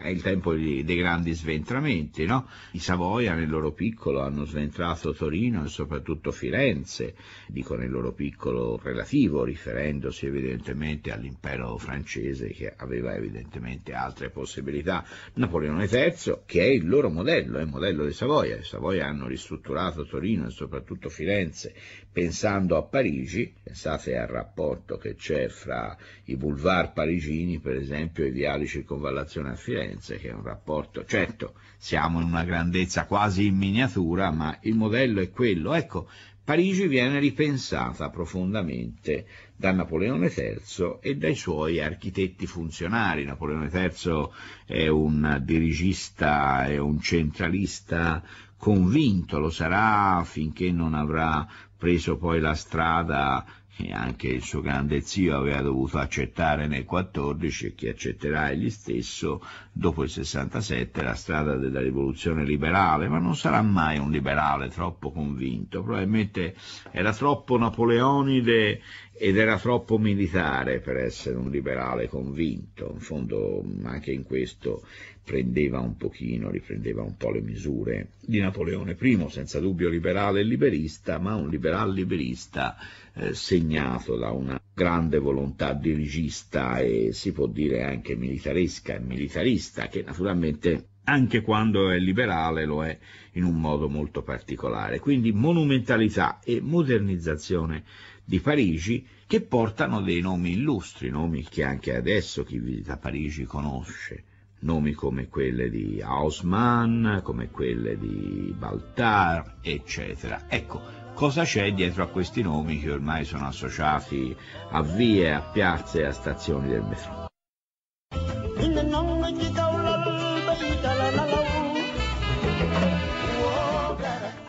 è il tempo dei grandi sventramenti, no? I Savoia nel loro piccolo hanno sventrato Torino e soprattutto Firenze, dico nel loro piccolo relativo, riferendosi evidentemente all'impero francese che aveva evidentemente altre possibilità. Napoleone III, che è il loro modello, è il modello di Savoia, i Savoia hanno ristrutturato Torino e soprattutto Firenze pensando a Parigi, pensate al rapporto che c'è fra i boulevard parigini, per esempio, e i viali circonvallazione a Firenze, che è un rapporto, certo, siamo in una grandezza quasi in miniatura, ma il modello è quello. Ecco, Parigi viene ripensata profondamente da Napoleone III e dai suoi architetti funzionari. Napoleone III è un dirigista, e un centralista convinto, lo sarà finché non avrà preso poi la strada e anche il suo grande zio aveva dovuto accettare nel 14 e che accetterà egli stesso dopo il 67 la strada della rivoluzione liberale, ma non sarà mai un liberale troppo convinto, probabilmente era troppo napoleonide ed era troppo militare per essere un liberale convinto, in fondo anche in questo prendeva un pochino, riprendeva un po' le misure di Napoleone I, senza dubbio liberale e liberista, ma un liberal liberista eh, segnato da una grande volontà dirigista e si può dire anche militaresca e militarista, che naturalmente anche quando è liberale lo è in un modo molto particolare. Quindi monumentalità e modernizzazione di Parigi che portano dei nomi illustri, nomi che anche adesso chi visita Parigi conosce nomi come quelle di Haussmann, come quelle di Baltar, eccetera. Ecco, cosa c'è dietro a questi nomi che ormai sono associati a vie, a piazze e a stazioni del metro.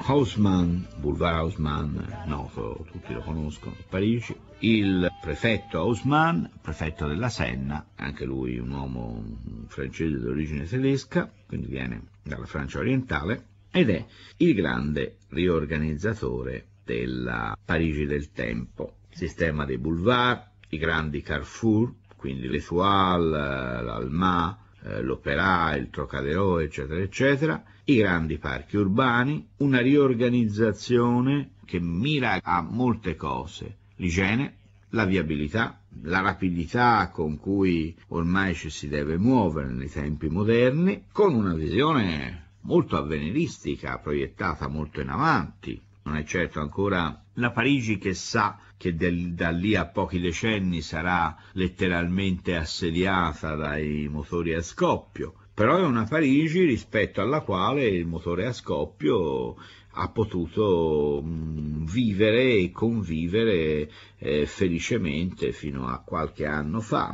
Haussmann, Boulevard Haussmann, noto, tutti lo conoscono a Parigi, il prefetto Haussmann, prefetto della Senna, anche lui un uomo francese d'origine tedesca, quindi viene dalla Francia orientale, ed è il grande riorganizzatore della Parigi del tempo, sistema dei boulevards, i grandi carrefour, quindi l'Etoile, eh, l'Alma, eh, l'Opéra, il Trocadéro, eccetera, eccetera, i grandi parchi urbani, una riorganizzazione che mira a molte cose, l'igiene, la viabilità, la rapidità con cui ormai ci si deve muovere nei tempi moderni, con una visione molto avveniristica, proiettata molto in avanti. Non è certo ancora la Parigi che sa che del, da lì a pochi decenni sarà letteralmente assediata dai motori a scoppio, però è una Parigi rispetto alla quale il motore a scoppio ha potuto vivere e convivere eh, felicemente fino a qualche anno fa.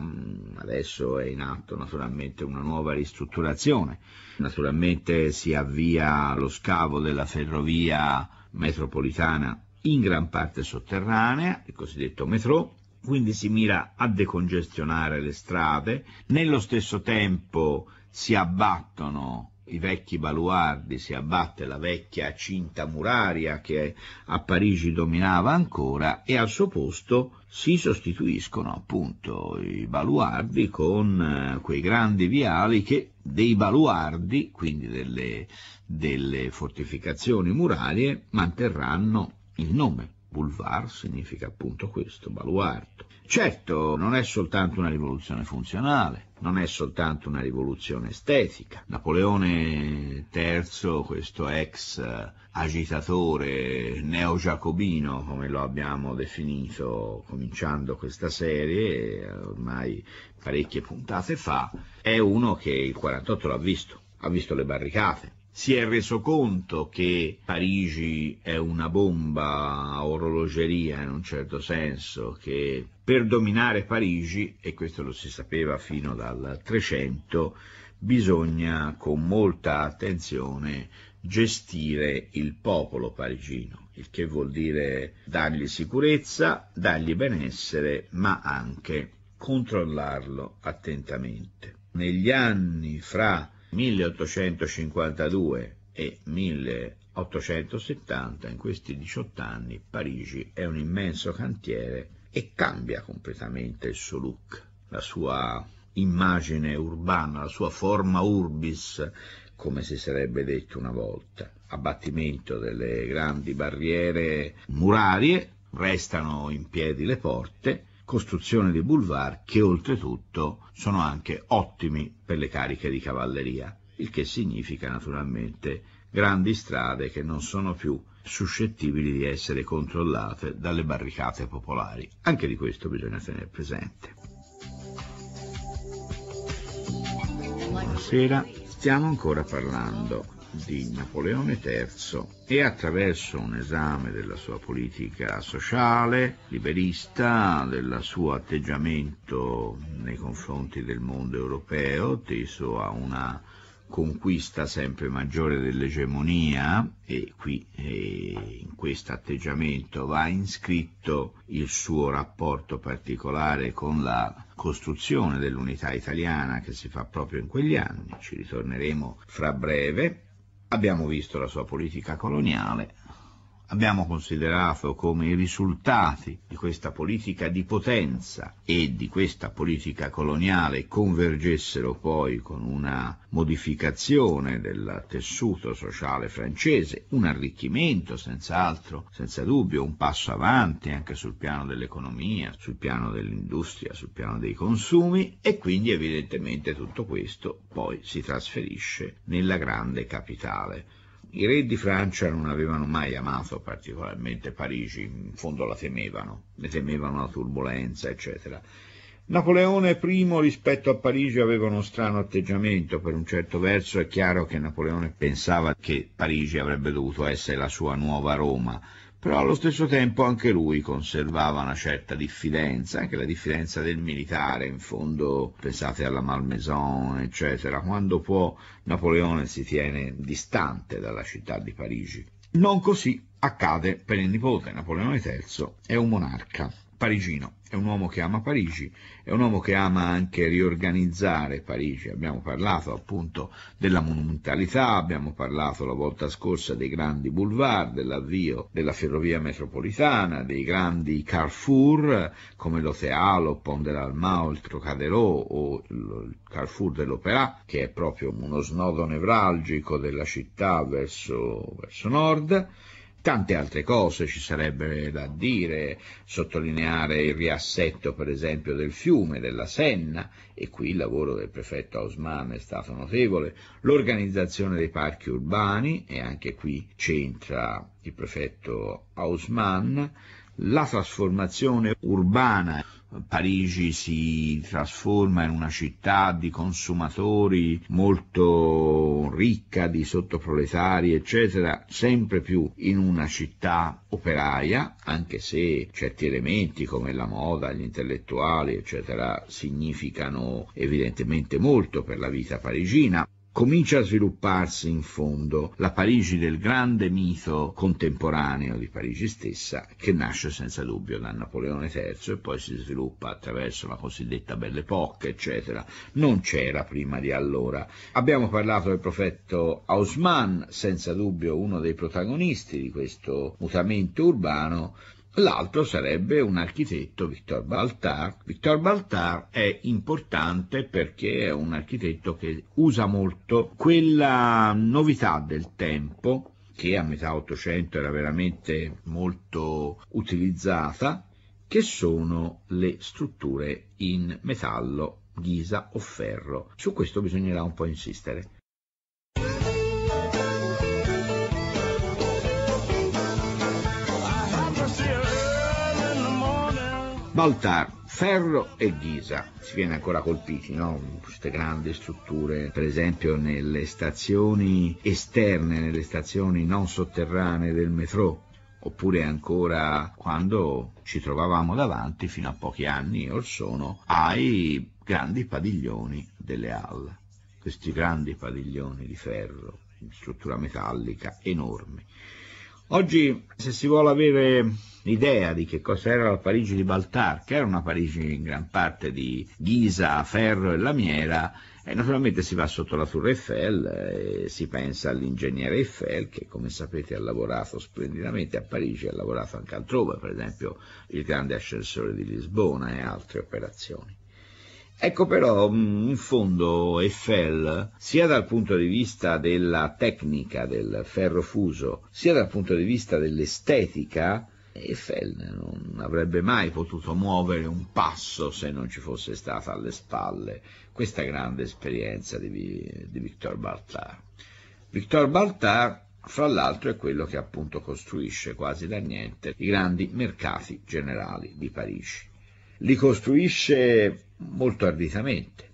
Adesso è in atto naturalmente una nuova ristrutturazione. Naturalmente si avvia lo scavo della ferrovia metropolitana in gran parte sotterranea, il cosiddetto metro, quindi si mira a decongestionare le strade, nello stesso tempo si abbattono i vecchi baluardi, si abbatte la vecchia cinta muraria che a Parigi dominava ancora e al suo posto si sostituiscono appunto i baluardi con eh, quei grandi viali che dei baluardi, quindi delle, delle fortificazioni murarie, manterranno il nome. Boulevard significa appunto questo, baluardo. Certo, non è soltanto una rivoluzione funzionale, non è soltanto una rivoluzione estetica. Napoleone III, questo ex eh, agitatore neo-giacobino, come lo abbiamo definito cominciando questa serie, eh, ormai parecchie puntate fa, è uno che il 48 l'ha visto, ha visto le barricate, si è reso conto che Parigi è una bomba a orologeria in un certo senso, che per dominare Parigi, e questo lo si sapeva fino dal 300, bisogna con molta attenzione gestire il popolo parigino, il che vuol dire dargli sicurezza, dargli benessere, ma anche controllarlo attentamente. Negli anni fra 1852 e 1870, in questi 18 anni, Parigi è un immenso cantiere e cambia completamente il suo look, la sua immagine urbana, la sua forma urbis, come si sarebbe detto una volta. Abbattimento delle grandi barriere murarie, restano in piedi le porte, costruzione dei boulevard che oltretutto sono anche ottimi per le cariche di cavalleria, il che significa naturalmente grandi strade che non sono più suscettibili di essere controllate dalle barricate popolari. Anche di questo bisogna tenere presente. Buonasera, stiamo ancora parlando di Napoleone III e attraverso un esame della sua politica sociale, liberista, del suo atteggiamento nei confronti del mondo europeo, teso a una conquista sempre maggiore dell'egemonia e qui e eh, in questo atteggiamento va iscritto il suo rapporto particolare con la costruzione dell'unità italiana che si fa proprio in quegli anni, ci ritorneremo fra breve, Abbiamo visto la sua politica coloniale Abbiamo considerato come i risultati di questa politica di potenza e di questa politica coloniale convergessero poi con una modificazione del tessuto sociale francese, un arricchimento senz'altro, senza dubbio, un passo avanti anche sul piano dell'economia, sul piano dell'industria, sul piano dei consumi e quindi evidentemente tutto questo poi si trasferisce nella grande capitale i re di Francia non avevano mai amato particolarmente Parigi, in fondo la temevano, ne temevano la turbolenza, eccetera. Napoleone I rispetto a Parigi aveva uno strano atteggiamento, per un certo verso è chiaro che Napoleone pensava che Parigi avrebbe dovuto essere la sua nuova Roma, però allo stesso tempo anche lui conservava una certa diffidenza, anche la diffidenza del militare, in fondo pensate alla Malmaison, eccetera, quando può Napoleone si tiene distante dalla città di Parigi. Non così accade per il nipote, Napoleone III è un monarca, parigino, è un uomo che ama Parigi, è un uomo che ama anche riorganizzare Parigi, abbiamo parlato appunto della monumentalità, abbiamo parlato la volta scorsa dei grandi boulevard, dell'avvio della ferrovia metropolitana, dei grandi carrefour come l'Otealo, Pont de l'Almao, il Trocadero o il carrefour dell'Opera, che è proprio uno snodo nevralgico della città verso, verso nord, Tante altre cose ci sarebbe da dire, sottolineare il riassetto per esempio del fiume, della Senna, e qui il lavoro del prefetto Osman è stato notevole, l'organizzazione dei parchi urbani, e anche qui c'entra il prefetto Osman, la trasformazione urbana Parigi si trasforma in una città di consumatori molto ricca di sottoproletari, eccetera, sempre più in una città operaia, anche se certi elementi come la moda, gli intellettuali, eccetera, significano evidentemente molto per la vita parigina, comincia a svilupparsi in fondo la Parigi del grande mito contemporaneo di Parigi stessa, che nasce senza dubbio da Napoleone III e poi si sviluppa attraverso la cosiddetta Belle Époque, eccetera. Non c'era prima di allora. Abbiamo parlato del profetto Haussmann, senza dubbio uno dei protagonisti di questo mutamento urbano, L'altro sarebbe un architetto, Victor Baltar. Victor Baltar è importante perché è un architetto che usa molto quella novità del tempo che a metà Ottocento era veramente molto utilizzata, che sono le strutture in metallo, ghisa o ferro. Su questo bisognerà un po' insistere. Baltar, Ferro e Ghisa. Si viene ancora colpiti, no? Queste grandi strutture, per esempio nelle stazioni esterne, nelle stazioni non sotterranee del metro, oppure ancora quando ci trovavamo davanti fino a pochi anni or sono ai grandi padiglioni delle Hall, questi grandi padiglioni di ferro, in struttura metallica enorme. Oggi se si vuole avere l'idea di che cosa era la Parigi di Baltar, che era una Parigi in gran parte di ghisa, ferro e lamiera, e naturalmente si va sotto la Tour Eiffel e eh, si pensa all'ingegnere Eiffel che come sapete ha lavorato splendidamente a Parigi, e ha lavorato anche altrove, per esempio il grande ascensore di Lisbona e altre operazioni. Ecco però, mm, in fondo, Eiffel, sia dal punto di vista della tecnica del ferro fuso, sia dal punto di vista dell'estetica, Eiffel non avrebbe mai potuto muovere un passo se non ci fosse stata alle spalle questa grande esperienza di, di Victor Baltard. Victor Baltard, fra l'altro, è quello che appunto costruisce quasi da niente i grandi mercati generali di Parigi. Li costruisce molto arditamente,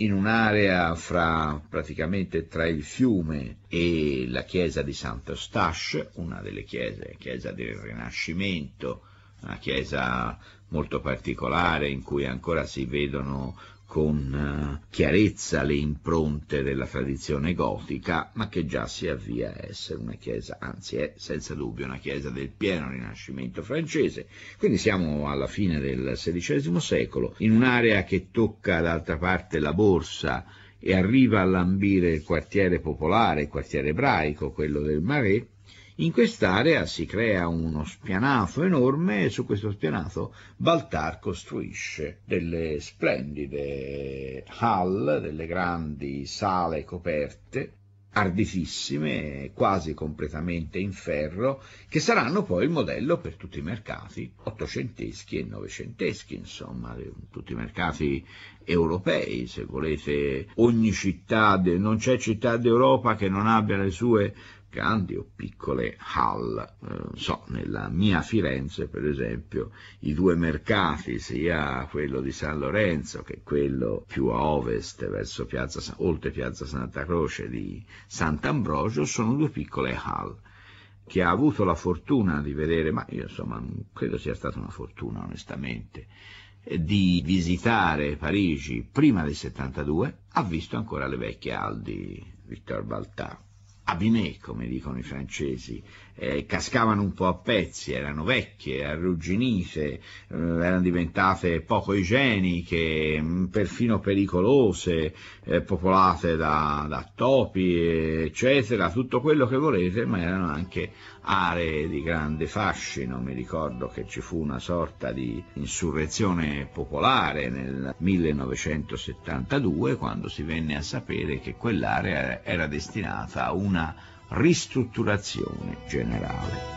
in un'area fra, praticamente tra il fiume e la chiesa di Sant'Eustache, una delle chiese, chiesa del Rinascimento, una chiesa molto particolare in cui ancora si vedono con eh, chiarezza le impronte della tradizione gotica, ma che già si avvia a essere una chiesa, anzi è senza dubbio una chiesa del pieno rinascimento francese. Quindi siamo alla fine del XVI secolo, in un'area che tocca d'altra parte la borsa e arriva a lambire il quartiere popolare, il quartiere ebraico, quello del Marais, in quest'area si crea uno spianato enorme e su questo spianato Baltar costruisce delle splendide hall, delle grandi sale coperte arditissime, quasi completamente in ferro, che saranno poi il modello per tutti i mercati ottocenteschi e novecenteschi, insomma, tutti i mercati europei, se volete, ogni città, non c'è città d'Europa che non abbia le sue grandi o piccole hall. Eh, so, nella mia Firenze, per esempio, i due mercati, sia quello di San Lorenzo che quello più a ovest, verso piazza, oltre Piazza Santa Croce di Sant'Ambrogio, sono due piccole hall che ha avuto la fortuna di vedere, ma io insomma credo sia stata una fortuna onestamente, di visitare Parigi prima del 72, ha visto ancora le vecchie Aldi Victor Baltà abimè, come dicono i francesi, eh, cascavano un po' a pezzi, erano vecchie, arrugginite, eh, erano diventate poco igieniche, mm, perfino pericolose, eh, popolate da, da topi, eccetera, tutto quello che volete, ma erano anche aree di grande fascino, mi ricordo che ci fu una sorta di insurrezione popolare nel 1972 quando si venne a sapere che quell'area era destinata a una ristrutturazione generale.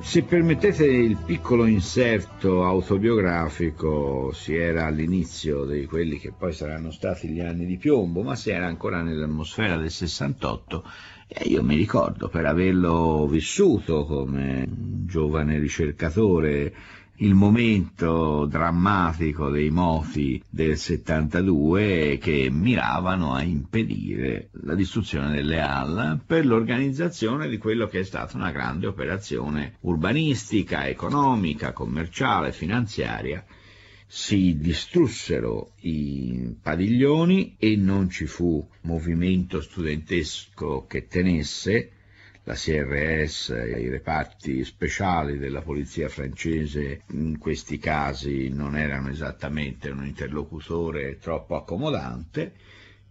Se permettete il piccolo inserto autobiografico, si era all'inizio di quelli che poi saranno stati gli anni di piombo, ma si era ancora nell'atmosfera del 68 e io mi ricordo per averlo vissuto come giovane ricercatore il momento drammatico dei moti del 72 che miravano a impedire la distruzione delle Halle per l'organizzazione di quello che è stata una grande operazione urbanistica, economica, commerciale, finanziaria si distrussero i padiglioni e non ci fu movimento studentesco che tenesse la CRS, i reparti speciali della polizia francese in questi casi non erano esattamente un interlocutore troppo accomodante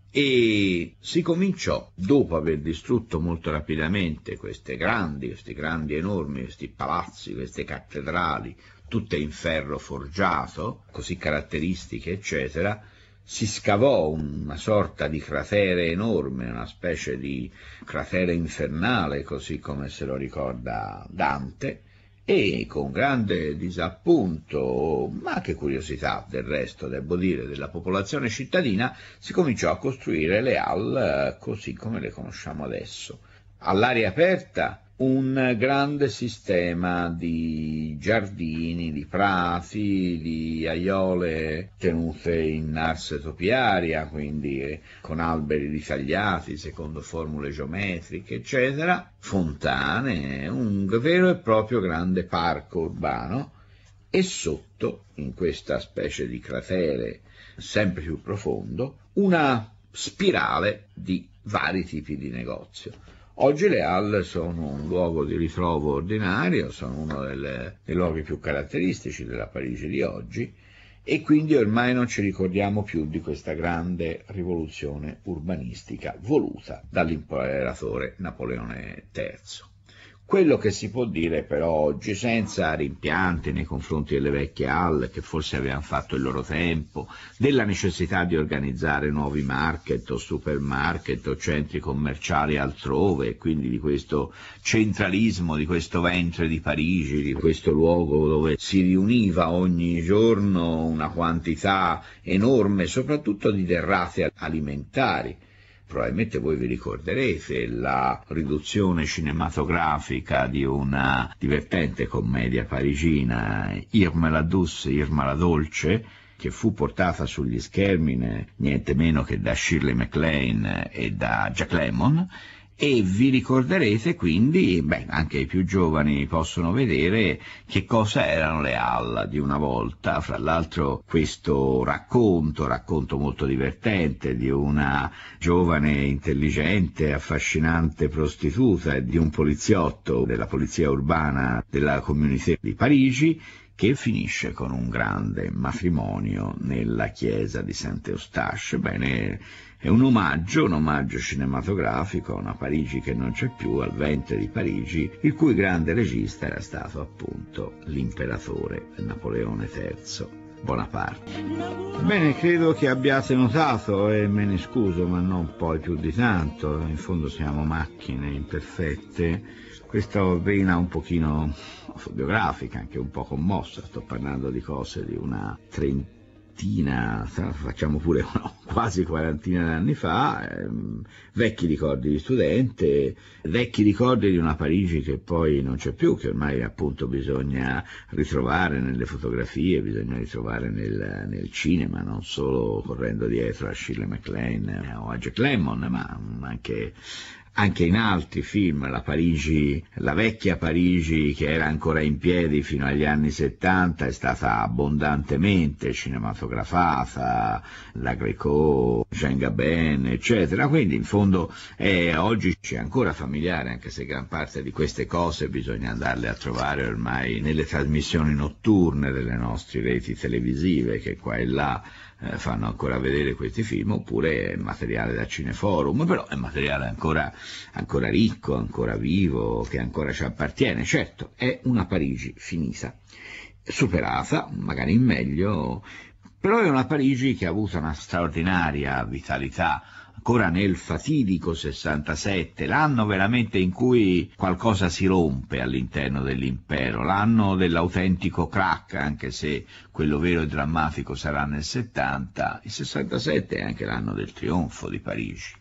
e si cominciò, dopo aver distrutto molto rapidamente queste grandi, questi grandi enormi, questi palazzi, queste cattedrali, tutte in ferro forgiato, così caratteristiche, eccetera, si scavò una sorta di cratere enorme, una specie di cratere infernale, così come se lo ricorda Dante, e con grande disappunto, ma anche curiosità del resto, devo dire, della popolazione cittadina, si cominciò a costruire le hall eh, così come le conosciamo adesso. All'aria aperta un grande sistema di giardini, di prati, di aiole tenute in arse topiaria, quindi eh, con alberi ritagliati secondo formule geometriche, eccetera, fontane, un vero e proprio grande parco urbano e sotto, in questa specie di cratere sempre più profondo, una spirale di vari tipi di negozio Oggi le hall sono un luogo di ritrovo ordinario, sono uno delle, dei luoghi più caratteristici della Parigi di oggi e quindi ormai non ci ricordiamo più di questa grande rivoluzione urbanistica voluta dall'imperatore Napoleone III. Quello che si può dire però oggi, senza rimpianti nei confronti delle vecchie hall che forse avevano fatto il loro tempo, della necessità di organizzare nuovi market o supermarket o centri commerciali altrove, e quindi di questo centralismo, di questo ventre di Parigi, di questo luogo dove si riuniva ogni giorno una quantità enorme, soprattutto di derrate alimentari Probabilmente voi vi ricorderete la riduzione cinematografica di una divertente commedia parigina, Irma la Dusse, Irma la Dolce, che fu portata sugli schermi niente meno che da Shirley MacLaine e da Jack Lemmon, e vi ricorderete quindi, beh, anche i più giovani possono vedere che cosa erano le Alla di una volta, fra l'altro questo racconto, racconto molto divertente di una giovane intelligente, affascinante prostituta e di un poliziotto della polizia urbana della Community di Parigi che finisce con un grande matrimonio nella chiesa di Sant'Eustache. Bene, è un omaggio, un omaggio cinematografico a una Parigi che non c'è più, al vente di Parigi, il cui grande regista era stato appunto l'imperatore Napoleone III. Bonaparte. Bene, credo che abbiate notato e me ne scuso, ma non poi più di tanto, in fondo siamo macchine imperfette, questa vena un pochino autobiografica, anche un po' commossa, sto parlando di cose di una trentina quarantina, facciamo pure una quasi quarantina di anni fa, ehm, vecchi ricordi di studente, vecchi ricordi di una Parigi che poi non c'è più, che ormai appunto bisogna ritrovare nelle fotografie, bisogna ritrovare nel, nel cinema, non solo correndo dietro a Shirley MacLaine o a Jack Lemmon, ma anche anche in altri film, la, Parigi, la vecchia Parigi che era ancora in piedi fino agli anni 70 è stata abbondantemente cinematografata, la Greco, Jean Gabin, eccetera, quindi in fondo eh, oggi c'è ancora familiare, anche se gran parte di queste cose bisogna andarle a trovare ormai nelle trasmissioni notturne delle nostre reti televisive, che qua e là eh, fanno ancora vedere questi film, oppure è materiale da Cineforum, però è materiale ancora, ancora ricco, ancora vivo, che ancora ci appartiene. Certo, è una Parigi finita, superata, magari in meglio, però è una Parigi che ha avuto una straordinaria vitalità ancora nel fatidico 67, l'anno veramente in cui qualcosa si rompe all'interno dell'impero, l'anno dell'autentico crack, anche se quello vero e drammatico sarà nel 70, il 67 è anche l'anno del trionfo di Parigi.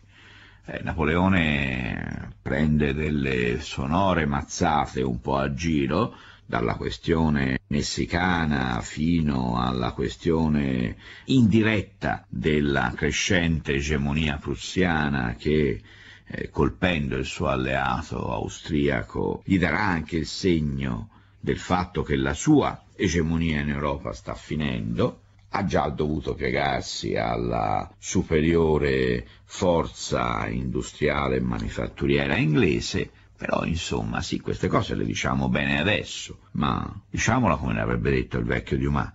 Eh, Napoleone prende delle sonore mazzate un po' a giro, dalla questione messicana fino alla questione indiretta della crescente egemonia prussiana che eh, colpendo il suo alleato austriaco gli darà anche il segno del fatto che la sua egemonia in Europa sta finendo, ha già dovuto piegarsi alla superiore forza industriale e manifatturiera inglese però insomma sì, queste cose le diciamo bene adesso, ma diciamola come l'avrebbe detto il vecchio Dumas.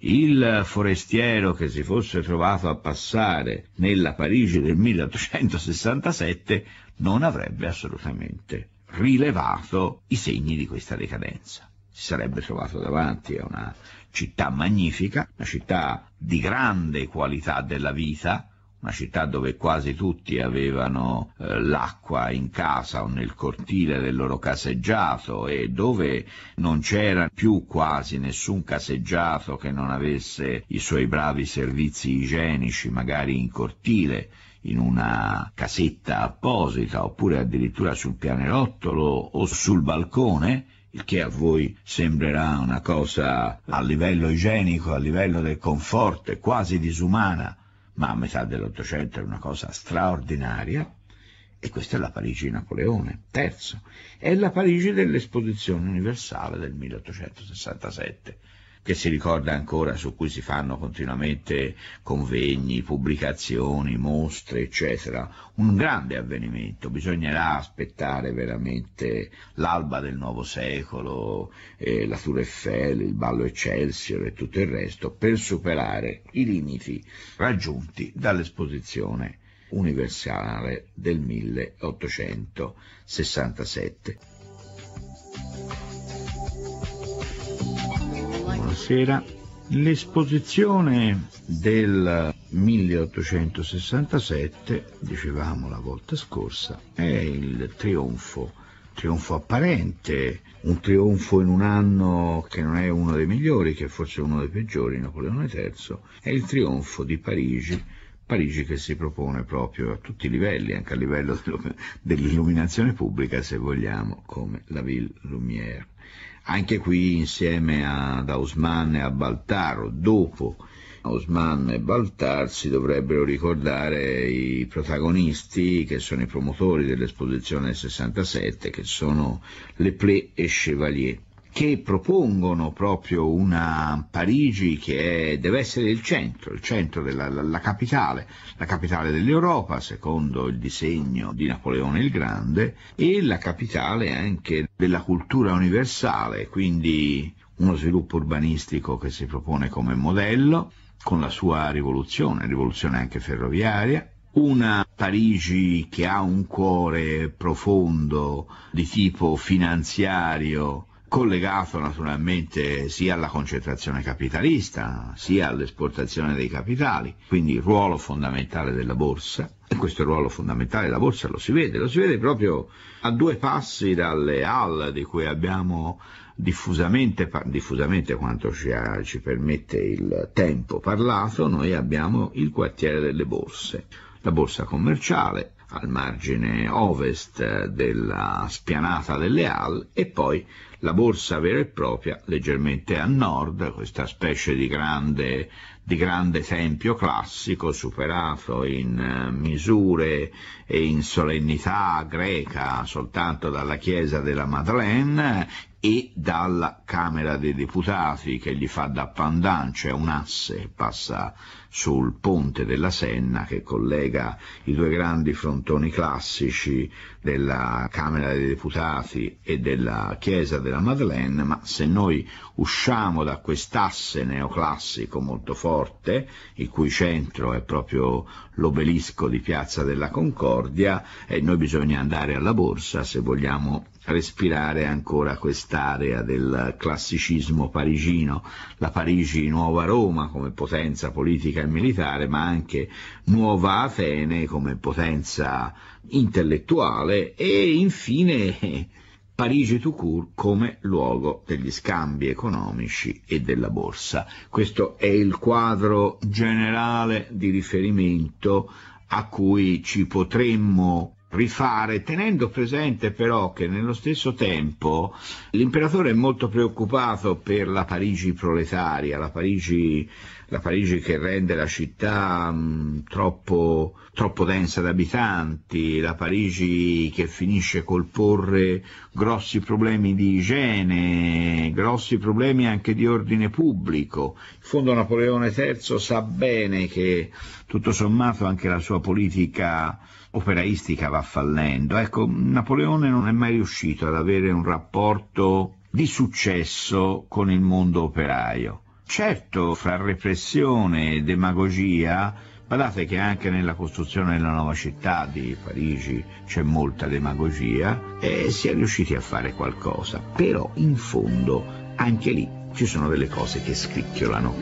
Il forestiero che si fosse trovato a passare nella Parigi del 1867 non avrebbe assolutamente rilevato i segni di questa decadenza. Si sarebbe trovato davanti a una città magnifica, una città di grande qualità della vita, una città dove quasi tutti avevano eh, l'acqua in casa o nel cortile del loro caseggiato e dove non c'era più quasi nessun caseggiato che non avesse i suoi bravi servizi igienici, magari in cortile, in una casetta apposita oppure addirittura sul pianerottolo o sul balcone, il che a voi sembrerà una cosa a livello igienico, a livello del conforto, quasi disumana ma a metà dell'Ottocento è una cosa straordinaria, e questa è la Parigi di Napoleone, terzo, è la Parigi dell'Esposizione Universale del 1867, che si ricorda ancora, su cui si fanno continuamente convegni, pubblicazioni, mostre, eccetera. Un grande avvenimento, bisognerà aspettare veramente l'alba del nuovo secolo, eh, la Tour Eiffel, il ballo Eccelsior e tutto il resto, per superare i limiti raggiunti dall'esposizione universale del 1867 buonasera. L'esposizione del 1867, dicevamo la volta scorsa, è il trionfo, trionfo apparente, un trionfo in un anno che non è uno dei migliori, che è forse uno dei peggiori, Napoleone III, è il trionfo di Parigi Parigi che si propone proprio a tutti i livelli, anche a livello dell'illuminazione pubblica se vogliamo, come la Ville Lumière anche qui insieme ad Osman e a Baltaro. Dopo Osman e Baltar si dovrebbero ricordare i protagonisti che sono i promotori dell'esposizione del 67, che sono Le Plé e Chevalier che propongono proprio una Parigi che è, deve essere il centro, il centro della la, la capitale, la capitale dell'Europa secondo il disegno di Napoleone il Grande e la capitale anche della cultura universale, quindi uno sviluppo urbanistico che si propone come modello con la sua rivoluzione, rivoluzione anche ferroviaria, una Parigi che ha un cuore profondo di tipo finanziario collegato naturalmente sia alla concentrazione capitalista sia all'esportazione dei capitali, quindi il ruolo fondamentale della borsa, e questo ruolo fondamentale della borsa lo si vede, lo si vede proprio a due passi dalle hall di cui abbiamo diffusamente, diffusamente quanto ci, ha, ci permette il tempo parlato, noi abbiamo il quartiere delle borse, la borsa commerciale, al margine ovest eh, della spianata delle Al e poi la borsa vera e propria leggermente a nord, questa specie di grande, di grande tempio classico superato in eh, misure e in solennità greca soltanto dalla chiesa della Madeleine eh, e dalla Camera dei Deputati che gli fa da pandan, cioè un asse che passa sul ponte della Senna che collega i due grandi frontoni classici della Camera dei Deputati e della Chiesa della Madeleine, ma se noi usciamo da quest'asse neoclassico molto forte, il cui centro è proprio l'obelisco di Piazza della Concordia, e noi bisogna andare alla borsa se vogliamo respirare ancora quest'area del classicismo parigino, la Parigi nuova Roma come potenza politica politica e militare, ma anche nuova Atene come potenza intellettuale e infine Parigi tout court come luogo degli scambi economici e della borsa. Questo è il quadro generale di riferimento a cui ci potremmo rifare, tenendo presente però che nello stesso tempo l'imperatore è molto preoccupato per la Parigi proletaria, la Parigi la Parigi che rende la città mh, mm, troppo, troppo densa di abitanti, la Parigi che finisce col porre grossi problemi di igiene, grossi problemi anche di ordine pubblico. In fondo Napoleone III sa bene che tutto sommato anche la sua politica operaistica va fallendo. Ecco, Napoleone non è mai riuscito ad avere un rapporto di successo con il mondo operaio. Certo, fra repressione e demagogia, badate che anche nella costruzione della nuova città di Parigi c'è molta demagogia, e si è riusciti a fare qualcosa, però in fondo anche lì ci sono delle cose che scricchiolano.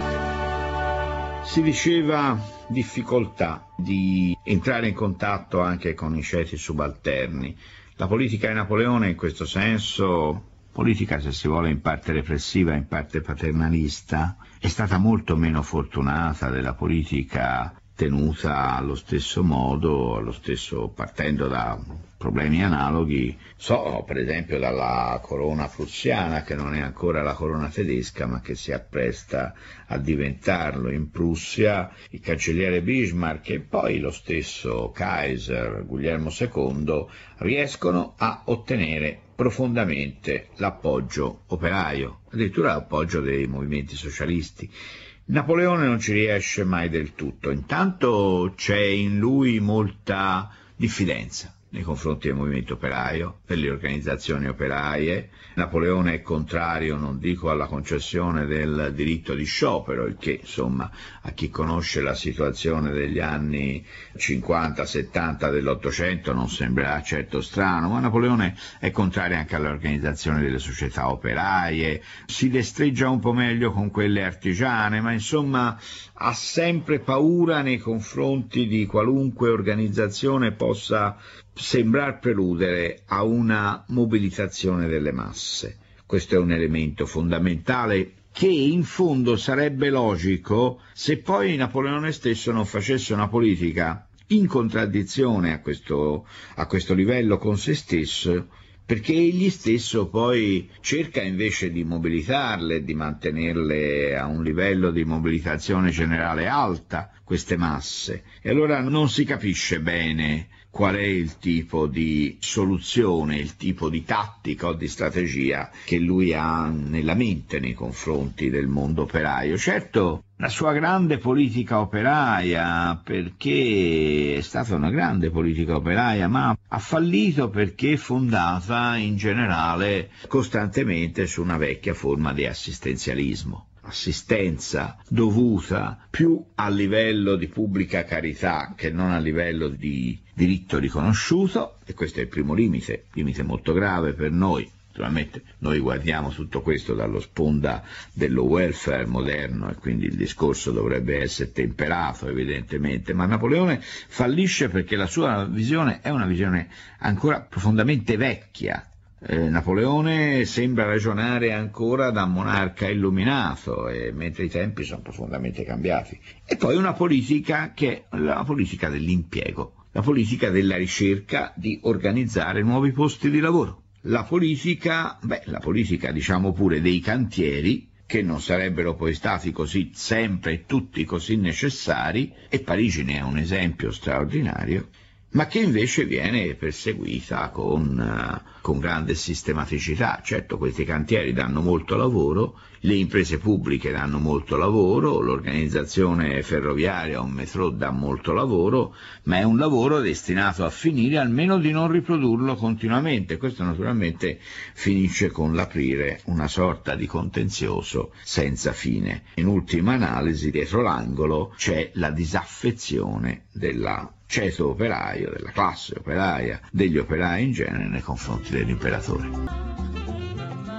Si diceva difficoltà di entrare in contatto anche con i ceti subalterni. La politica di Napoleone in questo senso politica, se si vuole, in parte repressiva, in parte paternalista, è stata molto meno fortunata della politica tenuta allo stesso modo, allo stesso, partendo da problemi analoghi so per esempio dalla corona prussiana che non è ancora la corona tedesca ma che si appresta a diventarlo in Prussia il cancelliere Bismarck e poi lo stesso Kaiser Guglielmo II riescono a ottenere profondamente l'appoggio operaio addirittura l'appoggio dei movimenti socialisti Napoleone non ci riesce mai del tutto intanto c'è in lui molta diffidenza nei confronti del movimento operaio, delle organizzazioni operaie. Napoleone è contrario, non dico alla concessione del diritto di sciopero, il che insomma a chi conosce la situazione degli anni 50-70 dell'Ottocento non sembrerà certo strano, ma Napoleone è contrario anche all'organizzazione delle società operaie, si destreggia un po' meglio con quelle artigiane, ma insomma ha sempre paura nei confronti di qualunque organizzazione possa sembrar preludere a una mobilitazione delle masse. Questo è un elemento fondamentale che in fondo sarebbe logico se poi Napoleone stesso non facesse una politica in contraddizione a questo, a questo livello con se stesso, perché egli stesso poi cerca invece di mobilitarle, di mantenerle a un livello di mobilitazione generale alta, queste masse. E allora non si capisce bene qual è il tipo di soluzione, il tipo di tattica o di strategia che lui ha nella mente nei confronti del mondo operaio. Certo, la sua grande politica operaia, perché è stata una grande politica operaia, ma ha fallito perché è fondata in generale costantemente su una vecchia forma di assistenzialismo assistenza dovuta più a livello di pubblica carità che non a livello di diritto riconosciuto e questo è il primo limite, limite molto grave per noi. Naturalmente noi guardiamo tutto questo dallo sponda dello welfare moderno e quindi il discorso dovrebbe essere temperato evidentemente, ma Napoleone fallisce perché la sua visione è una visione ancora profondamente vecchia eh, Napoleone sembra ragionare ancora da monarca illuminato, eh, mentre i tempi sono profondamente cambiati. E poi una politica che è la politica dell'impiego, la politica della ricerca di organizzare nuovi posti di lavoro, la politica, beh, la politica diciamo pure dei cantieri, che non sarebbero poi stati così sempre e tutti così necessari, e Parigi ne è un esempio straordinario, ma che invece viene perseguita con, eh, con, grande sistematicità. Certo questi cantieri danno molto lavoro, le imprese pubbliche danno molto lavoro, l'organizzazione ferroviaria o metro dà molto lavoro, ma è un lavoro destinato a finire, almeno di non riprodurlo continuamente. Questo naturalmente finisce con l'aprire una sorta di contenzioso senza fine. In ultima analisi, dietro l'angolo c'è la disaffezione della ceto operaio, della classe operaia, degli operai in genere nei confronti dell'imperatore.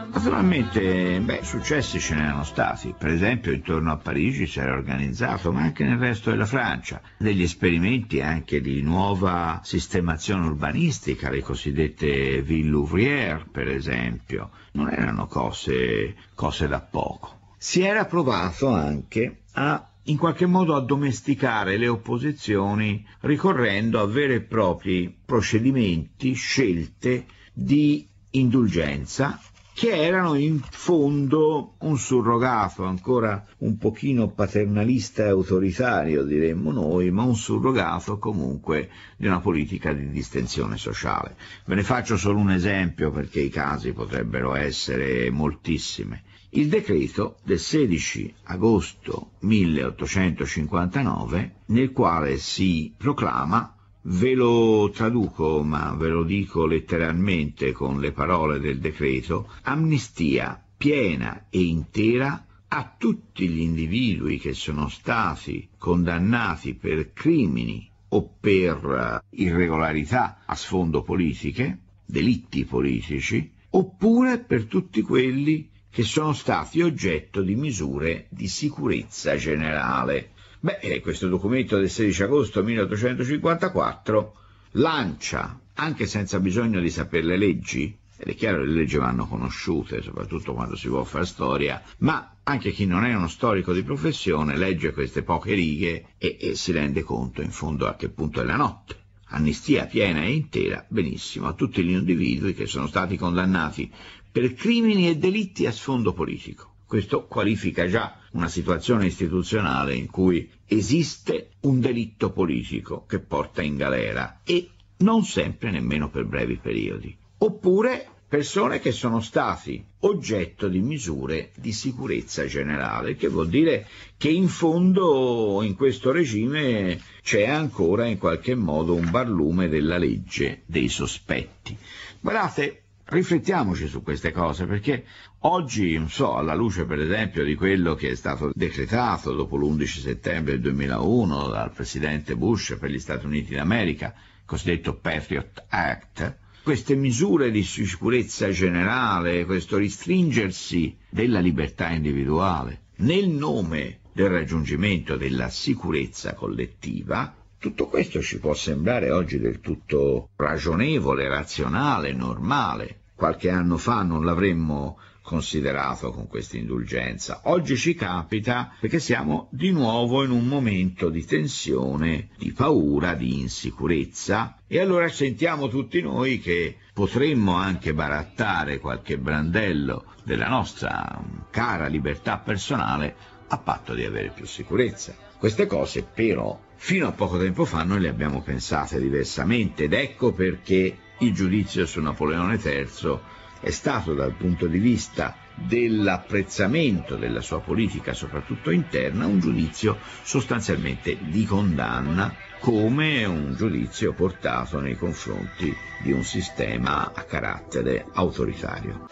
Naturalmente, beh, successi ce n'erano stati, per esempio intorno a Parigi si era organizzato, ma anche nel resto della Francia, degli esperimenti anche di nuova sistemazione urbanistica, le cosiddette ville ouvrière, per esempio, non erano cose, cose da poco. Si era provato anche a in qualche modo addomesticare le opposizioni ricorrendo a veri e propri procedimenti, scelte di indulgenza che erano in fondo un surrogato ancora un pochino paternalista e autoritario, diremmo noi, ma un surrogato comunque di una politica di distensione sociale. Ve ne faccio solo un esempio perché i casi potrebbero essere moltissimi il decreto del 16 agosto 1859 nel quale si proclama, ve lo traduco ma ve lo dico letteralmente con le parole del decreto, amnistia piena e intera a tutti gli individui che sono stati condannati per crimini o per eh, irregolarità a sfondo politiche, delitti politici, oppure per tutti quelli che sono stati oggetto di misure di sicurezza generale. Beh, eh, questo documento del 16 agosto 1854 lancia, anche senza bisogno di sapere le leggi, ed è chiaro che le leggi vanno conosciute, soprattutto quando si vuole fare storia, ma anche chi non è uno storico di professione legge queste poche righe e, e si rende conto in fondo a che punto è la notte. Amnistia piena e intera, benissimo, a tutti gli individui che sono stati condannati per crimini e delitti a sfondo politico. Questo qualifica già una situazione istituzionale in cui esiste un delitto politico che porta in galera e non sempre nemmeno per brevi periodi. Oppure persone che sono stati oggetto di misure di sicurezza generale, che vuol dire che in fondo in questo regime c'è ancora in qualche modo un barlume della legge dei sospetti. Guardate, Riflettiamoci su queste cose perché oggi, non so, alla luce per esempio di quello che è stato decretato dopo l'11 settembre 2001 dal presidente Bush per gli Stati Uniti d'America, il cosiddetto Patriot Act, queste misure di sicurezza generale, questo ristringersi della libertà individuale nel nome del raggiungimento della sicurezza collettiva, tutto questo ci può sembrare oggi del tutto ragionevole, razionale, normale. Qualche anno fa non l'avremmo considerato con questa indulgenza. Oggi ci capita perché siamo di nuovo in un momento di tensione, di paura, di insicurezza e allora sentiamo tutti noi che potremmo anche barattare qualche brandello della nostra mm, cara libertà personale a patto di avere più sicurezza. Queste cose però Fino a poco tempo fa noi le abbiamo pensate diversamente ed ecco perché il giudizio su Napoleone III è stato dal punto di vista dell'apprezzamento della sua politica, soprattutto interna, un giudizio sostanzialmente di condanna come un giudizio portato nei confronti di un sistema a carattere autoritario.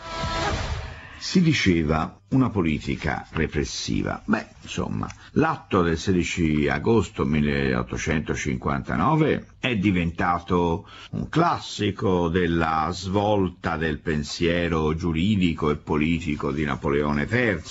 Si diceva una politica repressiva. Beh, insomma, l'atto del 16 agosto 1859 è diventato un classico della svolta del pensiero giuridico e politico di Napoleone III,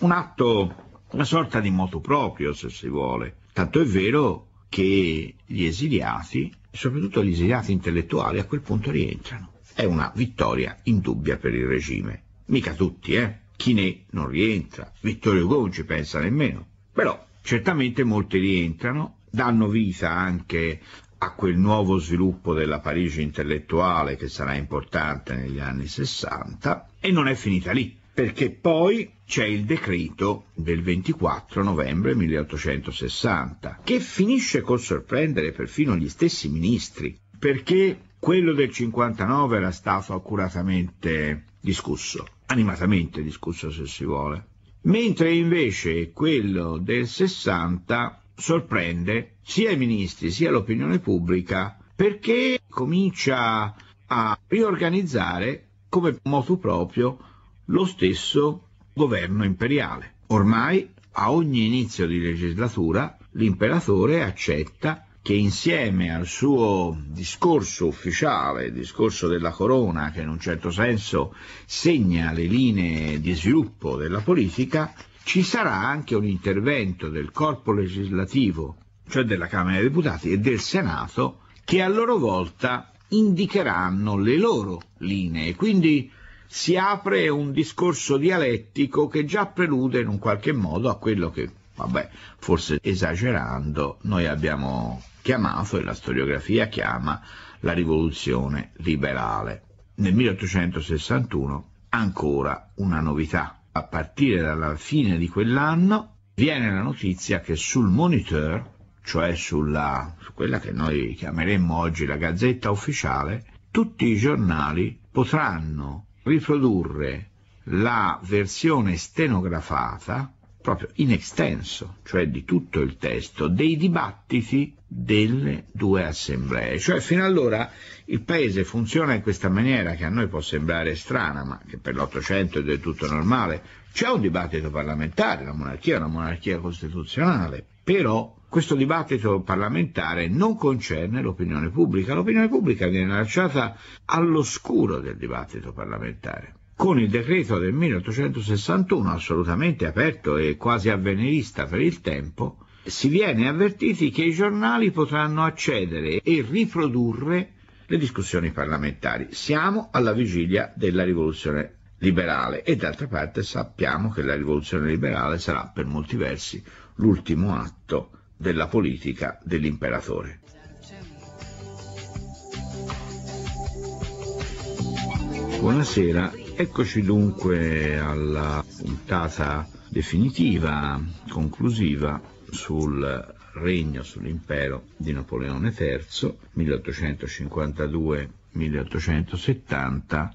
un atto, una sorta di moto proprio, se si vuole. Tanto è vero che gli esiliati, soprattutto gli esiliati intellettuali, a quel punto rientrano. È una vittoria indubbia per il regime. Mica tutti, eh? Chi Chiné non rientra, Vittorio Hugo non ci pensa nemmeno. Però certamente molti rientrano, danno vita anche a quel nuovo sviluppo della Parigi intellettuale che sarà importante negli anni 60 e non è finita lì, perché poi c'è il decreto del 24 novembre 1860 che finisce col sorprendere perfino gli stessi ministri, perché quello del 59 era stato accuratamente discusso, animatamente discusso se si vuole, mentre invece quello del 60 sorprende sia i ministri sia l'opinione pubblica perché comincia a riorganizzare come motu proprio lo stesso governo imperiale. Ormai a ogni inizio di legislatura l'imperatore accetta che insieme al suo discorso ufficiale, il discorso della corona, che in un certo senso segna le linee di sviluppo della politica, ci sarà anche un intervento del corpo legislativo, cioè della Camera dei Deputati e del Senato, che a loro volta indicheranno le loro linee. Quindi si apre un discorso dialettico che già prelude in un qualche modo a quello che vabbè, forse esagerando, noi abbiamo chiamato, e la storiografia chiama, la rivoluzione liberale. Nel 1861 ancora una novità. A partire dalla fine di quell'anno viene la notizia che sul monitor, cioè sulla, su quella che noi chiameremmo oggi la gazzetta ufficiale, tutti i giornali potranno riprodurre la versione stenografata proprio in extenso, cioè di tutto il testo, dei dibattiti delle due assemblee. Cioè fino allora il paese funziona in questa maniera che a noi può sembrare strana, ma che per l'Ottocento è del tutto normale. C'è un dibattito parlamentare, la monarchia è una monarchia costituzionale, però questo dibattito parlamentare non concerne l'opinione pubblica, l'opinione pubblica viene lasciata all'oscuro del dibattito parlamentare con il decreto del 1861 assolutamente aperto e quasi avvenerista per il tempo, si viene avvertiti che i giornali potranno accedere e riprodurre le discussioni parlamentari. Siamo alla vigilia della rivoluzione liberale e d'altra parte sappiamo che la rivoluzione liberale sarà per molti versi l'ultimo atto della politica dell'imperatore. Buonasera, Eccoci dunque alla puntata definitiva, conclusiva sul regno, sull'impero di Napoleone III, 1852-1870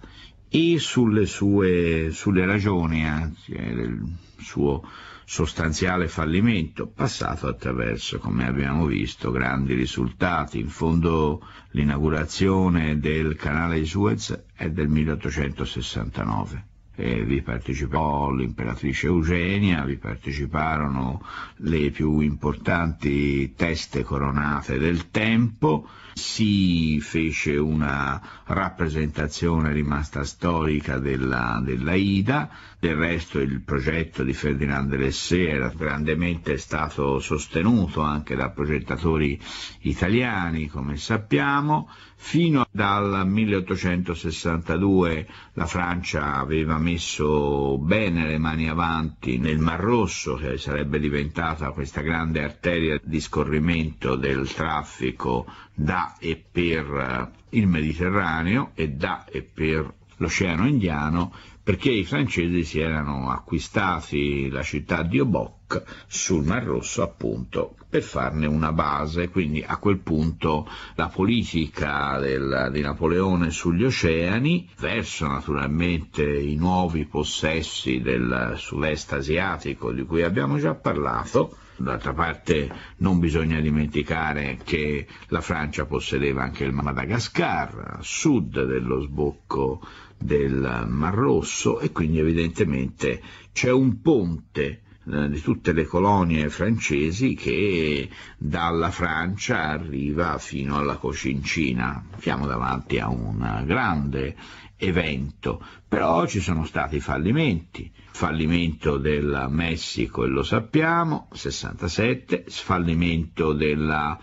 e sulle sue sulle ragioni, anzi, il suo sostanziale fallimento, passato attraverso, come abbiamo visto, grandi risultati. In fondo l'inaugurazione del canale di Suez è del 1869. E eh, vi partecipò l'imperatrice Eugenia, vi parteciparono le più importanti teste coronate del tempo, si fece una rappresentazione rimasta storica della, della Ida, del resto il progetto di Ferdinand de Lessé era grandemente stato sostenuto anche da progettatori italiani, come sappiamo, fino al 1862 la Francia aveva messo bene le mani avanti nel Mar Rosso, che sarebbe diventata questa grande arteria di scorrimento del traffico da e per il Mediterraneo e da e per l'Oceano Indiano, perché i francesi si erano acquistati la città di Obok sul Mar Rosso appunto per farne una base, quindi a quel punto la politica del, di Napoleone sugli oceani, verso naturalmente i nuovi possessi del sud-est asiatico di cui abbiamo già parlato, D'altra parte non bisogna dimenticare che la Francia possedeva anche il Madagascar, a sud dello sbocco del Mar Rosso e quindi evidentemente c'è un ponte eh, di tutte le colonie francesi che dalla Francia arriva fino alla Cocincina. Siamo davanti a un grande evento, però ci sono stati fallimenti. Fallimento del Messico, e lo sappiamo, 67, fallimento della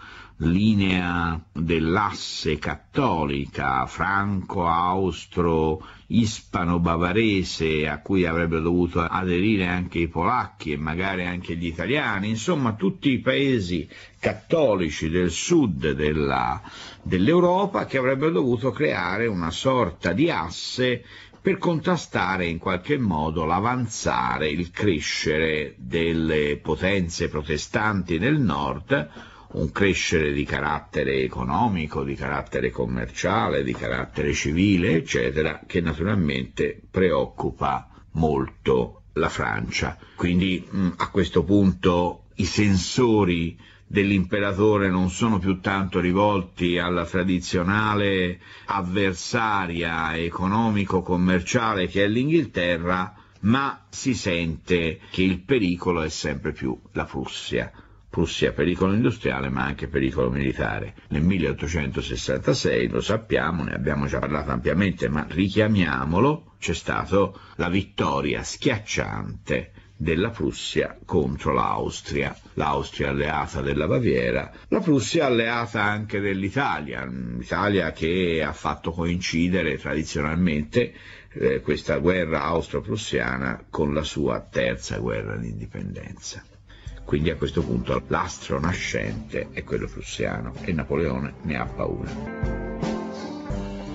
linea dell'asse cattolica franco-austro-ispano-bavarese a cui avrebbero dovuto aderire anche i polacchi e magari anche gli italiani, insomma tutti i paesi cattolici del sud dell'Europa che avrebbero dovuto creare una sorta di asse per contrastare in qualche modo l'avanzare, il crescere delle potenze protestanti nel nord un crescere di carattere economico, di carattere commerciale, di carattere civile, eccetera, che naturalmente preoccupa molto la Francia. Quindi mm, a questo punto i sensori dell'imperatore non sono più tanto rivolti alla tradizionale avversaria economico-commerciale che è l'Inghilterra, ma si sente che il pericolo è sempre più la Prussia. Prussia pericolo industriale ma anche pericolo militare. Nel 1866, lo sappiamo, ne abbiamo già parlato ampiamente, ma richiamiamolo, c'è stata la vittoria schiacciante della Prussia contro l'Austria, l'Austria alleata della Baviera, la Prussia alleata anche dell'Italia, l'Italia che ha fatto coincidere tradizionalmente eh, questa guerra austro-prussiana con la sua terza guerra di quindi a questo punto l'astro nascente è quello prussiano e Napoleone ne ha paura.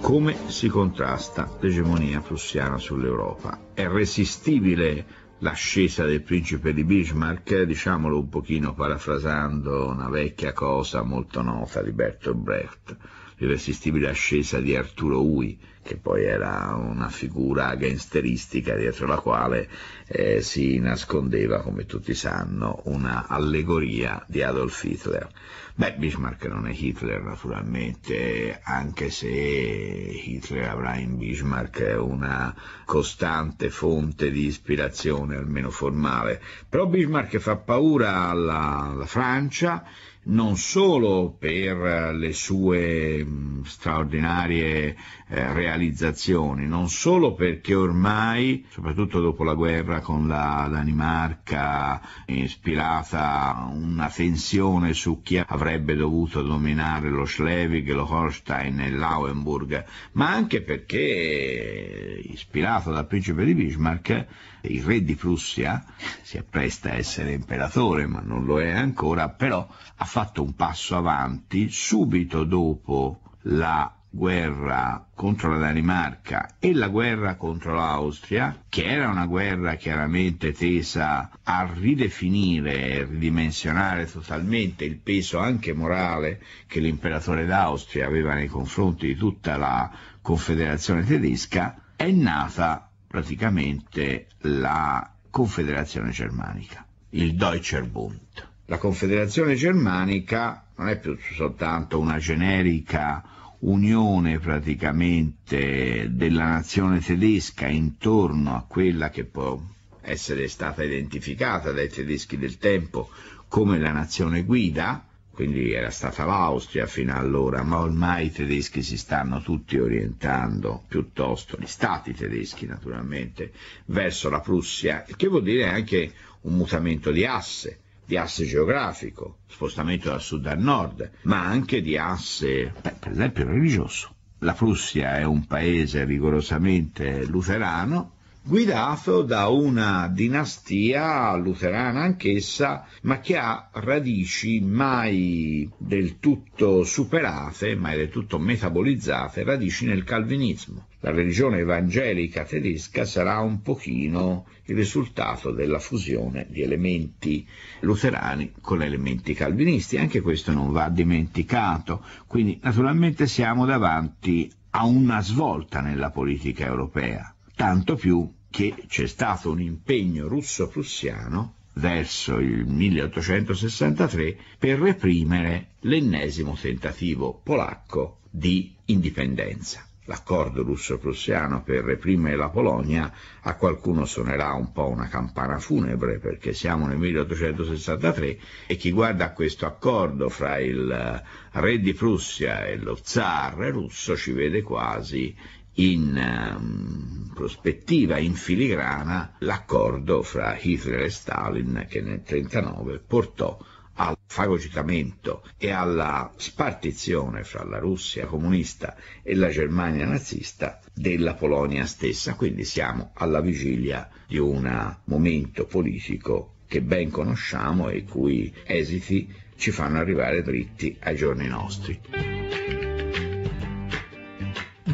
Come si contrasta l'egemonia prussiana sull'Europa? È resistibile l'ascesa del principe di Bismarck, diciamolo un pochino parafrasando una vecchia cosa molto nota di Bertolt Brecht, l'irresistibile ascesa di Arturo Ui, che poi era una figura gangsteristica dietro la quale eh, si nascondeva, come tutti sanno, una allegoria di Adolf Hitler. Beh, Bismarck non è Hitler naturalmente, anche se Hitler avrà in Bismarck una costante fonte di ispirazione, almeno formale. Però Bismarck fa paura alla, alla Francia, non solo per le sue mm, straordinarie eh, realizzazioni, non solo perché ormai, soprattutto dopo la guerra con la Danimarca, ispirata una tensione su chi avrebbe dovuto dominare lo Schleswig, lo Holstein e l'Auenburg, ma anche perché, ispirato dal principe di Bismarck, il re di Prussia, si appresta a essere imperatore ma non lo è ancora, però ha fatto un passo avanti subito dopo la guerra contro la Danimarca e la guerra contro l'Austria, che era una guerra chiaramente tesa a ridefinire e ridimensionare totalmente il peso anche morale che l'imperatore d'Austria aveva nei confronti di tutta la confederazione tedesca, è nata praticamente la Confederazione Germanica, il Deutscher Bund. La Confederazione Germanica non è più soltanto una generica unione praticamente della nazione tedesca intorno a quella che può essere stata identificata dai tedeschi del tempo come la nazione guida, quindi era stata l'Austria fino allora, ma ormai i tedeschi si stanno tutti orientando, piuttosto gli stati tedeschi naturalmente, verso la Prussia, il che vuol dire anche un mutamento di asse, di asse geografico, spostamento dal sud al nord, ma anche di asse, beh, per esempio, religioso. La Prussia è un paese rigorosamente luterano, guidato da una dinastia luterana anch'essa, ma che ha radici mai del tutto superate, mai del tutto metabolizzate, radici nel calvinismo. La religione evangelica tedesca sarà un pochino il risultato della fusione di elementi luterani con elementi calvinisti, anche questo non va dimenticato, quindi naturalmente siamo davanti a una svolta nella politica europea tanto più che c'è stato un impegno russo-prussiano verso il 1863 per reprimere l'ennesimo tentativo polacco di indipendenza. L'accordo russo-prussiano per reprimere la Polonia a qualcuno suonerà un po' una campana funebre perché siamo nel 1863 e chi guarda questo accordo fra il eh, re di Prussia e lo zar russo ci vede quasi in ehm, prospettiva, in filigrana, l'accordo fra Hitler e Stalin che nel 1939 portò al fagocitamento e alla spartizione fra la Russia comunista e la Germania nazista della Polonia stessa, quindi siamo alla vigilia di un momento politico che ben conosciamo e i cui esiti ci fanno arrivare dritti ai giorni nostri.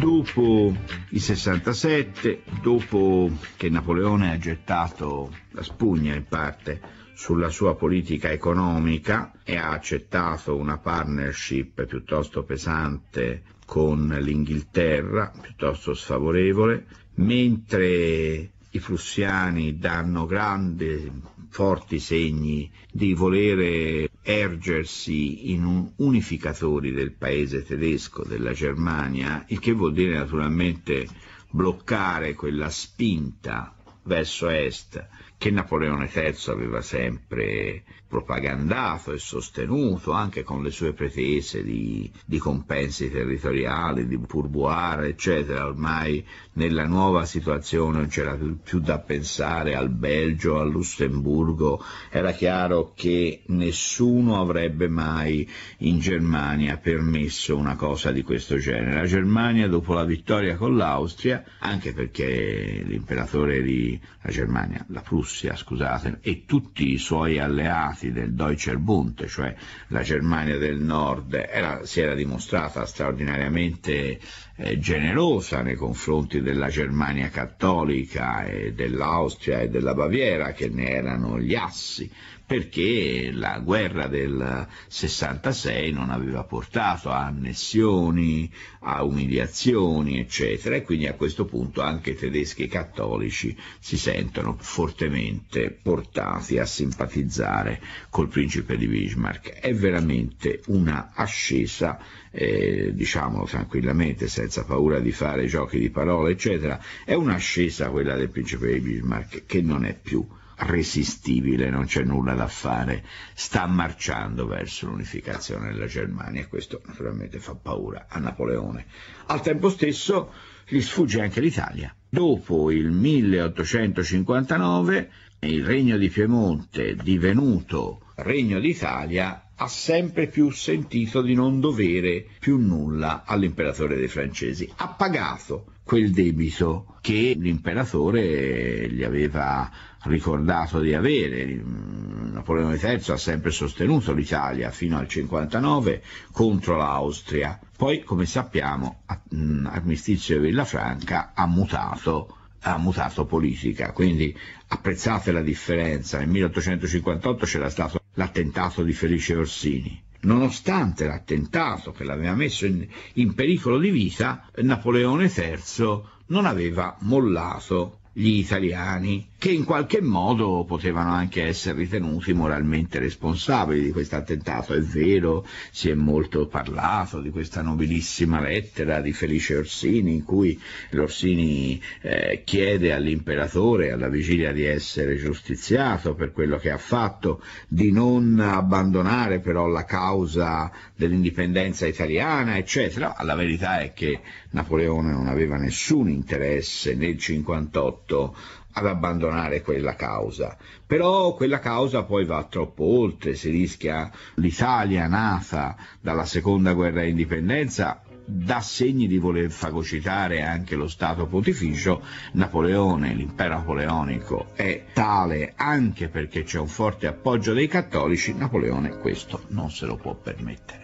Dopo il 67, dopo che Napoleone ha gettato la spugna in parte sulla sua politica economica e ha accettato una partnership piuttosto pesante con l'Inghilterra, piuttosto sfavorevole, mentre i prussiani danno grandi, forti segni di volere ergersi in un unificatori del paese tedesco, della Germania, il che vuol dire naturalmente bloccare quella spinta verso est che Napoleone III aveva sempre propagandato e sostenuto anche con le sue pretese di, di compensi territoriali, di pourboire, eccetera. Ormai nella nuova situazione non c'era più, più da pensare al Belgio, al Lussemburgo, era chiaro che nessuno avrebbe mai in Germania permesso una cosa di questo genere. La Germania dopo la vittoria con l'Austria, anche perché l'imperatore di la Germania, la Prussia, scusate, e tutti i suoi alleati stati del Deutscher Bund, cioè la Germania del Nord, era, si era dimostrata straordinariamente eh, generosa nei confronti della Germania cattolica e dell'Austria e della Baviera che ne erano gli assi, perché la guerra del 66 non aveva portato a annessioni, a umiliazioni, eccetera, e quindi a questo punto anche i tedeschi cattolici si sentono fortemente portati a simpatizzare col principe di Bismarck. È veramente una ascesa, eh, diciamolo tranquillamente, senza paura di fare giochi di parole, eccetera, è un'ascesa quella del principe di Bismarck che non è più resistibile, non c'è nulla da fare, sta marciando verso l'unificazione della Germania e questo naturalmente fa paura a Napoleone. Al tempo stesso gli sfugge anche l'Italia. Dopo il 1859 il Regno di Piemonte, divenuto Regno d'Italia, ha sempre più sentito di non dovere più nulla all'imperatore dei francesi. Ha pagato quel debito che l'imperatore gli aveva ricordato di avere. Mm, Napoleone III ha sempre sostenuto l'Italia fino al 59 contro l'Austria. Poi, come sappiamo, mm, armistizio di Villafranca ha mutato ha mutato politica, quindi apprezzate la differenza. Nel 1858 c'era stato l'attentato di Felice Orsini. Nonostante l'attentato che l'aveva messo in, in, pericolo di vita, Napoleone III non aveva mollato gli italiani che in qualche modo potevano anche essere ritenuti moralmente responsabili di questo attentato. È vero, si è molto parlato di questa nobilissima lettera di Felice Orsini in cui l'Orsini eh, chiede all'imperatore alla vigilia di essere giustiziato per quello che ha fatto, di non abbandonare però la causa dell'indipendenza italiana, eccetera. La verità è che Napoleone non aveva nessun interesse nel 58 ad abbandonare quella causa. Però quella causa poi va troppo oltre, si rischia l'Italia nata dalla seconda guerra di indipendenza dà segni di voler fagocitare anche lo Stato pontificio, Napoleone, l'impero napoleonico è tale anche perché c'è un forte appoggio dei cattolici, Napoleone questo non se lo può permettere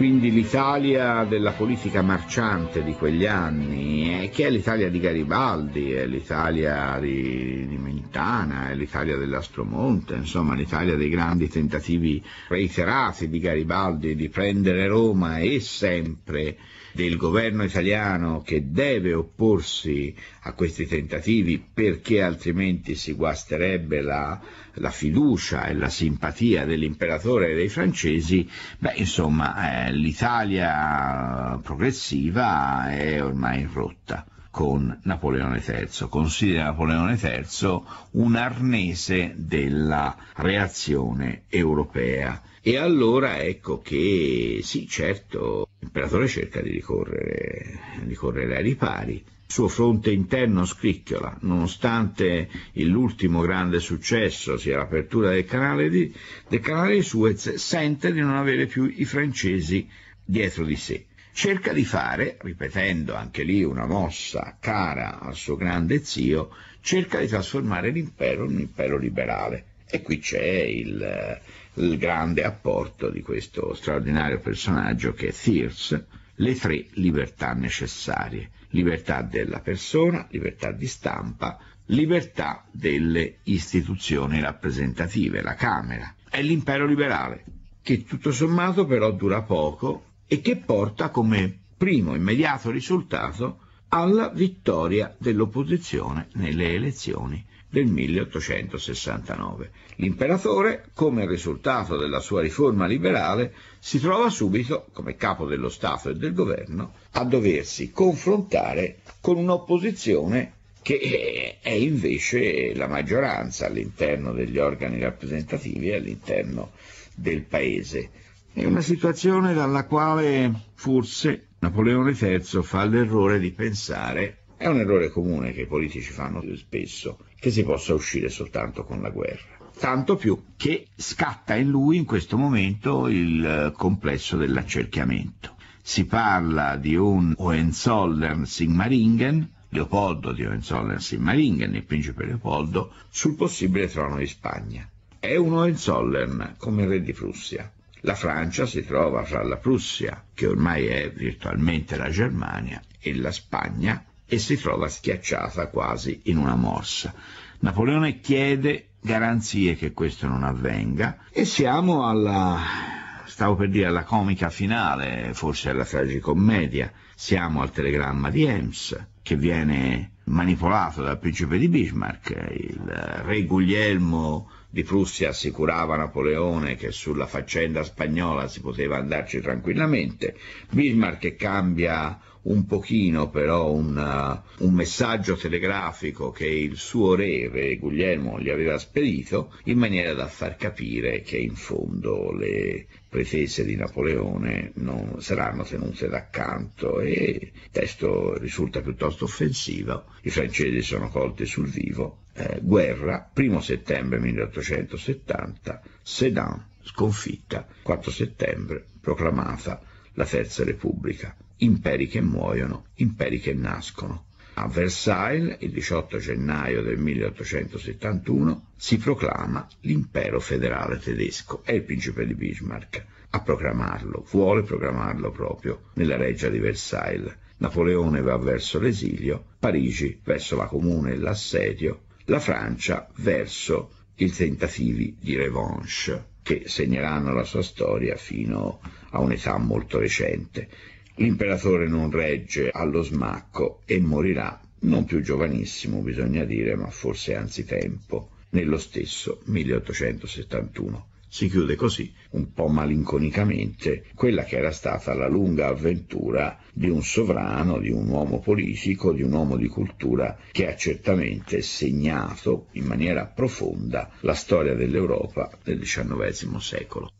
quindi l'Italia della politica marciante di quegli anni, eh, che è l'Italia di Garibaldi, è l'Italia di, di Mentana, è l'Italia dell'Astromonte, insomma l'Italia dei grandi tentativi reiterati di Garibaldi di prendere Roma e sempre del governo italiano che deve opporsi a questi tentativi perché altrimenti si guasterebbe la, la fiducia e la simpatia dell'imperatore e dei francesi, beh, insomma eh, l'Italia progressiva è ormai in rotta con Napoleone III, considera Napoleone III un arnese della reazione europea e allora ecco che sì, certo, l'imperatore cerca di ricorrere, ricorrere ai ripari. Il suo fronte interno scricchiola, nonostante l'ultimo grande successo sia l'apertura del canale di, del canale di Suez, sente di non avere più i francesi dietro di sé. Cerca di fare, ripetendo anche lì una mossa cara al suo grande zio, cerca di trasformare l'impero in un impero liberale. E qui c'è il, il grande apporto di questo straordinario personaggio che è Thiers, le tre libertà necessarie, libertà della persona, libertà di stampa, libertà delle istituzioni rappresentative, la Camera. È l'impero liberale, che tutto sommato però dura poco e che porta come primo immediato risultato alla vittoria dell'opposizione nelle elezioni del 1869. L'imperatore, come risultato della sua riforma liberale, si trova subito, come capo dello Stato e del governo, a doversi confrontare con un'opposizione che eh, è invece la maggioranza all'interno degli organi rappresentativi e all'interno del paese. È una situazione dalla quale forse Napoleone III fa l'errore di pensare, è un errore comune che i politici fanno spesso, che si possa uscire soltanto con la guerra. Tanto più che scatta in lui in questo momento il eh, complesso dell'accerchiamento. Si parla di un Hohenzollern-Sigmaringen, Leopoldo di Hohenzollern-Sigmaringen, il principe Leopoldo, sul possibile trono di Spagna. È un Hohenzollern come re di Prussia. La Francia si trova fra la Prussia, che ormai è virtualmente la Germania, e la Spagna, e si trova schiacciata quasi in una morsa. Napoleone chiede garanzie che questo non avvenga e siamo alla stavo per dire alla comica finale, forse alla tragicommedia. Siamo al telegramma di Ems, che viene manipolato dal principe di Bismarck. Il re Guglielmo di Prussia assicurava a Napoleone che sulla faccenda spagnola si poteva andarci tranquillamente. Bismarck cambia un pochino però una, un messaggio telegrafico che il suo re Guglielmo gli aveva spedito in maniera da far capire che in fondo le pretese di Napoleone non saranno tenute d'accanto e il testo risulta piuttosto offensivo, i francesi sono colti sul vivo, eh, guerra, 1 settembre 1870, Sedan sconfitta, 4 settembre proclamata la Terza Repubblica imperi che muoiono, imperi che nascono. A Versailles, il 18 gennaio del 1871, si proclama l'impero federale tedesco. È il principe di Bismarck a proclamarlo, vuole proclamarlo proprio nella reggia di Versailles. Napoleone va verso l'esilio, Parigi verso la comune e l'assedio, la Francia verso i tentativi di revanche che segneranno la sua storia fino a un'età molto recente. L'imperatore non regge allo smacco e morirà, non più giovanissimo bisogna dire, ma forse anzitempo, nello stesso 1871. Si chiude così, un po' malinconicamente, quella che era stata la lunga avventura di un sovrano, di un uomo politico, di un uomo di cultura che ha certamente segnato in maniera profonda la storia dell'Europa del XIX secolo.